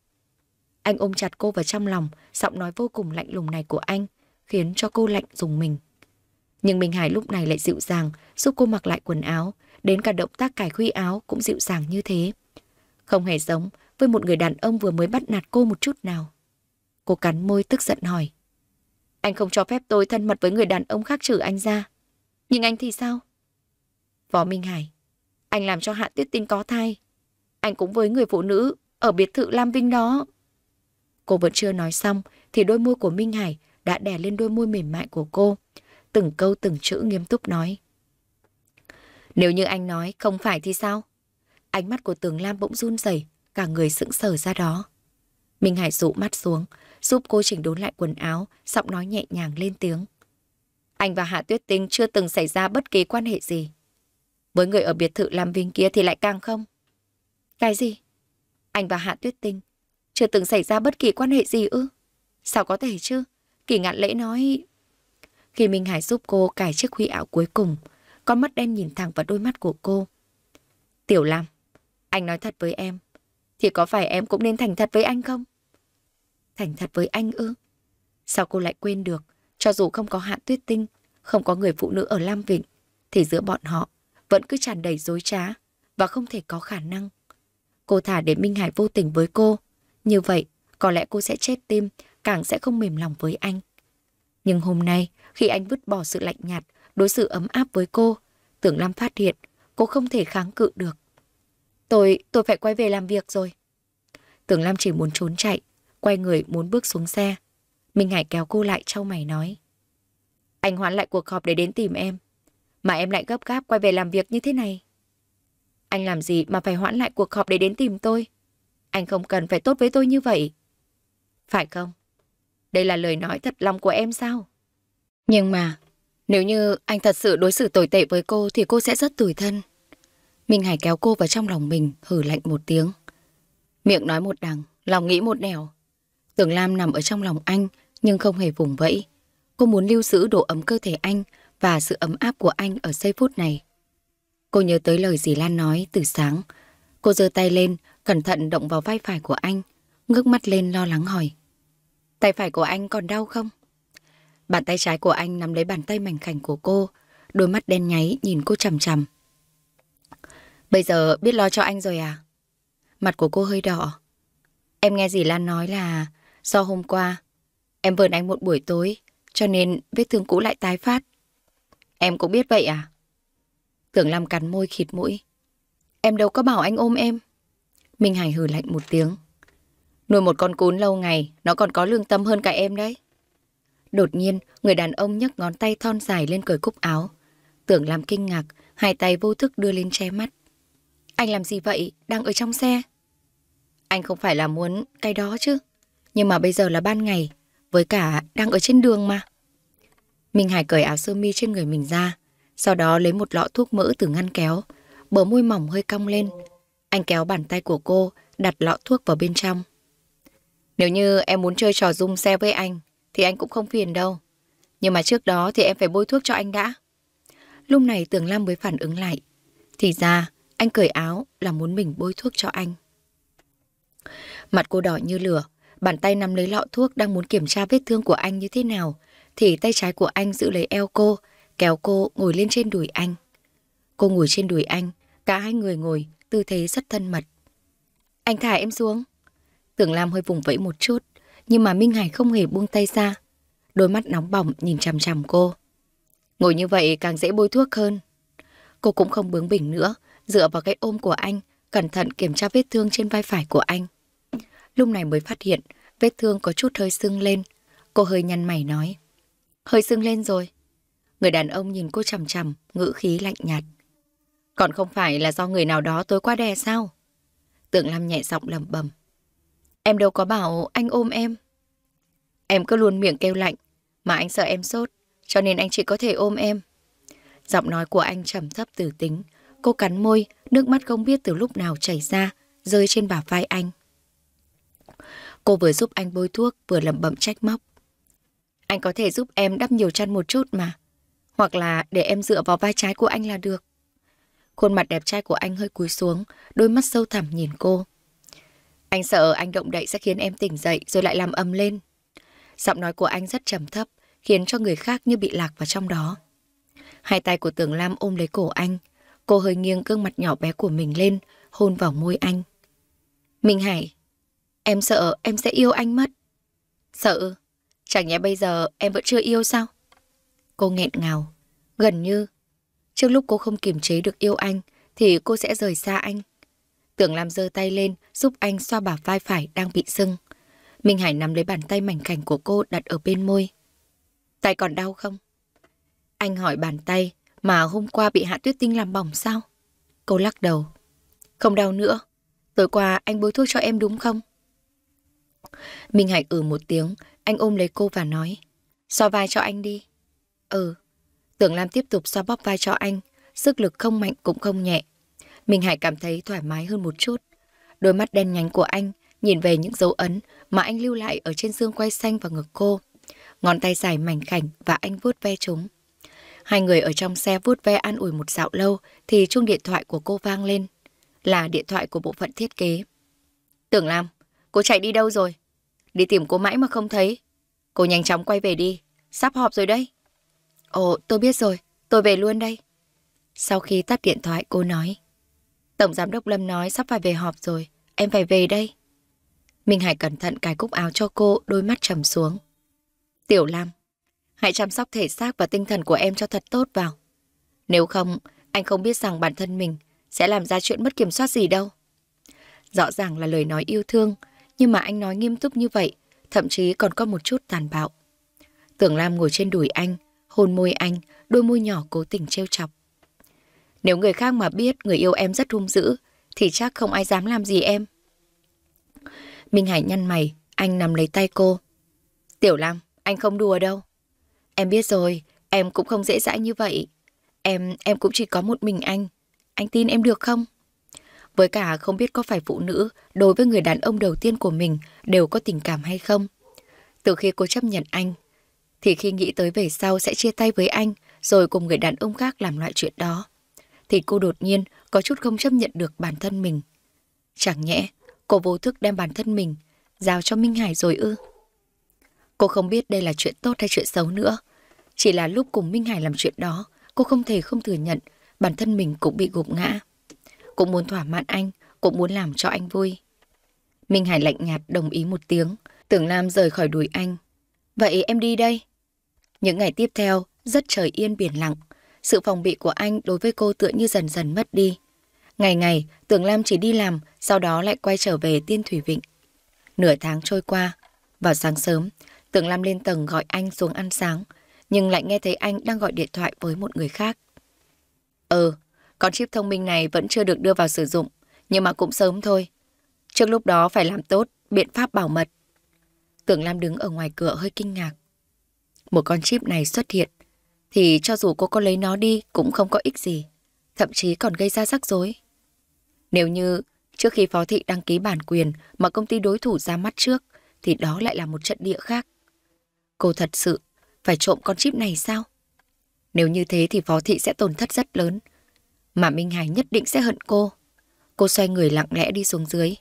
Anh ôm chặt cô vào trong lòng, giọng nói vô cùng lạnh lùng này của anh khiến cho cô lạnh dùng mình. Nhưng Minh Hải lúc này lại dịu dàng, giúp cô mặc lại quần áo, đến cả động tác cải khuy áo cũng dịu dàng như thế. Không hề giống với một người đàn ông vừa mới bắt nạt cô một chút nào. Cô cắn môi tức giận hỏi. Anh không cho phép tôi thân mật với người đàn ông khác trừ anh ra. Nhưng anh thì sao? Võ Minh Hải, anh làm cho Hạ Tuyết Tinh có thai. Anh cũng với người phụ nữ ở biệt thự Lam Vinh đó. Cô vẫn chưa nói xong thì đôi môi của Minh Hải đã đè lên đôi môi mềm mại của cô. Từng câu từng chữ nghiêm túc nói. Nếu như anh nói không phải thì sao? Ánh mắt của Tường Lam bỗng run rẩy, cả người sững sờ ra đó. Minh Hải dụ mắt xuống, giúp cô chỉnh đốn lại quần áo, giọng nói nhẹ nhàng lên tiếng. Anh và Hạ Tuyết Tinh chưa từng xảy ra bất kỳ quan hệ gì. Với người ở biệt thự Lam Vinh kia thì lại càng không. Cái gì? Anh và Hạ Tuyết Tinh chưa từng xảy ra bất kỳ quan hệ gì ư? Sao có thể chứ? Kỳ ngạn lễ nói... Khi Minh Hải giúp cô cài chiếc huy ảo cuối cùng, con mắt đen nhìn thẳng vào đôi mắt của cô. Tiểu Lam, anh nói thật với em, thì có phải em cũng nên thành thật với anh không? Thành thật với anh ư? Sao cô lại quên được, cho dù không có hạn tuyết tinh, không có người phụ nữ ở Lam Vịnh, thì giữa bọn họ vẫn cứ tràn đầy dối trá và không thể có khả năng. Cô thả để Minh Hải vô tình với cô, như vậy có lẽ cô sẽ chết tim càng sẽ không mềm lòng với anh. Nhưng hôm nay, khi anh vứt bỏ sự lạnh nhạt, đối xử ấm áp với cô, Tưởng Lam phát hiện cô không thể kháng cự được. Tôi, tôi phải quay về làm việc rồi. Tưởng Lam chỉ muốn trốn chạy, quay người muốn bước xuống xe. Minh Hải kéo cô lại trao mày nói. Anh hoãn lại cuộc họp để đến tìm em, mà em lại gấp gáp quay về làm việc như thế này. Anh làm gì mà phải hoãn lại cuộc họp để đến tìm tôi? Anh không cần phải tốt với tôi như vậy. Phải không? Đây là lời nói thật lòng của em sao? Nhưng mà, nếu như anh thật sự đối xử tồi tệ với cô thì cô sẽ rất tủi thân. Minh Hải kéo cô vào trong lòng mình, hử lạnh một tiếng. Miệng nói một đằng, lòng nghĩ một nẻo. Tưởng Lam nằm ở trong lòng anh nhưng không hề vùng vẫy. Cô muốn lưu giữ độ ấm cơ thể anh và sự ấm áp của anh ở giây phút này. Cô nhớ tới lời dì Lan nói từ sáng. Cô giơ tay lên, cẩn thận động vào vai phải của anh, ngước mắt lên lo lắng hỏi. Tay phải của anh còn đau không? Bàn tay trái của anh nắm lấy bàn tay mảnh khảnh của cô, đôi mắt đen nháy nhìn cô chằm chằm. Bây giờ biết lo cho anh rồi à? Mặt của cô hơi đỏ. Em nghe dì Lan nói là do hôm qua em vờn anh một buổi tối cho nên vết thương cũ lại tái phát. Em cũng biết vậy à? Tưởng Lam cắn môi khịt mũi. Em đâu có bảo anh ôm em. Minh Hải hừ lạnh một tiếng. Nuôi một con cún lâu ngày, nó còn có lương tâm hơn cả em đấy. Đột nhiên, người đàn ông nhấc ngón tay thon dài lên cởi cúc áo. Tưởng làm kinh ngạc, hai tay vô thức đưa lên che mắt. Anh làm gì vậy? Đang ở trong xe. Anh không phải là muốn cái đó chứ. Nhưng mà bây giờ là ban ngày, với cả đang ở trên đường mà. Minh Hải cởi áo sơ mi trên người mình ra, sau đó lấy một lọ thuốc mỡ từ ngăn kéo, bờ môi mỏng hơi cong lên. Anh kéo bàn tay của cô, đặt lọ thuốc vào bên trong. Nếu như em muốn chơi trò dung xe với anh, thì anh cũng không phiền đâu. Nhưng mà trước đó thì em phải bôi thuốc cho anh đã. Lúc này Tường Lam mới phản ứng lại. Thì ra, anh cởi áo là muốn mình bôi thuốc cho anh. Mặt cô đỏ như lửa, bàn tay nắm lấy lọ thuốc đang muốn kiểm tra vết thương của anh như thế nào, thì tay trái của anh giữ lấy eo cô, kéo cô ngồi lên trên đùi anh. Cô ngồi trên đùi anh, cả hai người ngồi, tư thế rất thân mật. Anh thả em xuống. Tưởng Lam hơi vùng vẫy một chút, nhưng mà Minh Hải không hề buông tay ra. Đôi mắt nóng bỏng nhìn chằm chằm cô. Ngồi như vậy càng dễ bôi thuốc hơn. Cô cũng không bướng bỉnh nữa, dựa vào cái ôm của anh, cẩn thận kiểm tra vết thương trên vai phải của anh. Lúc này mới phát hiện, vết thương có chút hơi sưng lên. Cô hơi nhăn mày nói. Hơi sưng lên rồi. Người đàn ông nhìn cô chằm chằm, ngữ khí lạnh nhạt. Còn không phải là do người nào đó tối qua đè sao? Tượng Lam nhẹ giọng lầm bầm. Em đâu có bảo anh ôm em. Em cứ luôn miệng kêu lạnh, mà anh sợ em sốt, cho nên anh chỉ có thể ôm em. Giọng nói của anh trầm thấp tử tính, cô cắn môi, nước mắt không biết từ lúc nào chảy ra, rơi trên bả vai anh. Cô vừa giúp anh bôi thuốc, vừa lẩm bẩm trách móc. Anh có thể giúp em đắp nhiều chăn một chút mà, hoặc là để em dựa vào vai trái của anh là được. Khuôn mặt đẹp trai của anh hơi cúi xuống, đôi mắt sâu thẳm nhìn cô. Anh sợ anh động đậy sẽ khiến em tỉnh dậy rồi lại làm âm lên. Giọng nói của anh rất trầm thấp, khiến cho người khác như bị lạc vào trong đó. Hai tay của Tưởng Lam ôm lấy cổ anh, cô hơi nghiêng gương mặt nhỏ bé của mình lên, hôn vào môi anh. Minh Hải, em sợ em sẽ yêu anh mất. Sợ? Chẳng nhẽ bây giờ em vẫn chưa yêu sao? Cô nghẹn ngào, gần như. Trước lúc cô không kiềm chế được yêu anh, thì cô sẽ rời xa anh. Tưởng Lam giơ tay lên giúp anh xoa bả vai phải đang bị sưng. Minh Hải nắm lấy bàn tay mảnh khảnh của cô đặt ở bên môi. Tay còn đau không? Anh hỏi bàn tay mà hôm qua bị Hạ Tuyết Tinh làm bỏng sao? Cô lắc đầu. Không đau nữa. Tối qua anh bôi thuốc cho em đúng không? Minh Hải ừ một tiếng, anh ôm lấy cô và nói. Xoa vai cho anh đi. Ừ. Tưởng Lam tiếp tục xoa bóp vai cho anh, sức lực không mạnh cũng không nhẹ. Minh Hải cảm thấy thoải mái hơn một chút. Đôi mắt đen nhánh của anh nhìn về những dấu ấn mà anh lưu lại ở trên xương quay xanh và ngực cô. Ngón tay dài mảnh khảnh và anh vuốt ve chúng. Hai người ở trong xe vuốt ve an ủi một dạo lâu thì chuông điện thoại của cô vang lên. Là điện thoại của bộ phận thiết kế. Tưởng Lam, cô chạy đi đâu rồi? Đi tìm cô mãi mà không thấy. Cô nhanh chóng quay về đi, sắp họp rồi đây. Ồ, tôi biết rồi, tôi về luôn đây. Sau khi tắt điện thoại cô nói. Tổng giám đốc Lâm nói sắp phải về họp rồi, em phải về đây. Minh Hải cẩn thận cài cúc áo cho cô, đôi mắt trầm xuống. Tiểu Lam, hãy chăm sóc thể xác và tinh thần của em cho thật tốt vào. Nếu không, anh không biết rằng bản thân mình sẽ làm ra chuyện mất kiểm soát gì đâu. Rõ ràng là lời nói yêu thương, nhưng mà anh nói nghiêm túc như vậy, thậm chí còn có một chút tàn bạo. Tưởng Lam ngồi trên đùi anh, hôn môi anh, đôi môi nhỏ cố tình trêu chọc. Nếu người khác mà biết người yêu em rất hung dữ, thì chắc không ai dám làm gì em. Minh Hải nhăn mày, anh nằm lấy tay cô. Tiểu Lam, anh không đùa đâu. Em biết rồi, em cũng không dễ dãi như vậy. Em, em cũng chỉ có một mình anh. Anh tin em được không? Với cả không biết có phải phụ nữ đối với người đàn ông đầu tiên của mình đều có tình cảm hay không. Từ khi cô chấp nhận anh, thì khi nghĩ tới về sau sẽ chia tay với anh rồi cùng người đàn ông khác làm loại chuyện đó thì cô đột nhiên có chút không chấp nhận được bản thân mình. Chẳng nhẽ cô vô thức đem bản thân mình giao cho Minh Hải rồi ư? Cô không biết đây là chuyện tốt hay chuyện xấu nữa. Chỉ là lúc cùng Minh Hải làm chuyện đó, cô không thể không thừa nhận bản thân mình cũng bị gục ngã. Cũng muốn thỏa mãn anh, cũng muốn làm cho anh vui. Minh Hải lạnh nhạt đồng ý một tiếng, tưởng Nam rời khỏi đùi anh. Vậy em đi đây. Những ngày tiếp theo, rất trời yên biển lặng sự phòng bị của anh đối với cô tựa như dần dần mất đi. Ngày ngày, Tưởng Lam chỉ đi làm, sau đó lại quay trở về Tiên Thủy Vịnh. Nửa tháng trôi qua, vào sáng sớm, Tưởng Lam lên tầng gọi anh xuống ăn sáng, nhưng lại nghe thấy anh đang gọi điện thoại với một người khác. Ừ, con chip thông minh này vẫn chưa được đưa vào sử dụng, nhưng mà cũng sớm thôi. Trước lúc đó phải làm tốt, biện pháp bảo mật. Tưởng Lam đứng ở ngoài cửa hơi kinh ngạc. Một con chip này xuất hiện thì cho dù cô có lấy nó đi cũng không có ích gì, thậm chí còn gây ra rắc rối. Nếu như trước khi phó thị đăng ký bản quyền mà công ty đối thủ ra mắt trước, thì đó lại là một trận địa khác. Cô thật sự phải trộm con chip này sao? Nếu như thế thì phó thị sẽ tổn thất rất lớn, mà Minh Hải nhất định sẽ hận cô. Cô xoay người lặng lẽ đi xuống dưới.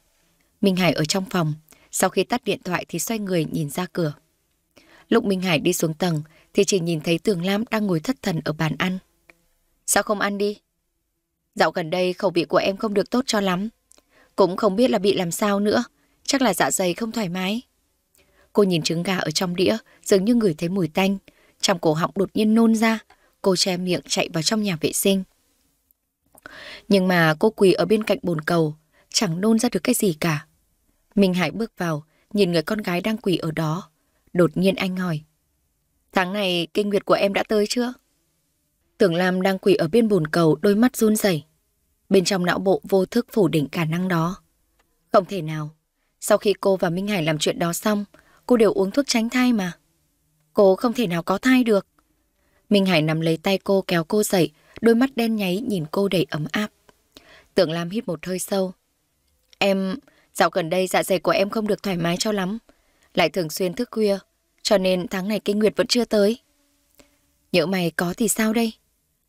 Minh Hải ở trong phòng, sau khi tắt điện thoại thì xoay người nhìn ra cửa. Lúc Minh Hải đi xuống tầng thì chỉ nhìn thấy Tường Lam đang ngồi thất thần ở bàn ăn. Sao không ăn đi? Dạo gần đây khẩu vị của em không được tốt cho lắm. Cũng không biết là bị làm sao nữa, chắc là dạ dày không thoải mái. Cô nhìn trứng gà ở trong đĩa, dường như ngửi thấy mùi tanh. Trong cổ họng đột nhiên nôn ra, cô che miệng chạy vào trong nhà vệ sinh. Nhưng mà cô quỳ ở bên cạnh bồn cầu, chẳng nôn ra được cái gì cả. Minh Hải bước vào, nhìn người con gái đang quỳ ở đó. Đột nhiên anh hỏi. Tháng này kinh nguyệt của em đã tới chưa? Tưởng Lam đang quỳ ở bên bồn cầu đôi mắt run rẩy. Bên trong não bộ vô thức phủ định khả năng đó. Không thể nào. Sau khi cô và Minh Hải làm chuyện đó xong, cô đều uống thuốc tránh thai mà. Cô không thể nào có thai được. Minh Hải nắm lấy tay cô kéo cô dậy, đôi mắt đen nháy nhìn cô đầy ấm áp. Tưởng Lam hít một hơi sâu. Em, dạo gần đây dạ dày của em không được thoải mái cho lắm. Lại thường xuyên thức khuya, cho nên tháng này kinh nguyệt vẫn chưa tới. Nhỡ mày có thì sao đây?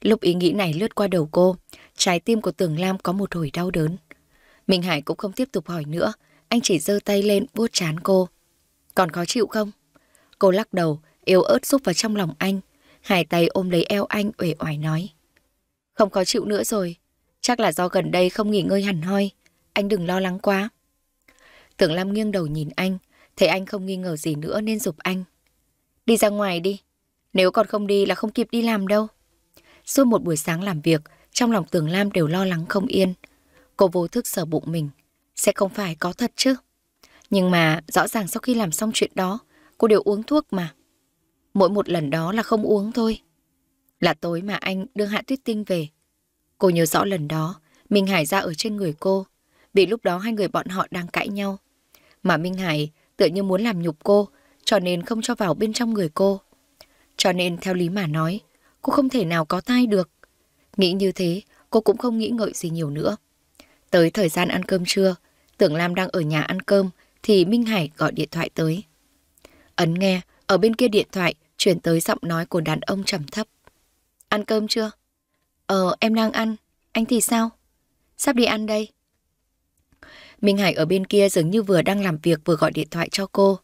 Lúc ý nghĩ này lướt qua đầu cô, trái tim của Tưởng Lam có một hồi đau đớn. Minh Hải cũng không tiếp tục hỏi nữa, anh chỉ giơ tay lên vuốt chán cô. Còn khó chịu không? Cô lắc đầu, yếu ớt xúc vào trong lòng anh, Hải tay ôm lấy eo anh uể oải nói. Không khó chịu nữa rồi, chắc là do gần đây không nghỉ ngơi hẳn hoi, anh đừng lo lắng quá. Tưởng Lam nghiêng đầu nhìn anh, thế anh không nghi ngờ gì nữa nên dục anh. Đi ra ngoài đi. Nếu còn không đi là không kịp đi làm đâu. Suốt một buổi sáng làm việc, trong lòng Tường Lam đều lo lắng không yên. Cô vô thức sờ bụng mình. Sẽ không phải có thật chứ. Nhưng mà rõ ràng sau khi làm xong chuyện đó, cô đều uống thuốc mà. Mỗi một lần đó là không uống thôi. Là tối mà anh đưa Hạ Tuyết Tinh về. Cô nhớ rõ lần đó, Minh Hải ra ở trên người cô. Vì lúc đó hai người bọn họ đang cãi nhau. Mà Minh Hải tựa như muốn làm nhục cô, cho nên không cho vào bên trong người cô. Cho nên theo lý mà nói, cô không thể nào có tai được. Nghĩ như thế, cô cũng không nghĩ ngợi gì nhiều nữa. Tới thời gian ăn cơm trưa, Tưởng Lam đang ở nhà ăn cơm thì Minh Hải gọi điện thoại tới. Ấn nghe, ở bên kia điện thoại chuyển tới giọng nói của đàn ông trầm thấp. Ăn cơm chưa? Ờ, em đang ăn. Anh thì sao? Sắp đi ăn đây. Minh Hải ở bên kia dường như vừa đang làm việc vừa gọi điện thoại cho cô.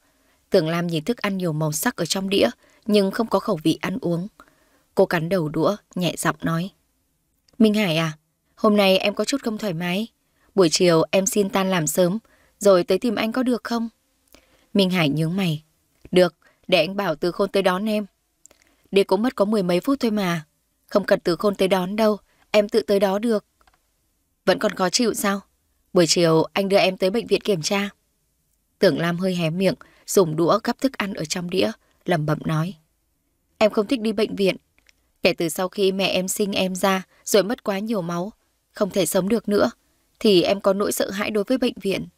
Tưởng Lam nhìn thức ăn nhiều màu sắc ở trong đĩa, nhưng không có khẩu vị ăn uống. Cô cắn đầu đũa, nhẹ giọng nói. Minh Hải à, hôm nay em có chút không thoải mái. Buổi chiều em xin tan làm sớm, rồi tới tìm anh có được không? Minh Hải nhướng mày. Được, để anh bảo từ khôn tới đón em. Đi cũng mất có mười mấy phút thôi mà. Không cần từ khôn tới đón đâu, em tự tới đó được. Vẫn còn khó chịu sao? Buổi chiều anh đưa em tới bệnh viện kiểm tra. Tưởng Lam hơi hé miệng, dùng đũa gắp thức ăn ở trong đĩa, lẩm bẩm nói. Em không thích đi bệnh viện. Kể từ sau khi mẹ em sinh em ra rồi mất quá nhiều máu, không thể sống được nữa, thì em có nỗi sợ hãi đối với bệnh viện.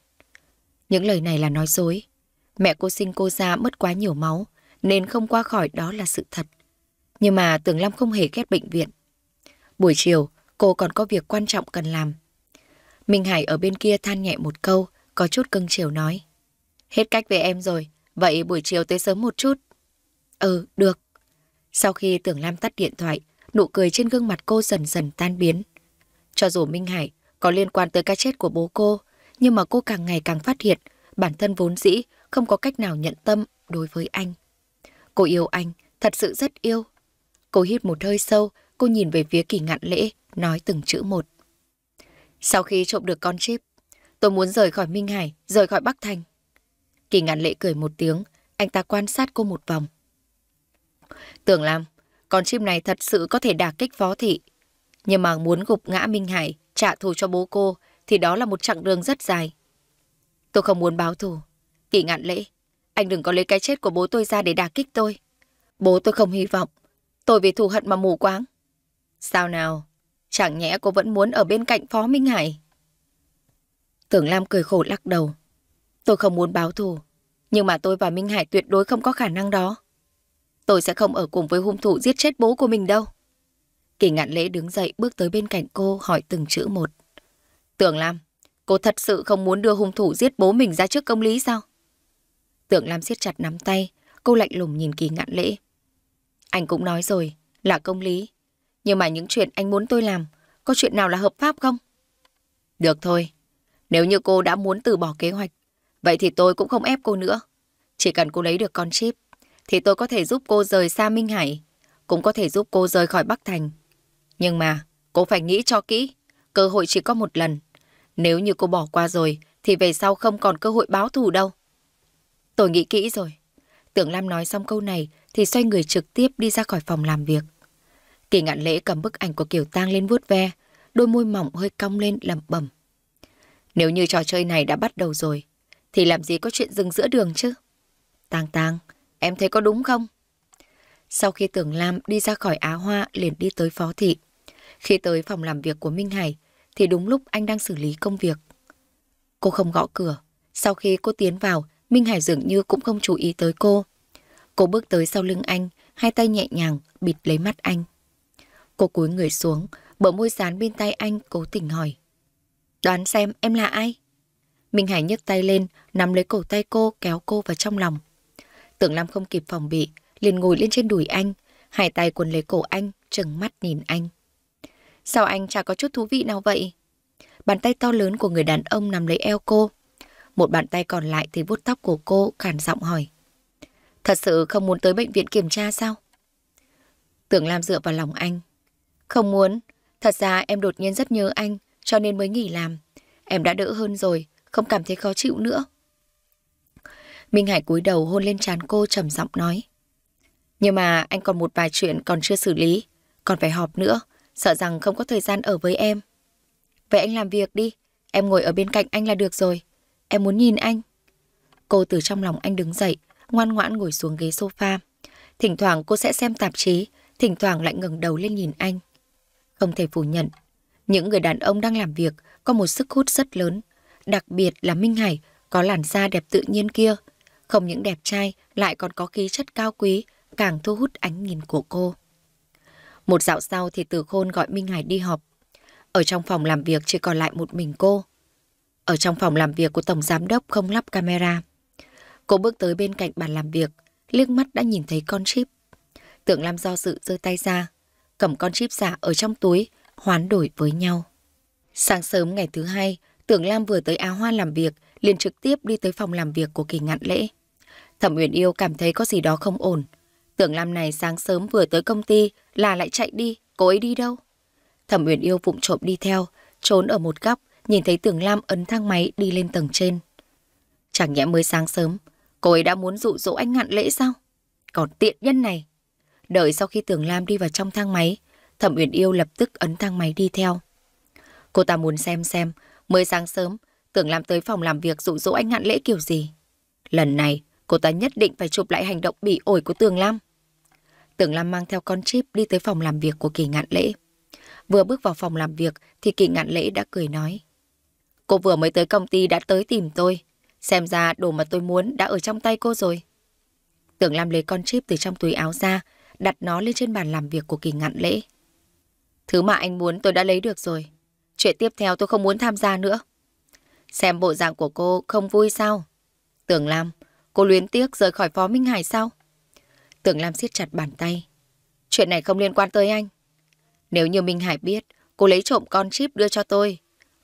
Những lời này là nói dối. Mẹ cô sinh cô ra mất quá nhiều máu, nên không qua khỏi đó là sự thật. Nhưng mà Tưởng Lam không hề ghét bệnh viện. Buổi chiều, cô còn có việc quan trọng cần làm. Minh Hải ở bên kia than nhẹ một câu, có chút cưng chiều nói. Hết cách về em rồi, vậy buổi chiều tới sớm một chút. Ừ, được. Sau khi Tưởng Lam tắt điện thoại, nụ cười trên gương mặt cô dần dần tan biến. Cho dù Minh Hải có liên quan tới cái chết của bố cô, nhưng mà cô càng ngày càng phát hiện bản thân vốn dĩ không có cách nào nhận tâm đối với anh. Cô yêu anh, thật sự rất yêu. Cô hít một hơi sâu, cô nhìn về phía kỳ ngạn lễ, nói từng chữ một. Sau khi trộm được con chip, tôi muốn rời khỏi Minh Hải, rời khỏi Bắc Thành. Kỳ Ngạn lệ cười một tiếng, anh ta quan sát cô một vòng. Tưởng làm, con chip này thật sự có thể đả kích phó thị. Nhưng mà muốn gục ngã Minh Hải, trả thù cho bố cô, thì đó là một chặng đường rất dài. Tôi không muốn báo thù. Kỳ ngạn lễ, anh đừng có lấy cái chết của bố tôi ra để đả kích tôi. Bố tôi không hy vọng. Tôi vì thù hận mà mù quáng. Sao nào, Chẳng nhẽ cô vẫn muốn ở bên cạnh Phó Minh Hải? Tưởng Lam cười khổ lắc đầu. Tôi không muốn báo thù, nhưng mà tôi và Minh Hải tuyệt đối không có khả năng đó. Tôi sẽ không ở cùng với hung thủ giết chết bố của mình đâu. Kỳ ngạn lễ đứng dậy bước tới bên cạnh cô hỏi từng chữ một. Tưởng Lam, cô thật sự không muốn đưa hung thủ giết bố mình ra trước công lý sao? Tưởng Lam siết chặt nắm tay, cô lạnh lùng nhìn kỳ ngạn lễ. Anh cũng nói rồi, là công lý. Nhưng mà những chuyện anh muốn tôi làm, có chuyện nào là hợp pháp không? Được thôi, nếu như cô đã muốn từ bỏ kế hoạch, vậy thì tôi cũng không ép cô nữa. Chỉ cần cô lấy được con chip, thì tôi có thể giúp cô rời xa Minh Hải, cũng có thể giúp cô rời khỏi Bắc Thành. Nhưng mà, cô phải nghĩ cho kỹ, cơ hội chỉ có một lần. Nếu như cô bỏ qua rồi, thì về sau không còn cơ hội báo thù đâu. Tôi nghĩ kỹ rồi. Tưởng Lam nói xong câu này thì xoay người trực tiếp đi ra khỏi phòng làm việc. Kỳ ngạn lễ cầm bức ảnh của Kiều Tang lên vuốt ve, đôi môi mỏng hơi cong lên lẩm bẩm. Nếu như trò chơi này đã bắt đầu rồi, thì làm gì có chuyện dừng giữa đường chứ? Tang Tang, em thấy có đúng không? Sau khi Tưởng Lam đi ra khỏi Á Hoa liền đi tới phó thị. Khi tới phòng làm việc của Minh Hải, thì đúng lúc anh đang xử lý công việc. Cô không gõ cửa. Sau khi cô tiến vào, Minh Hải dường như cũng không chú ý tới cô. Cô bước tới sau lưng anh, hai tay nhẹ nhàng bịt lấy mắt anh. Cô cúi người xuống, bờ môi dán bên tay anh cố tình hỏi. Đoán xem em là ai? Minh Hải nhấc tay lên, nắm lấy cổ tay cô, kéo cô vào trong lòng. Tưởng Lam không kịp phòng bị, liền ngồi lên trên đùi anh, hai tay quấn lấy cổ anh, trừng mắt nhìn anh. Sao anh chả có chút thú vị nào vậy? Bàn tay to lớn của người đàn ông nằm lấy eo cô. Một bàn tay còn lại thì vuốt tóc của cô, khản giọng hỏi. Thật sự không muốn tới bệnh viện kiểm tra sao? Tưởng Lam dựa vào lòng anh, không muốn. Thật ra em đột nhiên rất nhớ anh, cho nên mới nghỉ làm. Em đã đỡ hơn rồi, không cảm thấy khó chịu nữa. Minh Hải cúi đầu hôn lên trán cô trầm giọng nói. Nhưng mà anh còn một vài chuyện còn chưa xử lý, còn phải họp nữa, sợ rằng không có thời gian ở với em. Vậy anh làm việc đi, em ngồi ở bên cạnh anh là được rồi. Em muốn nhìn anh. Cô từ trong lòng anh đứng dậy, ngoan ngoãn ngồi xuống ghế sofa. Thỉnh thoảng cô sẽ xem tạp chí, thỉnh thoảng lại ngẩng đầu lên nhìn anh. Không thể phủ nhận, những người đàn ông đang làm việc có một sức hút rất lớn, đặc biệt là Minh Hải có làn da đẹp tự nhiên kia. Không những đẹp trai, lại còn có khí chất cao quý, càng thu hút ánh nhìn của cô. Một dạo sau thì Từ Khôn gọi Minh Hải đi họp. Ở trong phòng làm việc chỉ còn lại một mình cô. Ở trong phòng làm việc của Tổng Giám Đốc không lắp camera. Cô bước tới bên cạnh bàn làm việc, liếc mắt đã nhìn thấy con chip. Tưởng làm do sự giơ tay ra, cầm con chip giả ở trong túi, hoán đổi với nhau. Sáng sớm ngày thứ hai, Tưởng Lam vừa tới Á Hoa làm việc, liền trực tiếp đi tới phòng làm việc của kỳ ngạn lễ. Thẩm Uyển Yêu cảm thấy có gì đó không ổn. Tưởng Lam này sáng sớm vừa tới công ty là lại chạy đi, cô ấy đi đâu? Thẩm Uyển Yêu vụng trộm đi theo, trốn ở một góc, nhìn thấy Tưởng Lam ấn thang máy đi lên tầng trên. Chẳng nhẽ mới sáng sớm, cô ấy đã muốn dụ dỗ anh ngạn lễ sao? Còn tiện nhân này, Đợi sau khi tường Lam đi vào trong thang máy, Thẩm Uyển Yêu lập tức ấn thang máy đi theo. Cô ta muốn xem xem, mới sáng sớm, tường Lam tới phòng làm việc dụ dỗ anh Ngạn Lễ kiểu gì. Lần này, cô ta nhất định phải chụp lại hành động bị ổi của tường Lam. tường Lam mang theo con chip đi tới phòng làm việc của Kỳ Ngạn Lễ. Vừa bước vào phòng làm việc thì Kỳ Ngạn Lễ đã cười nói. Cô vừa mới tới công ty đã tới tìm tôi. Xem ra đồ mà tôi muốn đã ở trong tay cô rồi. tường Lam lấy con chip từ trong túi áo ra, đặt nó lên trên bàn làm việc của kỳ ngạn lễ. Thứ mà anh muốn tôi đã lấy được rồi. Chuyện tiếp theo tôi không muốn tham gia nữa. Xem bộ dạng của cô không vui sao? Tưởng Lam, cô luyến tiếc rời khỏi Phó Minh Hải sao? Tưởng Lam siết chặt bàn tay. Chuyện này không liên quan tới anh. Nếu như Minh Hải biết cô lấy trộm con chip đưa cho tôi,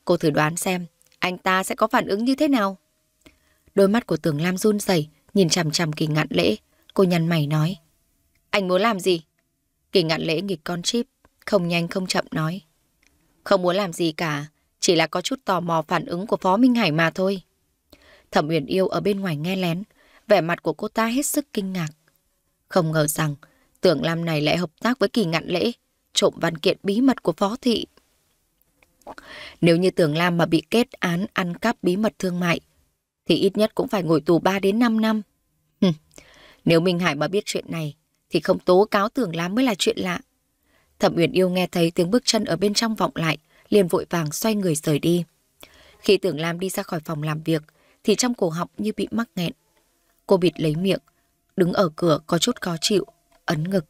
cô thử đoán xem anh ta sẽ có phản ứng như thế nào? Đôi mắt của Tưởng Lam run rẩy nhìn chằm chằm kỳ ngạn lễ. Cô nhăn mày nói. Anh muốn làm gì? Kỳ ngạn lễ nghịch con chip, không nhanh không chậm nói. Không muốn làm gì cả, chỉ là có chút tò mò phản ứng của Phó Minh Hải mà thôi. Thẩm Uyển Yêu ở bên ngoài nghe lén, vẻ mặt của cô ta hết sức kinh ngạc. Không ngờ rằng, tưởng Lam này lại hợp tác với kỳ ngạn lễ, trộm văn kiện bí mật của Phó Thị. Nếu như tưởng Lam mà bị kết án ăn cắp bí mật thương mại, thì ít nhất cũng phải ngồi tù 3 đến 5 năm. Nếu Minh Hải mà biết chuyện này, thì không tố cáo tưởng lá mới là chuyện lạ. Thẩm Uyển Yêu nghe thấy tiếng bước chân ở bên trong vọng lại, liền vội vàng xoay người rời đi. Khi Tưởng Lam đi ra khỏi phòng làm việc, thì trong cổ họng như bị mắc nghẹn. Cô bịt lấy miệng, đứng ở cửa có chút khó chịu, ấn ngực.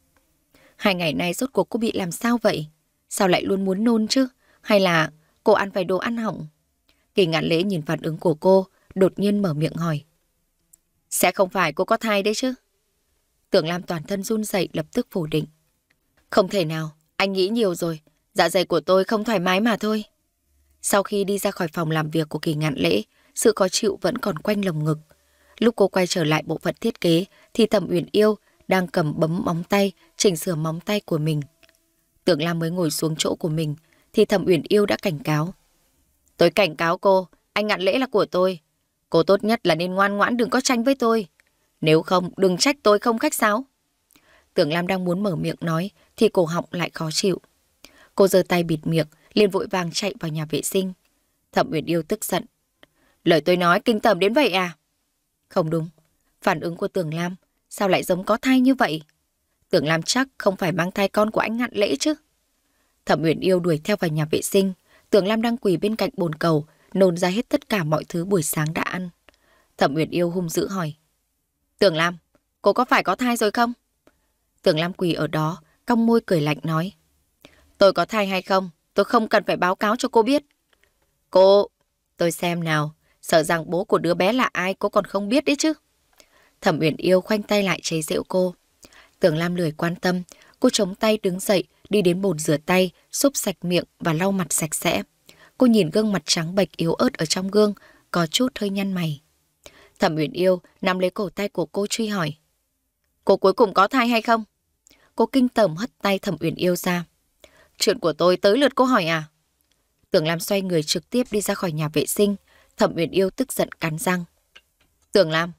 Hai ngày nay rốt cuộc cô bị làm sao vậy? Sao lại luôn muốn nôn chứ? Hay là cô ăn vài đồ ăn hỏng? Kỳ ngạn lễ nhìn phản ứng của cô, đột nhiên mở miệng hỏi. Sẽ không phải cô có thai đấy chứ? Tưởng Lam toàn thân run rẩy lập tức phủ định. Không thể nào, anh nghĩ nhiều rồi. Dạ dày của tôi không thoải mái mà thôi. Sau khi đi ra khỏi phòng làm việc của kỳ ngạn lễ, sự khó chịu vẫn còn quanh lồng ngực. Lúc cô quay trở lại bộ phận thiết kế thì Thẩm Uyển Yêu đang cầm bấm móng tay, chỉnh sửa móng tay của mình. Tưởng Lam mới ngồi xuống chỗ của mình thì Thẩm Uyển Yêu đã cảnh cáo. Tôi cảnh cáo cô, anh ngạn lễ là của tôi. Cô tốt nhất là nên ngoan ngoãn đừng có tranh với tôi. Nếu không, đừng trách tôi không khách sáo. Tưởng Lam đang muốn mở miệng nói, thì cổ họng lại khó chịu. Cô giơ tay bịt miệng, liền vội vàng chạy vào nhà vệ sinh. Thẩm Uyển Yêu tức giận. Lời tôi nói kinh tởm đến vậy à? Không đúng. Phản ứng của Tưởng Lam, sao lại giống có thai như vậy? Tưởng Lam chắc không phải mang thai con của anh ngạn lễ chứ. Thẩm Uyển Yêu đuổi theo vào nhà vệ sinh. Tưởng Lam đang quỳ bên cạnh bồn cầu, nôn ra hết tất cả mọi thứ buổi sáng đã ăn. Thẩm Uyển Yêu hung dữ hỏi. Tưởng Lam, cô có phải có thai rồi không? Tưởng Lam quỳ ở đó, cong môi cười lạnh nói. Tôi có thai hay không, tôi không cần phải báo cáo cho cô biết. Cô, tôi xem nào, sợ rằng bố của đứa bé là ai cô còn không biết đấy chứ. Thẩm Uyển Yêu khoanh tay lại chế giễu cô. Tưởng Lam lười quan tâm, cô chống tay đứng dậy, đi đến bồn rửa tay, xúc sạch miệng và lau mặt sạch sẽ. Cô nhìn gương mặt trắng bệch yếu ớt ở trong gương, có chút hơi nhăn mày. Thẩm Uyển Yêu nắm lấy cổ tay của cô truy hỏi. Cô cuối cùng có thai hay không? Cô kinh tởm hất tay Thẩm Uyển Yêu ra. Chuyện của tôi tới lượt cô hỏi à? Tưởng Lam xoay người trực tiếp đi ra khỏi nhà vệ sinh. Thẩm Uyển Yêu tức giận cắn răng. Tưởng Lam,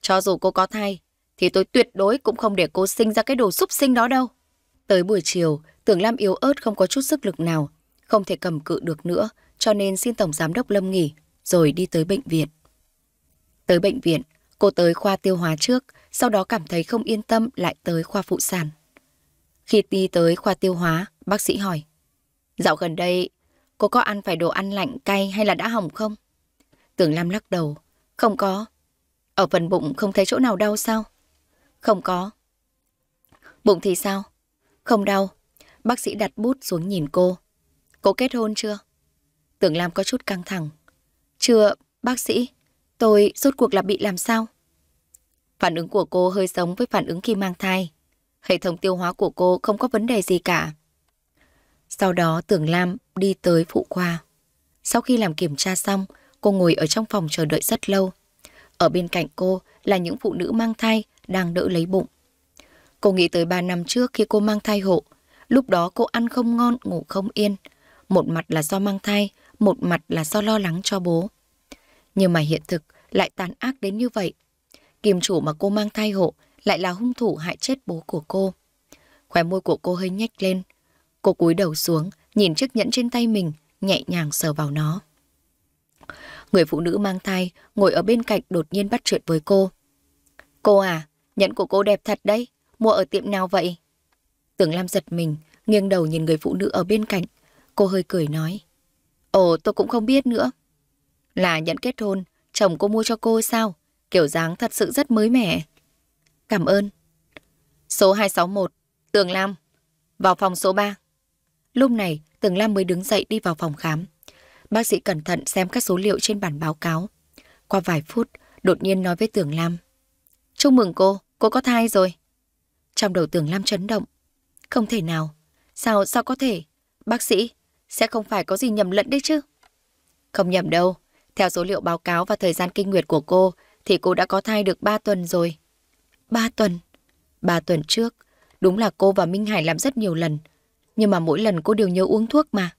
cho dù cô có thai, thì tôi tuyệt đối cũng không để cô sinh ra cái đồ súc sinh đó đâu. Tới buổi chiều, Tưởng Lam yếu ớt không có chút sức lực nào, không thể cầm cự được nữa, cho nên xin Tổng Giám đốc Lâm nghỉ, rồi đi tới bệnh viện. Tới bệnh viện, cô tới khoa tiêu hóa trước, sau đó cảm thấy không yên tâm lại tới khoa phụ sản. Khi đi tới khoa tiêu hóa, bác sĩ hỏi. Dạo gần đây, cô có ăn phải đồ ăn lạnh cay hay là đã hỏng không? Tưởng Lam lắc đầu. Không có. Ở phần bụng không thấy chỗ nào đau sao? Không có. Bụng thì sao? Không đau. Bác sĩ đặt bút xuống nhìn cô. Cô kết hôn chưa? Tưởng Lam có chút căng thẳng. Chưa, bác sĩ. Tôi rốt cuộc là bị làm sao? Phản ứng của cô hơi giống với phản ứng khi mang thai. Hệ thống tiêu hóa của cô không có vấn đề gì cả. Sau đó Tưởng Lam đi tới phụ khoa. Sau khi làm kiểm tra xong, cô ngồi ở trong phòng chờ đợi rất lâu. Ở bên cạnh cô là những phụ nữ mang thai đang đỡ lấy bụng. Cô nghĩ tới 3 năm trước khi cô mang thai hộ, lúc đó cô ăn không ngon, ngủ không yên. Một mặt là do mang thai, một mặt là do lo lắng cho bố. Nhưng mà hiện thực lại tàn ác đến như vậy. Kim chủ mà cô mang thai hộ lại là hung thủ hại chết bố của cô. Khóe môi của cô hơi nhếch lên. Cô cúi đầu xuống, nhìn chiếc nhẫn trên tay mình, nhẹ nhàng sờ vào nó. Người phụ nữ mang thai ngồi ở bên cạnh đột nhiên bắt chuyện với cô. Cô à, nhẫn của cô đẹp thật đấy, mua ở tiệm nào vậy? Tưởng Lam giật mình, nghiêng đầu nhìn người phụ nữ ở bên cạnh. Cô hơi cười nói. Ồ, tôi cũng không biết nữa. Là nhận kết hôn, chồng cô mua cho cô sao? Kiểu dáng thật sự rất mới mẻ. Cảm ơn. Số 261, Tường Lam, vào phòng số 3. Lúc này, Tường Lam mới đứng dậy đi vào phòng khám. Bác sĩ cẩn thận xem các số liệu trên bản báo cáo. Qua vài phút, đột nhiên nói với Tường Lam. Chúc mừng cô, cô có thai rồi. Trong đầu Tường Lam chấn động. Không thể nào. Sao, sao có thể? Bác sĩ, sẽ không phải có gì nhầm lẫn đấy chứ? Không nhầm đâu, theo số liệu báo cáo và thời gian kinh nguyệt của cô, thì cô đã có thai được 3 tuần rồi. 3 tuần? 3 tuần trước, đúng là cô và Minh Hải làm rất nhiều lần. Nhưng mà mỗi lần cô đều nhớ uống thuốc mà.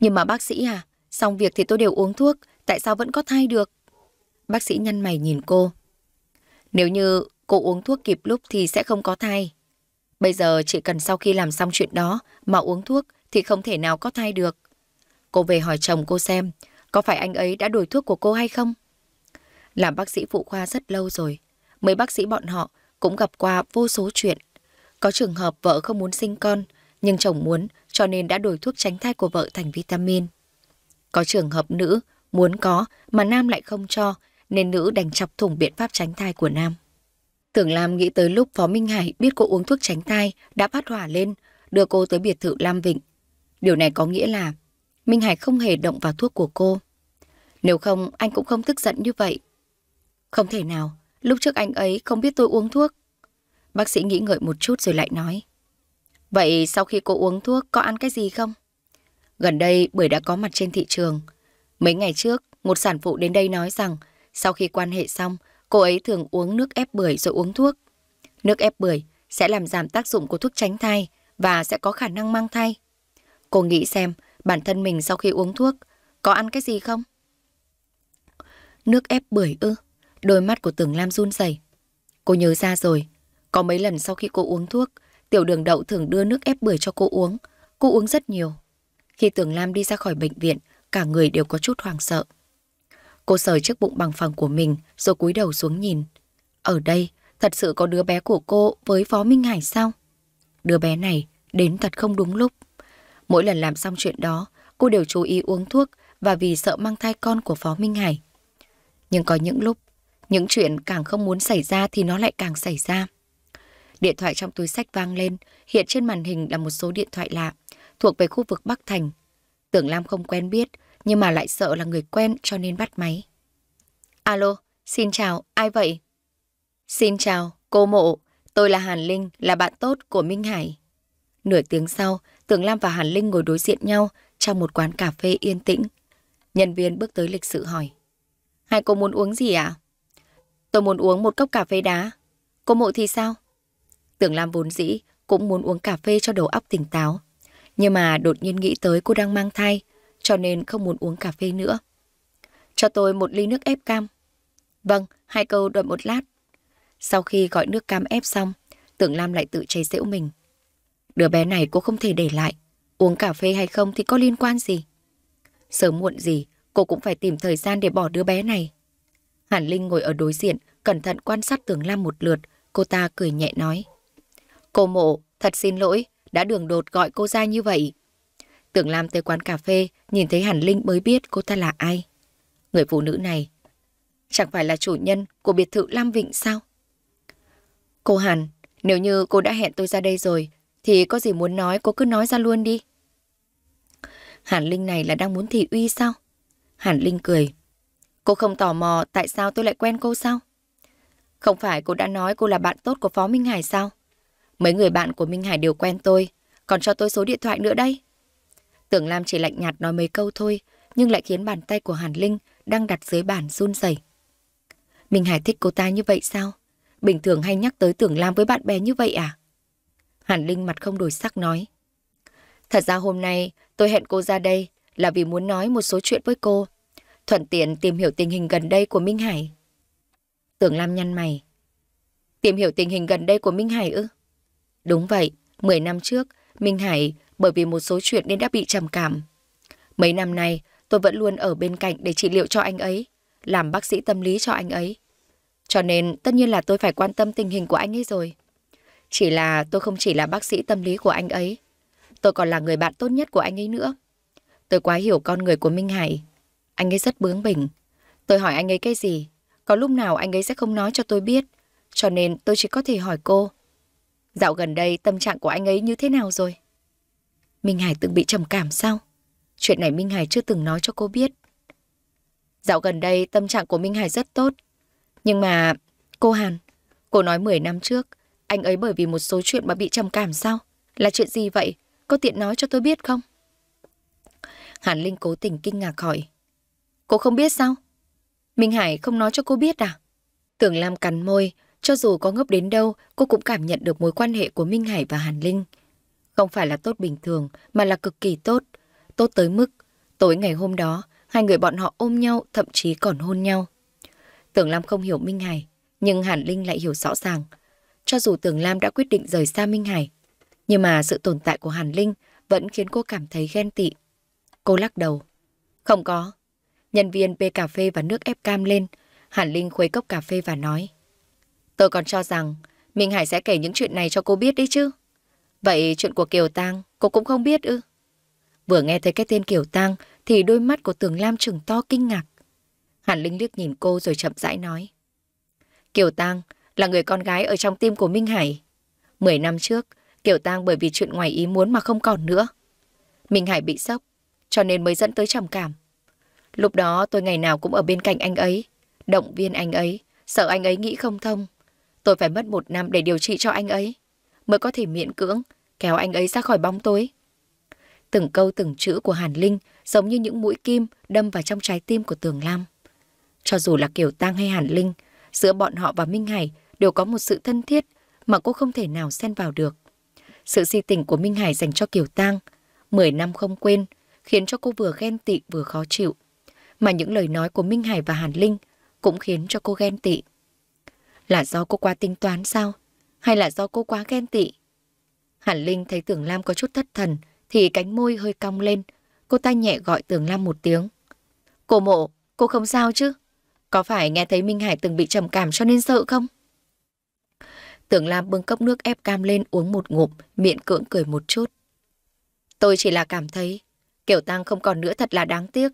Nhưng mà bác sĩ à, xong việc thì tôi đều uống thuốc, tại sao vẫn có thai được? Bác sĩ nhăn mày nhìn cô. Nếu như cô uống thuốc kịp lúc thì sẽ không có thai. Bây giờ chỉ cần sau khi làm xong chuyện đó mà uống thuốc thì không thể nào có thai được. Cô về hỏi chồng cô xem, có phải anh ấy đã đổi thuốc của cô hay không? Làm bác sĩ phụ khoa rất lâu rồi. Mấy bác sĩ bọn họ cũng gặp qua vô số chuyện. Có trường hợp vợ không muốn sinh con, nhưng chồng muốn cho nên đã đổi thuốc tránh thai của vợ thành vitamin. Có trường hợp nữ muốn có mà nam lại không cho nên nữ đành chọc thủng biện pháp tránh thai của nam. Tưởng Lam nghĩ tới lúc Phó Minh Hải biết cô uống thuốc tránh thai đã phát hỏa lên, đưa cô tới biệt thự Lam Vịnh. Điều này có nghĩa là Minh Hải không hề động vào thuốc của cô. Nếu không, anh cũng không tức giận như vậy. Không thể nào, lúc trước anh ấy không biết tôi uống thuốc. Bác sĩ nghĩ ngợi một chút rồi lại nói. Vậy sau khi cô uống thuốc có ăn cái gì không? Gần đây bưởi đã có mặt trên thị trường. Mấy ngày trước, một sản phụ đến đây nói rằng sau khi quan hệ xong, cô ấy thường uống nước ép bưởi rồi uống thuốc. Nước ép bưởi sẽ làm giảm tác dụng của thuốc tránh thai và sẽ có khả năng mang thai. Cô nghĩ xem bản thân mình sau khi uống thuốc có ăn cái gì không? Nước ép bưởi ư. Đôi mắt của Tưởng Lam run rẩy. Cô nhớ ra rồi. Có mấy lần sau khi cô uống thuốc, tiểu đường đậu thường đưa nước ép bưởi cho cô uống. Cô uống rất nhiều. Khi Tưởng Lam đi ra khỏi bệnh viện, cả người đều có chút hoang sợ. Cô sờ chiếc bụng bằng phẳng của mình rồi cúi đầu xuống nhìn. Ở đây, thật sự có đứa bé của cô với Phó Minh Hải sao? Đứa bé này đến thật không đúng lúc. Mỗi lần làm xong chuyện đó, cô đều chú ý uống thuốc và vì sợ mang thai con của Phó Minh Hải nhưng có những lúc, những chuyện càng không muốn xảy ra thì nó lại càng xảy ra. Điện thoại trong túi sách vang lên, hiện trên màn hình là một số điện thoại lạ, thuộc về khu vực Bắc Thành. Tưởng Lam không quen biết, nhưng mà lại sợ là người quen cho nên bắt máy. Alo, xin chào, ai vậy? Xin chào, cô Mộ, tôi là Hàn Linh, là bạn tốt của Minh Hải. Nửa tiếng sau, Tưởng Lam và Hàn Linh ngồi đối diện nhau trong một quán cà phê yên tĩnh. Nhân viên bước tới lịch sự hỏi. Hai cô muốn uống gì à? Tôi muốn uống một cốc cà phê đá. Cô mộ thì sao? Tưởng Lam vốn dĩ cũng muốn uống cà phê cho đầu óc tỉnh táo. Nhưng mà đột nhiên nghĩ tới cô đang mang thai, cho nên không muốn uống cà phê nữa. Cho tôi một ly nước ép cam. Vâng, hai câu đợi một lát. Sau khi gọi nước cam ép xong, tưởng Lam lại tự chế giễu mình. Đứa bé này cô không thể để lại. Uống cà phê hay không thì có liên quan gì? Sớm muộn gì, cô cũng phải tìm thời gian để bỏ đứa bé này. Hàn Linh ngồi ở đối diện, cẩn thận quan sát Tưởng Lam một lượt, cô ta cười nhẹ nói. Cô mộ, thật xin lỗi, đã đường đột gọi cô ra như vậy. Tưởng Lam tới quán cà phê, nhìn thấy Hàn Linh mới biết cô ta là ai. Người phụ nữ này, chẳng phải là chủ nhân của biệt thự Lam Vịnh sao? Cô Hàn, nếu như cô đã hẹn tôi ra đây rồi, thì có gì muốn nói cô cứ nói ra luôn đi. Hàn Linh này là đang muốn thị uy sao? Hàn Linh cười. Cô không tò mò tại sao tôi lại quen cô sao? Không phải cô đã nói cô là bạn tốt của Phó Minh Hải sao? Mấy người bạn của Minh Hải đều quen tôi, còn cho tôi số điện thoại nữa đây. Tưởng Lam chỉ lạnh nhạt nói mấy câu thôi, nhưng lại khiến bàn tay của Hàn Linh đang đặt dưới bàn run rẩy. Minh Hải thích cô ta như vậy sao? Bình thường hay nhắc tới Tưởng Lam với bạn bè như vậy à? Hàn Linh mặt không đổi sắc nói. Thật ra hôm nay tôi hẹn cô ra đây là vì muốn nói một số chuyện với cô thuận tiện tìm hiểu tình hình gần đây của Minh Hải. Tưởng Lam nhăn mày. Tìm hiểu tình hình gần đây của Minh Hải ư? Đúng vậy, 10 năm trước, Minh Hải bởi vì một số chuyện nên đã bị trầm cảm. Mấy năm nay, tôi vẫn luôn ở bên cạnh để trị liệu cho anh ấy, làm bác sĩ tâm lý cho anh ấy. Cho nên tất nhiên là tôi phải quan tâm tình hình của anh ấy rồi. Chỉ là tôi không chỉ là bác sĩ tâm lý của anh ấy, tôi còn là người bạn tốt nhất của anh ấy nữa. Tôi quá hiểu con người của Minh Hải, anh ấy rất bướng bỉnh. Tôi hỏi anh ấy cái gì, có lúc nào anh ấy sẽ không nói cho tôi biết, cho nên tôi chỉ có thể hỏi cô. Dạo gần đây tâm trạng của anh ấy như thế nào rồi? Minh Hải từng bị trầm cảm sao? Chuyện này Minh Hải chưa từng nói cho cô biết. Dạo gần đây tâm trạng của Minh Hải rất tốt. Nhưng mà, cô Hàn, cô nói 10 năm trước, anh ấy bởi vì một số chuyện mà bị trầm cảm sao? Là chuyện gì vậy? Có tiện nói cho tôi biết không? Hàn Linh cố tình kinh ngạc hỏi. Cô không biết sao? Minh Hải không nói cho cô biết à? Tưởng Lam cắn môi, cho dù có ngốc đến đâu, cô cũng cảm nhận được mối quan hệ của Minh Hải và Hàn Linh. Không phải là tốt bình thường, mà là cực kỳ tốt. Tốt tới mức, tối ngày hôm đó, hai người bọn họ ôm nhau, thậm chí còn hôn nhau. Tưởng Lam không hiểu Minh Hải, nhưng Hàn Linh lại hiểu rõ ràng. Cho dù Tưởng Lam đã quyết định rời xa Minh Hải, nhưng mà sự tồn tại của Hàn Linh vẫn khiến cô cảm thấy ghen tị. Cô lắc đầu. Không có, Nhân viên bê cà phê và nước ép cam lên, Hàn Linh khuấy cốc cà phê và nói. Tôi còn cho rằng Minh Hải sẽ kể những chuyện này cho cô biết đấy chứ. Vậy chuyện của Kiều Tăng cô cũng không biết ư? Vừa nghe thấy cái tên Kiều Tăng thì đôi mắt của Tường Lam trừng to kinh ngạc. Hàn Linh liếc nhìn cô rồi chậm rãi nói. Kiều Tăng là người con gái ở trong tim của Minh Hải. Mười năm trước, Kiều Tăng bởi vì chuyện ngoài ý muốn mà không còn nữa. Minh Hải bị sốc, cho nên mới dẫn tới trầm cảm. Lúc đó tôi ngày nào cũng ở bên cạnh anh ấy, động viên anh ấy, sợ anh ấy nghĩ không thông. Tôi phải mất một năm để điều trị cho anh ấy, mới có thể miễn cưỡng, kéo anh ấy ra khỏi bóng tối. Từng câu từng chữ của Hàn Linh giống như những mũi kim đâm vào trong trái tim của Tường Lam. Cho dù là Kiều Tăng hay Hàn Linh, giữa bọn họ và Minh Hải đều có một sự thân thiết mà cô không thể nào xen vào được. Sự si tình của Minh Hải dành cho Kiều Tăng, 10 năm không quên, khiến cho cô vừa ghen tị vừa khó chịu mà những lời nói của Minh Hải và Hàn Linh cũng khiến cho cô ghen tị. Là do cô quá tính toán sao? Hay là do cô quá ghen tị? Hàn Linh thấy Tưởng Lam có chút thất thần thì cánh môi hơi cong lên. Cô ta nhẹ gọi Tưởng Lam một tiếng. Cô mộ, cô không sao chứ? Có phải nghe thấy Minh Hải từng bị trầm cảm cho nên sợ không? Tưởng Lam bưng cốc nước ép cam lên uống một ngụm, miệng cưỡng cười một chút. Tôi chỉ là cảm thấy, kiểu tăng không còn nữa thật là đáng tiếc.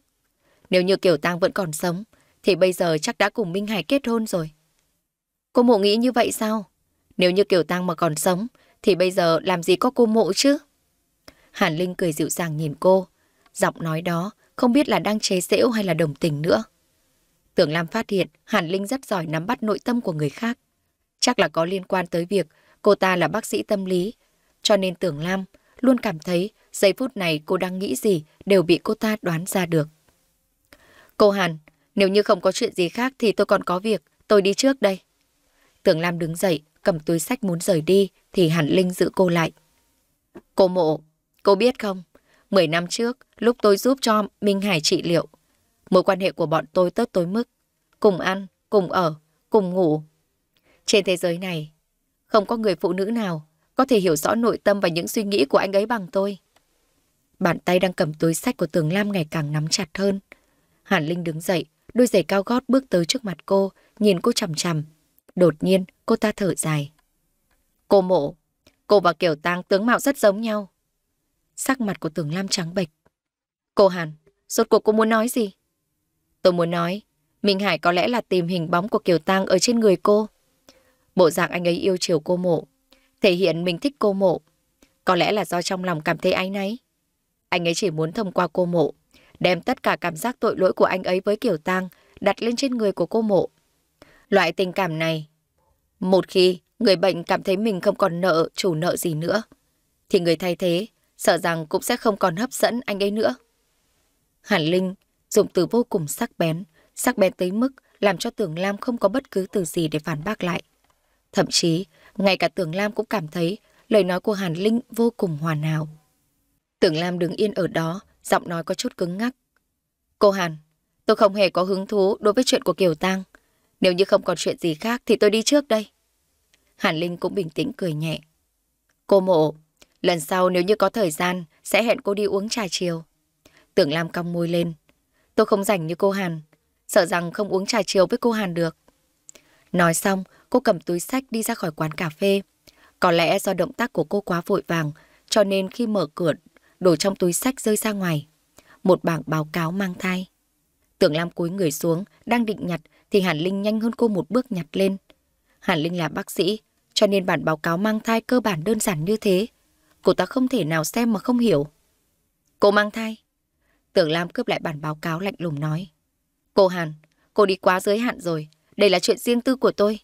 Nếu như Kiều Tăng vẫn còn sống, thì bây giờ chắc đã cùng Minh Hải kết hôn rồi. Cô mộ nghĩ như vậy sao? Nếu như Kiều Tăng mà còn sống, thì bây giờ làm gì có cô mộ chứ? Hàn Linh cười dịu dàng nhìn cô. Giọng nói đó không biết là đang chế giễu hay là đồng tình nữa. Tưởng Lam phát hiện Hàn Linh rất giỏi nắm bắt nội tâm của người khác. Chắc là có liên quan tới việc cô ta là bác sĩ tâm lý. Cho nên Tưởng Lam luôn cảm thấy giây phút này cô đang nghĩ gì đều bị cô ta đoán ra được. Cô Hàn, nếu như không có chuyện gì khác thì tôi còn có việc, tôi đi trước đây. Tưởng Lam đứng dậy, cầm túi sách muốn rời đi thì Hàn Linh giữ cô lại. Cô mộ, cô biết không, 10 năm trước lúc tôi giúp cho Minh Hải trị liệu, mối quan hệ của bọn tôi tốt tối mức, cùng ăn, cùng ở, cùng ngủ. Trên thế giới này, không có người phụ nữ nào có thể hiểu rõ nội tâm và những suy nghĩ của anh ấy bằng tôi. Bàn tay đang cầm túi sách của Tường Lam ngày càng nắm chặt hơn. Hàn Linh đứng dậy, đôi giày cao gót bước tới trước mặt cô, nhìn cô chằm chằm. Đột nhiên, cô ta thở dài. Cô mộ, cô và Kiều Tăng tướng mạo rất giống nhau. Sắc mặt của Tưởng Lam trắng bệch. Cô Hàn, rốt cuộc cô muốn nói gì? Tôi muốn nói, Minh Hải có lẽ là tìm hình bóng của Kiều Tăng ở trên người cô. Bộ dạng anh ấy yêu chiều cô mộ, thể hiện mình thích cô mộ. Có lẽ là do trong lòng cảm thấy áy náy. Anh ấy chỉ muốn thông qua cô mộ đem tất cả cảm giác tội lỗi của anh ấy với Kiều Tăng đặt lên trên người của cô mộ. Loại tình cảm này, một khi người bệnh cảm thấy mình không còn nợ chủ nợ gì nữa, thì người thay thế sợ rằng cũng sẽ không còn hấp dẫn anh ấy nữa. Hàn Linh dùng từ vô cùng sắc bén, sắc bén tới mức làm cho Tưởng Lam không có bất cứ từ gì để phản bác lại. Thậm chí, ngay cả Tưởng Lam cũng cảm thấy lời nói của Hàn Linh vô cùng hoàn hảo. Tưởng Lam đứng yên ở đó, giọng nói có chút cứng ngắc. Cô Hàn, tôi không hề có hứng thú đối với chuyện của Kiều Tăng. Nếu như không còn chuyện gì khác thì tôi đi trước đây. Hàn Linh cũng bình tĩnh cười nhẹ. Cô mộ, lần sau nếu như có thời gian sẽ hẹn cô đi uống trà chiều. Tưởng Lam cong môi lên. Tôi không rảnh như cô Hàn, sợ rằng không uống trà chiều với cô Hàn được. Nói xong, cô cầm túi sách đi ra khỏi quán cà phê. Có lẽ do động tác của cô quá vội vàng, cho nên khi mở cửa Đồ trong túi sách rơi ra ngoài. Một bảng báo cáo mang thai. Tưởng Lam cúi người xuống, đang định nhặt thì Hàn Linh nhanh hơn cô một bước nhặt lên. Hàn Linh là bác sĩ, cho nên bản báo cáo mang thai cơ bản đơn giản như thế. Cô ta không thể nào xem mà không hiểu. Cô mang thai. Tưởng Lam cướp lại bản báo cáo lạnh lùng nói. Cô Hàn, cô đi quá giới hạn rồi. Đây là chuyện riêng tư của tôi.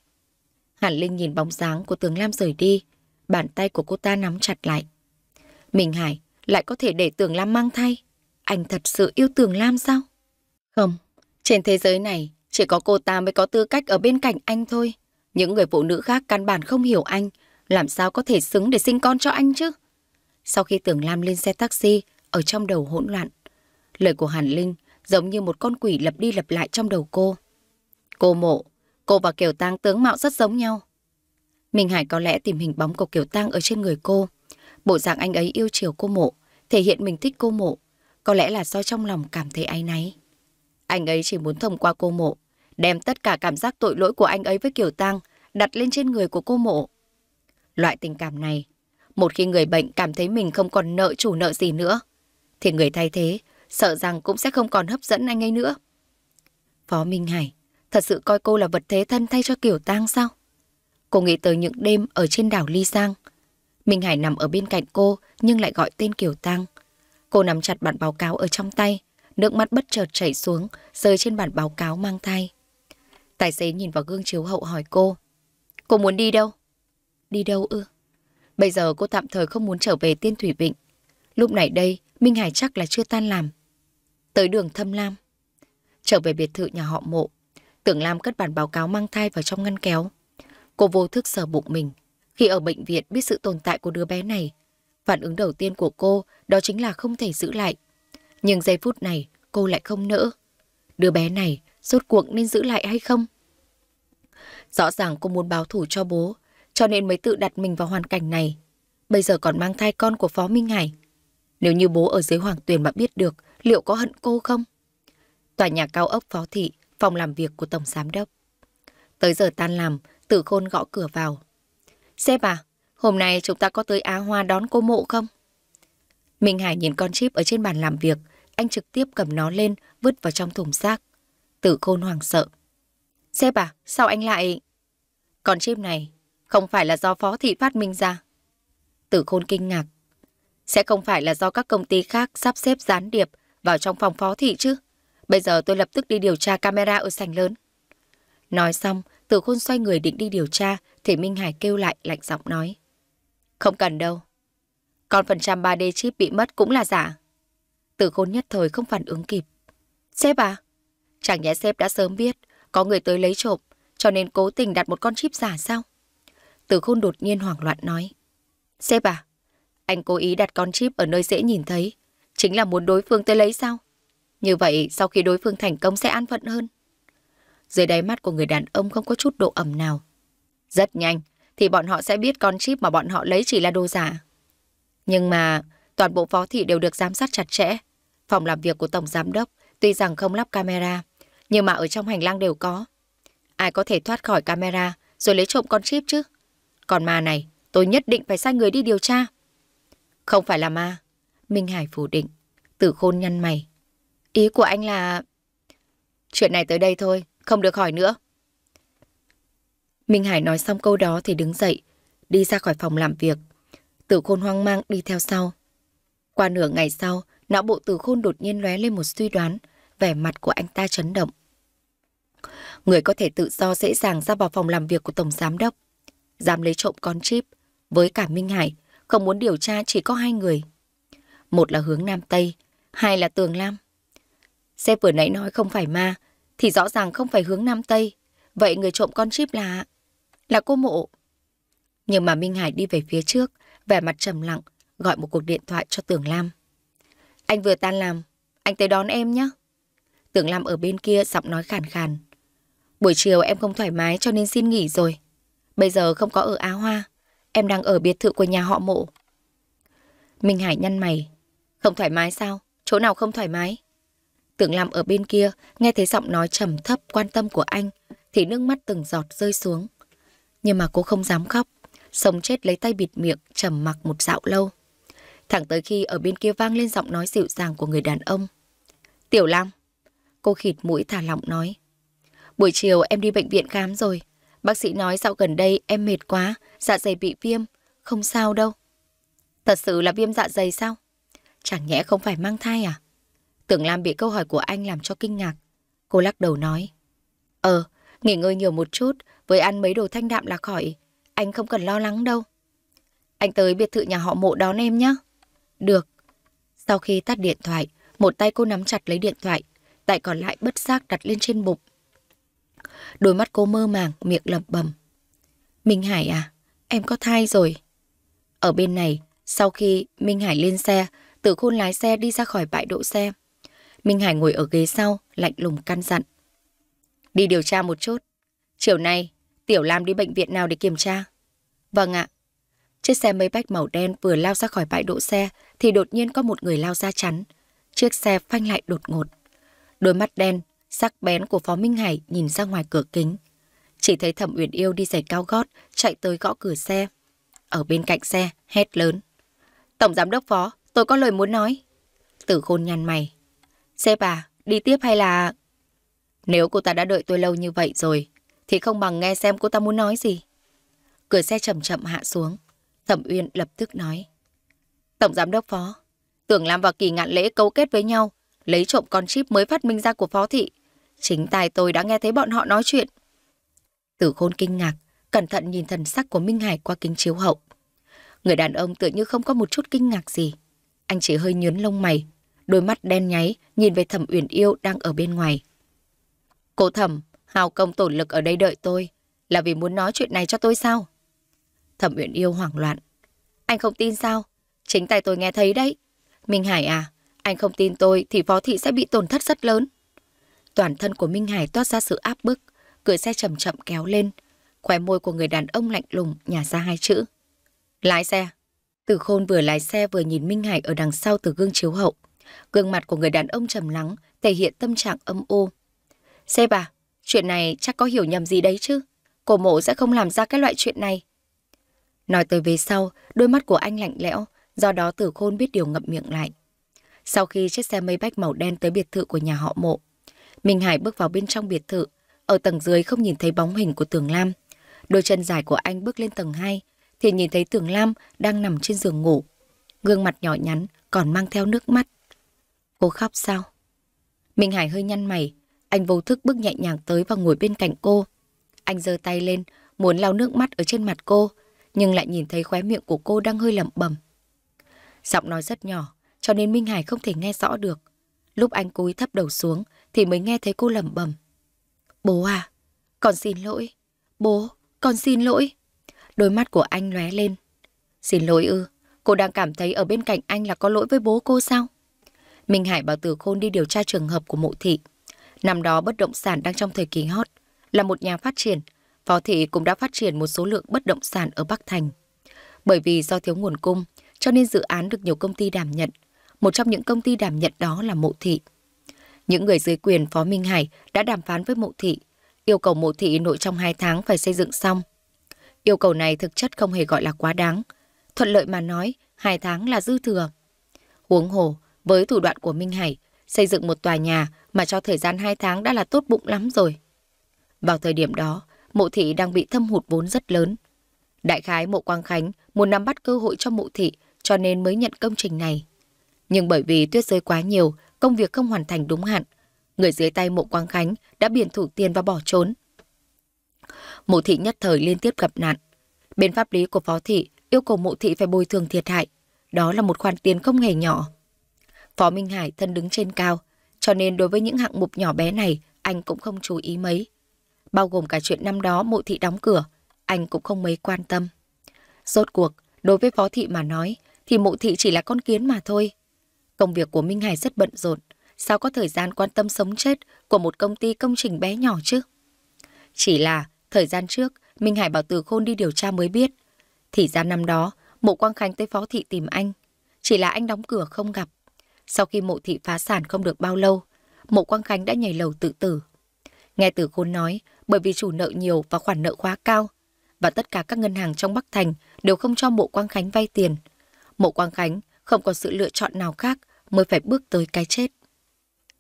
Hàn Linh nhìn bóng dáng của Tưởng Lam rời đi. Bàn tay của cô ta nắm chặt lại. Mình Hải lại có thể để Tường Lam mang thai. Anh thật sự yêu Tường Lam sao? Không, trên thế giới này chỉ có cô ta mới có tư cách ở bên cạnh anh thôi. Những người phụ nữ khác căn bản không hiểu anh, làm sao có thể xứng để sinh con cho anh chứ? Sau khi Tường Lam lên xe taxi, ở trong đầu hỗn loạn, lời của Hàn Linh giống như một con quỷ lặp đi lặp lại trong đầu cô. Cô mộ, cô và Kiều Tăng tướng mạo rất giống nhau. Minh Hải có lẽ tìm hình bóng của Kiều Tăng ở trên người cô, Bộ dạng anh ấy yêu chiều cô mộ, thể hiện mình thích cô mộ, có lẽ là do trong lòng cảm thấy áy náy. Anh ấy chỉ muốn thông qua cô mộ, đem tất cả cảm giác tội lỗi của anh ấy với Kiều Tăng đặt lên trên người của cô mộ. Loại tình cảm này, một khi người bệnh cảm thấy mình không còn nợ chủ nợ gì nữa, thì người thay thế sợ rằng cũng sẽ không còn hấp dẫn anh ấy nữa. Phó Minh Hải thật sự coi cô là vật thế thân thay cho Kiều Tăng sao? Cô nghĩ tới những đêm ở trên đảo Ly Giang, Minh Hải nằm ở bên cạnh cô nhưng lại gọi tên Kiều Tăng. Cô nắm chặt bản báo cáo ở trong tay, nước mắt bất chợt chảy xuống, rơi trên bản báo cáo mang thai. Tài xế nhìn vào gương chiếu hậu hỏi cô. Cô muốn đi đâu? Đi đâu ư? Bây giờ cô tạm thời không muốn trở về Tiên Thủy Vịnh. Lúc này đây, Minh Hải chắc là chưa tan làm. Tới đường Thâm Lam. Trở về biệt thự nhà họ mộ. Tưởng Lam cất bản báo cáo mang thai vào trong ngăn kéo. Cô vô thức sờ bụng mình, khi ở bệnh viện biết sự tồn tại của đứa bé này, phản ứng đầu tiên của cô đó chính là không thể giữ lại. Nhưng giây phút này, cô lại không nỡ. Đứa bé này, rốt cuộc nên giữ lại hay không? Rõ ràng cô muốn báo thủ cho bố, cho nên mới tự đặt mình vào hoàn cảnh này. Bây giờ còn mang thai con của Phó Minh Hải. Nếu như bố ở dưới hoàng tuyển mà biết được, liệu có hận cô không? Tòa nhà cao ốc Phó Thị, phòng làm việc của Tổng Giám Đốc. Tới giờ tan làm, Tử Khôn gõ cửa vào. Sếp à, hôm nay chúng ta có tới Á Hoa đón cô mộ không? Minh Hải nhìn con chip ở trên bàn làm việc, anh trực tiếp cầm nó lên, vứt vào trong thùng xác. Tử khôn hoàng sợ. Sếp à, sao anh lại... Con chip này không phải là do phó thị phát minh ra. Tử khôn kinh ngạc. Sẽ không phải là do các công ty khác sắp xếp gián điệp vào trong phòng phó thị chứ. Bây giờ tôi lập tức đi điều tra camera ở sảnh lớn. Nói xong, tử khôn xoay người định đi điều tra thì Minh Hải kêu lại lạnh giọng nói. Không cần đâu. Còn phần trăm 3D chip bị mất cũng là giả. Tử khôn nhất thời không phản ứng kịp. Sếp à? Chẳng nhẽ sếp đã sớm biết có người tới lấy trộm cho nên cố tình đặt một con chip giả sao? Tử khôn đột nhiên hoảng loạn nói. Sếp à? Anh cố ý đặt con chip ở nơi dễ nhìn thấy. Chính là muốn đối phương tới lấy sao? Như vậy sau khi đối phương thành công sẽ an phận hơn. Dưới đáy mắt của người đàn ông không có chút độ ẩm nào. Rất nhanh, thì bọn họ sẽ biết con chip mà bọn họ lấy chỉ là đồ giả. Nhưng mà, toàn bộ phó thị đều được giám sát chặt chẽ. Phòng làm việc của Tổng Giám Đốc tuy rằng không lắp camera, nhưng mà ở trong hành lang đều có. Ai có thể thoát khỏi camera rồi lấy trộm con chip chứ? Còn ma này, tôi nhất định phải sai người đi điều tra. Không phải là ma. Minh Hải phủ định. Tử khôn nhăn mày. Ý của anh là... Chuyện này tới đây thôi, không được hỏi nữa. Minh Hải nói xong câu đó thì đứng dậy, đi ra khỏi phòng làm việc. Tử khôn hoang mang đi theo sau. Qua nửa ngày sau, não bộ tử khôn đột nhiên lóe lên một suy đoán, vẻ mặt của anh ta chấn động. Người có thể tự do dễ dàng ra vào phòng làm việc của Tổng Giám Đốc. Dám lấy trộm con chip, với cả Minh Hải, không muốn điều tra chỉ có hai người. Một là hướng Nam Tây, hai là Tường Lam. Xe vừa nãy nói không phải ma, thì rõ ràng không phải hướng Nam Tây. Vậy người trộm con chip là là cô mộ. Nhưng mà Minh Hải đi về phía trước, vẻ mặt trầm lặng, gọi một cuộc điện thoại cho Tưởng Lam. Anh vừa tan làm, anh tới đón em nhé. Tưởng Lam ở bên kia giọng nói khàn khàn. Buổi chiều em không thoải mái cho nên xin nghỉ rồi. Bây giờ không có ở Á Hoa, em đang ở biệt thự của nhà họ mộ. Minh Hải nhăn mày. Không thoải mái sao? Chỗ nào không thoải mái? Tưởng Lam ở bên kia nghe thấy giọng nói trầm thấp quan tâm của anh thì nước mắt từng giọt rơi xuống nhưng mà cô không dám khóc. Sống chết lấy tay bịt miệng, trầm mặc một dạo lâu. Thẳng tới khi ở bên kia vang lên giọng nói dịu dàng của người đàn ông. Tiểu Lam, cô khịt mũi thả lỏng nói. Buổi chiều em đi bệnh viện khám rồi. Bác sĩ nói dạo gần đây em mệt quá, dạ dày bị viêm, không sao đâu. Thật sự là viêm dạ dày sao? Chẳng nhẽ không phải mang thai à? Tưởng Lam bị câu hỏi của anh làm cho kinh ngạc. Cô lắc đầu nói. Ờ, nghỉ ngơi nhiều một chút, với ăn mấy đồ thanh đạm là khỏi, anh không cần lo lắng đâu. Anh tới biệt thự nhà họ mộ đón em nhé. Được. Sau khi tắt điện thoại, một tay cô nắm chặt lấy điện thoại, tại còn lại bất giác đặt lên trên bụng. Đôi mắt cô mơ màng, miệng lẩm bẩm. Minh Hải à, em có thai rồi. Ở bên này, sau khi Minh Hải lên xe, Tử Khôn lái xe đi ra khỏi bãi đỗ xe. Minh Hải ngồi ở ghế sau, lạnh lùng căn dặn. Đi điều tra một chút. Chiều nay, Tiểu Lam đi bệnh viện nào để kiểm tra? Vâng ạ. Chiếc xe mây bách màu đen vừa lao ra khỏi bãi đỗ xe thì đột nhiên có một người lao ra chắn. Chiếc xe phanh lại đột ngột. Đôi mắt đen, sắc bén của Phó Minh Hải nhìn ra ngoài cửa kính. Chỉ thấy Thẩm Uyển Yêu đi giày cao gót, chạy tới gõ cửa xe. Ở bên cạnh xe, hét lớn. Tổng giám đốc phó, tôi có lời muốn nói. Tử khôn nhăn mày. Xe bà, đi tiếp hay là... Nếu cô ta đã đợi tôi lâu như vậy rồi, thì không bằng nghe xem cô ta muốn nói gì. Cửa xe chậm chậm hạ xuống. Thẩm Uyên lập tức nói. Tổng giám đốc phó, Tưởng Lam và Kỳ Ngạn Lễ cấu kết với nhau, lấy trộm con chip mới phát minh ra của phó thị. Chính tài tôi đã nghe thấy bọn họ nói chuyện. Tử khôn kinh ngạc, cẩn thận nhìn thần sắc của Minh Hải qua kính chiếu hậu. Người đàn ông tựa như không có một chút kinh ngạc gì. Anh chỉ hơi nhướn lông mày, đôi mắt đen nháy nhìn về thẩm uyển yêu đang ở bên ngoài. Cô thẩm, hào công tổn lực ở đây đợi tôi là vì muốn nói chuyện này cho tôi sao? Thẩm Uyển Yêu hoảng loạn. Anh không tin sao? Chính tay tôi nghe thấy đấy. Minh Hải à, anh không tin tôi thì phó thị sẽ bị tổn thất rất lớn. Toàn thân của Minh Hải toát ra sự áp bức, cửa xe chậm chậm kéo lên. Khóe môi của người đàn ông lạnh lùng nhả ra hai chữ. Lái xe. Từ khôn vừa lái xe vừa nhìn Minh Hải ở đằng sau từ gương chiếu hậu. Gương mặt của người đàn ông trầm lắng, thể hiện tâm trạng âm ô. Xe bà, Chuyện này chắc có hiểu nhầm gì đấy chứ. Cổ mộ sẽ không làm ra cái loại chuyện này. Nói tới về sau, đôi mắt của anh lạnh lẽo, do đó tử khôn biết điều ngậm miệng lại. Sau khi chiếc xe mây bách màu đen tới biệt thự của nhà họ mộ, Minh Hải bước vào bên trong biệt thự, ở tầng dưới không nhìn thấy bóng hình của Tường Lam. Đôi chân dài của anh bước lên tầng 2, thì nhìn thấy Tường Lam đang nằm trên giường ngủ. Gương mặt nhỏ nhắn còn mang theo nước mắt. Cô khóc sao? Minh Hải hơi nhăn mày, anh vô thức bước nhẹ nhàng tới và ngồi bên cạnh cô. Anh giơ tay lên, muốn lau nước mắt ở trên mặt cô, nhưng lại nhìn thấy khóe miệng của cô đang hơi lẩm bẩm. Giọng nói rất nhỏ, cho nên Minh Hải không thể nghe rõ được. Lúc anh cúi thấp đầu xuống thì mới nghe thấy cô lẩm bẩm. "Bố à, con xin lỗi. Bố, con xin lỗi." Đôi mắt của anh lóe lên. "Xin lỗi ư? Cô đang cảm thấy ở bên cạnh anh là có lỗi với bố cô sao?" Minh Hải bảo từ Khôn đi điều tra trường hợp của mộ thị. Năm đó bất động sản đang trong thời kỳ hot, là một nhà phát triển, Phó Thị cũng đã phát triển một số lượng bất động sản ở Bắc Thành. Bởi vì do thiếu nguồn cung, cho nên dự án được nhiều công ty đảm nhận. Một trong những công ty đảm nhận đó là Mộ Thị. Những người dưới quyền Phó Minh Hải đã đàm phán với Mộ Thị, yêu cầu Mộ Thị nội trong 2 tháng phải xây dựng xong. Yêu cầu này thực chất không hề gọi là quá đáng. Thuận lợi mà nói, 2 tháng là dư thừa. Huống hồ, với thủ đoạn của Minh Hải, xây dựng một tòa nhà mà cho thời gian 2 tháng đã là tốt bụng lắm rồi. Vào thời điểm đó, mộ thị đang bị thâm hụt vốn rất lớn. Đại khái mộ Quang Khánh muốn nắm bắt cơ hội cho mộ thị cho nên mới nhận công trình này. Nhưng bởi vì tuyết rơi quá nhiều, công việc không hoàn thành đúng hạn. Người dưới tay mộ Quang Khánh đã biển thủ tiền và bỏ trốn. Mộ thị nhất thời liên tiếp gặp nạn. Bên pháp lý của phó thị yêu cầu mộ thị phải bồi thường thiệt hại. Đó là một khoản tiền không hề nhỏ. Phó Minh Hải thân đứng trên cao, cho nên đối với những hạng mục nhỏ bé này, anh cũng không chú ý mấy. Bao gồm cả chuyện năm đó mộ thị đóng cửa, anh cũng không mấy quan tâm. Rốt cuộc, đối với phó thị mà nói, thì mộ thị chỉ là con kiến mà thôi. Công việc của Minh Hải rất bận rộn, sao có thời gian quan tâm sống chết của một công ty công trình bé nhỏ chứ? Chỉ là, thời gian trước, Minh Hải bảo Từ Khôn đi điều tra mới biết. Thì ra năm đó, mộ Quang Khánh tới phó thị tìm anh. Chỉ là anh đóng cửa không gặp. Sau khi mộ thị phá sản không được bao lâu, mộ Quang Khánh đã nhảy lầu tự tử. Nghe từ khôn nói, bởi vì chủ nợ nhiều và khoản nợ quá cao, và tất cả các ngân hàng trong Bắc Thành đều không cho mộ Quang Khánh vay tiền. Mộ Quang Khánh không có sự lựa chọn nào khác mới phải bước tới cái chết.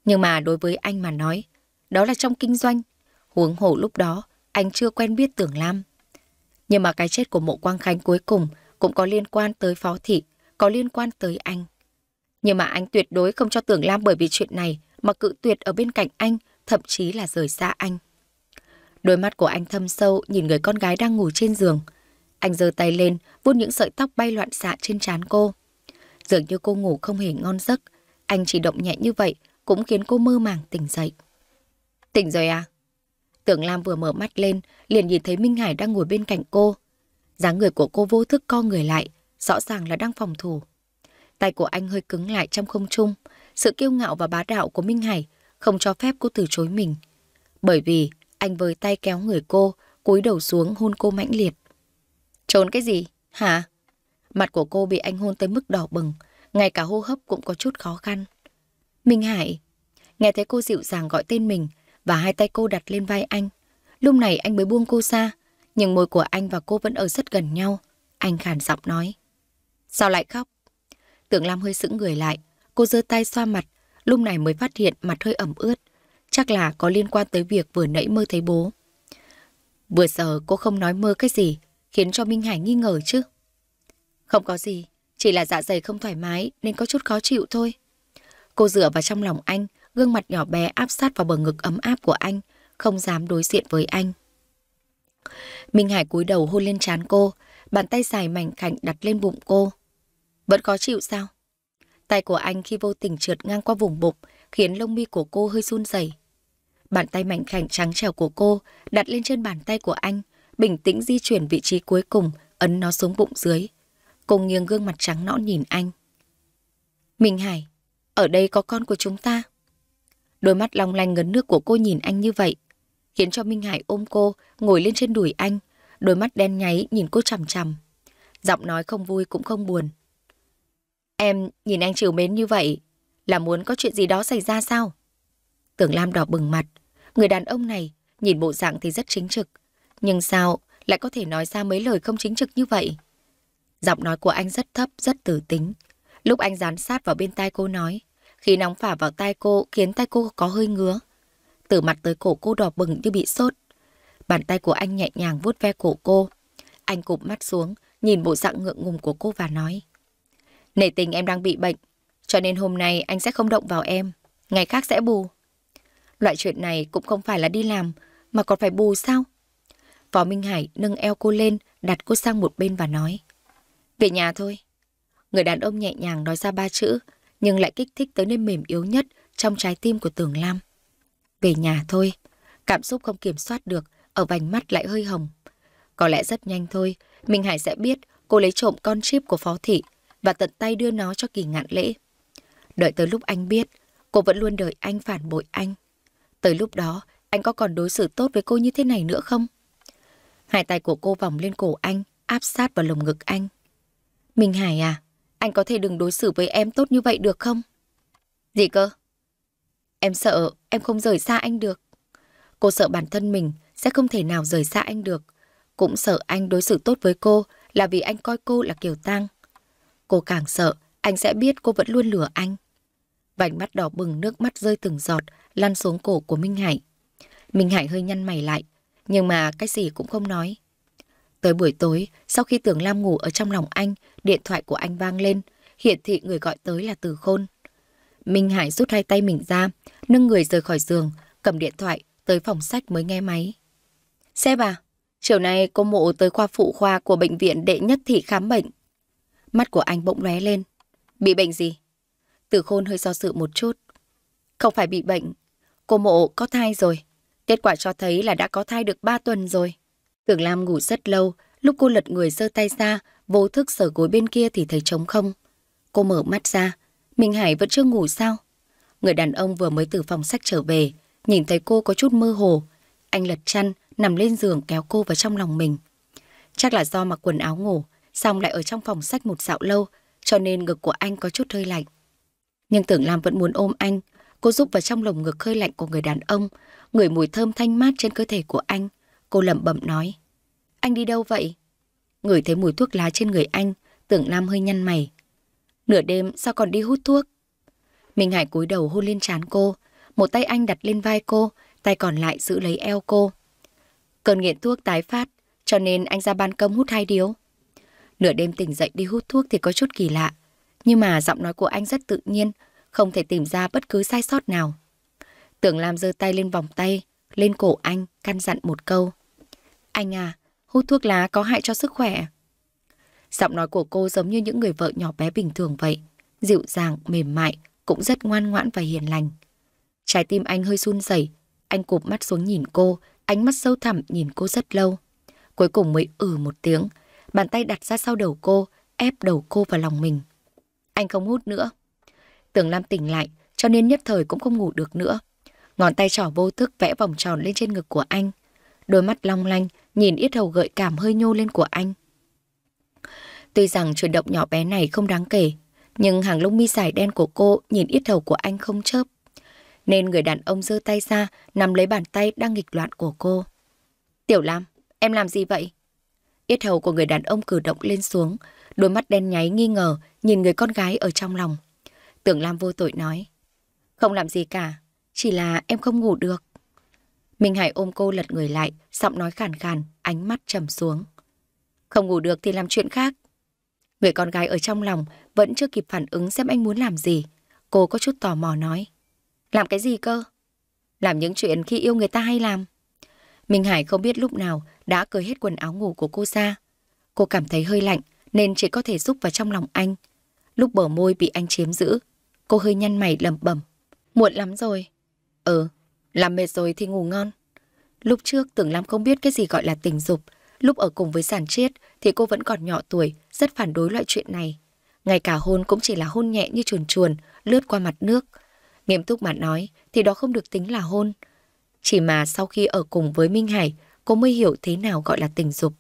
Nhưng mà đối với anh mà nói, đó là trong kinh doanh. Huống hồ lúc đó, anh chưa quen biết Tưởng Lam. Nhưng mà cái chết của mộ Quang Khánh cuối cùng cũng có liên quan tới Phó Thị, có liên quan tới anh. Nhưng mà anh tuyệt đối không cho Tưởng Lam bởi vì chuyện này mà cự tuyệt ở bên cạnh anh, thậm chí là rời xa anh. Đôi mắt của anh thâm sâu nhìn người con gái đang ngủ trên giường. Anh giơ tay lên, vuốt những sợi tóc bay loạn xạ trên trán cô. Dường như cô ngủ không hề ngon giấc, anh chỉ động nhẹ như vậy cũng khiến cô mơ màng tỉnh dậy. Tỉnh rồi à? Tưởng Lam vừa mở mắt lên, liền nhìn thấy Minh Hải đang ngồi bên cạnh cô. dáng người của cô vô thức co người lại, rõ ràng là đang phòng thủ. Tay của anh hơi cứng lại trong không trung. Sự kiêu ngạo và bá đạo của Minh Hải không cho phép cô từ chối mình. Bởi vì anh với tay kéo người cô, cúi đầu xuống hôn cô mãnh liệt. Trốn cái gì? Hả? Mặt của cô bị anh hôn tới mức đỏ bừng, ngay cả hô hấp cũng có chút khó khăn. Minh Hải, nghe thấy cô dịu dàng gọi tên mình và hai tay cô đặt lên vai anh. Lúc này anh mới buông cô ra, nhưng môi của anh và cô vẫn ở rất gần nhau. Anh khàn giọng nói. Sao lại khóc? Tưởng Lam hơi sững người lại, cô giơ tay xoa mặt, lúc này mới phát hiện mặt hơi ẩm ướt. Chắc là có liên quan tới việc vừa nãy mơ thấy bố. Vừa giờ cô không nói mơ cái gì, khiến cho Minh Hải nghi ngờ chứ. Không có gì, chỉ là dạ dày không thoải mái nên có chút khó chịu thôi. Cô dựa vào trong lòng anh, gương mặt nhỏ bé áp sát vào bờ ngực ấm áp của anh, không dám đối diện với anh. Minh Hải cúi đầu hôn lên trán cô, bàn tay dài mảnh khảnh đặt lên bụng cô. Vẫn khó chịu sao? Tay của anh khi vô tình trượt ngang qua vùng bụng, khiến lông mi của cô hơi run rẩy. Bàn tay mảnh khảnh trắng trèo của cô đặt lên trên bàn tay của anh, bình tĩnh di chuyển vị trí cuối cùng, ấn nó xuống bụng dưới. Cô nghiêng gương mặt trắng nõn nhìn anh. Minh Hải, ở đây có con của chúng ta. Đôi mắt long lanh ngấn nước của cô nhìn anh như vậy, khiến cho Minh Hải ôm cô, ngồi lên trên đùi anh, đôi mắt đen nháy nhìn cô chằm chằm. Giọng nói không vui cũng không buồn, Em nhìn anh chiều mến như vậy là muốn có chuyện gì đó xảy ra sao? Tưởng Lam đỏ bừng mặt. Người đàn ông này nhìn bộ dạng thì rất chính trực. Nhưng sao lại có thể nói ra mấy lời không chính trực như vậy? Giọng nói của anh rất thấp, rất tử tính. Lúc anh dán sát vào bên tai cô nói, khi nóng phả vào tai cô khiến tai cô có hơi ngứa. Từ mặt tới cổ cô đỏ bừng như bị sốt. Bàn tay của anh nhẹ nhàng vuốt ve cổ cô. Anh cụp mắt xuống, nhìn bộ dạng ngượng ngùng của cô và nói. Nể tình em đang bị bệnh, cho nên hôm nay anh sẽ không động vào em, ngày khác sẽ bù. Loại chuyện này cũng không phải là đi làm, mà còn phải bù sao? Phó Minh Hải nâng eo cô lên, đặt cô sang một bên và nói. Về nhà thôi. Người đàn ông nhẹ nhàng nói ra ba chữ, nhưng lại kích thích tới nơi mềm yếu nhất trong trái tim của Tường Lam. Về nhà thôi. Cảm xúc không kiểm soát được, ở vành mắt lại hơi hồng. Có lẽ rất nhanh thôi, Minh Hải sẽ biết cô lấy trộm con chip của Phó Thị và tận tay đưa nó cho kỳ ngạn lễ. Đợi tới lúc anh biết, cô vẫn luôn đợi anh phản bội anh. Tới lúc đó, anh có còn đối xử tốt với cô như thế này nữa không? Hai tay của cô vòng lên cổ anh, áp sát vào lồng ngực anh. Minh Hải à, anh có thể đừng đối xử với em tốt như vậy được không? Gì cơ? Em sợ em không rời xa anh được. Cô sợ bản thân mình sẽ không thể nào rời xa anh được. Cũng sợ anh đối xử tốt với cô là vì anh coi cô là kiểu tang. Cô càng sợ, anh sẽ biết cô vẫn luôn lừa anh. Vành mắt đỏ bừng nước mắt rơi từng giọt, lăn xuống cổ của Minh Hải. Minh Hải hơi nhăn mày lại, nhưng mà cái gì cũng không nói. Tới buổi tối, sau khi Tưởng Lam ngủ ở trong lòng anh, điện thoại của anh vang lên, hiển thị người gọi tới là Từ Khôn. Minh Hải rút hai tay mình ra, nâng người rời khỏi giường, cầm điện thoại, tới phòng sách mới nghe máy. Xe à, chiều nay cô mộ tới khoa phụ khoa của bệnh viện đệ nhất thị khám bệnh. Mắt của anh bỗng lóe lên. Bị bệnh gì? Tử khôn hơi do sự một chút. Không phải bị bệnh. Cô mộ có thai rồi. Kết quả cho thấy là đã có thai được 3 tuần rồi. Tưởng Lam ngủ rất lâu. Lúc cô lật người giơ tay ra, vô thức sở gối bên kia thì thấy trống không. Cô mở mắt ra. Minh Hải vẫn chưa ngủ sao? Người đàn ông vừa mới từ phòng sách trở về. Nhìn thấy cô có chút mơ hồ. Anh lật chăn, nằm lên giường kéo cô vào trong lòng mình. Chắc là do mặc quần áo ngủ, xong lại ở trong phòng sách một dạo lâu, cho nên ngực của anh có chút hơi lạnh. Nhưng tưởng Lam vẫn muốn ôm anh, cô giúp vào trong lồng ngực hơi lạnh của người đàn ông, ngửi mùi thơm thanh mát trên cơ thể của anh. Cô lẩm bẩm nói, anh đi đâu vậy? Ngửi thấy mùi thuốc lá trên người anh, tưởng Lam hơi nhăn mày. Nửa đêm sao còn đi hút thuốc? Minh Hải cúi đầu hôn lên trán cô, một tay anh đặt lên vai cô, tay còn lại giữ lấy eo cô. Cơn nghiện thuốc tái phát, cho nên anh ra ban công hút hai điếu. Nửa đêm tỉnh dậy đi hút thuốc thì có chút kỳ lạ. Nhưng mà giọng nói của anh rất tự nhiên, không thể tìm ra bất cứ sai sót nào. Tưởng Lam giơ tay lên vòng tay, lên cổ anh, căn dặn một câu. Anh à, hút thuốc lá có hại cho sức khỏe. Giọng nói của cô giống như những người vợ nhỏ bé bình thường vậy, dịu dàng, mềm mại, cũng rất ngoan ngoãn và hiền lành. Trái tim anh hơi run rẩy, anh cụp mắt xuống nhìn cô, ánh mắt sâu thẳm nhìn cô rất lâu. Cuối cùng mới ừ một tiếng, Bàn tay đặt ra sau đầu cô, ép đầu cô vào lòng mình. Anh không hút nữa. Tưởng Lam tỉnh lại, cho nên nhất thời cũng không ngủ được nữa. Ngón tay trỏ vô thức vẽ vòng tròn lên trên ngực của anh. Đôi mắt long lanh, nhìn ít hầu gợi cảm hơi nhô lên của anh. Tuy rằng chuyển động nhỏ bé này không đáng kể, nhưng hàng lông mi dài đen của cô nhìn ít hầu của anh không chớp. Nên người đàn ông giơ tay ra, nắm lấy bàn tay đang nghịch loạn của cô. Tiểu Lam, em làm gì vậy? Yết hầu của người đàn ông cử động lên xuống, đôi mắt đen nháy nghi ngờ nhìn người con gái ở trong lòng. Tưởng Lam vô tội nói. Không làm gì cả, chỉ là em không ngủ được. Minh Hải ôm cô lật người lại, giọng nói khàn khàn, ánh mắt trầm xuống. Không ngủ được thì làm chuyện khác. Người con gái ở trong lòng vẫn chưa kịp phản ứng xem anh muốn làm gì. Cô có chút tò mò nói. Làm cái gì cơ? Làm những chuyện khi yêu người ta hay làm. Minh Hải không biết lúc nào đã cởi hết quần áo ngủ của cô ra. Cô cảm thấy hơi lạnh nên chỉ có thể rúc vào trong lòng anh. Lúc bờ môi bị anh chiếm giữ, cô hơi nhăn mày lẩm bẩm. Muộn lắm rồi. Ừ, làm mệt rồi thì ngủ ngon. Lúc trước tưởng lắm không biết cái gì gọi là tình dục. Lúc ở cùng với sản triết thì cô vẫn còn nhỏ tuổi, rất phản đối loại chuyện này. Ngay cả hôn cũng chỉ là hôn nhẹ như chuồn chuồn, lướt qua mặt nước. Nghiêm túc mà nói thì đó không được tính là hôn. Hôn chỉ mà sau khi ở cùng với Minh Hải, cô mới hiểu thế nào gọi là tình dục.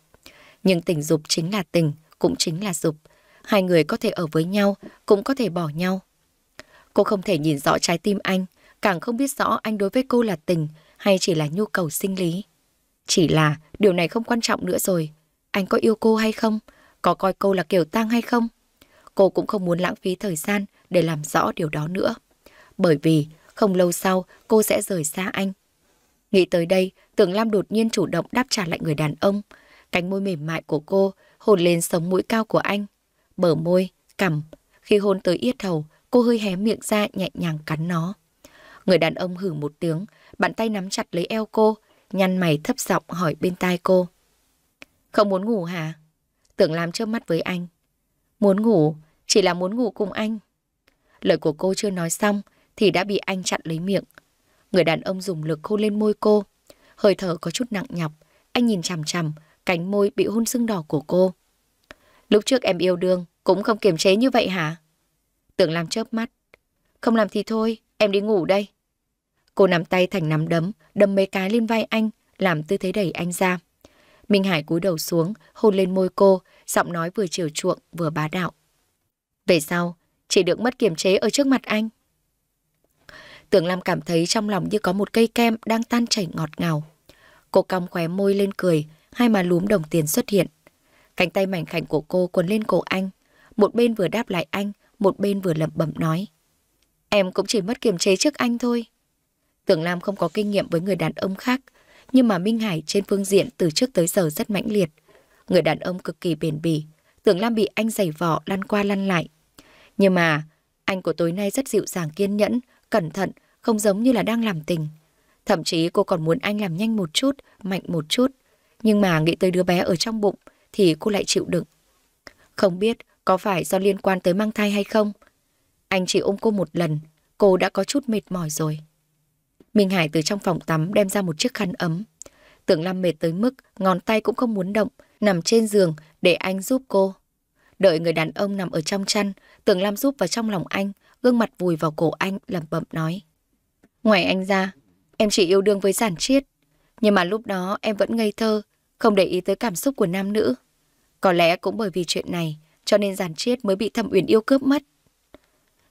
Nhưng tình dục chính là tình, cũng chính là dục. Hai người có thể ở với nhau, cũng có thể bỏ nhau. Cô không thể nhìn rõ trái tim anh, càng không biết rõ anh đối với cô là tình hay chỉ là nhu cầu sinh lý. Chỉ là điều này không quan trọng nữa rồi. Anh có yêu cô hay không? Có coi cô là kiểu tang hay không? Cô cũng không muốn lãng phí thời gian để làm rõ điều đó nữa. Bởi vì không lâu sau cô sẽ rời xa anh Nghĩ tới đây, tưởng Lam đột nhiên chủ động đáp trả lại người đàn ông. Cánh môi mềm mại của cô hồn lên sống mũi cao của anh. Bở môi, cằm. Khi hôn tới yết hầu, cô hơi hé miệng ra nhẹ nhàng cắn nó. Người đàn ông hử một tiếng, bàn tay nắm chặt lấy eo cô, nhăn mày thấp giọng hỏi bên tai cô. Không muốn ngủ hả? Tưởng Lam chớp mắt với anh. Muốn ngủ, chỉ là muốn ngủ cùng anh. Lời của cô chưa nói xong thì đã bị anh chặn lấy miệng. Người đàn ông dùng lực hôn lên môi cô. Hơi thở có chút nặng nhọc, anh nhìn chằm chằm, cánh môi bị hôn sưng đỏ của cô. Lúc trước em yêu đương, cũng không kiềm chế như vậy hả? Tưởng làm chớp mắt. Không làm thì thôi, em đi ngủ đây. Cô nắm tay thành nắm đấm, đâm mấy cái lên vai anh, làm tư thế đẩy anh ra. Minh Hải cúi đầu xuống, hôn lên môi cô, giọng nói vừa chiều chuộng vừa bá đạo. Về sau, chỉ được mất kiềm chế ở trước mặt anh. Tưởng Lam cảm thấy trong lòng như có một cây kem đang tan chảy ngọt ngào. Cô cong khóe môi lên cười, hai má lúm đồng tiền xuất hiện. Cánh tay mảnh khảnh của cô quấn lên cổ anh. Một bên vừa đáp lại anh, một bên vừa lẩm bẩm nói. Em cũng chỉ mất kiềm chế trước anh thôi. Tưởng Lam không có kinh nghiệm với người đàn ông khác, nhưng mà Minh Hải trên phương diện từ trước tới giờ rất mãnh liệt. Người đàn ông cực kỳ bền bỉ, Tưởng Lam bị anh giày vò lăn qua lăn lại. Nhưng mà, anh của tối nay rất dịu dàng kiên nhẫn, cẩn thận, không giống như là đang làm tình. Thậm chí cô còn muốn anh làm nhanh một chút, mạnh một chút. Nhưng mà nghĩ tới đứa bé ở trong bụng thì cô lại chịu đựng. Không biết có phải do liên quan tới mang thai hay không? Anh chỉ ôm cô một lần, cô đã có chút mệt mỏi rồi. Minh Hải từ trong phòng tắm đem ra một chiếc khăn ấm. Tưởng Lam mệt tới mức ngón tay cũng không muốn động, nằm trên giường để anh giúp cô. Đợi người đàn ông nằm ở trong chăn, Tưởng Lam giúp vào trong lòng anh, gương mặt vùi vào cổ anh lẩm bẩm nói. Ngoài anh ra, em chỉ yêu đương với giản triết. Nhưng mà lúc đó em vẫn ngây thơ, không để ý tới cảm xúc của nam nữ. Có lẽ cũng bởi vì chuyện này, cho nên giản triết mới bị thẩm uyển yêu cướp mất.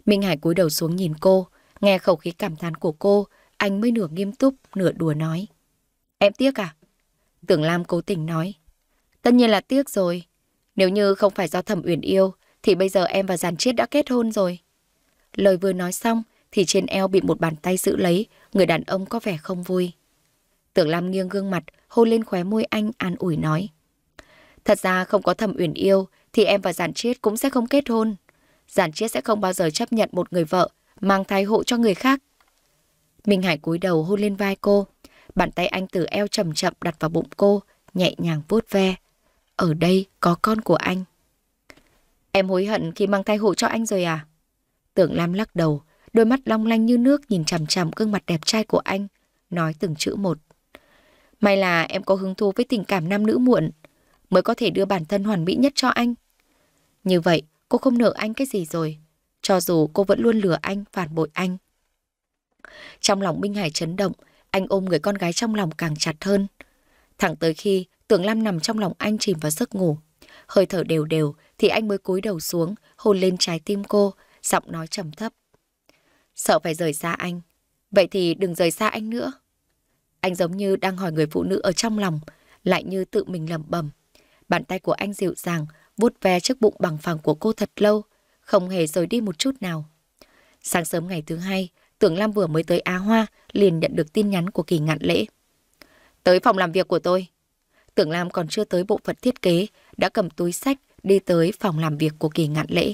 Minh Hải cúi đầu xuống nhìn cô, nghe khẩu khí cảm thán của cô, anh mới nửa nghiêm túc, nửa đùa nói. Em tiếc à? Tưởng Lam cố tình nói. Tất nhiên là tiếc rồi. Nếu như không phải do thẩm uyển yêu, thì bây giờ em và giản triết đã kết hôn rồi. Lời vừa nói xong thì trên eo bị một bàn tay giữ lấy, người đàn ông có vẻ không vui. Tưởng Lam nghiêng gương mặt, hôn lên khóe môi anh an ủi nói. Thật ra không có thầm uyển yêu thì em và Giản Chiết cũng sẽ không kết hôn. Giản Chiết sẽ không bao giờ chấp nhận một người vợ mang thai hộ cho người khác. Minh Hải cúi đầu hôn lên vai cô, bàn tay anh từ eo chậm chậm đặt vào bụng cô, nhẹ nhàng vuốt ve. Ở đây có con của anh. Em hối hận khi mang thai hộ cho anh rồi à? Tưởng Lam lắc đầu, đôi mắt long lanh như nước nhìn chằm chằm gương mặt đẹp trai của anh, nói từng chữ một. May là em có hứng thú với tình cảm nam nữ muộn, mới có thể đưa bản thân hoàn mỹ nhất cho anh. Như vậy, cô không nợ anh cái gì rồi, cho dù cô vẫn luôn lừa anh, phản bội anh. Trong lòng Minh Hải chấn động, anh ôm người con gái trong lòng càng chặt hơn. Thẳng tới khi Tưởng Lam nằm trong lòng anh chìm vào giấc ngủ, hơi thở đều đều thì anh mới cúi đầu xuống, hôn lên trái tim cô, giọng nói trầm thấp. Sợ phải rời xa anh, vậy thì đừng rời xa anh nữa. Anh giống như đang hỏi người phụ nữ ở trong lòng, lại như tự mình lầm bẩm. Bàn tay của anh dịu dàng, vuốt ve trước bụng bằng phẳng của cô thật lâu, không hề rời đi một chút nào. Sáng sớm ngày thứ hai, Tưởng Lam vừa mới tới Á Hoa, liền nhận được tin nhắn của kỳ ngạn lễ. Tới phòng làm việc của tôi. Tưởng Lam còn chưa tới bộ phận thiết kế, đã cầm túi sách đi tới phòng làm việc của kỳ ngạn lễ.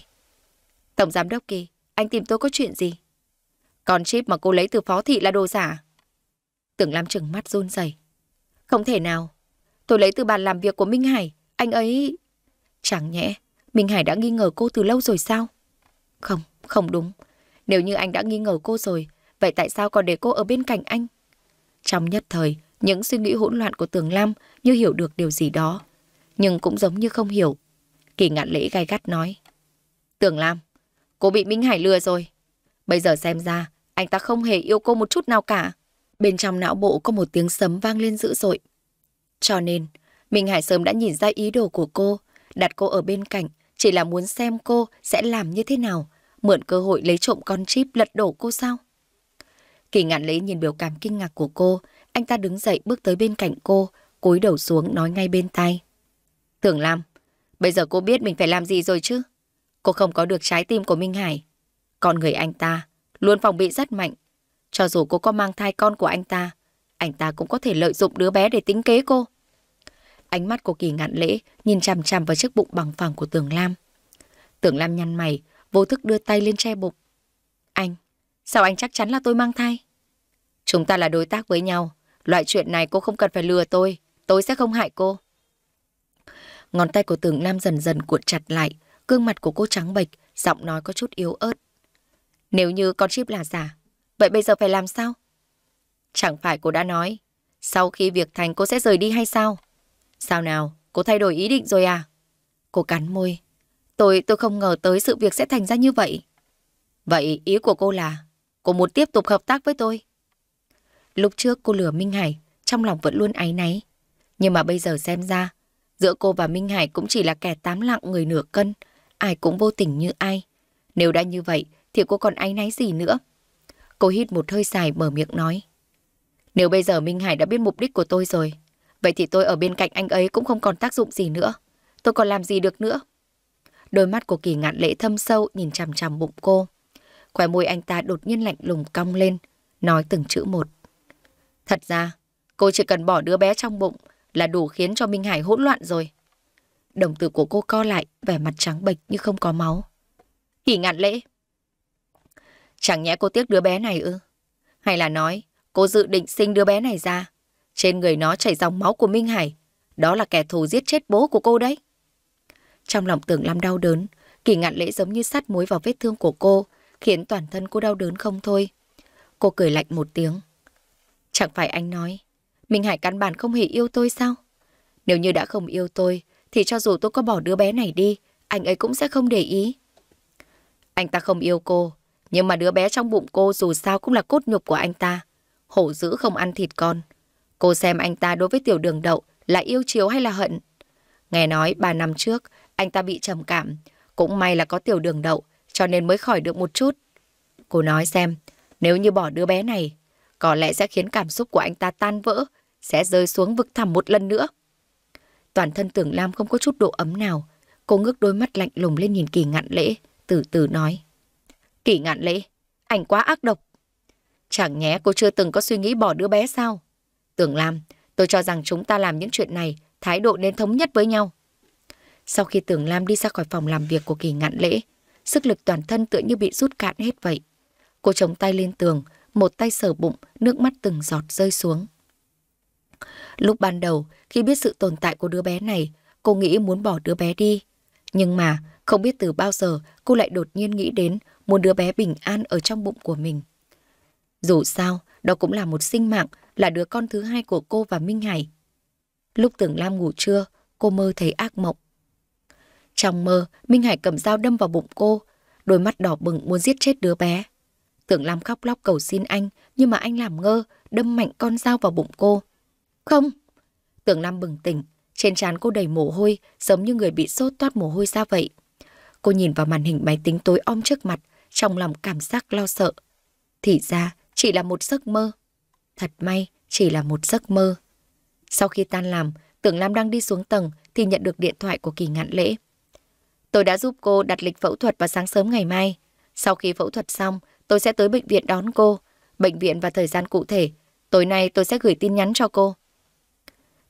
Tổng giám đốc Kỳ, anh tìm tôi có chuyện gì? Con chip mà cô lấy từ phó thị là đồ giả. Tưởng Lam trừng mắt run rẩy. Không thể nào. Tôi lấy từ bàn làm việc của Minh Hải. Anh ấy... Chẳng nhẽ, Minh Hải đã nghi ngờ cô từ lâu rồi sao? Không, không đúng. Nếu như anh đã nghi ngờ cô rồi, vậy tại sao còn để cô ở bên cạnh anh? Trong nhất thời, những suy nghĩ hỗn loạn của Tường Lam như hiểu được điều gì đó. Nhưng cũng giống như không hiểu. Kỳ ngạn lễ gai gắt nói. Tường Lam, Cô bị Minh Hải lừa rồi. Bây giờ xem ra, anh ta không hề yêu cô một chút nào cả. Bên trong não bộ có một tiếng sấm vang lên dữ dội. Cho nên, Minh Hải sớm đã nhìn ra ý đồ của cô, đặt cô ở bên cạnh, chỉ là muốn xem cô sẽ làm như thế nào, mượn cơ hội lấy trộm con chip lật đổ cô sao? Kỳ ngạn lấy nhìn biểu cảm kinh ngạc của cô, anh ta đứng dậy bước tới bên cạnh cô, cúi đầu xuống nói ngay bên tai. Tưởng Lam, bây giờ cô biết mình phải làm gì rồi chứ? Cô không có được trái tim của Minh Hải. Con người anh ta luôn phòng bị rất mạnh. Cho dù cô có mang thai con của anh ta, anh ta cũng có thể lợi dụng đứa bé để tính kế cô. Ánh mắt của Kỳ ngạn lễ nhìn chằm chằm vào chiếc bụng bằng phẳng của Tường Lam. Tường Lam nhăn mày, vô thức đưa tay lên che bụng. Anh, sao anh chắc chắn là tôi mang thai? Chúng ta là đối tác với nhau. Loại chuyện này cô không cần phải lừa tôi. Tôi sẽ không hại cô. Ngón tay của Tường Lam dần dần cuộn chặt lại, Gương mặt của cô trắng bệch, giọng nói có chút yếu ớt. Nếu như con chip là giả, vậy bây giờ phải làm sao? Chẳng phải cô đã nói, sau khi việc thành cô sẽ rời đi hay sao? Sao nào, cô thay đổi ý định rồi à? Cô cắn môi. Tôi, tôi không ngờ tới sự việc sẽ thành ra như vậy. Vậy ý của cô là, cô muốn tiếp tục hợp tác với tôi? Lúc trước cô lừa Minh Hải, trong lòng vẫn luôn áy náy. Nhưng mà bây giờ xem ra, giữa cô và Minh Hải cũng chỉ là kẻ tám lặng người nửa cân, ai cũng vô tình như ai. Nếu đã như vậy thì cô còn áy náy gì nữa? Cô hít một hơi dài mở miệng nói. Nếu bây giờ Minh Hải đã biết mục đích của tôi rồi, vậy thì tôi ở bên cạnh anh ấy cũng không còn tác dụng gì nữa. Tôi còn làm gì được nữa? Đôi mắt của kỳ ngạn lễ thâm sâu nhìn chằm chằm bụng cô. Khóe môi anh ta đột nhiên lạnh lùng cong lên, nói từng chữ một. Thật ra, cô chỉ cần bỏ đứa bé trong bụng là đủ khiến cho Minh Hải hỗn loạn rồi. Đồng tử của cô co lại, vẻ mặt trắng bệch như không có máu. Hỉ ngạn lễ. Chẳng nhẽ cô tiếc đứa bé này ư? Hay là nói, cô dự định sinh đứa bé này ra? Trên người nó chảy dòng máu của Minh Hải. Đó là kẻ thù giết chết bố của cô đấy. Trong lòng tưởng Lam đau đớn, kỳ ngạn lễ giống như sắt muối vào vết thương của cô, khiến toàn thân cô đau đớn không thôi. Cô cười lạnh một tiếng. Chẳng phải anh nói, Minh Hải căn bản không hề yêu tôi sao? Nếu như đã không yêu tôi, thì cho dù tôi có bỏ đứa bé này đi, anh ấy cũng sẽ không để ý. Anh ta không yêu cô, nhưng mà đứa bé trong bụng cô dù sao cũng là cốt nhục của anh ta. Hổ dữ không ăn thịt con. Cô xem anh ta đối với tiểu đường đậu là yêu chiếu hay là hận. Nghe nói 3 năm trước, anh ta bị trầm cảm. Cũng may là có tiểu đường đậu, cho nên mới khỏi được một chút. Cô nói xem, nếu như bỏ đứa bé này, có lẽ sẽ khiến cảm xúc của anh ta tan vỡ, sẽ rơi xuống vực thẳm một lần nữa. Toàn thân Tưởng Lam không có chút độ ấm nào. Cô ngước đôi mắt lạnh lùng lên nhìn Kỳ Ngạn Lễ, từ từ nói. Kỳ Ngạn Lễ, ảnh quá ác độc. Chẳng nhé cô chưa từng có suy nghĩ bỏ đứa bé sao? Tưởng Lam, tôi cho rằng chúng ta làm những chuyện này, thái độ nên thống nhất với nhau. Sau khi Tưởng Lam đi ra khỏi phòng làm việc của Kỳ Ngạn Lễ, sức lực toàn thân tựa như bị rút cạn hết vậy. Cô chống tay lên tường, một tay sờ bụng, nước mắt từng giọt rơi xuống. Lúc ban đầu, khi biết sự tồn tại của đứa bé này, cô nghĩ muốn bỏ đứa bé đi. Nhưng mà, không biết từ bao giờ cô lại đột nhiên nghĩ đến muốn đứa bé bình an ở trong bụng của mình. Dù sao, đó cũng là một sinh mạng, là đứa con thứ hai của cô và Minh Hải. Lúc Tưởng Lam ngủ trưa, cô mơ thấy ác mộng. Trong mơ, Minh Hải cầm dao đâm vào bụng cô, đôi mắt đỏ bừng muốn giết chết đứa bé. Tưởng Lam khóc lóc cầu xin anh, nhưng mà anh làm ngơ, đâm mạnh con dao vào bụng cô. Không. Tưởng Lam bừng tỉnh, trên trán cô đầy mồ hôi, giống như người bị sốt toát mồ hôi ra vậy. Cô nhìn vào màn hình máy tính tối om trước mặt, trong lòng cảm giác lo sợ. Thì ra, chỉ là một giấc mơ. Thật may, chỉ là một giấc mơ. Sau khi tan làm, Tưởng Lam đang đi xuống tầng thì nhận được điện thoại của Kỳ Ngạn Lễ. Tôi đã giúp cô đặt lịch phẫu thuật vào sáng sớm ngày mai. Sau khi phẫu thuật xong, tôi sẽ tới bệnh viện đón cô. Bệnh viện và thời gian cụ thể, tối nay tôi sẽ gửi tin nhắn cho cô.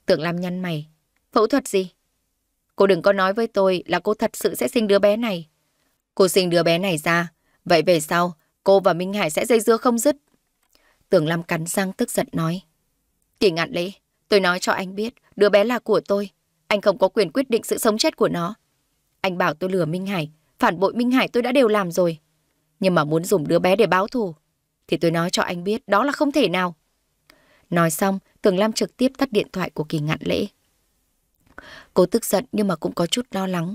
Tưởng làm nhăn mày. Phẫu thuật gì? Cô đừng có nói với tôi là cô thật sự sẽ sinh đứa bé này. Cô sinh đứa bé này ra. Vậy về sau, cô và Minh Hải sẽ dây dưa không dứt. Tưởng Lam cắn răng tức giận nói. Kỳ ngạn lễ, tôi nói cho anh biết, đứa bé là của tôi. Anh không có quyền quyết định sự sống chết của nó. Anh bảo tôi lừa Minh Hải, phản bội Minh Hải tôi đã đều làm rồi. Nhưng mà muốn dùng đứa bé để báo thù, thì tôi nói cho anh biết đó là không thể nào. Nói xong, Tưởng Lam trực tiếp tắt điện thoại của kỳ ngạn lễ. Cô tức giận nhưng mà cũng có chút lo lắng.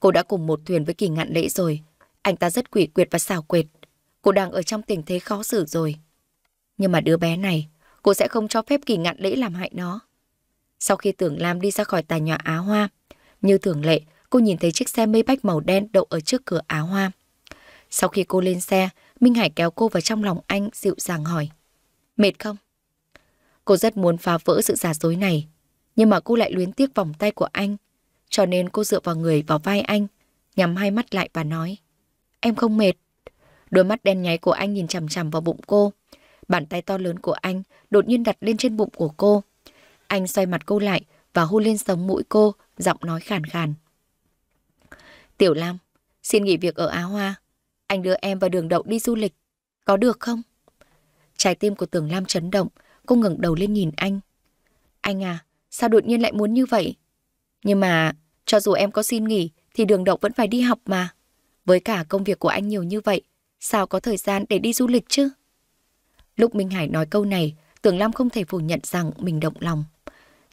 Cô đã cùng một thuyền với kỳ ngạn lễ rồi. Anh ta rất quỷ quyệt và xảo quyệt. Cô đang ở trong tình thế khó xử rồi. Nhưng mà đứa bé này, cô sẽ không cho phép kỳ ngạn lễ làm hại nó. Sau khi Tưởng Lam đi ra khỏi tà nhà Á Hoa, như thường lệ, cô nhìn thấy chiếc xe mây bách màu đen đậu ở trước cửa Á Hoa. Sau khi cô lên xe, Minh Hải kéo cô vào trong lòng anh dịu dàng hỏi. Mệt không? Cô rất muốn phá vỡ sự giả dối này, nhưng mà cô lại luyến tiếc vòng tay của anh. Cho nên cô dựa vào người vào vai anh, nhắm hai mắt lại và nói. Em không mệt. Đôi mắt đen nháy của anh nhìn chằm chằm vào bụng cô. Bàn tay to lớn của anh đột nhiên đặt lên trên bụng của cô. Anh xoay mặt cô lại và hôn lên sống mũi cô, giọng nói khàn khàn. Tiểu Lam, xin nghỉ việc ở Á Hoa. Anh đưa em vào đường đậu đi du lịch. Có được không? Trái tim của Tưởng Lam chấn động, Cô ngẩng đầu lên nhìn anh. Anh à, sao đột nhiên lại muốn như vậy? Nhưng mà, cho dù em có xin nghỉ thì đường động vẫn phải đi học mà. Với cả công việc của anh nhiều như vậy, sao có thời gian để đi du lịch chứ? Lúc Minh Hải nói câu này, Tưởng Lam không thể phủ nhận rằng mình động lòng.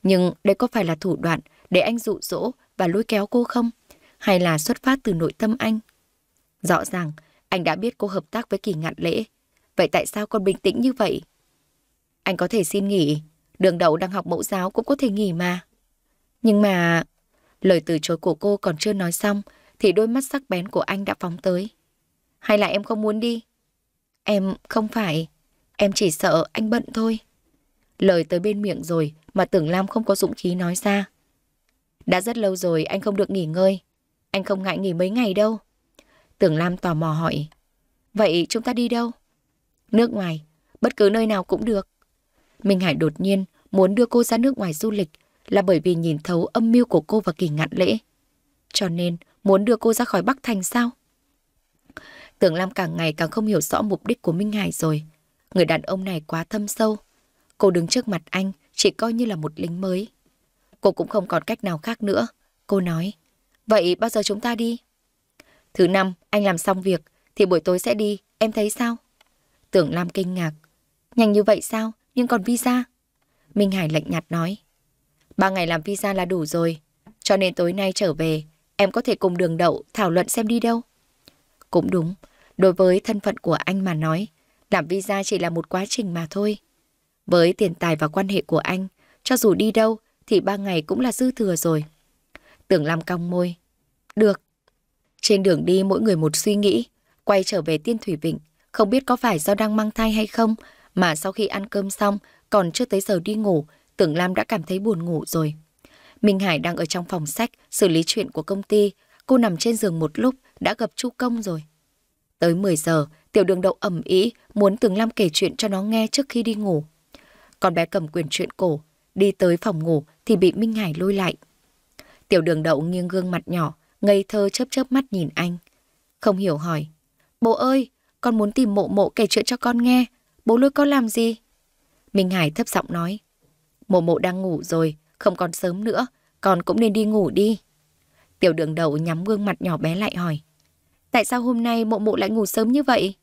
Nhưng đây có phải là thủ đoạn để anh dụ dỗ và lôi kéo cô không? Hay là xuất phát từ nội tâm anh? Rõ ràng, anh đã biết cô hợp tác với kỳ ngạn lễ. Vậy tại sao còn bình tĩnh như vậy? Anh có thể xin nghỉ, đường đậu đang học mẫu giáo cũng có thể nghỉ mà. Nhưng mà... Lời từ chối của cô còn chưa nói xong thì đôi mắt sắc bén của anh đã phóng tới. Hay là em không muốn đi? Em không phải, em chỉ sợ anh bận thôi. Lời tới bên miệng rồi mà Tưởng Lam không có dũng khí nói ra. Đã rất lâu rồi anh không được nghỉ ngơi, anh không ngại nghỉ mấy ngày đâu. Tưởng Lam tò mò hỏi, vậy chúng ta đi đâu? Nước ngoài, bất cứ nơi nào cũng được. Minh Hải đột nhiên muốn đưa cô ra nước ngoài du lịch là bởi vì nhìn thấu âm mưu của cô và kỳ ngạn lễ. Cho nên muốn đưa cô ra khỏi Bắc Thành sao? Tưởng Lam càng ngày càng không hiểu rõ mục đích của Minh Hải rồi. Người đàn ông này quá thâm sâu. Cô đứng trước mặt anh chỉ coi như là một lính mới. Cô cũng không còn cách nào khác nữa. Cô nói, vậy bao giờ chúng ta đi? Thứ năm, anh làm xong việc, thì buổi tối sẽ đi, em thấy sao? Tưởng Lam kinh ngạc. Nhanh như vậy sao? nhưng còn visa? Minh Hải lạnh nhạt nói. Ba ngày làm visa là đủ rồi, cho nên tối nay trở về, em có thể cùng đường đậu thảo luận xem đi đâu. Cũng đúng, đối với thân phận của anh mà nói, làm visa chỉ là một quá trình mà thôi. Với tiền tài và quan hệ của anh, cho dù đi đâu thì ba ngày cũng là dư thừa rồi. Tưởng Lam cong môi. Được. Trên đường đi mỗi người một suy nghĩ, quay trở về Tiên Thủy Vịnh, không biết có phải do đang mang thai hay không, mà sau khi ăn cơm xong, còn chưa tới giờ đi ngủ, Tưởng Lam đã cảm thấy buồn ngủ rồi. Minh Hải đang ở trong phòng sách xử lý chuyện của công ty. Cô nằm trên giường một lúc đã gặp Chu Công rồi. Tới 10 giờ, tiểu đường đậu ẩm ý muốn Tưởng Lam kể chuyện cho nó nghe trước khi đi ngủ. Con bé cầm quyền chuyện cổ, đi tới phòng ngủ thì bị Minh Hải lôi lại. Tiểu đường đậu nghiêng gương mặt nhỏ, ngây thơ chớp chớp mắt nhìn anh. Không hiểu hỏi, bố ơi, con muốn tìm mộ mộ kể chuyện cho con nghe, Bố nuôi có làm gì? Minh Hải thấp giọng nói. Mộ mộ đang ngủ rồi, không còn sớm nữa, con cũng nên đi ngủ đi. Tiểu đường đầu nhắm gương mặt nhỏ bé lại hỏi. Tại sao hôm nay mộ mộ lại ngủ sớm như vậy?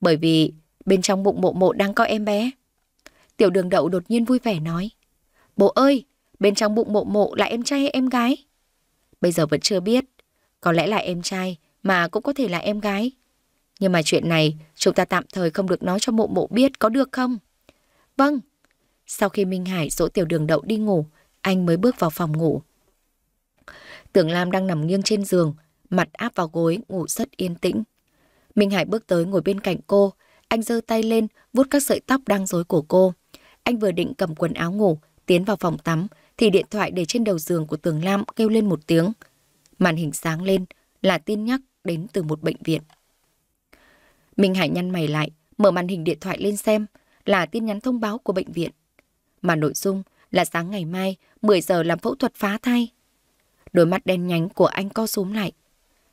Bởi vì bên trong bụng mộ mộ đang có em bé. Tiểu đường đậu đột nhiên vui vẻ nói. Bố ơi, bên trong bụng mộ mộ là em trai hay em gái? Bây giờ vẫn chưa biết. Có lẽ là em trai mà cũng có thể là em gái. Nhưng mà chuyện này Chúng ta tạm thời không được nói cho mộ mộ biết có được không? Vâng. Sau khi Minh Hải dỗ tiểu đường đậu đi ngủ, anh mới bước vào phòng ngủ. Tưởng Lam đang nằm nghiêng trên giường, mặt áp vào gối, ngủ rất yên tĩnh. Minh Hải bước tới ngồi bên cạnh cô, anh giơ tay lên, vuốt các sợi tóc đang rối của cô. Anh vừa định cầm quần áo ngủ, tiến vào phòng tắm, thì điện thoại để trên đầu giường của Tường Lam kêu lên một tiếng. Màn hình sáng lên là tin nhắc đến từ một bệnh viện. Minh Hải nhăn mày lại, mở màn hình điện thoại lên xem là tin nhắn thông báo của bệnh viện. Mà nội dung là sáng ngày mai 10 giờ làm phẫu thuật phá thai. Đôi mắt đen nhánh của anh co súm lại.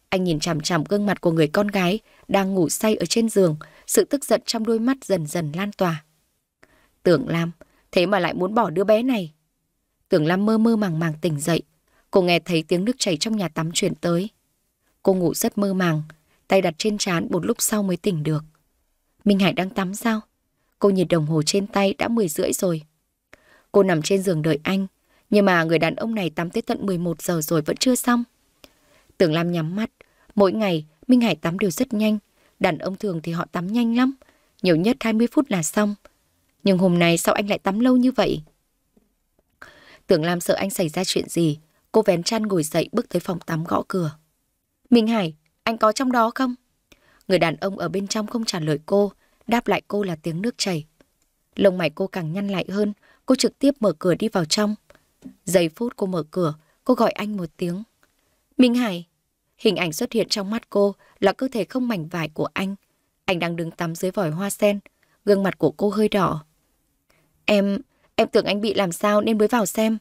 Anh nhìn chằm chằm gương mặt của người con gái đang ngủ say ở trên giường, sự tức giận trong đôi mắt dần dần lan tỏa. Tưởng Lam, thế mà lại muốn bỏ đứa bé này. Tưởng Lam mơ mơ màng màng tỉnh dậy, cô nghe thấy tiếng nước chảy trong nhà tắm chuyển tới. Cô ngủ rất mơ màng, tay đặt trên trán một lúc sau mới tỉnh được. Minh Hải đang tắm sao? Cô nhìn đồng hồ trên tay đã 10 rưỡi rồi. Cô nằm trên giường đợi anh, nhưng mà người đàn ông này tắm tới tận 11 giờ rồi vẫn chưa xong. Tưởng Lam nhắm mắt, mỗi ngày Minh Hải tắm đều rất nhanh, đàn ông thường thì họ tắm nhanh lắm, nhiều nhất 20 phút là xong. Nhưng hôm nay sao anh lại tắm lâu như vậy? Tưởng Lam sợ anh xảy ra chuyện gì, cô vén chăn ngồi dậy bước tới phòng tắm gõ cửa. Minh Hải, anh có trong đó không? Người đàn ông ở bên trong không trả lời cô, đáp lại cô là tiếng nước chảy. Lông mày cô càng nhăn lại hơn, cô trực tiếp mở cửa đi vào trong. Giây phút cô mở cửa, cô gọi anh một tiếng. Minh Hải, hình ảnh xuất hiện trong mắt cô là cơ thể không mảnh vải của anh. Anh đang đứng tắm dưới vòi hoa sen, gương mặt của cô hơi đỏ. Em, em tưởng anh bị làm sao nên mới vào xem.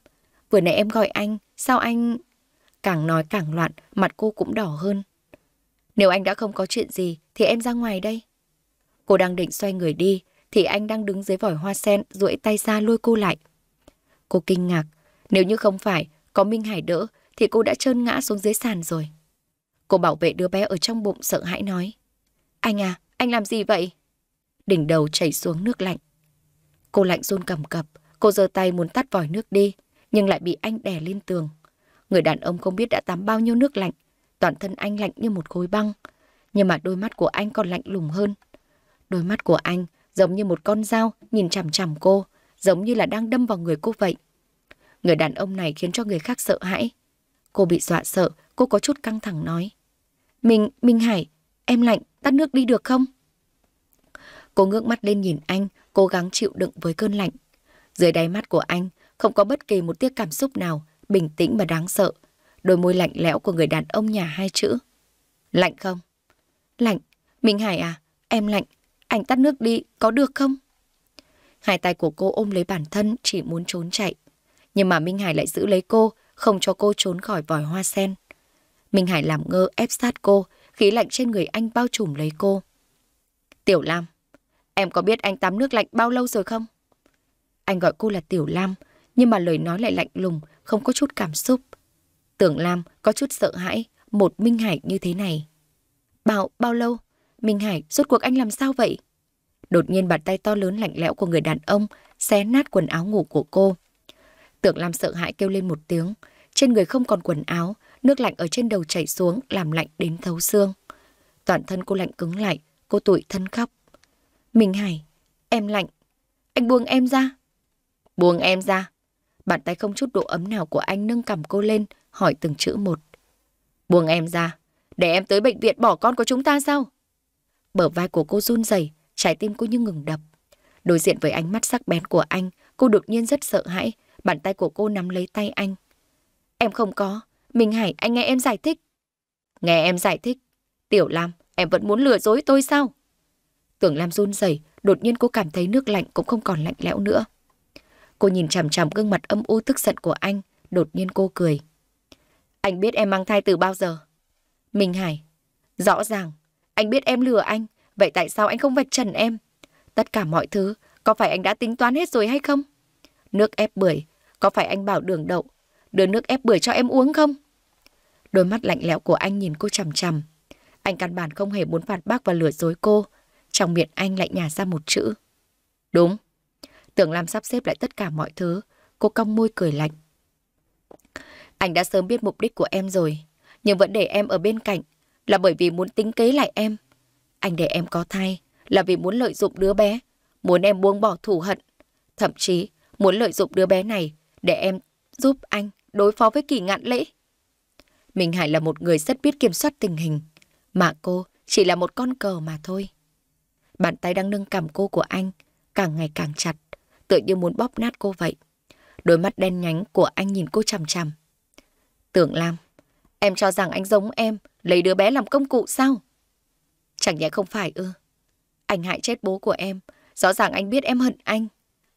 Vừa nãy em gọi anh, sao anh... Càng nói càng loạn, mặt cô cũng đỏ hơn. Nếu anh đã không có chuyện gì thì em ra ngoài đây. Cô đang định xoay người đi thì anh đang đứng dưới vòi hoa sen duỗi tay ra lôi cô lại. Cô kinh ngạc, nếu như không phải có Minh Hải đỡ thì cô đã trơn ngã xuống dưới sàn rồi. Cô bảo vệ đứa bé ở trong bụng sợ hãi nói. Anh à, anh làm gì vậy? Đỉnh đầu chảy xuống nước lạnh. Cô lạnh run cầm cập, cô giơ tay muốn tắt vòi nước đi, nhưng lại bị anh đè lên tường. Người đàn ông không biết đã tắm bao nhiêu nước lạnh, toàn thân anh lạnh như một khối băng. Nhưng mà đôi mắt của anh còn lạnh lùng hơn. Đôi mắt của anh giống như một con dao nhìn chằm chằm cô, giống như là đang đâm vào người cô vậy. Người đàn ông này khiến cho người khác sợ hãi. Cô bị dọa sợ, cô có chút căng thẳng nói. Mình, Minh Hải, em lạnh, tắt nước đi được không? Cô ngước mắt lên nhìn anh, cố gắng chịu đựng với cơn lạnh. Dưới đáy mắt của anh, không có bất kỳ một tia cảm xúc nào, bình tĩnh và đáng sợ, đôi môi lạnh lẽo của người đàn ông nhà hai chữ. Lạnh không? Lạnh. Minh Hải à, em lạnh. Anh tắt nước đi, có được không? Hai tay của cô ôm lấy bản thân chỉ muốn trốn chạy. Nhưng mà Minh Hải lại giữ lấy cô, không cho cô trốn khỏi vòi hoa sen. Minh Hải làm ngơ ép sát cô, khí lạnh trên người anh bao trùm lấy cô. Tiểu Lam, em có biết anh tắm nước lạnh bao lâu rồi không? Anh gọi cô là Tiểu Lam, nhưng mà lời nói lại lạnh lùng, không có chút cảm xúc. Tưởng Lam có chút sợ hãi một Minh Hải như thế này. Bảo bao lâu? Minh Hải, rốt cuộc anh làm sao vậy? Đột nhiên bàn tay to lớn lạnh lẽo của người đàn ông xé nát quần áo ngủ của cô. Tưởng Lam sợ hãi kêu lên một tiếng. Trên người không còn quần áo, nước lạnh ở trên đầu chảy xuống làm lạnh đến thấu xương. Toàn thân cô lạnh cứng lại, cô tủi thân khóc. Minh Hải, em lạnh, anh buông em ra. Buông em ra, Bàn tay không chút độ ấm nào của anh nâng cầm cô lên, hỏi từng chữ một. Buông em ra, để em tới bệnh viện bỏ con của chúng ta sao? Bờ vai của cô run rẩy, trái tim cô như ngừng đập. Đối diện với ánh mắt sắc bén của anh, cô đột nhiên rất sợ hãi, bàn tay của cô nắm lấy tay anh. Em không có, Minh Hải, anh nghe em giải thích. Nghe em giải thích, Tiểu Lam, em vẫn muốn lừa dối tôi sao? Tưởng Lam run rẩy, đột nhiên cô cảm thấy nước lạnh cũng không còn lạnh lẽo nữa. Cô nhìn chằm chằm gương mặt âm u tức giận của anh, đột nhiên cô cười. Anh biết em mang thai từ bao giờ? Minh Hải, rõ ràng, anh biết em lừa anh, vậy tại sao anh không vạch trần em? Tất cả mọi thứ, có phải anh đã tính toán hết rồi hay không? Nước ép bưởi, có phải anh bảo đường đậu, đưa nước ép bưởi cho em uống không? Đôi mắt lạnh lẽo của anh nhìn cô chằm chằm. Anh căn bản không hề muốn phản bác và lừa dối cô. Trong miệng anh lại nhả ra một chữ. Đúng. Tưởng Lam sắp xếp lại tất cả mọi thứ. Cô cong môi cười lạnh. Anh đã sớm biết mục đích của em rồi, nhưng vẫn để em ở bên cạnh là bởi vì muốn tính kế lại em. Anh để em có thai là vì muốn lợi dụng đứa bé, muốn em buông bỏ thù hận. Thậm chí muốn lợi dụng đứa bé này để em giúp anh đối phó với kỳ ngạn lễ. Minh Hải là một người rất biết kiểm soát tình hình, mà cô chỉ là một con cờ mà thôi. Bàn tay đang nâng cầm cô của anh càng ngày càng chặt tựa như muốn bóp nát cô vậy. Đôi mắt đen nhánh của anh nhìn cô chằm chằm. Tưởng Lam, em cho rằng anh giống em, lấy đứa bé làm công cụ sao? Chẳng nhẽ không phải ư. Anh hại chết bố của em, rõ ràng anh biết em hận anh.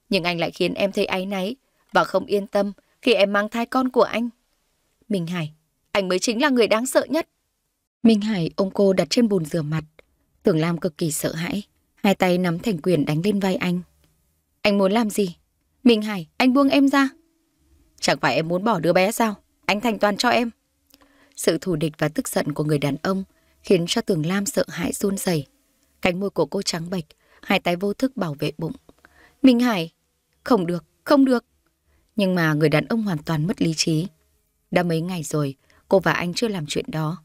Nhưng anh lại khiến em thấy áy náy và không yên tâm khi em mang thai con của anh. Minh Hải, anh mới chính là người đáng sợ nhất. Minh Hải ôm cô đặt trên bồn rửa mặt. Tưởng Lam cực kỳ sợ hãi, hai tay nắm thành quyền đánh lên vai anh. Anh muốn làm gì? Minh Hải, anh buông em ra. Chẳng phải em muốn bỏ đứa bé sao? Anh thành toàn cho em. Sự thù địch và tức giận của người đàn ông khiến cho Tường Lam sợ hãi run rẩy. Cánh môi của cô trắng bệch, hai tay vô thức bảo vệ bụng. Minh Hải, không được, không được. Nhưng mà người đàn ông hoàn toàn mất lý trí. Đã mấy ngày rồi, cô và anh chưa làm chuyện đó.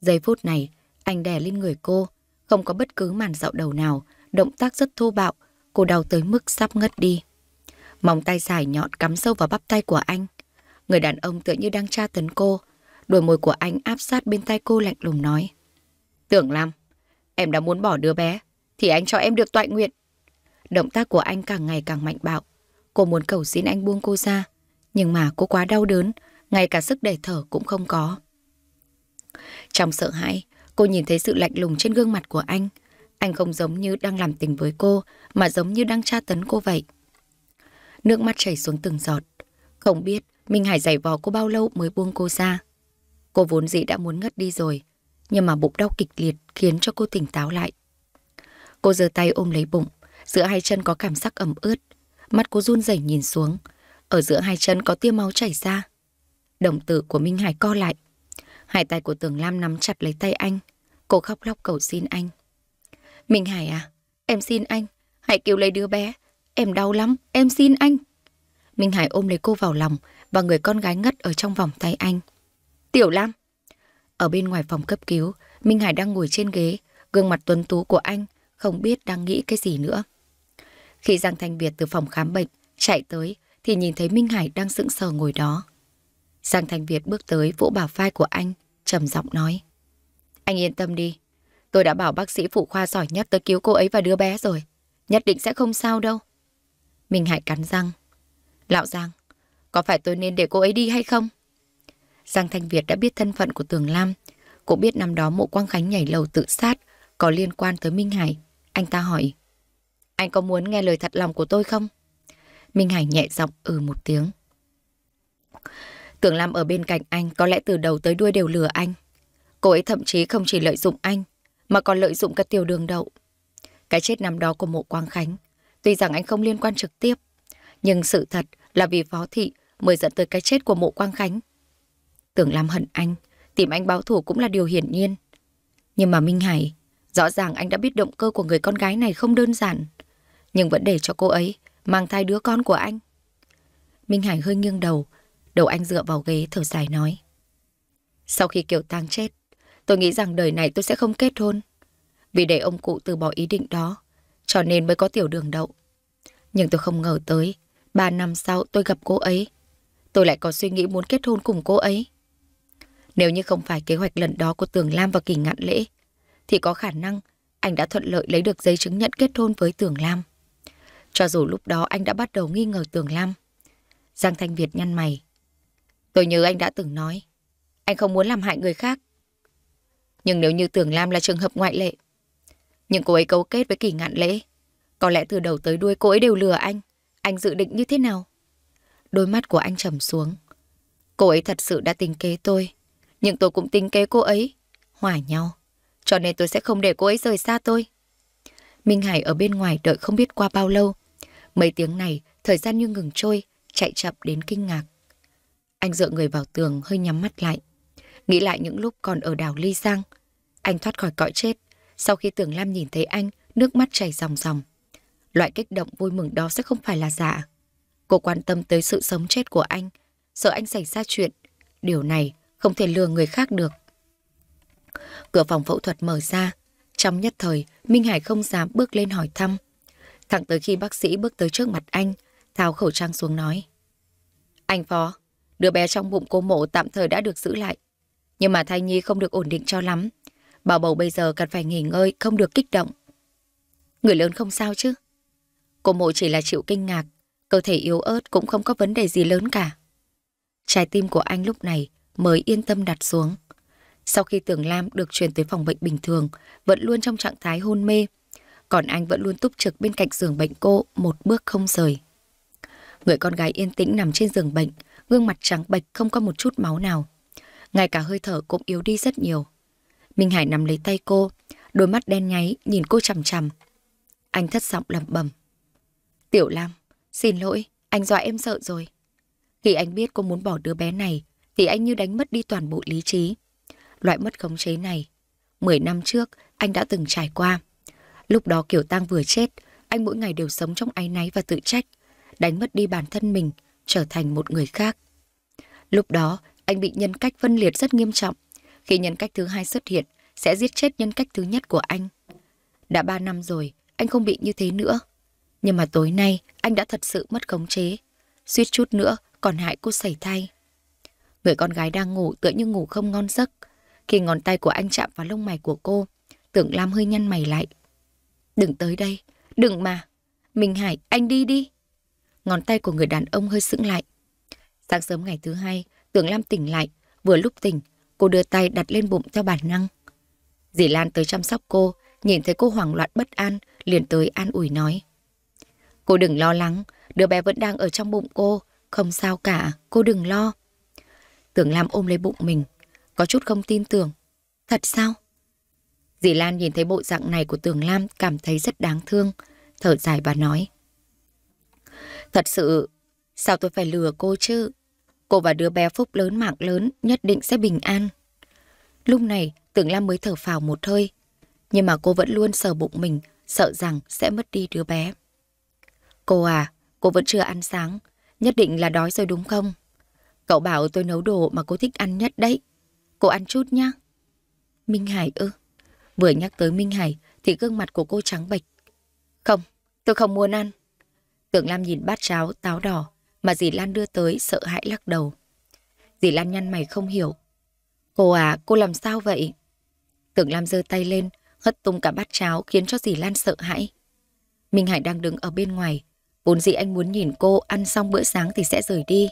Giây phút này, anh đè lên người cô, không có bất cứ màn dạo đầu nào, động tác rất thô bạo, Cô đau tới mức sắp ngất đi. Móng tay dài nhọn cắm sâu vào bắp tay của anh. Người đàn ông tựa như đang tra tấn cô. Đôi môi của anh áp sát bên tay cô lạnh lùng nói. Tưởng Lam, em đã muốn bỏ đứa bé, thì anh cho em được toại nguyện. Động tác của anh càng ngày càng mạnh bạo. Cô muốn cầu xin anh buông cô ra. Nhưng mà cô quá đau đớn, ngay cả sức để thở cũng không có. Trong sợ hãi, cô nhìn thấy sự lạnh lùng trên gương mặt của anh. Anh không giống như đang làm tình với cô, mà giống như đang tra tấn cô vậy. Nước mắt chảy xuống từng giọt. Không biết Minh Hải giày vò cô bao lâu mới buông cô ra. Cô vốn dĩ đã muốn ngất đi rồi, nhưng mà bụng đau kịch liệt khiến cho cô tỉnh táo lại. Cô giơ tay ôm lấy bụng, giữa hai chân có cảm giác ẩm ướt, mắt cô run rẩy nhìn xuống, ở giữa hai chân có tia máu chảy ra. Đồng tử của Minh Hải co lại. Hai tay của Tường Lam nắm chặt lấy tay anh, cô khóc lóc cầu xin anh. Minh Hải à, em xin anh, hãy cứu lấy đứa bé. Em đau lắm, em xin anh. Minh Hải ôm lấy cô vào lòng và người con gái ngất ở trong vòng tay anh. Tiểu Lam! Ở bên ngoài phòng cấp cứu, Minh Hải đang ngồi trên ghế, gương mặt tuấn tú của anh không biết đang nghĩ cái gì nữa. Khi Giang Thanh Việt từ phòng khám bệnh chạy tới thì nhìn thấy Minh Hải đang sững sờ ngồi đó. Giang Thanh Việt bước tới vỗ bả vai của anh, trầm giọng nói. Anh yên tâm đi, Tôi đã bảo bác sĩ phụ khoa giỏi nhất tới cứu cô ấy và đứa bé rồi. Nhất định sẽ không sao đâu. Minh Hải cắn răng. Lão Giang, có phải tôi nên để cô ấy đi hay không? Giang Thanh Việt đã biết thân phận của Tường Lam. cô biết năm đó mộ Quang Khánh nhảy lầu tự sát có liên quan tới Minh Hải. Anh ta hỏi, anh có muốn nghe lời thật lòng của tôi không? Minh Hải nhẹ giọng ừ một tiếng. tường Lam ở bên cạnh anh có lẽ từ đầu tới đuôi đều lừa anh. Cô ấy thậm chí không chỉ lợi dụng anh mà còn lợi dụng cả tiểu đường đậu. Cái chết năm đó của mộ Quang Khánh, tuy rằng anh không liên quan trực tiếp, nhưng sự thật là vì phó thị mới dẫn tới cái chết của mộ Quang Khánh. Tưởng làm hận anh, tìm anh báo thù cũng là điều hiển nhiên. Nhưng mà Minh Hải, rõ ràng anh đã biết động cơ của người con gái này không đơn giản, nhưng vẫn để cho cô ấy mang thai đứa con của anh. Minh Hải hơi nghiêng đầu, đầu anh dựa vào ghế thở dài nói. Sau khi Kiều Tăng chết, Tôi nghĩ rằng đời này tôi sẽ không kết hôn. Vì để ông cụ từ bỏ ý định đó, cho nên mới có tiểu đường đậu. Nhưng tôi không ngờ tới, ba năm sau tôi gặp cô ấy. Tôi lại có suy nghĩ muốn kết hôn cùng cô ấy. Nếu như không phải kế hoạch lần đó của Tường Lam và Kỳ Ngạn Lễ, thì có khả năng anh đã thuận lợi lấy được giấy chứng nhận kết hôn với Tường Lam. Cho dù lúc đó anh đã bắt đầu nghi ngờ Tường Lam. Giang Thanh Việt nhăn mày. Tôi nhớ anh đã từng nói, anh không muốn làm hại người khác. Nhưng nếu như Tưởng Lam là trường hợp ngoại lệ, nhưng cô ấy cấu kết với kỳ ngạn lễ. Có lẽ từ đầu tới đuôi cô ấy đều lừa anh. Anh dự định như thế nào? Đôi mắt của anh trầm xuống. Cô ấy thật sự đã tính kế tôi. Nhưng tôi cũng tính kế cô ấy. Hòa nhau. Cho nên tôi sẽ không để cô ấy rời xa tôi. Minh Hải ở bên ngoài đợi không biết qua bao lâu. Mấy tiếng này, thời gian như ngừng trôi, chạy chậm đến kinh ngạc. Anh dựa người vào tường hơi nhắm mắt lại. Nghĩ lại những lúc còn ở đảo Ly Giang, anh thoát khỏi cõi chết. Sau khi Tưởng Lam nhìn thấy anh, nước mắt chảy ròng ròng. Loại kích động vui mừng đó sẽ không phải là giả. Cô quan tâm tới sự sống chết của anh, sợ anh xảy ra chuyện. Điều này không thể lừa người khác được. Cửa phòng phẫu thuật mở ra. Trong nhất thời, Minh Hải không dám bước lên hỏi thăm. Thẳng tới khi bác sĩ bước tới trước mặt anh, tháo khẩu trang xuống nói. Anh Phó, đứa bé trong bụng cô mộ tạm thời đã được giữ lại. Nhưng mà thai nhi không được ổn định cho lắm. Bảo bầu bây giờ cần phải nghỉ ngơi, không được kích động. Người lớn không sao chứ? Cô mộ chỉ là chịu kinh ngạc, cơ thể yếu ớt cũng không có vấn đề gì lớn cả. Trái tim của anh lúc này mới yên tâm đặt xuống. Sau khi Tưởng Lam được chuyển tới phòng bệnh bình thường, vẫn luôn trong trạng thái hôn mê, còn anh vẫn luôn túc trực bên cạnh giường bệnh cô một bước không rời. Người con gái yên tĩnh nằm trên giường bệnh, gương mặt trắng bệch không có một chút máu nào ngay cả hơi thở cũng yếu đi rất nhiều. Minh Hải nắm lấy tay cô, đôi mắt đen nháy nhìn cô chằm chằm. Anh thất giọng lầm bầm. Tiểu Lam, xin lỗi, anh dọa em sợ rồi. Khi anh biết cô muốn bỏ đứa bé này, thì anh như đánh mất đi toàn bộ lý trí. Loại mất khống chế này, 10 năm trước anh đã từng trải qua. Lúc đó Kiều Tăng vừa chết, anh mỗi ngày đều sống trong áy náy và tự trách, đánh mất đi bản thân mình, trở thành một người khác. Lúc đó, anh bị nhân cách phân liệt rất nghiêm trọng. Khi nhân cách thứ hai xuất hiện, sẽ giết chết nhân cách thứ nhất của anh. Đã ba năm rồi, anh không bị như thế nữa. Nhưng mà tối nay, anh đã thật sự mất khống chế. Suýt chút nữa, còn hại cô xảy thai. Người con gái đang ngủ tựa như ngủ không ngon giấc. Khi ngón tay của anh chạm vào lông mày của cô, tưởng Lam hơi nhăn mày lại. Đừng tới đây, đừng mà. Minh Hải, anh đi đi. Ngón tay của người đàn ông hơi sững lại. Sáng sớm ngày thứ hai, Tưởng Lam tỉnh lại, vừa lúc tỉnh, cô đưa tay đặt lên bụng theo bản năng. Dì Lan tới chăm sóc cô, nhìn thấy cô hoảng loạn bất an, liền tới an ủi nói. Cô đừng lo lắng, đứa bé vẫn đang ở trong bụng cô, không sao cả, cô đừng lo. Tưởng Lam ôm lấy bụng mình, có chút không tin tưởng. Thật sao? Dì Lan nhìn thấy bộ dạng này của Tưởng Lam cảm thấy rất đáng thương, thở dài bà nói. Thật sự, sao tôi phải lừa cô chứ? cô và đứa bé phúc lớn mạng lớn nhất định sẽ bình an. Lúc này, Tưởng Lam mới thở phào một hơi, nhưng mà cô vẫn luôn sờ bụng mình, sợ rằng sẽ mất đi đứa bé. Cô à, cô vẫn chưa ăn sáng, nhất định là đói rồi đúng không? Cậu bảo tôi nấu đồ mà cô thích ăn nhất đấy. Cô ăn chút nhá. Minh Hải ư? Vừa nhắc tới Minh Hải thì gương mặt của cô trắng bệch. Không, tôi không muốn ăn. Tưởng Lam nhìn bát cháo táo đỏ mà dì Lan đưa tới sợ hãi lắc đầu. Dì Lan nhăn mày không hiểu. Cô à, cô làm sao vậy? Tưởng Lam giơ tay lên, hất tung cả bát cháo khiến cho dì Lan sợ hãi. Minh Hải đang đứng ở bên ngoài. Vốn dĩ anh muốn nhìn cô ăn xong bữa sáng thì sẽ rời đi.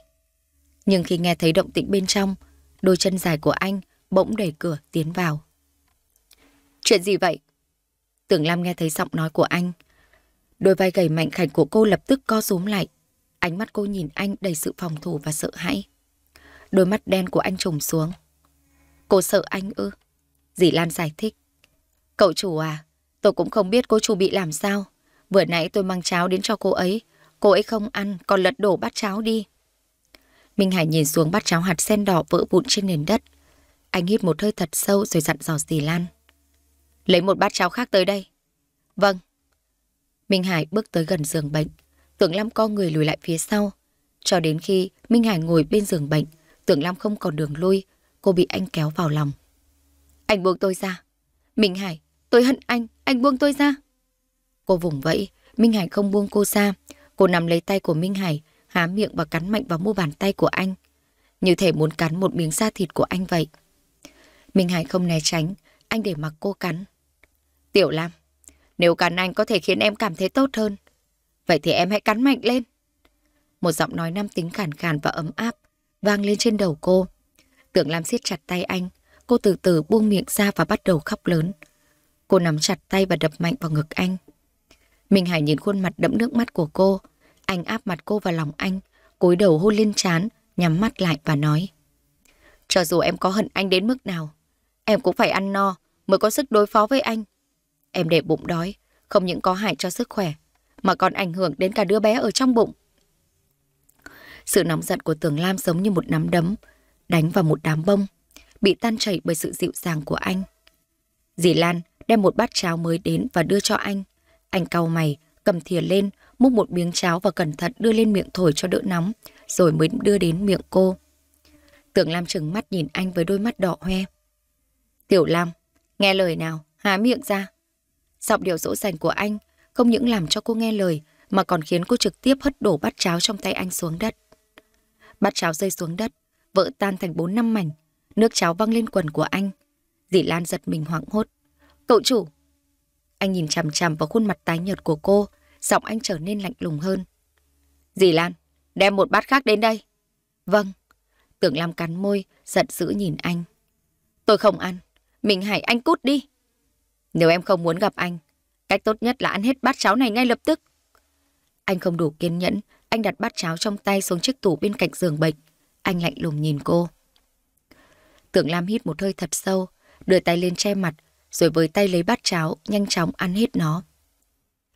Nhưng khi nghe thấy động tĩnh bên trong, đôi chân dài của anh bỗng đẩy cửa tiến vào. Chuyện gì vậy? Tưởng Lam nghe thấy giọng nói của anh. Đôi vai gầy mạnh khảnh của cô lập tức co rúm lại. Ánh mắt cô nhìn anh đầy sự phòng thủ và sợ hãi. Đôi mắt đen của anh trùng xuống. Cô sợ anh ư? Dì Lan giải thích. Cậu chủ à, tôi cũng không biết cô chủ bị làm sao. Vừa nãy tôi mang cháo đến cho cô ấy. Cô ấy không ăn, còn lật đổ bát cháo đi. Minh Hải nhìn xuống bát cháo hạt sen đỏ vỡ vụn trên nền đất. Anh hít một hơi thật sâu rồi dặn dò dì Lan. Lấy một bát cháo khác tới đây. Vâng. Minh Hải bước tới gần giường bệnh. Tưởng Lam co người lùi lại phía sau. Cho đến khi Minh Hải ngồi bên giường bệnh, Tưởng Lam không còn đường lui, cô bị anh kéo vào lòng. Anh buông tôi ra. Minh Hải, tôi hận anh, anh buông tôi ra. Cô vùng vẫy, Minh Hải không buông cô ra. Cô nằm lấy tay của Minh Hải, há miệng và cắn mạnh vào mu bàn tay của anh. Như thể muốn cắn một miếng da thịt của anh vậy. Minh Hải không né tránh, anh để mặc cô cắn. Tiểu Lam, nếu cắn anh có thể khiến em cảm thấy tốt hơn, Vậy thì em hãy cắn mạnh lên. Một giọng nói nam tính khàn khàn và ấm áp vang lên trên đầu cô. Tưởng Lam siết chặt tay anh, cô từ từ buông miệng ra và bắt đầu khóc lớn. Cô nắm chặt tay và đập mạnh vào ngực anh. Minh Hải nhìn khuôn mặt đẫm nước mắt của cô. Anh áp mặt cô vào lòng anh, cúi đầu hôn lên trán, nhắm mắt lại và nói. Cho dù em có hận anh đến mức nào, em cũng phải ăn no mới có sức đối phó với anh. Em để bụng đói, không những có hại cho sức khỏe, mà còn ảnh hưởng đến cả đứa bé ở trong bụng. Sự nóng giận của Tường Lam giống như một nắm đấm, đánh vào một đám bông, bị tan chảy bởi sự dịu dàng của anh. Dì Lan đem một bát cháo mới đến và đưa cho anh. Anh cau mày, cầm thìa lên, múc một miếng cháo và cẩn thận đưa lên miệng thổi cho đỡ nóng, rồi mới đưa đến miệng cô. Tưởng Lam trừng mắt nhìn anh với đôi mắt đỏ hoe. Tiểu Lam, nghe lời nào, há miệng ra. Giọng điều dỗ dành của anh không những làm cho cô nghe lời mà còn khiến cô trực tiếp hất đổ bát cháo trong tay anh xuống đất. Bát cháo rơi xuống đất, vỡ tan thành bốn năm mảnh, nước cháo văng lên quần của anh. Dì Lan giật mình hoảng hốt. Cậu chủ! Anh nhìn chằm chằm vào khuôn mặt tái nhợt của cô, giọng anh trở nên lạnh lùng hơn. Dì Lan, đem một bát khác đến đây. Vâng. Tưởng Lam cắn môi, giận dữ nhìn anh. Tôi không ăn. Mình hãy anh cút đi. Nếu em không muốn gặp anh, Cách tốt nhất là ăn hết bát cháo này ngay lập tức. Anh không đủ kiên nhẫn, anh đặt bát cháo trong tay xuống chiếc tủ bên cạnh giường bệnh. Anh lạnh lùng nhìn cô. Tưởng Lam hít một hơi thật sâu, đưa tay lên che mặt, rồi với tay lấy bát cháo, nhanh chóng ăn hết nó.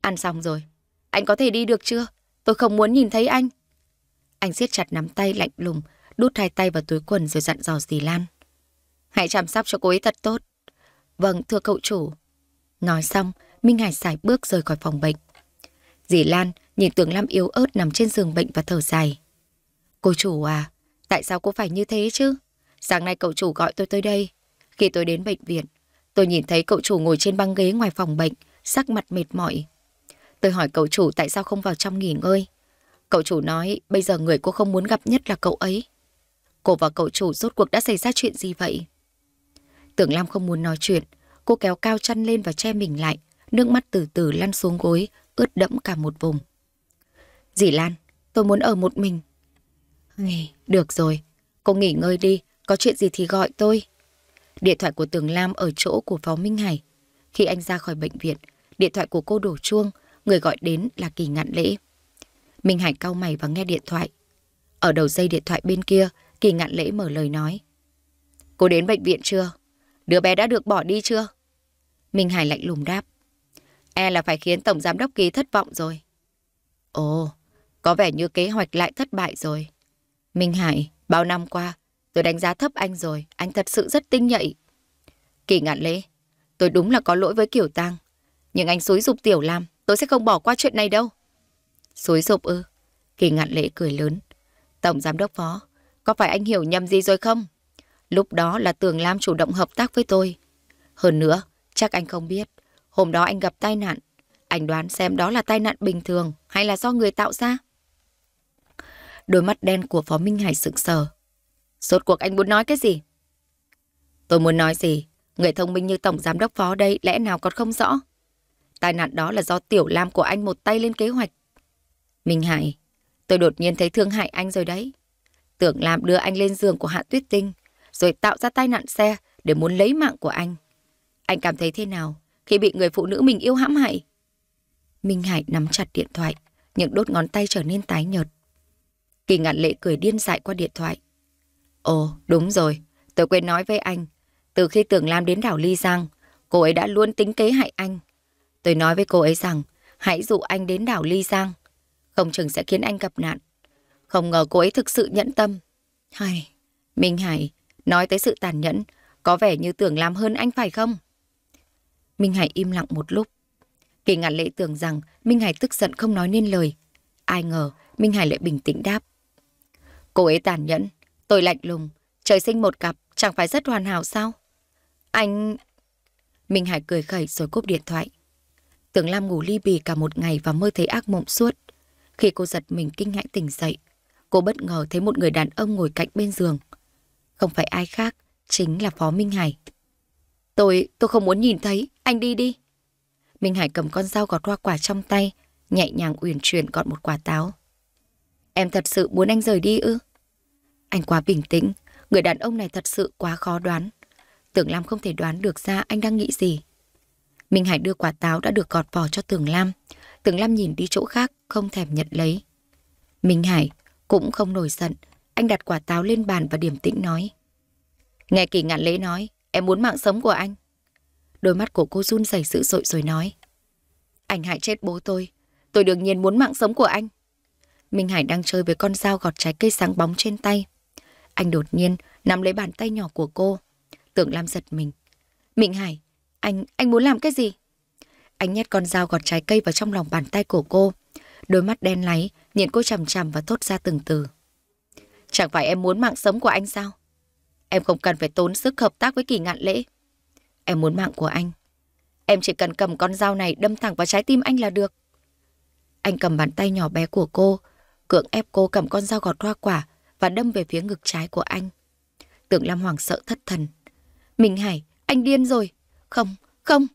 Ăn xong rồi, anh có thể đi được chưa? Tôi không muốn nhìn thấy anh. Anh siết chặt nắm tay lạnh lùng, đút hai tay vào túi quần rồi dặn dò dì Lan. Hãy chăm sóc cho cô ấy thật tốt. Vâng, thưa cậu chủ. Nói xong, Minh Hải xài bước rời khỏi phòng bệnh. Dì Lan nhìn Tưởng Lam yếu ớt nằm trên giường bệnh và thở dài. Cô chủ à, tại sao cô phải như thế chứ? Sáng nay cậu chủ gọi tôi tới đây. Khi tôi đến bệnh viện, tôi nhìn thấy cậu chủ ngồi trên băng ghế ngoài phòng bệnh, sắc mặt mệt mỏi. Tôi hỏi cậu chủ tại sao không vào trong nghỉ ngơi. Cậu chủ nói bây giờ người cô không muốn gặp nhất là cậu ấy. Cô và cậu chủ rốt cuộc đã xảy ra chuyện gì vậy? Tưởng Lam không muốn nói chuyện, cô kéo cao chăn lên và che mình lại, nước mắt từ từ lăn xuống gối, ướt đẫm cả một vùng. Dì Lan, tôi muốn ở một mình. Nghỉ, được rồi, cô nghỉ ngơi đi, có chuyện gì thì gọi tôi. Điện thoại của Tường Lam ở chỗ của Phó Minh Hải. Khi anh ra khỏi bệnh viện, điện thoại của cô đổ chuông, người gọi đến là Kỳ Ngạn Lễ. Minh Hải cau mày và nghe điện thoại. Ở đầu dây điện thoại bên kia, Kỳ Ngạn Lễ mở lời nói. Cô đến bệnh viện chưa? Đứa bé đã được bỏ đi chưa? Minh Hải lạnh lùng đáp. E là phải khiến Tổng Giám Đốc Ký thất vọng rồi. Ồ, có vẻ như kế hoạch lại thất bại rồi. Minh Hải, bao năm qua, tôi đánh giá thấp anh rồi, anh thật sự rất tinh nhạy. Kỳ ngạn lễ, tôi đúng là có lỗi với Kiều Tăng. Nhưng anh xúi dục Tiểu Lam, tôi sẽ không bỏ qua chuyện này đâu. Xúi dục ư? Kỳ ngạn lễ cười lớn. Tổng Giám Đốc Phó, có phải anh hiểu nhầm gì rồi không? Lúc đó là Tường Lam chủ động hợp tác với tôi. Hơn nữa, chắc anh không biết. Hôm đó anh gặp tai nạn. Anh đoán xem đó là tai nạn bình thường hay là do người tạo ra. Đôi mắt đen của Phó Minh Hải sững sờ. Sốt cuộc anh muốn nói cái gì? Tôi muốn nói gì? Người thông minh như Tổng Giám đốc Phó đây lẽ nào còn không rõ? Tai nạn đó là do Tiểu Lam của anh một tay lên kế hoạch. Minh Hải, tôi đột nhiên thấy thương hại anh rồi đấy. Tưởng làm đưa anh lên giường của Hạ Tuyết Tinh, rồi tạo ra tai nạn xe để muốn lấy mạng của anh. Anh cảm thấy thế nào khi bị người phụ nữ mình yêu hãm hại. Minh Hải nắm chặt điện thoại, những đốt ngón tay trở nên tái nhợt. Kỳ ngạn lệ cười điên dại qua điện thoại. Ồ, đúng rồi, tôi quên nói với anh. Từ khi Tưởng Lam đến đảo Ly Giang, cô ấy đã luôn tính kế hại anh. Tôi nói với cô ấy rằng, hãy dụ anh đến đảo Ly Giang. Không chừng sẽ khiến anh gặp nạn. Không ngờ cô ấy thực sự nhẫn tâm. Hay, Minh Hải, nói tới sự tàn nhẫn, có vẻ như Tưởng Lam hơn anh phải không? Minh Hải im lặng một lúc. Kỳ ngạn lệ tưởng rằng Minh Hải tức giận không nói nên lời. Ai ngờ Minh Hải lại bình tĩnh đáp. Cô ấy tàn nhẫn, tôi lạnh lùng, trời sinh một cặp chẳng phải rất hoàn hảo sao? Anh... Minh Hải cười khẩy rồi cúp điện thoại. Tưởng Lam ngủ ly bì cả một ngày và mơ thấy ác mộng suốt. Khi cô giật mình kinh hãi tỉnh dậy, cô bất ngờ thấy một người đàn ông ngồi cạnh bên giường. Không phải ai khác, chính là Phó Minh Hải. Tôi, tôi không muốn nhìn thấy, anh đi đi. Minh Hải cầm con dao gọt hoa quả trong tay, nhẹ nhàng uyển chuyển gọt một quả táo. Em thật sự muốn anh rời đi ư? Anh quá bình tĩnh, người đàn ông này thật sự quá khó đoán. Tưởng Lam không thể đoán được ra anh đang nghĩ gì. Minh Hải đưa quả táo đã được gọt vỏ cho Tưởng Lam. Tưởng Lam nhìn đi chỗ khác, không thèm nhận lấy. Minh Hải cũng không nổi giận. Anh đặt quả táo lên bàn và điềm tĩnh nói. Nghe kỳ ngạn lễ nói, Em muốn mạng sống của anh. Đôi mắt của cô run rẩy dữ dội rồi nói. Anh hại chết bố tôi. Tôi đương nhiên muốn mạng sống của anh. Minh Hải đang chơi với con dao gọt trái cây sáng bóng trên tay. Anh đột nhiên nắm lấy bàn tay nhỏ của cô. Tưởng Lam giật mình. Minh Hải, anh, anh muốn làm cái gì? Anh nhét con dao gọt trái cây vào trong lòng bàn tay của cô. Đôi mắt đen láy, nhìn cô chằm chằm và thốt ra từng từ. Chẳng phải em muốn mạng sống của anh sao? Em không cần phải tốn sức hợp tác với kỳ ngạn lễ. Em muốn mạng của anh. Em chỉ cần cầm con dao này đâm thẳng vào trái tim anh là được. Anh cầm bàn tay nhỏ bé của cô, cưỡng ép cô cầm con dao gọt hoa quả và đâm về phía ngực trái của anh. Tưởng Lam Hoàng sợ thất thần. Minh Hải, anh điên rồi. Không, không.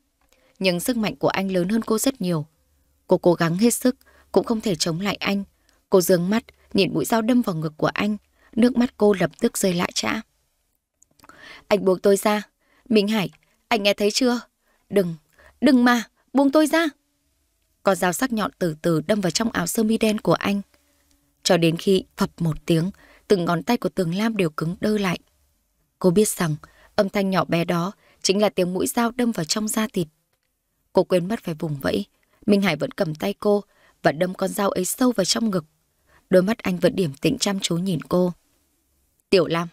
Nhưng sức mạnh của anh lớn hơn cô rất nhiều. Cô cố gắng hết sức, cũng không thể chống lại anh. Cô dương mắt, nhìn mũi dao đâm vào ngực của anh. Nước mắt cô lập tức rơi lại trã. Anh buông tôi ra. Minh Hải, anh nghe thấy chưa? Đừng, đừng mà, buông tôi ra. Con dao sắc nhọn từ từ đâm vào trong áo sơ mi đen của anh. Cho đến khi phập một tiếng, từng ngón tay của Tường Lam đều cứng đơ lại. Cô biết rằng âm thanh nhỏ bé đó chính là tiếng mũi dao đâm vào trong da thịt. Cô quên mất phải vùng vẫy. Minh Hải vẫn cầm tay cô và đâm con dao ấy sâu vào trong ngực. Đôi mắt anh vẫn điểm tĩnh chăm chú nhìn cô. Tiểu Lam,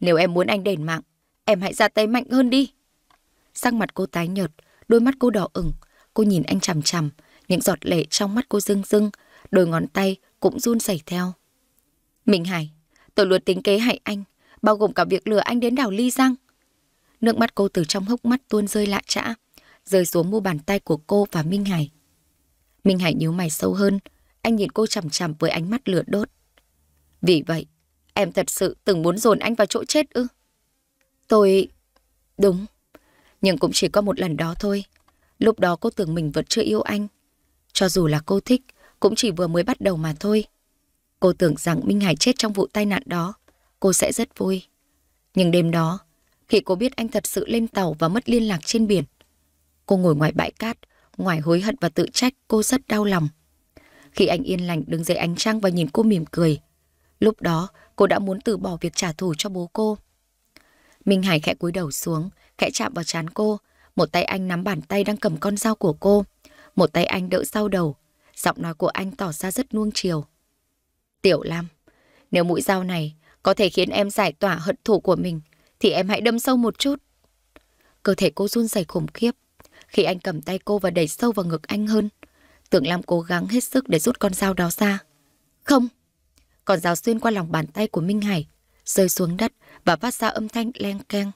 nếu em muốn anh đền mạng, Em hãy ra tay mạnh hơn đi. Sắc mặt cô tái nhợt, đôi mắt cô đỏ ửng. Cô nhìn anh chằm chằm, những giọt lệ trong mắt cô rưng rưng, đôi ngón tay cũng run rẩy theo. Minh Hải, tôi luôn tính kế hại anh, bao gồm cả việc lừa anh đến đảo Ly Giang. Nước mắt cô từ trong hốc mắt tuôn rơi lạ trã, rơi xuống mu bàn tay của cô và Minh Hải. Minh Hải nhíu mày sâu hơn, anh nhìn cô chằm chằm với ánh mắt lửa đốt. Vì vậy, em thật sự từng muốn dồn anh vào chỗ chết ư? Tôi... Đúng. Nhưng cũng chỉ có một lần đó thôi. Lúc đó cô tưởng mình vẫn chưa yêu anh. Cho dù là cô thích, cũng chỉ vừa mới bắt đầu mà thôi. Cô tưởng rằng Minh Hải chết trong vụ tai nạn đó, cô sẽ rất vui. Nhưng đêm đó, khi cô biết anh thật sự lên tàu và mất liên lạc trên biển, cô ngồi ngoài bãi cát, ngoài hối hận và tự trách, cô rất đau lòng. Khi anh yên lành đứng dậy ánh trăng và nhìn cô mỉm cười, lúc đó cô đã muốn từ bỏ việc trả thù cho bố cô. Minh Hải khẽ cúi đầu xuống, khẽ chạm vào trán cô. Một tay anh nắm bàn tay đang cầm con dao của cô. Một tay anh đỡ sau đầu. Giọng nói của anh tỏ ra rất nuông chiều. Tiểu Lam, nếu mũi dao này có thể khiến em giải tỏa hận thù của mình, thì em hãy đâm sâu một chút. Cơ thể cô run rẩy khủng khiếp. Khi anh cầm tay cô và đẩy sâu vào ngực anh hơn, Tưởng Lam cố gắng hết sức để rút con dao đó ra. Không! Con dao xuyên qua lòng bàn tay của Minh Hải, rơi xuống đất, và phát ra âm thanh len keng.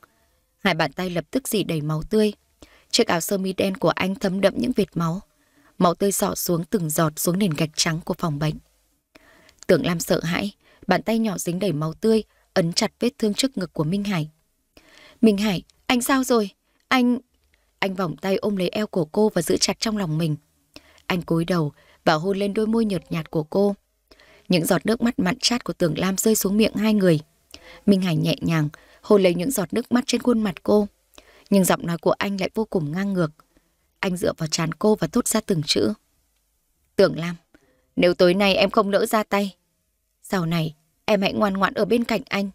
Hai bàn tay lập tức dì đầy máu tươi. Chiếc áo sơ mi đen của anh thấm đậm những vệt máu. Máu tươi sọ xuống từng giọt xuống nền gạch trắng của phòng bệnh. Tưởng Lam sợ hãi, bàn tay nhỏ dính đầy máu tươi, ấn chặt vết thương trước ngực của Minh Hải. Minh Hải, anh sao rồi? Anh... Anh vòng tay ôm lấy eo của cô và giữ chặt trong lòng mình. Anh cúi đầu và hôn lên đôi môi nhợt nhạt của cô. Những giọt nước mắt mặn chát của Tưởng Lam rơi xuống miệng hai người. Minh Hải nhẹ nhàng, hôn lấy những giọt nước mắt trên khuôn mặt cô. Nhưng giọng nói của anh lại vô cùng ngang ngược. Anh dựa vào chán cô và thốt ra từng chữ. Tưởng Lam, nếu tối nay em không nỡ ra tay, sau này em hãy ngoan ngoãn ở bên cạnh anh.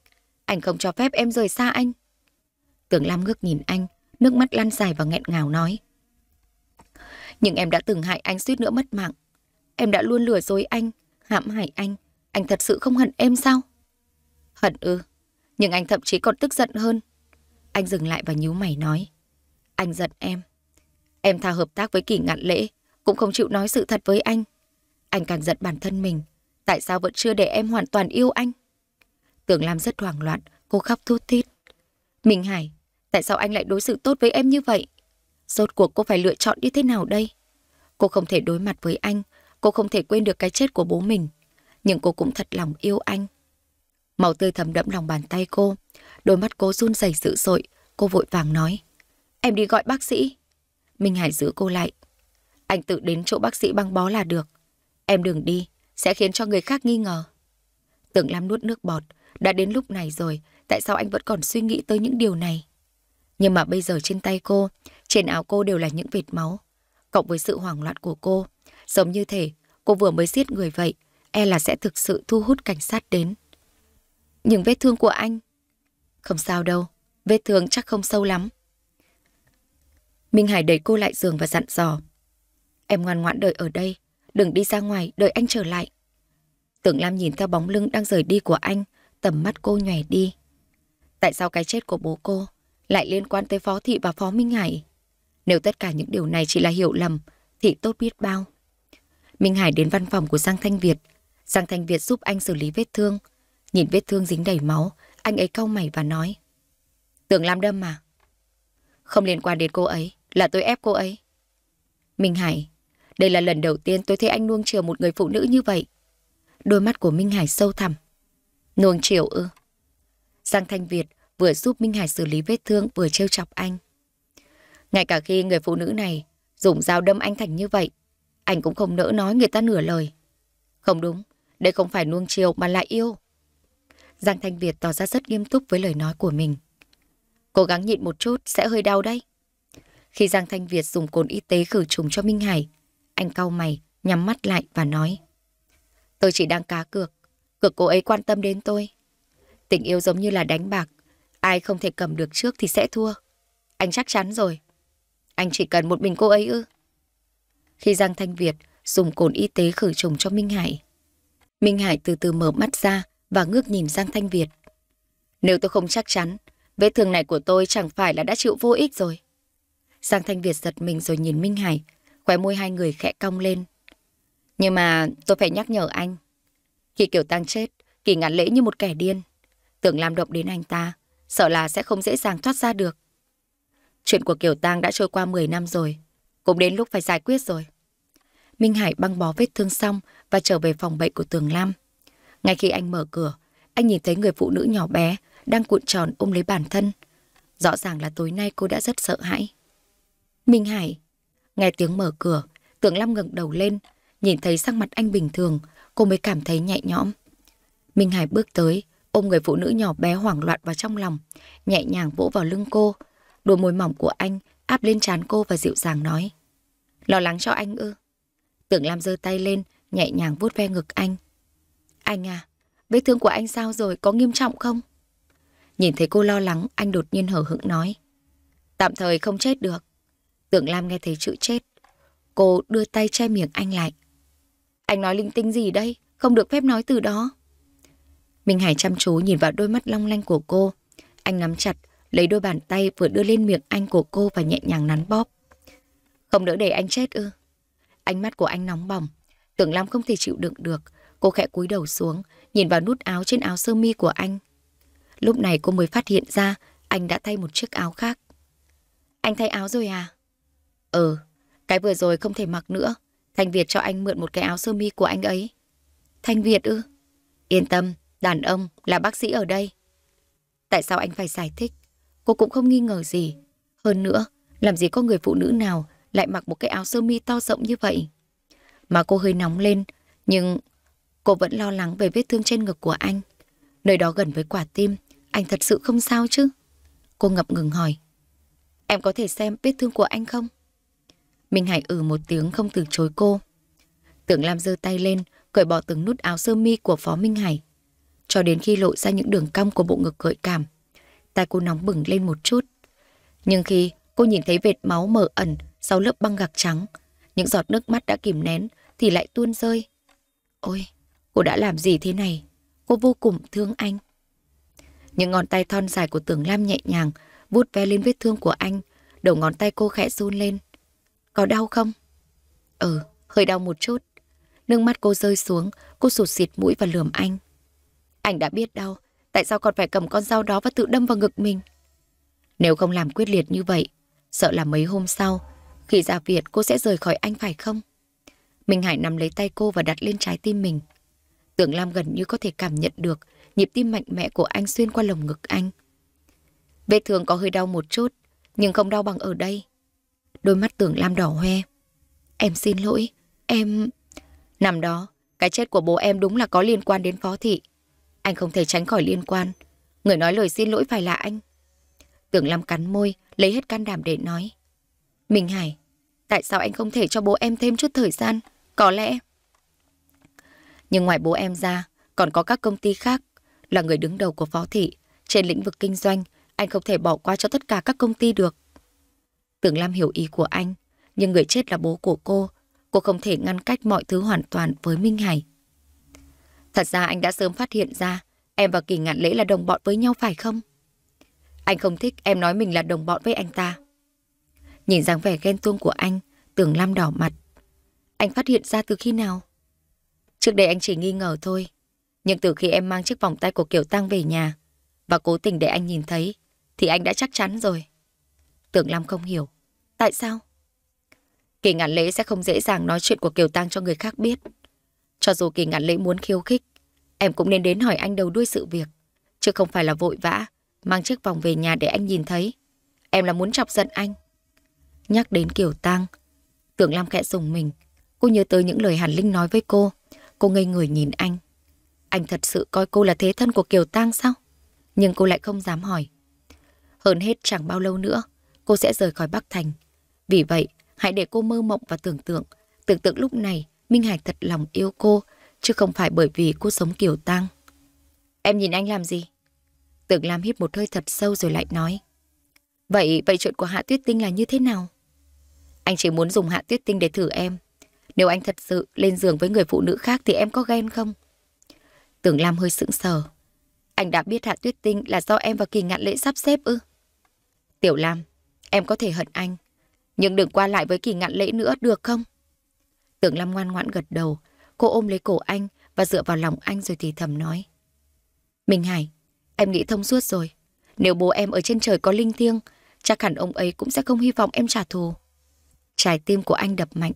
Anh không cho phép em rời xa anh. Tưởng Lam ngước nhìn anh, nước mắt lăn dài và nghẹn ngào nói. Nhưng em đã từng hại anh suýt nữa mất mạng. Em đã luôn lừa dối anh, hãm hại anh. Anh thật sự không hận em sao? Hận ư. Nhưng anh thậm chí còn tức giận hơn. Anh dừng lại và nhíu mày nói. Anh giận em. Em tha hợp tác với kỳ ngạn lễ, cũng không chịu nói sự thật với anh. Anh càng giận bản thân mình. Tại sao vẫn chưa để em hoàn toàn yêu anh? Tưởng Lam rất hoảng loạn, cô khóc thút thít. Minh Hải, tại sao anh lại đối xử tốt với em như vậy? Rốt cuộc cô phải lựa chọn như thế nào đây? Cô không thể đối mặt với anh, cô không thể quên được cái chết của bố mình. Nhưng cô cũng thật lòng yêu anh. Màu tươi thấm đẫm lòng bàn tay cô. Đôi mắt cô run rẩy dữ dội. Cô vội vàng nói. Em đi gọi bác sĩ. Minh Hải giữ cô lại. Anh tự đến chỗ bác sĩ băng bó là được. Em đừng đi, sẽ khiến cho người khác nghi ngờ. Tưởng Lam nuốt nước bọt. Đã đến lúc này rồi, tại sao anh vẫn còn suy nghĩ tới những điều này? Nhưng mà bây giờ trên tay cô, trên áo cô đều là những vệt máu. Cộng với sự hoảng loạn của cô, giống như thể cô vừa mới giết người vậy, e là sẽ thực sự thu hút cảnh sát đến. Những vết thương của anh... Không sao đâu, vết thương chắc không sâu lắm. Minh Hải đẩy cô lại giường và dặn dò. Em ngoan ngoãn đợi ở đây, đừng đi ra ngoài, đợi anh trở lại. Tưởng Lam nhìn theo bóng lưng đang rời đi của anh, tầm mắt cô nhòe đi. Tại sao cái chết của bố cô lại liên quan tới Phó Thị và Phó Minh Hải? Nếu tất cả những điều này chỉ là hiểu lầm, thì tốt biết bao. Minh Hải đến văn phòng của Giang Thanh Việt. Giang Thanh Việt giúp anh xử lý vết thương, Nhìn vết thương dính đầy máu, anh ấy cau mày và nói. Tưởng làm đâm mà. Không liên quan đến cô ấy, là tôi ép cô ấy. Minh Hải, đây là lần đầu tiên tôi thấy anh nuông chiều một người phụ nữ như vậy. Đôi mắt của Minh Hải sâu thẳm. Nuông chiều ư. Giang Thanh Việt vừa giúp Minh Hải xử lý vết thương vừa trêu chọc anh. Ngay cả khi người phụ nữ này dùng dao đâm anh thành như vậy, anh cũng không nỡ nói người ta nửa lời. Không đúng, đây không phải nuông chiều mà là yêu. Giang Thanh Việt tỏ ra rất nghiêm túc với lời nói của mình. Cố gắng nhịn một chút sẽ hơi đau đấy. Khi Giang Thanh Việt dùng cồn y tế khử trùng cho Minh Hải, anh cau mày, nhắm mắt lại và nói. Tôi chỉ đang cá cược, cược cô ấy quan tâm đến tôi. Tình yêu giống như là đánh bạc, ai không thể cầm được trước thì sẽ thua. Anh chắc chắn rồi. Anh chỉ cần một mình cô ấy ư. Khi Giang Thanh Việt dùng cồn y tế khử trùng cho Minh Hải, Minh Hải từ từ mở mắt ra và ngước nhìn Giang Thanh Việt. Nếu tôi không chắc chắn, vết thương này của tôi chẳng phải là đã chịu vô ích rồi. Giang Thanh Việt giật mình rồi nhìn Minh Hải, khóe môi hai người khẽ cong lên. Nhưng mà tôi phải nhắc nhở anh. Khi Kiều Tăng chết, Kỳ ngạn lễ như một kẻ điên. Tưởng làm động đến anh ta, sợ là sẽ không dễ dàng thoát ra được. Chuyện của Kiều Tăng đã trôi qua 10 năm rồi, cũng đến lúc phải giải quyết rồi. Minh Hải băng bó vết thương xong và trở về phòng bệnh của Tường Lam. Ngay khi anh mở cửa, anh nhìn thấy người phụ nữ nhỏ bé đang cuộn tròn ôm lấy bản thân. Rõ ràng là tối nay cô đã rất sợ hãi. Minh Hải, nghe tiếng mở cửa, Tưởng Lâm ngừng đầu lên, nhìn thấy sắc mặt anh bình thường, cô mới cảm thấy nhẹ nhõm. Minh Hải bước tới, ôm người phụ nữ nhỏ bé hoảng loạn vào trong lòng, nhẹ nhàng vỗ vào lưng cô, đôi môi mỏng của anh áp lên trán cô và dịu dàng nói. Lo lắng cho anh ư? Tưởng Lam giơ tay lên, nhẹ nhàng vuốt ve ngực anh, anh à, vết thương của anh sao rồi, có nghiêm trọng không? Nhìn thấy cô lo lắng, anh đột nhiên hở hững nói. Tạm thời không chết được. Tưởng Lam nghe thấy chữ chết. Cô đưa tay che miệng anh lại. Anh nói linh tinh gì đây? Không được phép nói từ đó. Minh Hải chăm chú nhìn vào đôi mắt long lanh của cô. Anh nắm chặt, lấy đôi bàn tay vừa đưa lên miệng anh của cô và nhẹ nhàng nắn bóp. Không đỡ để anh chết ư. Ánh mắt của anh nóng bỏng. Tưởng Lam không thể chịu đựng được. Cô khẽ cúi đầu xuống, nhìn vào nút áo trên áo sơ mi của anh. Lúc này cô mới phát hiện ra anh đã thay một chiếc áo khác. Anh thay áo rồi à? Ừ, cái vừa rồi không thể mặc nữa. Thanh Việt cho anh mượn một cái áo sơ mi của anh ấy. Thanh Việt ư? Yên tâm, đàn ông là bác sĩ ở đây. Tại sao anh phải giải thích? Cô cũng không nghi ngờ gì. Hơn nữa, làm gì có người phụ nữ nào lại mặc một cái áo sơ mi to rộng như vậy? Mà cô hơi nóng lên, nhưng Cô vẫn lo lắng về vết thương trên ngực của anh. Nơi đó gần với quả tim, anh thật sự không sao chứ? Cô ngập ngừng hỏi. Em có thể xem vết thương của anh không? Minh Hải ừ một tiếng không từ chối cô. Tưởng Lam giơ tay lên, cởi bỏ từng nút áo sơ mi của Phó Minh Hải. Cho đến khi lộ ra những đường cong của bộ ngực gợi cảm, tay cô nóng bừng lên một chút. Nhưng khi cô nhìn thấy vệt máu mở ẩn sau lớp băng gạc trắng, những giọt nước mắt đã kìm nén thì lại tuôn rơi. Ôi, Cô đã làm gì thế này? Cô vô cùng thương anh. Những ngón tay thon dài của Tưởng Lam nhẹ nhàng vuốt ve lên vết thương của anh, đầu ngón tay cô khẽ run lên. Có đau không? Ừ, hơi đau một chút. Nước mắt cô rơi xuống, cô sụt xịt mũi và lườm anh. Anh đã biết đau, tại sao còn phải cầm con dao đó và tự đâm vào ngực mình? Nếu không làm quyết liệt như vậy, sợ là mấy hôm sau, khi ra viện cô sẽ rời khỏi anh phải không? Minh Hải nắm lấy tay cô và đặt lên trái tim mình. Tưởng Lam gần như có thể cảm nhận được nhịp tim mạnh mẽ của anh xuyên qua lồng ngực anh. Vết thương có hơi đau một chút, nhưng không đau bằng ở đây. Đôi mắt Tưởng Lam đỏ hoe. Em xin lỗi, em... Nằm đó, cái chết của bố em đúng là có liên quan đến phó thị. Anh không thể tránh khỏi liên quan. Người nói lời xin lỗi phải là anh. Tưởng Lam cắn môi, lấy hết can đảm để nói. Minh Hải, tại sao anh không thể cho bố em thêm chút thời gian? Có lẽ nhưng ngoài bố em ra, còn có các công ty khác là người đứng đầu của phó thị. Trên lĩnh vực kinh doanh, anh không thể bỏ qua cho tất cả các công ty được. Tưởng Lam hiểu ý của anh, nhưng người chết là bố của cô. Cô không thể ngăn cách mọi thứ hoàn toàn với Minh Hải. Thật ra anh đã sớm phát hiện ra em và Kỳ Ngạn Lễ là đồng bọn với nhau phải không? Anh không thích em nói mình là đồng bọn với anh ta. Nhìn dáng vẻ ghen tuông của anh, Tưởng Lam đỏ mặt. Anh phát hiện ra từ khi nào? Trước đây anh chỉ nghi ngờ thôi. Nhưng từ khi em mang chiếc vòng tay của Kiều Tăng về nhà và cố tình để anh nhìn thấy, thì anh đã chắc chắn rồi. Tưởng Lam không hiểu. Tại sao? Kỳ ngạn lễ sẽ không dễ dàng nói chuyện của Kiều Tăng cho người khác biết. Cho dù kỳ ngạn lễ muốn khiêu khích, em cũng nên đến hỏi anh đầu đuôi sự việc. Chứ không phải là vội vã, mang chiếc vòng về nhà để anh nhìn thấy. Em là muốn chọc giận anh. Nhắc đến Kiều Tăng, Tưởng Lam khẽ dùng mình. Cô nhớ tới những lời Hàn Linh nói với cô. Cô ngây người nhìn anh. Anh thật sự coi cô là thế thân của Kiều Tang sao? Nhưng cô lại không dám hỏi. Hơn hết chẳng bao lâu nữa, cô sẽ rời khỏi Bắc Thành. Vì vậy, hãy để cô mơ mộng và tưởng tượng. Tưởng tượng lúc này, Minh Hải thật lòng yêu cô, chứ không phải bởi vì cô sống Kiều Tang. Em nhìn anh làm gì? Tưởng Lam hít một hơi thật sâu rồi lại nói. Vậy, vậy chuyện của Hạ Tuyết Tinh là như thế nào? Anh chỉ muốn dùng Hạ Tuyết Tinh để thử em. Nếu anh thật sự lên giường với người phụ nữ khác thì em có ghen không? Tưởng Lam hơi sững sờ. Anh đã biết Hạ Tuyết Tinh là do em và Kỳ Ngạn Lễ sắp xếp ư? Tiểu Lam, em có thể hận anh, nhưng đừng qua lại với Kỳ Ngạn Lễ nữa được không? Tưởng Lam ngoan ngoãn gật đầu, cô ôm lấy cổ anh và dựa vào lòng anh rồi thì thầm nói. Minh Hải, em nghĩ thông suốt rồi. Nếu bố em ở trên trời có linh thiêng, chắc hẳn ông ấy cũng sẽ không hy vọng em trả thù. Trái tim của anh đập mạnh,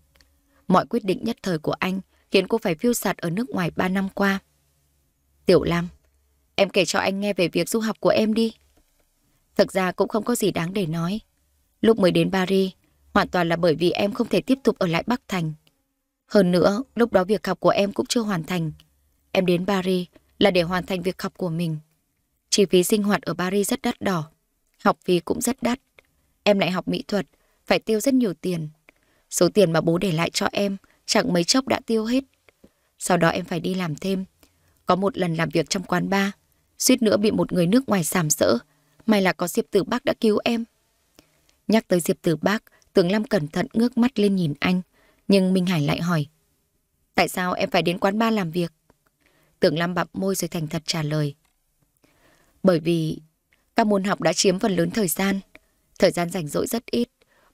Mọi quyết định nhất thời của anh khiến cô phải phiêu sạt ở nước ngoài 3 năm qua. Tiểu Lam, em kể cho anh nghe về việc du học của em đi. Thực ra cũng không có gì đáng để nói. Lúc mới đến Paris, hoàn toàn là bởi vì em không thể tiếp tục ở lại Bắc Thành. Hơn nữa, lúc đó việc học của em cũng chưa hoàn thành. Em đến Paris là để hoàn thành việc học của mình. Chi phí sinh hoạt ở Paris rất đắt đỏ, học phí cũng rất đắt. Em lại học mỹ thuật, phải tiêu rất nhiều tiền. Số tiền mà bố để lại cho em chẳng mấy chốc đã tiêu hết. Sau đó em phải đi làm thêm. Có một lần làm việc trong quán bar, suýt nữa bị một người nước ngoài sàm sỡ. May là có Diệp Tử Bác đã cứu em. Nhắc tới Diệp Tử Bác, Tường Lam cẩn thận ngước mắt lên nhìn anh. Nhưng Minh Hải lại hỏi, tại sao em phải đến quán bar làm việc? Tường Lam bặm môi rồi thành thật trả lời. Bởi vì các môn học đã chiếm phần lớn thời gian, thời gian rảnh rỗi rất ít.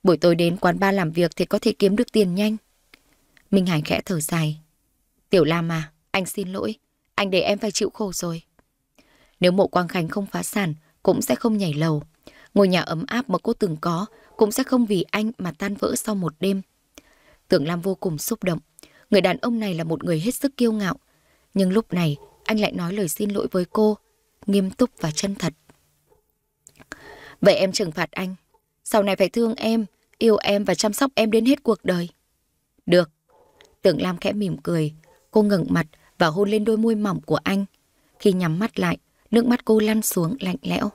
Buổi tối đến quán ba làm việc thì có thể kiếm được tiền nhanh. Minh Hải khẽ thở dài. Tiểu Lam à, anh xin lỗi. Anh để em phải chịu khổ rồi. Nếu mộ Quang Khánh không phá sản, cũng sẽ không nhảy lầu. Ngôi nhà ấm áp mà cô từng có cũng sẽ không vì anh mà tan vỡ sau một đêm. Tưởng Lam vô cùng xúc động. Người đàn ông này là một người hết sức kiêu ngạo. Nhưng lúc này, anh lại nói lời xin lỗi với cô, nghiêm túc và chân thật. Vậy em trừng phạt anh. Sau này phải thương em, yêu em và chăm sóc em đến hết cuộc đời. Được. Tưởng Lam khẽ mỉm cười. Cô ngẩng mặt và hôn lên đôi môi mỏng của anh. Khi nhắm mắt lại, nước mắt cô lăn xuống lạnh lẽo.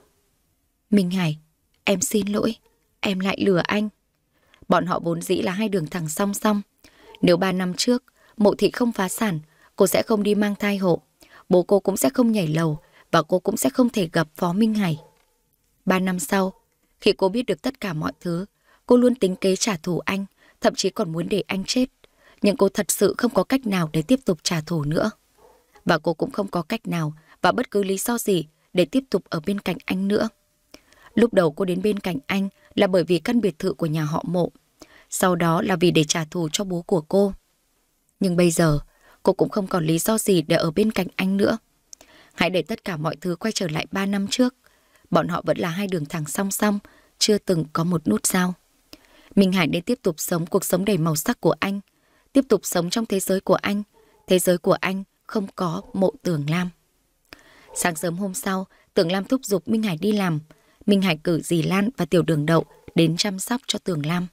Minh Hải, em xin lỗi. Em lại lừa anh. Bọn họ vốn dĩ là hai đường thẳng song song. Nếu ba năm trước, mộ thị không phá sản, cô sẽ không đi mang thai hộ. Bố cô cũng sẽ không nhảy lầu và cô cũng sẽ không thể gặp Phó Minh Hải. Ba năm sau, khi cô biết được tất cả mọi thứ, Cô luôn tính kế trả thù anh, thậm chí còn muốn để anh chết. Nhưng cô thật sự không có cách nào để tiếp tục trả thù nữa. Và cô cũng không có cách nào và bất cứ lý do gì để tiếp tục ở bên cạnh anh nữa. Lúc đầu cô đến bên cạnh anh là bởi vì căn biệt thự của nhà họ mộ. Sau đó là vì để trả thù cho bố của cô. Nhưng bây giờ, cô cũng không còn lý do gì để ở bên cạnh anh nữa. Hãy để tất cả mọi thứ quay trở lại 3 năm trước. Bọn họ vẫn là hai đường thẳng song song, chưa từng có một nút giao. Minh Hải nên tiếp tục sống cuộc sống đầy màu sắc của anh, tiếp tục sống trong thế giới của anh. Thế giới của anh không có mộ Tưởng Lam. Sáng sớm hôm sau, Tưởng Lam thúc giục Minh Hải đi làm. Minh Hải cử dì Lan và Tiểu Đường Đậu đến chăm sóc cho Tưởng Lam.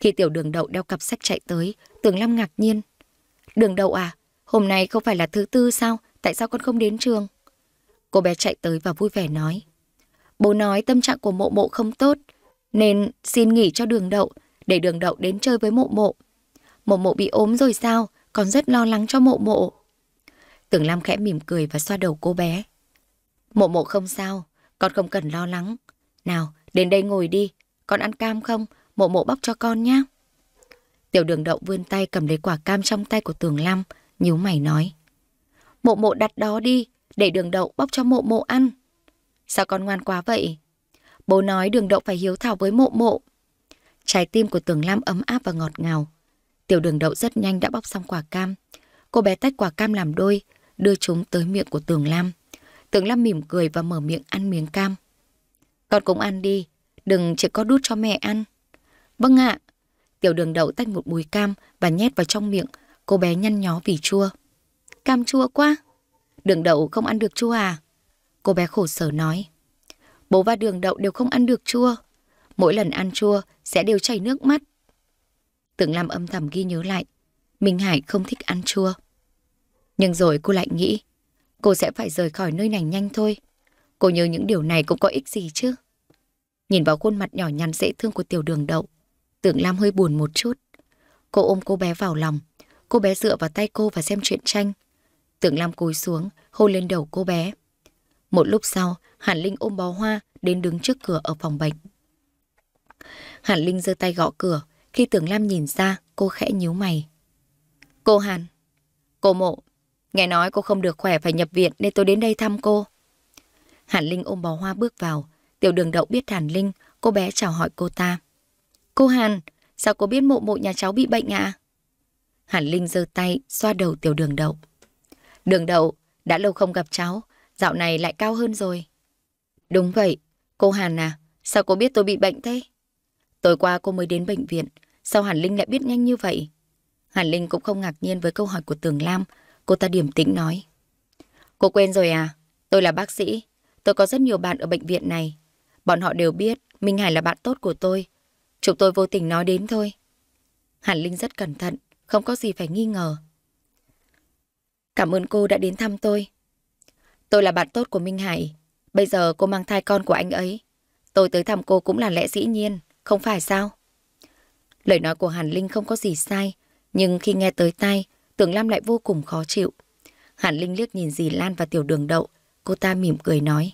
Khi Tiểu Đường Đậu đeo cặp sách chạy tới, Tưởng Lam ngạc nhiên. Đường Đậu à, hôm nay không phải là thứ tư sao? Tại sao con không đến trường? Cô bé chạy tới và vui vẻ nói. Bố nói tâm trạng của mộ mộ không tốt, nên xin nghỉ cho đường đậu, để đường đậu đến chơi với mộ mộ. Mộ mộ bị ốm rồi sao, còn rất lo lắng cho mộ mộ. Tưởng Lam khẽ mỉm cười và xoa đầu cô bé. Mộ mộ không sao, con không cần lo lắng. Nào, đến đây ngồi đi, con ăn cam không, mộ mộ bóc cho con nhé. Tiểu đường đậu vươn tay cầm lấy quả cam trong tay của Tưởng Lam, nhíu mày nói. Mộ mộ đặt đó đi, để đường đậu bóc cho mộ mộ ăn. Sao con ngoan quá vậy? Bố nói đường đậu phải hiếu thảo với mộ mộ. Trái tim của Tường Lam ấm áp và ngọt ngào. Tiểu đường đậu rất nhanh đã bóc xong quả cam. Cô bé tách quả cam làm đôi, đưa chúng tới miệng của Tường Lam. Tường Lam mỉm cười và mở miệng ăn miếng cam. Con cũng ăn đi, đừng chỉ có đút cho mẹ ăn. Vâng ạ. Tiểu đường đậu tách một bùi cam và nhét vào trong miệng. Cô bé nhăn nhó vì chua. Cam chua quá. Đường đậu không ăn được chua à? Cô bé khổ sở nói bố và đường đậu đều không ăn được chua. Mỗi lần ăn chua sẽ đều chảy nước mắt. Tưởng Lam âm thầm ghi nhớ lại, Minh Hải không thích ăn chua. Nhưng rồi cô lại nghĩ, cô sẽ phải rời khỏi nơi này nhanh thôi. Cô nhớ những điều này cũng có ích gì chứ. Nhìn vào khuôn mặt nhỏ nhắn dễ thương của tiểu đường đậu, tưởng Lam hơi buồn một chút. Cô ôm cô bé vào lòng, cô bé dựa vào tay cô và xem truyện tranh. Tưởng Lam cúi xuống, hôn lên đầu cô bé. Một lúc sau, Hàn Linh ôm bó hoa đến đứng trước cửa ở phòng bệnh. Hàn Linh giơ tay gõ cửa, khi Tưởng Lam nhìn ra, cô khẽ nhíu mày. Cô Hàn, cô mộ, nghe nói cô không được khỏe phải nhập viện nên tôi đến đây thăm cô. Hàn Linh ôm bó hoa bước vào, tiểu đường đậu biết Hàn Linh, cô bé chào hỏi cô ta. Cô Hàn, sao cô biết mộ mộ nhà cháu bị bệnh ạ? Hàn Linh giơ tay, xoa đầu tiểu đường đậu. Đường đậu, đã lâu không gặp cháu, dạo này lại cao hơn rồi. Đúng vậy, cô Hàn à, sao cô biết tôi bị bệnh thế? Tối qua cô mới đến bệnh viện, sao Hàn Linh lại biết nhanh như vậy? Hàn Linh cũng không ngạc nhiên với câu hỏi của Tường Lam, cô ta điểm tĩnh nói. Cô quên rồi à, tôi là bác sĩ, tôi có rất nhiều bạn ở bệnh viện này. Bọn họ đều biết Minh Hải là bạn tốt của tôi. Chúng tôi vô tình nói đến thôi. Hàn Linh rất cẩn thận, không có gì phải nghi ngờ. Cảm ơn cô đã đến thăm tôi. Tôi là bạn tốt của Minh Hải. Bây giờ cô mang thai con của anh ấy. Tôi tới thăm cô cũng là lẽ dĩ nhiên, không phải sao? Lời nói của Hàn Linh không có gì sai, nhưng khi nghe tới tai, Tưởng Lam lại vô cùng khó chịu. Hàn Linh liếc nhìn dì Lan và tiểu đường đậu, cô ta mỉm cười nói.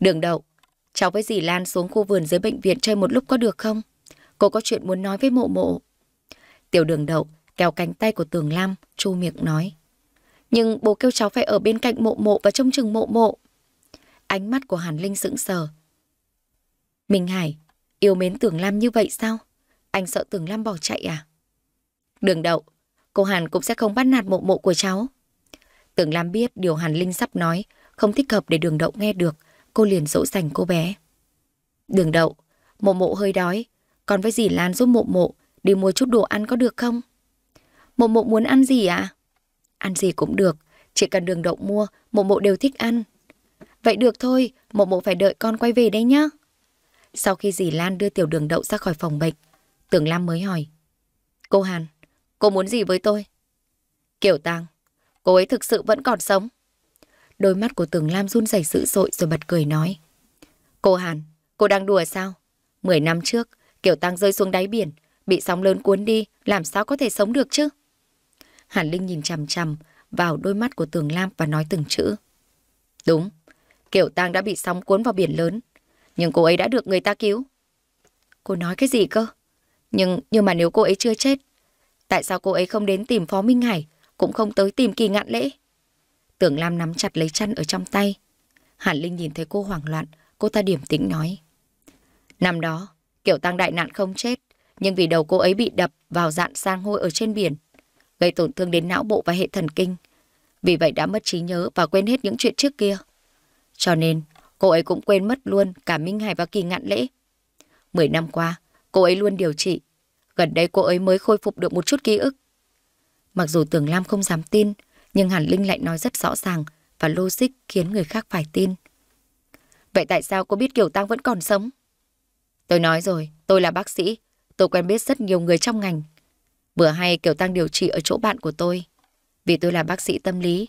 Đường đậu, cháu với dì Lan xuống khu vườn dưới bệnh viện chơi một lúc có được không? Cô có chuyện muốn nói với mộ mộ. Tiểu đường đậu kéo cánh tay của Tường Lam, chu miệng nói nhưng bố kêu cháu phải ở bên cạnh mộ mộ và trông chừng mộ mộ. Ánh mắt của Hàn Linh sững sờ. Minh Hải, yêu mến Tưởng Lam như vậy sao? Anh sợ Tưởng Lam bỏ chạy à? Đường đậu, cô Hàn cũng sẽ không bắt nạt mộ mộ của cháu. Tưởng Lam biết điều Hàn Linh sắp nói, không thích hợp để đường đậu nghe được, cô liền dỗ dành cô bé. Đường đậu, mộ mộ hơi đói, còn với dì Lan giúp mộ mộ đi mua chút đồ ăn có được không? Mộ mộ muốn ăn gì À? ăn gì cũng được, chỉ cần đường đậu mua, mộ mộ đều thích ăn. Vậy được thôi, mộ mộ phải đợi con quay về đây nhá. Sau khi dì Lan đưa tiểu đường đậu ra khỏi phòng bệnh, Tưởng Lam mới hỏi. Cô Hàn, cô muốn gì với tôi? Kiểu tàng, cô ấy thực sự vẫn còn sống. Đôi mắt của Tưởng Lam run rẩy dữ dội rồi bật cười nói. Cô Hàn, cô đang đùa sao? Mười năm trước, Kiểu Tăng rơi xuống đáy biển, bị sóng lớn cuốn đi, làm sao có thể sống được chứ? Hàn Linh nhìn chằm chằm vào đôi mắt của Tường Lam và nói từng chữ. Đúng, Kiều Tang đã bị sóng cuốn vào biển lớn, nhưng cô ấy đã được người ta cứu. Cô nói cái gì cơ? Nhưng nhưng mà nếu cô ấy chưa chết, tại sao cô ấy không đến tìm Phó Minh Hải, cũng không tới tìm Kỳ Ngạn Lễ? Tường Lam nắm chặt lấy chăn ở trong tay. Hàn Linh nhìn thấy cô hoảng loạn, cô ta điểm tĩnh nói. Năm đó, Kiều Tang đại nạn không chết, nhưng vì đầu cô ấy bị đập vào dạn sang hôi ở trên biển, gây tổn thương đến não bộ và hệ thần kinh. Vì vậy đã mất trí nhớ và quên hết những chuyện trước kia. Cho nên, cô ấy cũng quên mất luôn cả Minh Hải và Kỳ Ngạn Lễ. Mười năm qua, cô ấy luôn điều trị. Gần đây cô ấy mới khôi phục được một chút ký ức. Mặc dù Tường Lam không dám tin, nhưng Hàn Linh lại nói rất rõ ràng và logic khiến người khác phải tin. Vậy tại sao cô biết Kiều Tăng vẫn còn sống? Tôi nói rồi, tôi là bác sĩ, tôi quen biết rất nhiều người trong ngành, Vừa hay Kiều Tăng điều trị ở chỗ bạn của tôi. Vì tôi là bác sĩ tâm lý,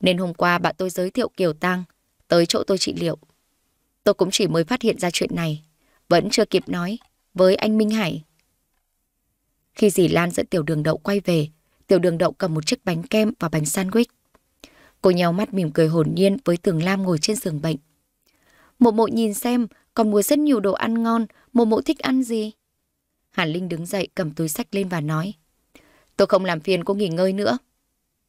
nên hôm qua bạn tôi giới thiệu Kiều Tăng tới chỗ tôi trị liệu. Tôi cũng chỉ mới phát hiện ra chuyện này, vẫn chưa kịp nói với anh Minh Hải. Khi dì Lan dẫn tiểu đường đậu quay về, tiểu đường đậu cầm một chiếc bánh kem và bánh sandwich. Cô nhau mắt mỉm cười hồn nhiên với tường Lam ngồi trên giường bệnh. Mộ mộ nhìn xem, còn mua rất nhiều đồ ăn ngon, mộ mộ thích ăn gì? Hàn Linh đứng dậy cầm túi sách lên và nói. Tôi không làm phiền cô nghỉ ngơi nữa.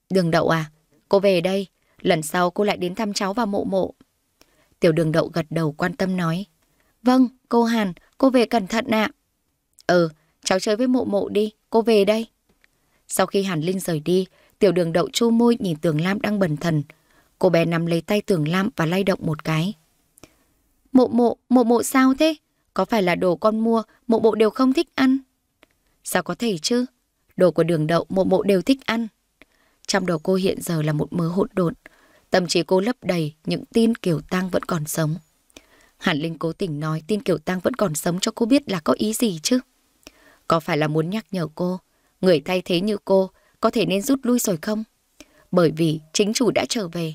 Đường đậu à, cô về đây. Lần sau cô lại đến thăm cháu và mộ mộ. Tiểu đường đậu gật đầu quan tâm nói. Vâng, cô Hàn, cô về cẩn thận ạ. À. Ừ, cháu chơi với mộ mộ đi, cô về đây. Sau khi Hàn Linh rời đi, tiểu đường đậu chu môi nhìn tường Lam đang bần thần. Cô bé nắm lấy tay tường Lam và lay động một cái. Mộ mộ, mộ mộ sao thế? Có phải là đồ con mua, mộ bộ đều không thích ăn? Sao có thể chứ? Đồ của đường đậu mộ mộ đều thích ăn. Trong đầu cô hiện giờ là một mớ hỗn độn. Tâm trí cô lấp đầy những tin Kiều Tăng vẫn còn sống. Hàn Linh cố tình nói tin Kiều Tăng vẫn còn sống cho cô biết là có ý gì chứ. Có phải là muốn nhắc nhở cô, người thay thế như cô có thể nên rút lui rồi không? Bởi vì chính chủ đã trở về.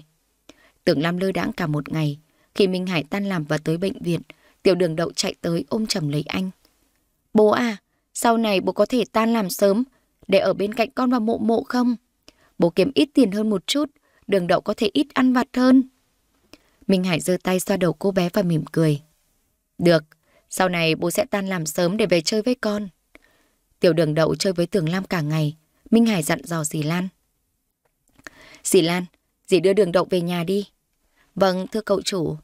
Tưởng Lam lơ đãng cả một ngày, khi Minh Hải tan làm và tới bệnh viện, tiểu đường đậu chạy tới ôm chầm lấy anh. Bố à, sau này bố có thể tan làm sớm, để ở bên cạnh con và mộ mộ không? Bố kiếm ít tiền hơn một chút, đường đậu có thể ít ăn vặt hơn. Minh Hải giơ tay xoa đầu cô bé và mỉm cười. Được, sau này bố sẽ tan làm sớm để về chơi với con. Tiểu đường đậu chơi với Tường Lam cả ngày, Minh Hải dặn dò dì Lan. Dì Lan, dì đưa đường đậu về nhà đi. Vâng, thưa cậu chủ.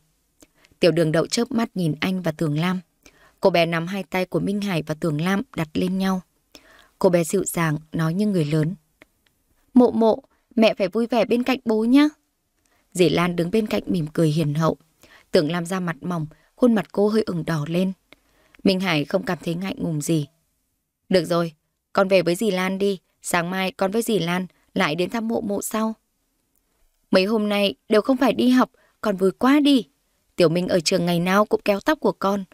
Tiểu đường đậu chớp mắt nhìn anh và Tường Lam. Cô bé nắm hai tay của Minh Hải và Tường Lam đặt lên nhau. Cô bé dịu dàng, nói như người lớn. Mộ mộ, mẹ phải vui vẻ bên cạnh bố nhá. Dì Lan đứng bên cạnh mỉm cười hiền hậu. Tưởng làm ra mặt mỏng, khuôn mặt cô hơi ửng đỏ lên. Minh Hải không cảm thấy ngại ngùng gì. Được rồi, con về với dì Lan đi. Sáng mai con với dì Lan lại đến thăm mộ mộ sau. Mấy hôm nay đều không phải đi học, còn vui quá đi. Tiểu Minh ở trường ngày nào cũng kéo tóc của con.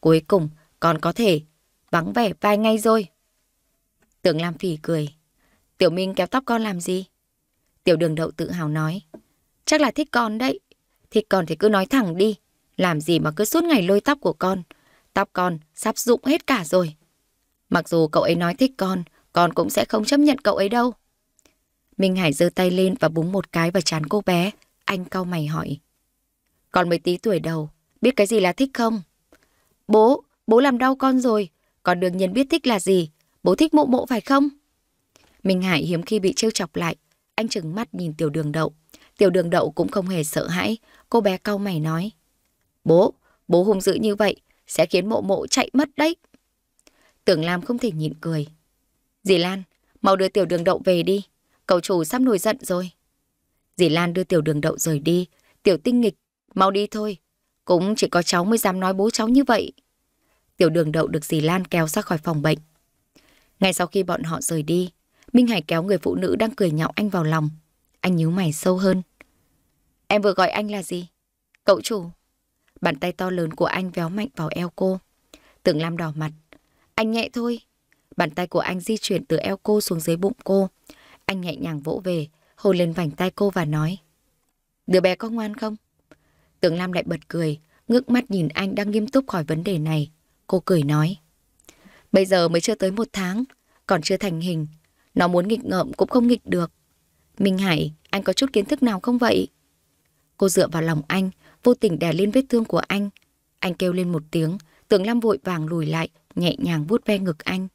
Cuối cùng, con có thể vắng vẻ vài ngày rồi. Tưởng Lam Phỉ cười. Tiểu Minh kéo tóc con làm gì? Tiểu đường đậu tự hào nói. Chắc là thích con đấy. Thích con thì cứ nói thẳng đi. Làm gì mà cứ suốt ngày lôi tóc của con. Tóc con sắp rụng hết cả rồi. Mặc dù cậu ấy nói thích con, con cũng sẽ không chấp nhận cậu ấy đâu. Minh Hải giơ tay lên và búng một cái vào chán cô bé. Anh cau mày hỏi. Con mới tí tuổi đầu, biết cái gì là thích không? Bố, bố làm đau con rồi. Con đương nhiên biết thích là gì bố thích mụ mụ phải không? Minh Hải hiếm khi bị trêu chọc lại, anh chừng mắt nhìn tiểu đường đậu. Tiểu đường đậu cũng không hề sợ hãi, cô bé cau mày nói. Bố, bố hung dữ như vậy, sẽ khiến mộ mộ chạy mất đấy. Tưởng Lam không thể nhịn cười. Dì Lan, mau đưa tiểu đường đậu về đi, cậu chủ sắp nổi giận rồi. Dì Lan đưa tiểu đường đậu rời đi, tiểu tinh nghịch, mau đi thôi. Cũng chỉ có cháu mới dám nói bố cháu như vậy. Tiểu đường đậu được dì Lan kéo ra khỏi phòng bệnh. Ngay sau khi bọn họ rời đi, Minh Hải kéo người phụ nữ đang cười nhạo anh vào lòng. Anh nhíu mày sâu hơn. Em vừa gọi anh là gì? Cậu chủ. Bàn tay to lớn của anh véo mạnh vào eo cô. Tưởng Lam đỏ mặt. Anh nhẹ thôi. Bàn tay của anh di chuyển từ eo cô xuống dưới bụng cô. Anh nhẹ nhàng vỗ về, hôn lên vành tay cô và nói. Đứa bé có ngoan không? Tưởng Lam lại bật cười, ngước mắt nhìn anh đang nghiêm túc khỏi vấn đề này. Cô cười nói. Bây giờ mới chưa tới một tháng, còn chưa thành hình. Nó muốn nghịch ngợm cũng không nghịch được. Minh Hải, anh có chút kiến thức nào không vậy? Cô dựa vào lòng anh, vô tình đè lên vết thương của anh. Anh kêu lên một tiếng, Tưởng Lam vội vàng lùi lại, nhẹ nhàng vuốt ve ngực anh.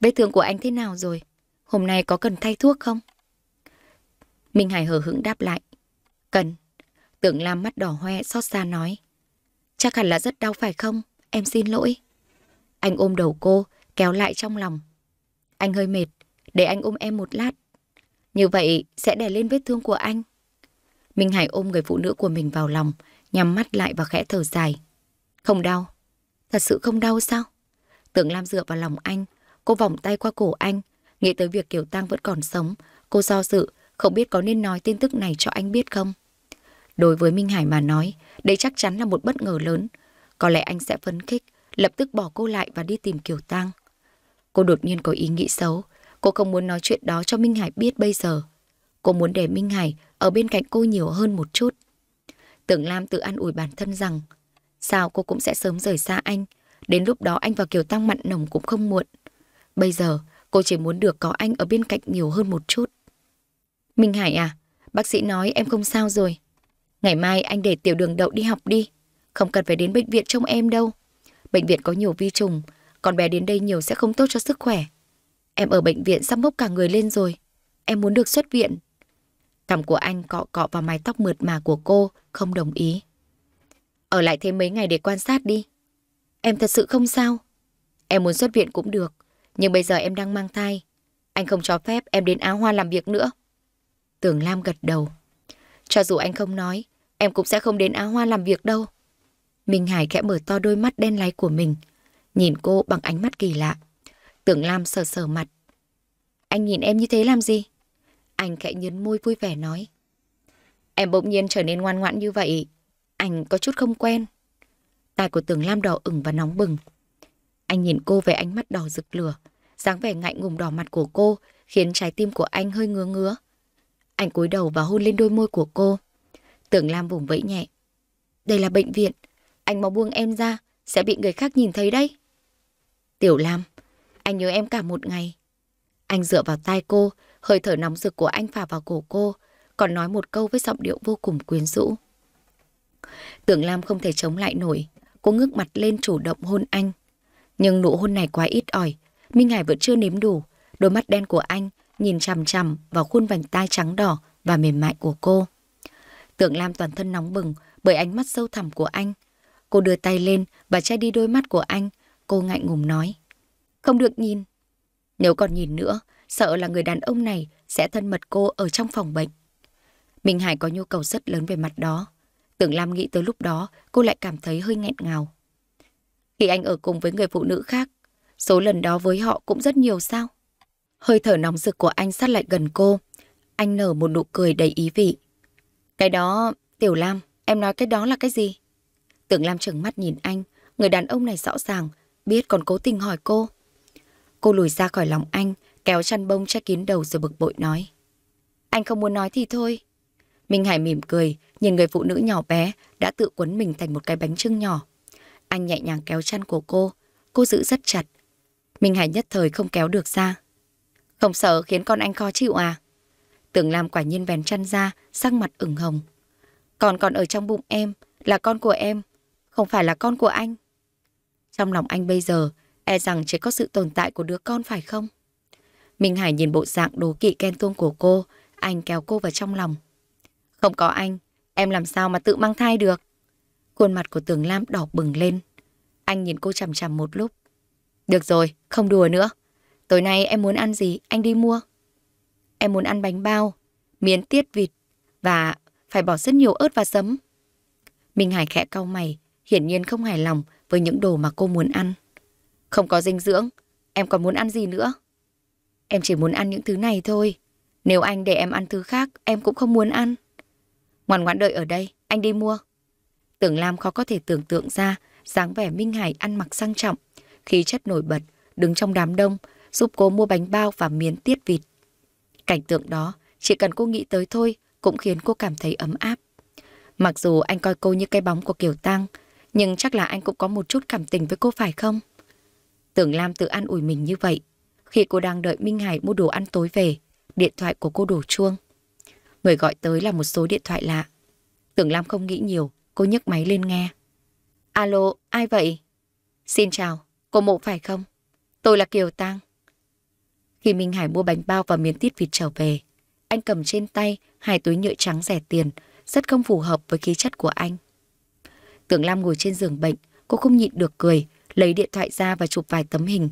Vết thương của anh thế nào rồi? Hôm nay có cần thay thuốc không? Minh Hải hờ hững đáp lại. Cần. Tưởng Lam mắt đỏ hoe, xót xa nói. Chắc hẳn là rất đau phải không? Em xin lỗi. Anh ôm đầu cô, kéo lại trong lòng. Anh hơi mệt, để anh ôm em một lát. Như vậy sẽ đè lên vết thương của anh. Minh Hải ôm người phụ nữ của mình vào lòng, nhắm mắt lại và khẽ thở dài. Không đau. Thật sự không đau sao? Tưởng Lam dựa vào lòng anh, cô vòng tay qua cổ anh, nghĩ tới việc Kiều Tăng vẫn còn sống. Cô do dự, không biết có nên nói tin tức này cho anh biết không? Đối với Minh Hải mà nói, đây chắc chắn là một bất ngờ lớn. Có lẽ anh sẽ phấn khích, lập tức bỏ cô lại và đi tìm Kiều Tăng. Cô đột nhiên có ý nghĩ xấu, cô không muốn nói chuyện đó cho Minh Hải biết bây giờ. Cô muốn để Minh Hải ở bên cạnh cô nhiều hơn một chút. Tưởng Lam tự an ủi bản thân rằng, sao cô cũng sẽ sớm rời xa anh, đến lúc đó anh và Kiều Tăng mặn nồng cũng không muộn. Bây giờ, cô chỉ muốn được có anh ở bên cạnh nhiều hơn một chút. Minh Hải à, bác sĩ nói em không sao rồi. Ngày mai anh để tiểu đường đậu đi học đi, không cần phải đến bệnh viện trông em đâu. Bệnh viện có nhiều vi trùng, con bé đến đây nhiều sẽ không tốt cho sức khỏe. Em ở bệnh viện sắp mốc cả người lên rồi. Em muốn được xuất viện. Cằm của anh cọ cọ vào mái tóc mượt mà của cô, không đồng ý. Ở lại thêm mấy ngày để quan sát đi. Em thật sự không sao. Em muốn xuất viện cũng được, nhưng bây giờ em đang mang thai. Anh không cho phép em đến áo Hoa làm việc nữa. Tưởng Lam gật đầu. Cho dù anh không nói, em cũng sẽ không đến áo Hoa làm việc đâu. Minh Hải khẽ mở to đôi mắt đen láy của mình, nhìn cô bằng ánh mắt kỳ lạ. Tưởng Lam sờ sờ mặt. Anh nhìn em như thế làm gì? Anh khẽ nhấn môi vui vẻ nói. Em bỗng nhiên trở nên ngoan ngoãn như vậy. Anh có chút không quen. Tài của Tưởng Lam đỏ ửng và nóng bừng. Anh nhìn cô với ánh mắt đỏ rực lửa. dáng vẻ ngại ngùng đỏ mặt của cô khiến trái tim của anh hơi ngứa ngứa. Anh cúi đầu và hôn lên đôi môi của cô. Tưởng Lam vùng vẫy nhẹ. Đây là bệnh viện. Anh mà buông em ra, sẽ bị người khác nhìn thấy đấy. Tiểu Lam, anh nhớ em cả một ngày. Anh dựa vào tai cô, hơi thở nóng rực của anh phả vào cổ cô, còn nói một câu với giọng điệu vô cùng quyến rũ. Tưởng Lam không thể chống lại nổi, cô ngước mặt lên chủ động hôn anh. Nhưng nụ hôn này quá ít ỏi, Minh Hải vẫn chưa nếm đủ, đôi mắt đen của anh nhìn chằm chằm vào khuôn vành tai trắng đỏ và mềm mại của cô. Tưởng Lam toàn thân nóng bừng bởi ánh mắt sâu thẳm của anh, Cô đưa tay lên và che đi đôi mắt của anh. Cô ngại ngùng nói. Không được nhìn. Nếu còn nhìn nữa, sợ là người đàn ông này sẽ thân mật cô ở trong phòng bệnh. Minh Hải có nhu cầu rất lớn về mặt đó. Tưởng Lam nghĩ tới lúc đó, cô lại cảm thấy hơi nghẹn ngào. Khi anh ở cùng với người phụ nữ khác, số lần đó với họ cũng rất nhiều sao? Hơi thở nóng rực của anh sát lại gần cô. Anh nở một nụ cười đầy ý vị. Cái đó, Tiểu Lam, em nói cái đó là cái gì? Tưởng Lam trừng mắt nhìn anh, người đàn ông này rõ ràng, biết còn cố tình hỏi cô. Cô lùi ra khỏi lòng anh, kéo chăn bông che kín đầu rồi bực bội nói. Anh không muốn nói thì thôi. Minh Hải mỉm cười, nhìn người phụ nữ nhỏ bé đã tự quấn mình thành một cái bánh trưng nhỏ. Anh nhẹ nhàng kéo chăn của cô, cô giữ rất chặt. Minh Hải nhất thời không kéo được ra. Không sợ khiến con anh khó chịu à? Tưởng Lam quả nhiên vén chăn ra, sắc mặt ửng hồng. Còn còn ở trong bụng em, là con của em, không phải là con của anh. Trong lòng anh bây giờ, e rằng chỉ có sự tồn tại của đứa con phải không? Minh Hải nhìn bộ dạng đố kỵ ghen tuông của cô, anh kéo cô vào trong lòng. Không có anh, em làm sao mà tự mang thai được? Khuôn mặt của Tường Lam đỏ bừng lên. Anh nhìn cô chằm chằm một lúc. Được rồi, không đùa nữa. Tối nay em muốn ăn gì, anh đi mua. Em muốn ăn bánh bao, miến tiết vịt và phải bỏ rất nhiều ớt và sấm. Minh Hải khẽ cau mày, hiển nhiên không hài lòng với những đồ mà cô muốn ăn. Không có dinh dưỡng, em còn muốn ăn gì nữa? Em chỉ muốn ăn những thứ này thôi. Nếu anh để em ăn thứ khác, em cũng không muốn ăn. Ngoan ngoãn đợi ở đây, anh đi mua. Tưởng Lam khó có thể tưởng tượng ra dáng vẻ Minh Hải ăn mặc sang trọng, khí chất nổi bật, đứng trong đám đông, giúp cô mua bánh bao và miến tiết vịt. Cảnh tượng đó, chỉ cần cô nghĩ tới thôi, cũng khiến cô cảm thấy ấm áp. Mặc dù anh coi cô như cái bóng của Kiều Tăng, nhưng chắc là anh cũng có một chút cảm tình với cô phải không? Tưởng Lam tự an ủi mình như vậy. Khi cô đang đợi Minh Hải mua đồ ăn tối về, điện thoại của cô đổ chuông. Người gọi tới là một số điện thoại lạ. Tưởng Lam không nghĩ nhiều, cô nhấc máy lên nghe. Alo, ai vậy? Xin chào, cô mộ phải không? Tôi là Kiều Tăng. Khi Minh Hải mua bánh bao và miếng tít vịt trở về, anh cầm trên tay hai túi nhựa trắng rẻ tiền, rất không phù hợp với khí chất của anh. Tưởng Lam ngồi trên giường bệnh, cô không nhịn được cười, lấy điện thoại ra và chụp vài tấm hình.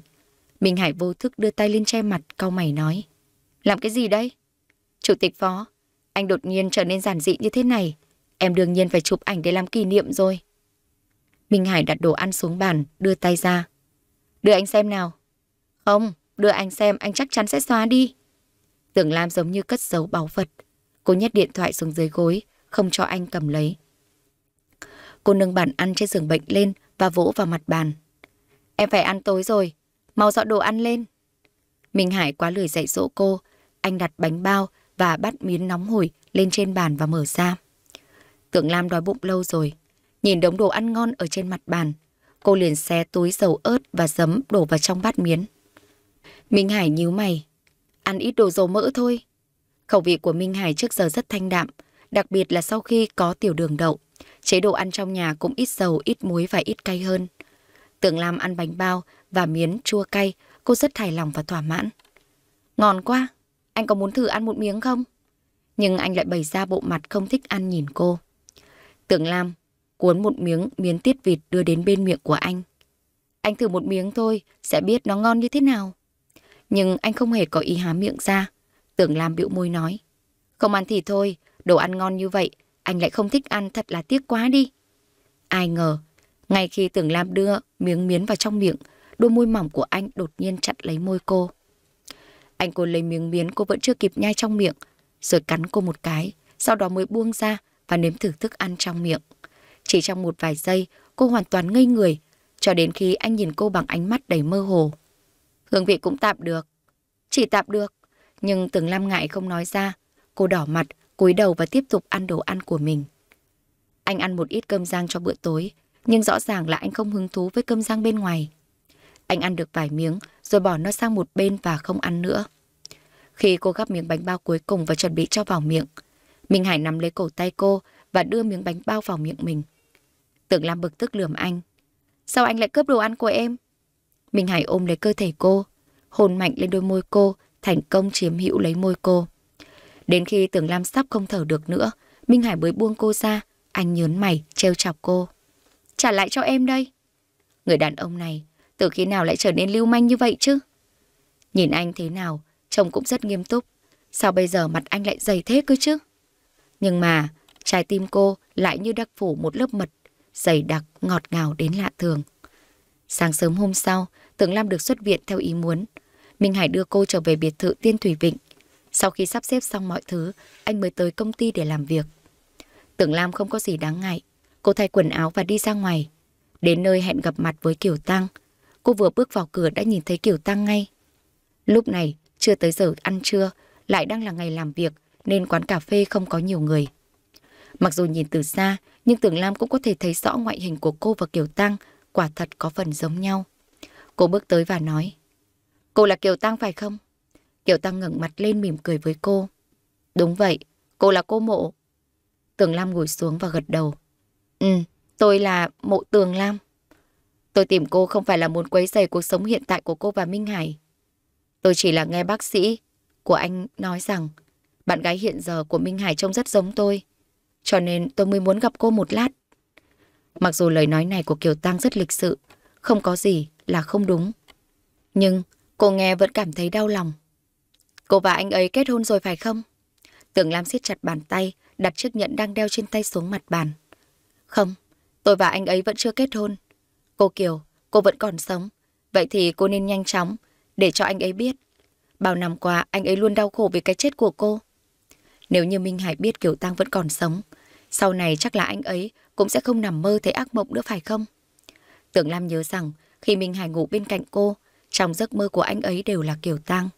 Minh Hải vô thức đưa tay lên che mặt, cau mày nói. Làm cái gì đây? Chủ tịch phó, anh đột nhiên trở nên giản dị như thế này. Em đương nhiên phải chụp ảnh để làm kỷ niệm rồi. Minh Hải đặt đồ ăn xuống bàn, đưa tay ra. Đưa anh xem nào. Không, đưa anh xem anh chắc chắn sẽ xóa đi. Tưởng Lam giống như cất giấu báu vật. Cô nhét điện thoại xuống dưới gối, không cho anh cầm lấy. Cô nâng bàn ăn trên giường bệnh lên và vỗ vào mặt bàn. Em phải ăn tối rồi, mau dọn đồ ăn lên. Minh Hải quá lười dạy dỗ cô, anh đặt bánh bao và bát miến nóng hổi lên trên bàn và mở ra. Tưởng Lam đói bụng lâu rồi, nhìn đống đồ ăn ngon ở trên mặt bàn. Cô liền xé túi dầu ớt và giấm đổ vào trong bát miến. Minh Hải nhíu mày, ăn ít đồ dầu mỡ thôi. Khẩu vị của Minh Hải trước giờ rất thanh đạm, đặc biệt là sau khi có tiểu đường đậu. Chế độ ăn trong nhà cũng ít dầu, ít muối và ít cay hơn. Tưởng Lam ăn bánh bao và miến chua cay, cô rất hài lòng và thỏa mãn. Ngon quá, anh có muốn thử ăn một miếng không? Nhưng anh lại bày ra bộ mặt không thích ăn nhìn cô. Tưởng Lam cuốn một miếng miến tiết vịt đưa đến bên miệng của anh. Anh thử một miếng thôi, sẽ biết nó ngon như thế nào. Nhưng anh không hề có ý há miệng ra. Tưởng Lam bĩu môi nói. Không ăn thì thôi, đồ ăn ngon như vậy anh lại không thích ăn thật là tiếc quá đi. Ai ngờ, ngay khi tưởng Lam đưa miếng miến vào trong miệng, đôi môi mỏng của anh đột nhiên chặt lấy môi cô. Anh cô lấy miếng miến cô vẫn chưa kịp nhai trong miệng, rồi cắn cô một cái, sau đó mới buông ra và nếm thử thức ăn trong miệng. Chỉ trong một vài giây, cô hoàn toàn ngây người, cho đến khi anh nhìn cô bằng ánh mắt đầy mơ hồ. Hương vị cũng tạm được. Chỉ tạm được, nhưng Tưởng Lam ngại không nói ra. Cô đỏ mặt, cúi đầu và tiếp tục ăn đồ ăn của mình. Anh ăn một ít cơm rang cho bữa tối, nhưng rõ ràng là anh không hứng thú với cơm rang bên ngoài. Anh ăn được vài miếng rồi bỏ nó sang một bên và không ăn nữa. Khi cô gắp miếng bánh bao cuối cùng và chuẩn bị cho vào miệng, Minh Hải nắm lấy cổ tay cô và đưa miếng bánh bao vào miệng mình. Tưởng Lam bực tức lườm anh. Sao anh lại cướp đồ ăn của em? Minh Hải ôm lấy cơ thể cô, hồn mạnh lên đôi môi cô, thành công chiếm hữu lấy môi cô. Đến khi Tưởng Lam sắp không thở được nữa, Minh Hải mới buông cô ra, anh nhớn mày, trêu chọc cô. Trả lại cho em đây. Người đàn ông này, từ khi nào lại trở nên lưu manh như vậy chứ? Nhìn anh thế nào, trông cũng rất nghiêm túc. Sao bây giờ mặt anh lại dày thế cơ chứ? Nhưng mà, trái tim cô lại như đặc phủ một lớp mật, dày đặc, ngọt ngào đến lạ thường. Sáng sớm hôm sau, Tưởng Lam được xuất viện theo ý muốn. Minh Hải đưa cô trở về biệt thự Tiên Thủy Vịnh. Sau khi sắp xếp xong mọi thứ, anh mới tới công ty để làm việc. Tưởng Lam không có gì đáng ngại. Cô thay quần áo và đi ra ngoài. Đến nơi hẹn gặp mặt với Kiều Tăng. Cô vừa bước vào cửa đã nhìn thấy Kiều Tăng ngay. Lúc này, chưa tới giờ ăn trưa, lại đang là ngày làm việc nên quán cà phê không có nhiều người. Mặc dù nhìn từ xa, nhưng Tưởng Lam cũng có thể thấy rõ ngoại hình của cô và Kiều Tăng quả thật có phần giống nhau. Cô bước tới và nói, Cô là Kiều Tăng phải không? Kiều Tăng ngẩng mặt lên mỉm cười với cô. Đúng vậy, cô là cô mộ. Tường Lam ngồi xuống và gật đầu. Ừ, tôi là mộ Tường Lam. Tôi tìm cô không phải là muốn quấy rầy cuộc sống hiện tại của cô và Minh Hải. Tôi chỉ là nghe bác sĩ của anh nói rằng bạn gái hiện giờ của Minh Hải trông rất giống tôi. Cho nên tôi mới muốn gặp cô một lát. Mặc dù lời nói này của Kiều Tăng rất lịch sự, không có gì là không đúng. Nhưng cô nghe vẫn cảm thấy đau lòng. Cô và anh ấy kết hôn rồi phải không? Tưởng Lam siết chặt bàn tay, đặt chiếc nhẫn đang đeo trên tay xuống mặt bàn. Không, tôi và anh ấy vẫn chưa kết hôn. Cô Kiều, cô vẫn còn sống. Vậy thì cô nên nhanh chóng, để cho anh ấy biết. Bao năm qua, anh ấy luôn đau khổ vì cái chết của cô. Nếu như Minh Hải biết Kiều Tăng vẫn còn sống, sau này chắc là anh ấy cũng sẽ không nằm mơ thấy ác mộng nữa phải không? Tưởng Lam nhớ rằng, khi Minh Hải ngủ bên cạnh cô, trong giấc mơ của anh ấy đều là Kiều Tăng.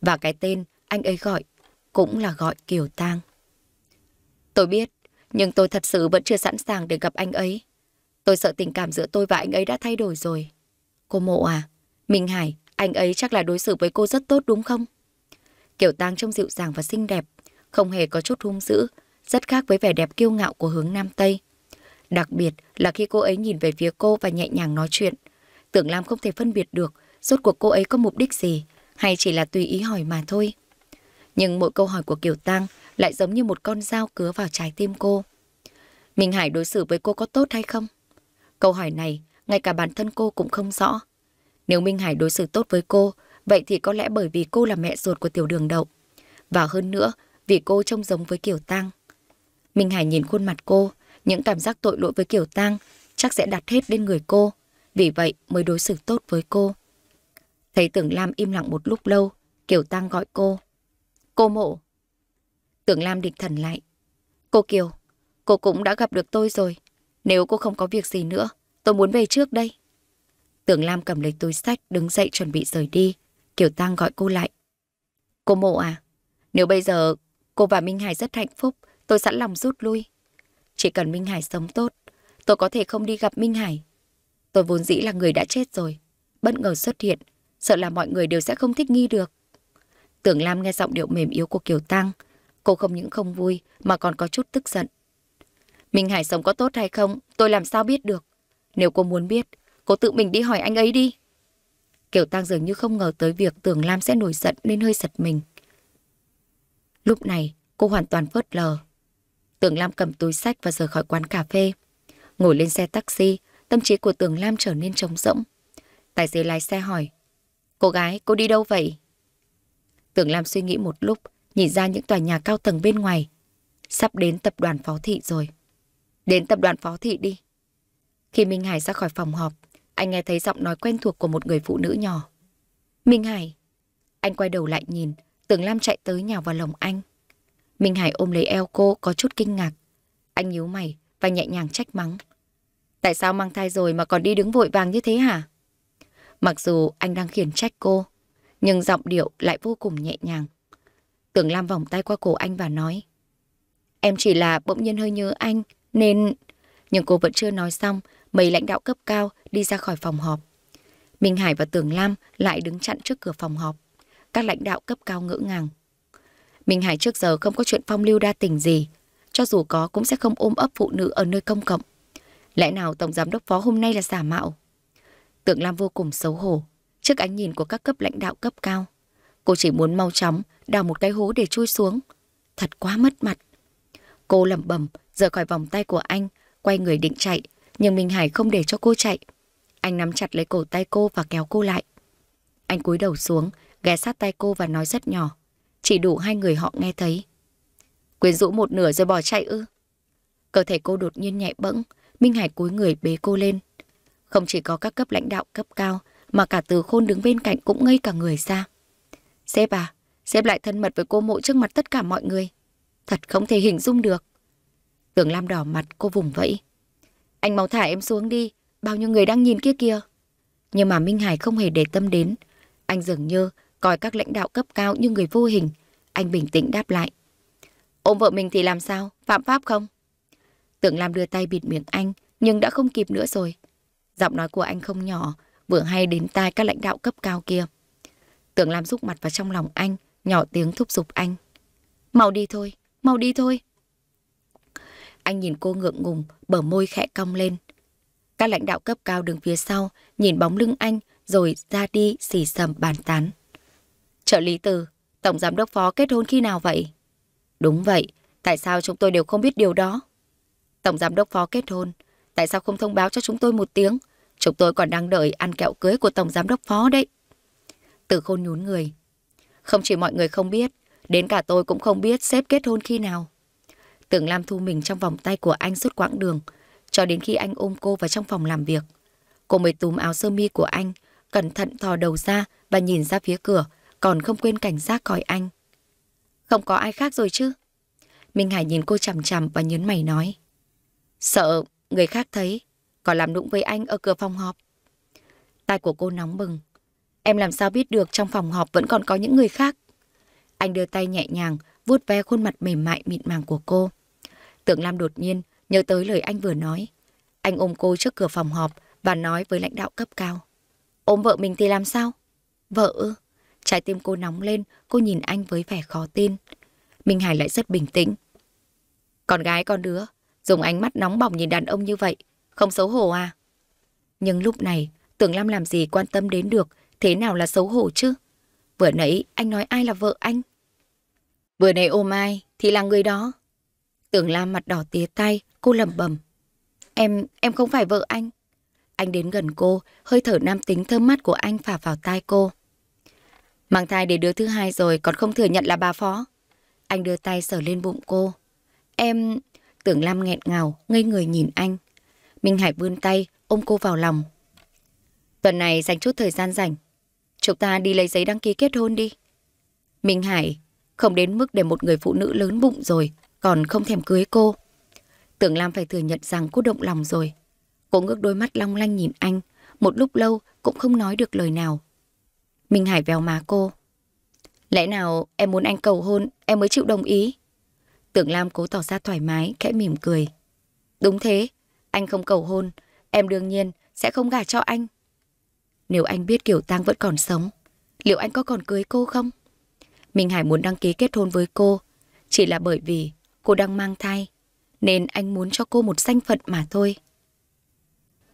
Và cái tên anh ấy gọi cũng là gọi Kiều Tang. Tôi biết, nhưng tôi thật sự vẫn chưa sẵn sàng để gặp anh ấy. Tôi sợ tình cảm giữa tôi và anh ấy đã thay đổi rồi. Cô Mộ à, Minh Hải, anh ấy chắc là đối xử với cô rất tốt đúng không? Kiều Tang trông dịu dàng và xinh đẹp, không hề có chút hung dữ, rất khác với vẻ đẹp kiêu ngạo của hướng Nam Tây. Đặc biệt là khi cô ấy nhìn về phía cô và nhẹ nhàng nói chuyện. Tưởng Lam không thể phân biệt được rốt cuộc cô ấy có mục đích gì hay chỉ là tùy ý hỏi mà thôi. Nhưng mỗi câu hỏi của Kiều Tăng lại giống như một con dao cứa vào trái tim cô. Minh Hải đối xử với cô có tốt hay không? Câu hỏi này, ngay cả bản thân cô cũng không rõ. Nếu Minh Hải đối xử tốt với cô, vậy thì có lẽ bởi vì cô là mẹ ruột của tiểu đường đậu. Và hơn nữa, vì cô trông giống với Kiều Tăng. Minh Hải nhìn khuôn mặt cô, những cảm giác tội lỗi với Kiều Tăng chắc sẽ đặt hết lên người cô. Vì vậy mới đối xử tốt với cô. Thấy Tưởng Lam im lặng một lúc lâu, Kiều Tăng gọi cô. Cô mộ. Tưởng Lam địch thần lại. Cô Kiều, cô cũng đã gặp được tôi rồi. Nếu cô không có việc gì nữa, tôi muốn về trước đây. Tưởng Lam cầm lấy túi sách đứng dậy chuẩn bị rời đi. Kiều Tăng gọi cô lại. Cô mộ à, nếu bây giờ cô và Minh Hải rất hạnh phúc, tôi sẵn lòng rút lui. Chỉ cần Minh Hải sống tốt, tôi có thể không đi gặp Minh Hải. Tôi vốn dĩ là người đã chết rồi, bất ngờ xuất hiện, sợ là mọi người đều sẽ không thích nghi được. Tưởng Lam nghe giọng điệu mềm yếu của Kiều Tăng, cô không những không vui mà còn có chút tức giận. Minh Hải sống có tốt hay không, tôi làm sao biết được. Nếu cô muốn biết, cô tự mình đi hỏi anh ấy đi. Kiều Tăng dường như không ngờ tới việc Tưởng Lam sẽ nổi giận nên hơi giật mình. Lúc này, cô hoàn toàn phớt lờ. Tưởng Lam cầm túi sách và rời khỏi quán cà phê. Ngồi lên xe taxi, tâm trí của Tưởng Lam trở nên trống rỗng. Tài xế lái xe hỏi, Cô gái, cô đi đâu vậy? Tưởng Lam suy nghĩ một lúc, nhìn ra những tòa nhà cao tầng bên ngoài. Sắp đến tập đoàn phó thị rồi. Đến tập đoàn phó thị đi. Khi Minh Hải ra khỏi phòng họp, anh nghe thấy giọng nói quen thuộc của một người phụ nữ nhỏ. Minh Hải. Anh quay đầu lại nhìn, Tưởng Lam chạy tới nhào vào lòng anh. Minh Hải ôm lấy eo cô có chút kinh ngạc. Anh nhíu mày và nhẹ nhàng trách mắng. Tại sao mang thai rồi mà còn đi đứng vội vàng như thế hả? Mặc dù anh đang khiển trách cô, nhưng giọng điệu lại vô cùng nhẹ nhàng. Tưởng Lam vòng tay qua cổ anh và nói. Em chỉ là bỗng nhiên hơi nhớ anh, nên... Nhưng cô vẫn chưa nói xong, mấy lãnh đạo cấp cao đi ra khỏi phòng họp. Minh Hải và Tưởng Lam lại đứng chặn trước cửa phòng họp. Các lãnh đạo cấp cao ngỡ ngàng. Minh Hải trước giờ không có chuyện phong lưu đa tình gì. Cho dù có cũng sẽ không ôm ấp phụ nữ ở nơi công cộng. Lẽ nào Tổng Giám đốc Phó hôm nay là giả mạo? Tượng Lam vô cùng xấu hổ, trước ánh nhìn của các cấp lãnh đạo cấp cao. Cô chỉ muốn mau chóng đào một cái hố để chui xuống. Thật quá mất mặt. Cô lẩm bẩm rời khỏi vòng tay của anh, quay người định chạy, nhưng Minh Hải không để cho cô chạy. Anh nắm chặt lấy cổ tay cô và kéo cô lại. Anh cúi đầu xuống, ghé sát tay cô và nói rất nhỏ. Chỉ đủ hai người họ nghe thấy. Quyến rũ một nửa rồi bỏ chạy ư. Cơ thể cô đột nhiên nhẹ bẫng, Minh Hải cúi người bế cô lên. Không chỉ có các cấp lãnh đạo cấp cao, mà cả từ khôn đứng bên cạnh cũng ngây cả người ra. Sếp à, sếp lại thân mật với cô mộ trước mặt tất cả mọi người. Thật không thể hình dung được. Tưởng Lam đỏ mặt cô vùng vẫy. Anh mau thả em xuống đi, bao nhiêu người đang nhìn kia kia. Nhưng mà Minh Hải không hề để tâm đến. Anh dường như coi các lãnh đạo cấp cao như người vô hình. Anh bình tĩnh đáp lại. Ôm vợ mình thì làm sao? Phạm pháp không? Tưởng Lam đưa tay bịt miệng anh, nhưng đã không kịp nữa rồi. Giọng nói của anh không nhỏ, vừa hay đến tai các lãnh đạo cấp cao kia. Tưởng Lam rúc mặt vào trong lòng anh, nhỏ tiếng thúc giục anh. Mau đi thôi, mau đi thôi. Anh nhìn cô ngượng ngùng, bờ môi khẽ cong lên. Các lãnh đạo cấp cao đứng phía sau, nhìn bóng lưng anh rồi ra đi xì sầm bàn tán. Trợ lý từ, tổng giám đốc phó kết hôn khi nào vậy? Đúng vậy, tại sao chúng tôi đều không biết điều đó? Tổng giám đốc phó kết hôn Tại sao không thông báo cho chúng tôi một tiếng? Chúng tôi còn đang đợi ăn kẹo cưới của Tổng Giám Đốc Phó đấy. Từ khôn nhún người. Không chỉ mọi người không biết, đến cả tôi cũng không biết sếp kết hôn khi nào. Tưởng Lam thu mình trong vòng tay của anh suốt quãng đường, cho đến khi anh ôm cô vào trong phòng làm việc. Cô mới túm áo sơ mi của anh, cẩn thận thò đầu ra và nhìn ra phía cửa, còn không quên cảnh giác coi anh. Không có ai khác rồi chứ? Minh Hải nhìn cô chằm chằm và nhớn mày nói. Sợ Người khác thấy, còn làm đụng với anh ở cửa phòng họp. Tai của cô nóng bừng. Em làm sao biết được trong phòng họp vẫn còn có những người khác? Anh đưa tay nhẹ nhàng, vuốt ve khuôn mặt mềm mại mịn màng của cô. Tưởng Lam đột nhiên nhớ tới lời anh vừa nói. Anh ôm cô trước cửa phòng họp và nói với lãnh đạo cấp cao. Ôm vợ mình thì làm sao? Vợ ư? Trái tim cô nóng lên, cô nhìn anh với vẻ khó tin. Minh Hải lại rất bình tĩnh. Con gái con đứa, Dùng ánh mắt nóng bỏng nhìn đàn ông như vậy, không xấu hổ à? Nhưng lúc này, Tưởng Lam làm gì quan tâm đến được, thế nào là xấu hổ chứ? Vừa nãy anh nói ai là vợ anh? Vừa nãy ôm ai thì là người đó. Tưởng Lam mặt đỏ tía tay, cô lầm bẩm. Em, em không phải vợ anh. Anh đến gần cô, hơi thở nam tính thơm mát của anh phả vào tai cô. Mang thai để đứa thứ hai rồi còn không thừa nhận là bà phó. Anh đưa tay sờ lên bụng cô. Em, Tưởng Lam nghẹn ngào, ngây người nhìn anh. Minh Hải vươn tay, ôm cô vào lòng. Tuần này dành chút thời gian rảnh. Chúng ta đi lấy giấy đăng ký kết hôn đi. Minh Hải không đến mức để một người phụ nữ lớn bụng rồi còn không thèm cưới cô. Tưởng Lam phải thừa nhận rằng cô động lòng rồi. Cô ngước đôi mắt long lanh nhìn anh, một lúc lâu cũng không nói được lời nào. Minh Hải véo má cô. Lẽ nào em muốn anh cầu hôn, em mới chịu đồng ý? Tưởng Lam cố tỏ ra thoải mái, khẽ mỉm cười. Đúng thế, anh không cầu hôn, em đương nhiên sẽ không gả cho anh. Nếu anh biết Kiều Tăng vẫn còn sống, liệu anh có còn cưới cô không? Minh Hải muốn đăng ký kết hôn với cô, chỉ là bởi vì cô đang mang thai, nên anh muốn cho cô một danh phận mà thôi.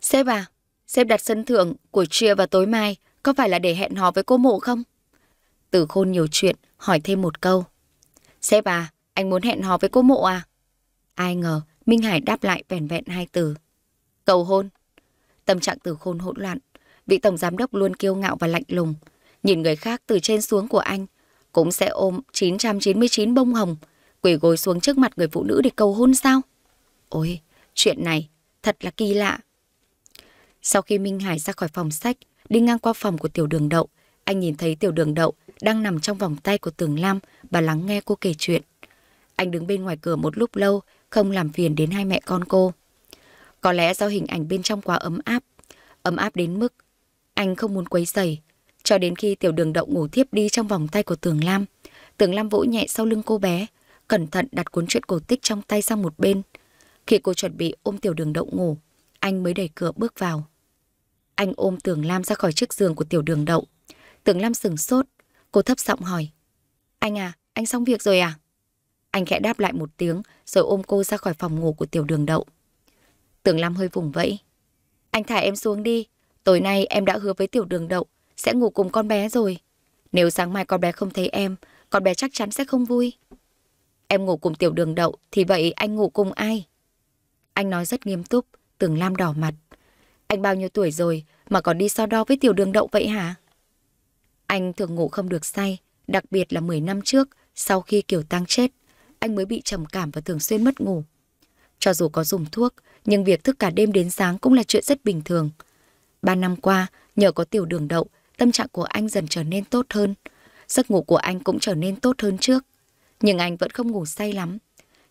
Sếp à, sếp đặt sân thượng của Chia vào tối mai có phải là để hẹn hò với cô mộ không? Tử khôn nhiều chuyện, hỏi thêm một câu. Sếp à, anh muốn hẹn hò với cô mộ à? Ai ngờ, Minh Hải đáp lại vẻn vẹn hai từ. Cầu hôn. Tâm trạng từ khôn hỗn loạn. Vị tổng giám đốc luôn kiêu ngạo và lạnh lùng. Nhìn người khác từ trên xuống của anh, cũng sẽ ôm 999 bông hồng, quỳ gối xuống trước mặt người phụ nữ để cầu hôn sao? Ôi, chuyện này thật là kỳ lạ. Sau khi Minh Hải ra khỏi phòng sách, đi ngang qua phòng của tiểu đường đậu, anh nhìn thấy tiểu đường đậu đang nằm trong vòng tay của tường Lam và lắng nghe cô kể chuyện. Anh đứng bên ngoài cửa một lúc lâu, không làm phiền đến hai mẹ con cô. Có lẽ do hình ảnh bên trong quá ấm áp, ấm áp đến mức anh không muốn quấy rầy, cho đến khi tiểu đường đậu ngủ thiếp đi trong vòng tay của Tường Lam. Tường Lam vỗ nhẹ sau lưng cô bé, cẩn thận đặt cuốn truyện cổ tích trong tay sang một bên. Khi cô chuẩn bị ôm tiểu đường đậu ngủ, anh mới đẩy cửa bước vào. Anh ôm Tường Lam ra khỏi chiếc giường của tiểu đường đậu. Tường Lam sừng sốt, cô thấp giọng hỏi. Anh à, anh xong việc rồi à? Anh khẽ đáp lại một tiếng rồi ôm cô ra khỏi phòng ngủ của tiểu đường đậu. Tưởng Lam hơi vùng vẫy. Anh thả em xuống đi. Tối nay em đã hứa với tiểu đường đậu sẽ ngủ cùng con bé rồi. Nếu sáng mai con bé không thấy em, con bé chắc chắn sẽ không vui. Em ngủ cùng tiểu đường đậu thì vậy anh ngủ cùng ai? Anh nói rất nghiêm túc, Tưởng Lam đỏ mặt. Anh bao nhiêu tuổi rồi mà còn đi so đo với tiểu đường đậu vậy hả? Anh thường ngủ không được say, đặc biệt là 10 năm trước, sau khi Kiều Tăng chết anh mới bị trầm cảm và thường xuyên mất ngủ. Cho dù có dùng thuốc, nhưng việc thức cả đêm đến sáng cũng là chuyện rất bình thường. Ba năm qua, nhờ có tiểu đường đậu, tâm trạng của anh dần trở nên tốt hơn. Giấc ngủ của anh cũng trở nên tốt hơn trước. Nhưng anh vẫn không ngủ say lắm.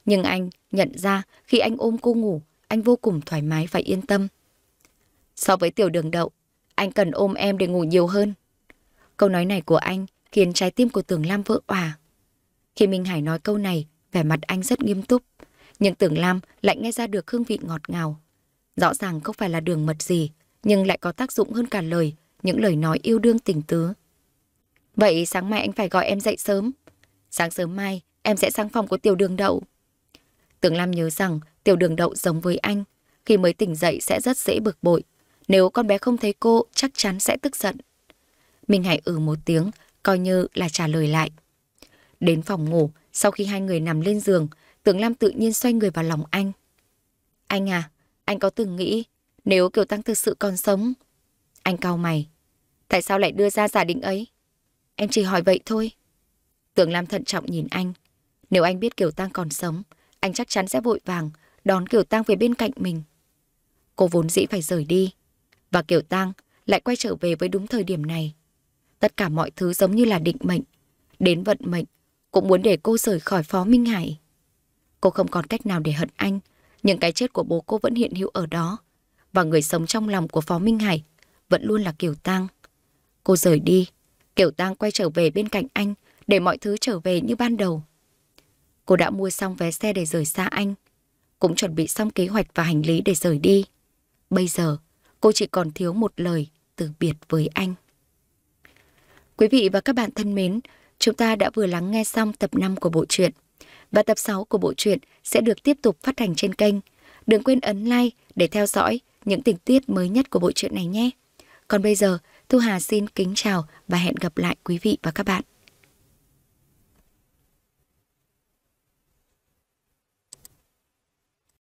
Nhưng anh nhận ra khi anh ôm cô ngủ, anh vô cùng thoải mái và yên tâm. So với tiểu đường đậu, anh cần ôm em để ngủ nhiều hơn. Câu nói này của anh khiến trái tim của Tường Lam vỡ òa. Khi Minh Hải nói câu này, vẻ mặt anh rất nghiêm túc. Nhưng tưởng Lam lại nghe ra được hương vị ngọt ngào. Rõ ràng không phải là đường mật gì, nhưng lại có tác dụng hơn cả lời, những lời nói yêu đương tình tứ. Vậy sáng mai anh phải gọi em dậy sớm. Sáng sớm mai, em sẽ sang phòng của tiểu đường đậu. Tưởng Lam nhớ rằng tiểu đường đậu giống với anh, khi mới tỉnh dậy sẽ rất dễ bực bội. Nếu con bé không thấy cô, chắc chắn sẽ tức giận. mình hãy ừ một tiếng, coi như là trả lời lại. Đến phòng ngủ, sau khi hai người nằm lên giường, Tưởng Lam tự nhiên xoay người vào lòng anh. Anh à, anh có từng nghĩ nếu Kiều Tăng thực sự còn sống? Anh cau mày. Tại sao lại đưa ra giả định ấy? Em chỉ hỏi vậy thôi. Tưởng Lam thận trọng nhìn anh. Nếu anh biết Kiều Tăng còn sống, anh chắc chắn sẽ vội vàng đón Kiều Tăng về bên cạnh mình. Cô vốn dĩ phải rời đi. Và Kiều Tăng lại quay trở về với đúng thời điểm này. Tất cả mọi thứ giống như là định mệnh. Đến vận mệnh cũng muốn để cô rời khỏi Phó Minh Hải. Cô không còn cách nào để hận anh, nhưng cái chết của bố cô vẫn hiện hữu ở đó, và người sống trong lòng của Phó Minh Hải vẫn luôn là Kiều Tăng. Cô rời đi, Kiều Tăng quay trở về bên cạnh anh để mọi thứ trở về như ban đầu. Cô đã mua xong vé xe để rời xa anh, cũng chuẩn bị xong kế hoạch và hành lý để rời đi. Bây giờ, cô chỉ còn thiếu một lời từ biệt với anh. Quý vị và các bạn thân mến, Chúng ta đã vừa lắng nghe xong tập 5 của bộ truyện và tập 6 của bộ truyện sẽ được tiếp tục phát hành trên kênh. Đừng quên ấn like để theo dõi những tình tiết mới nhất của bộ truyện này nhé. Còn bây giờ, Thu Hà xin kính chào và hẹn gặp lại quý vị và các bạn.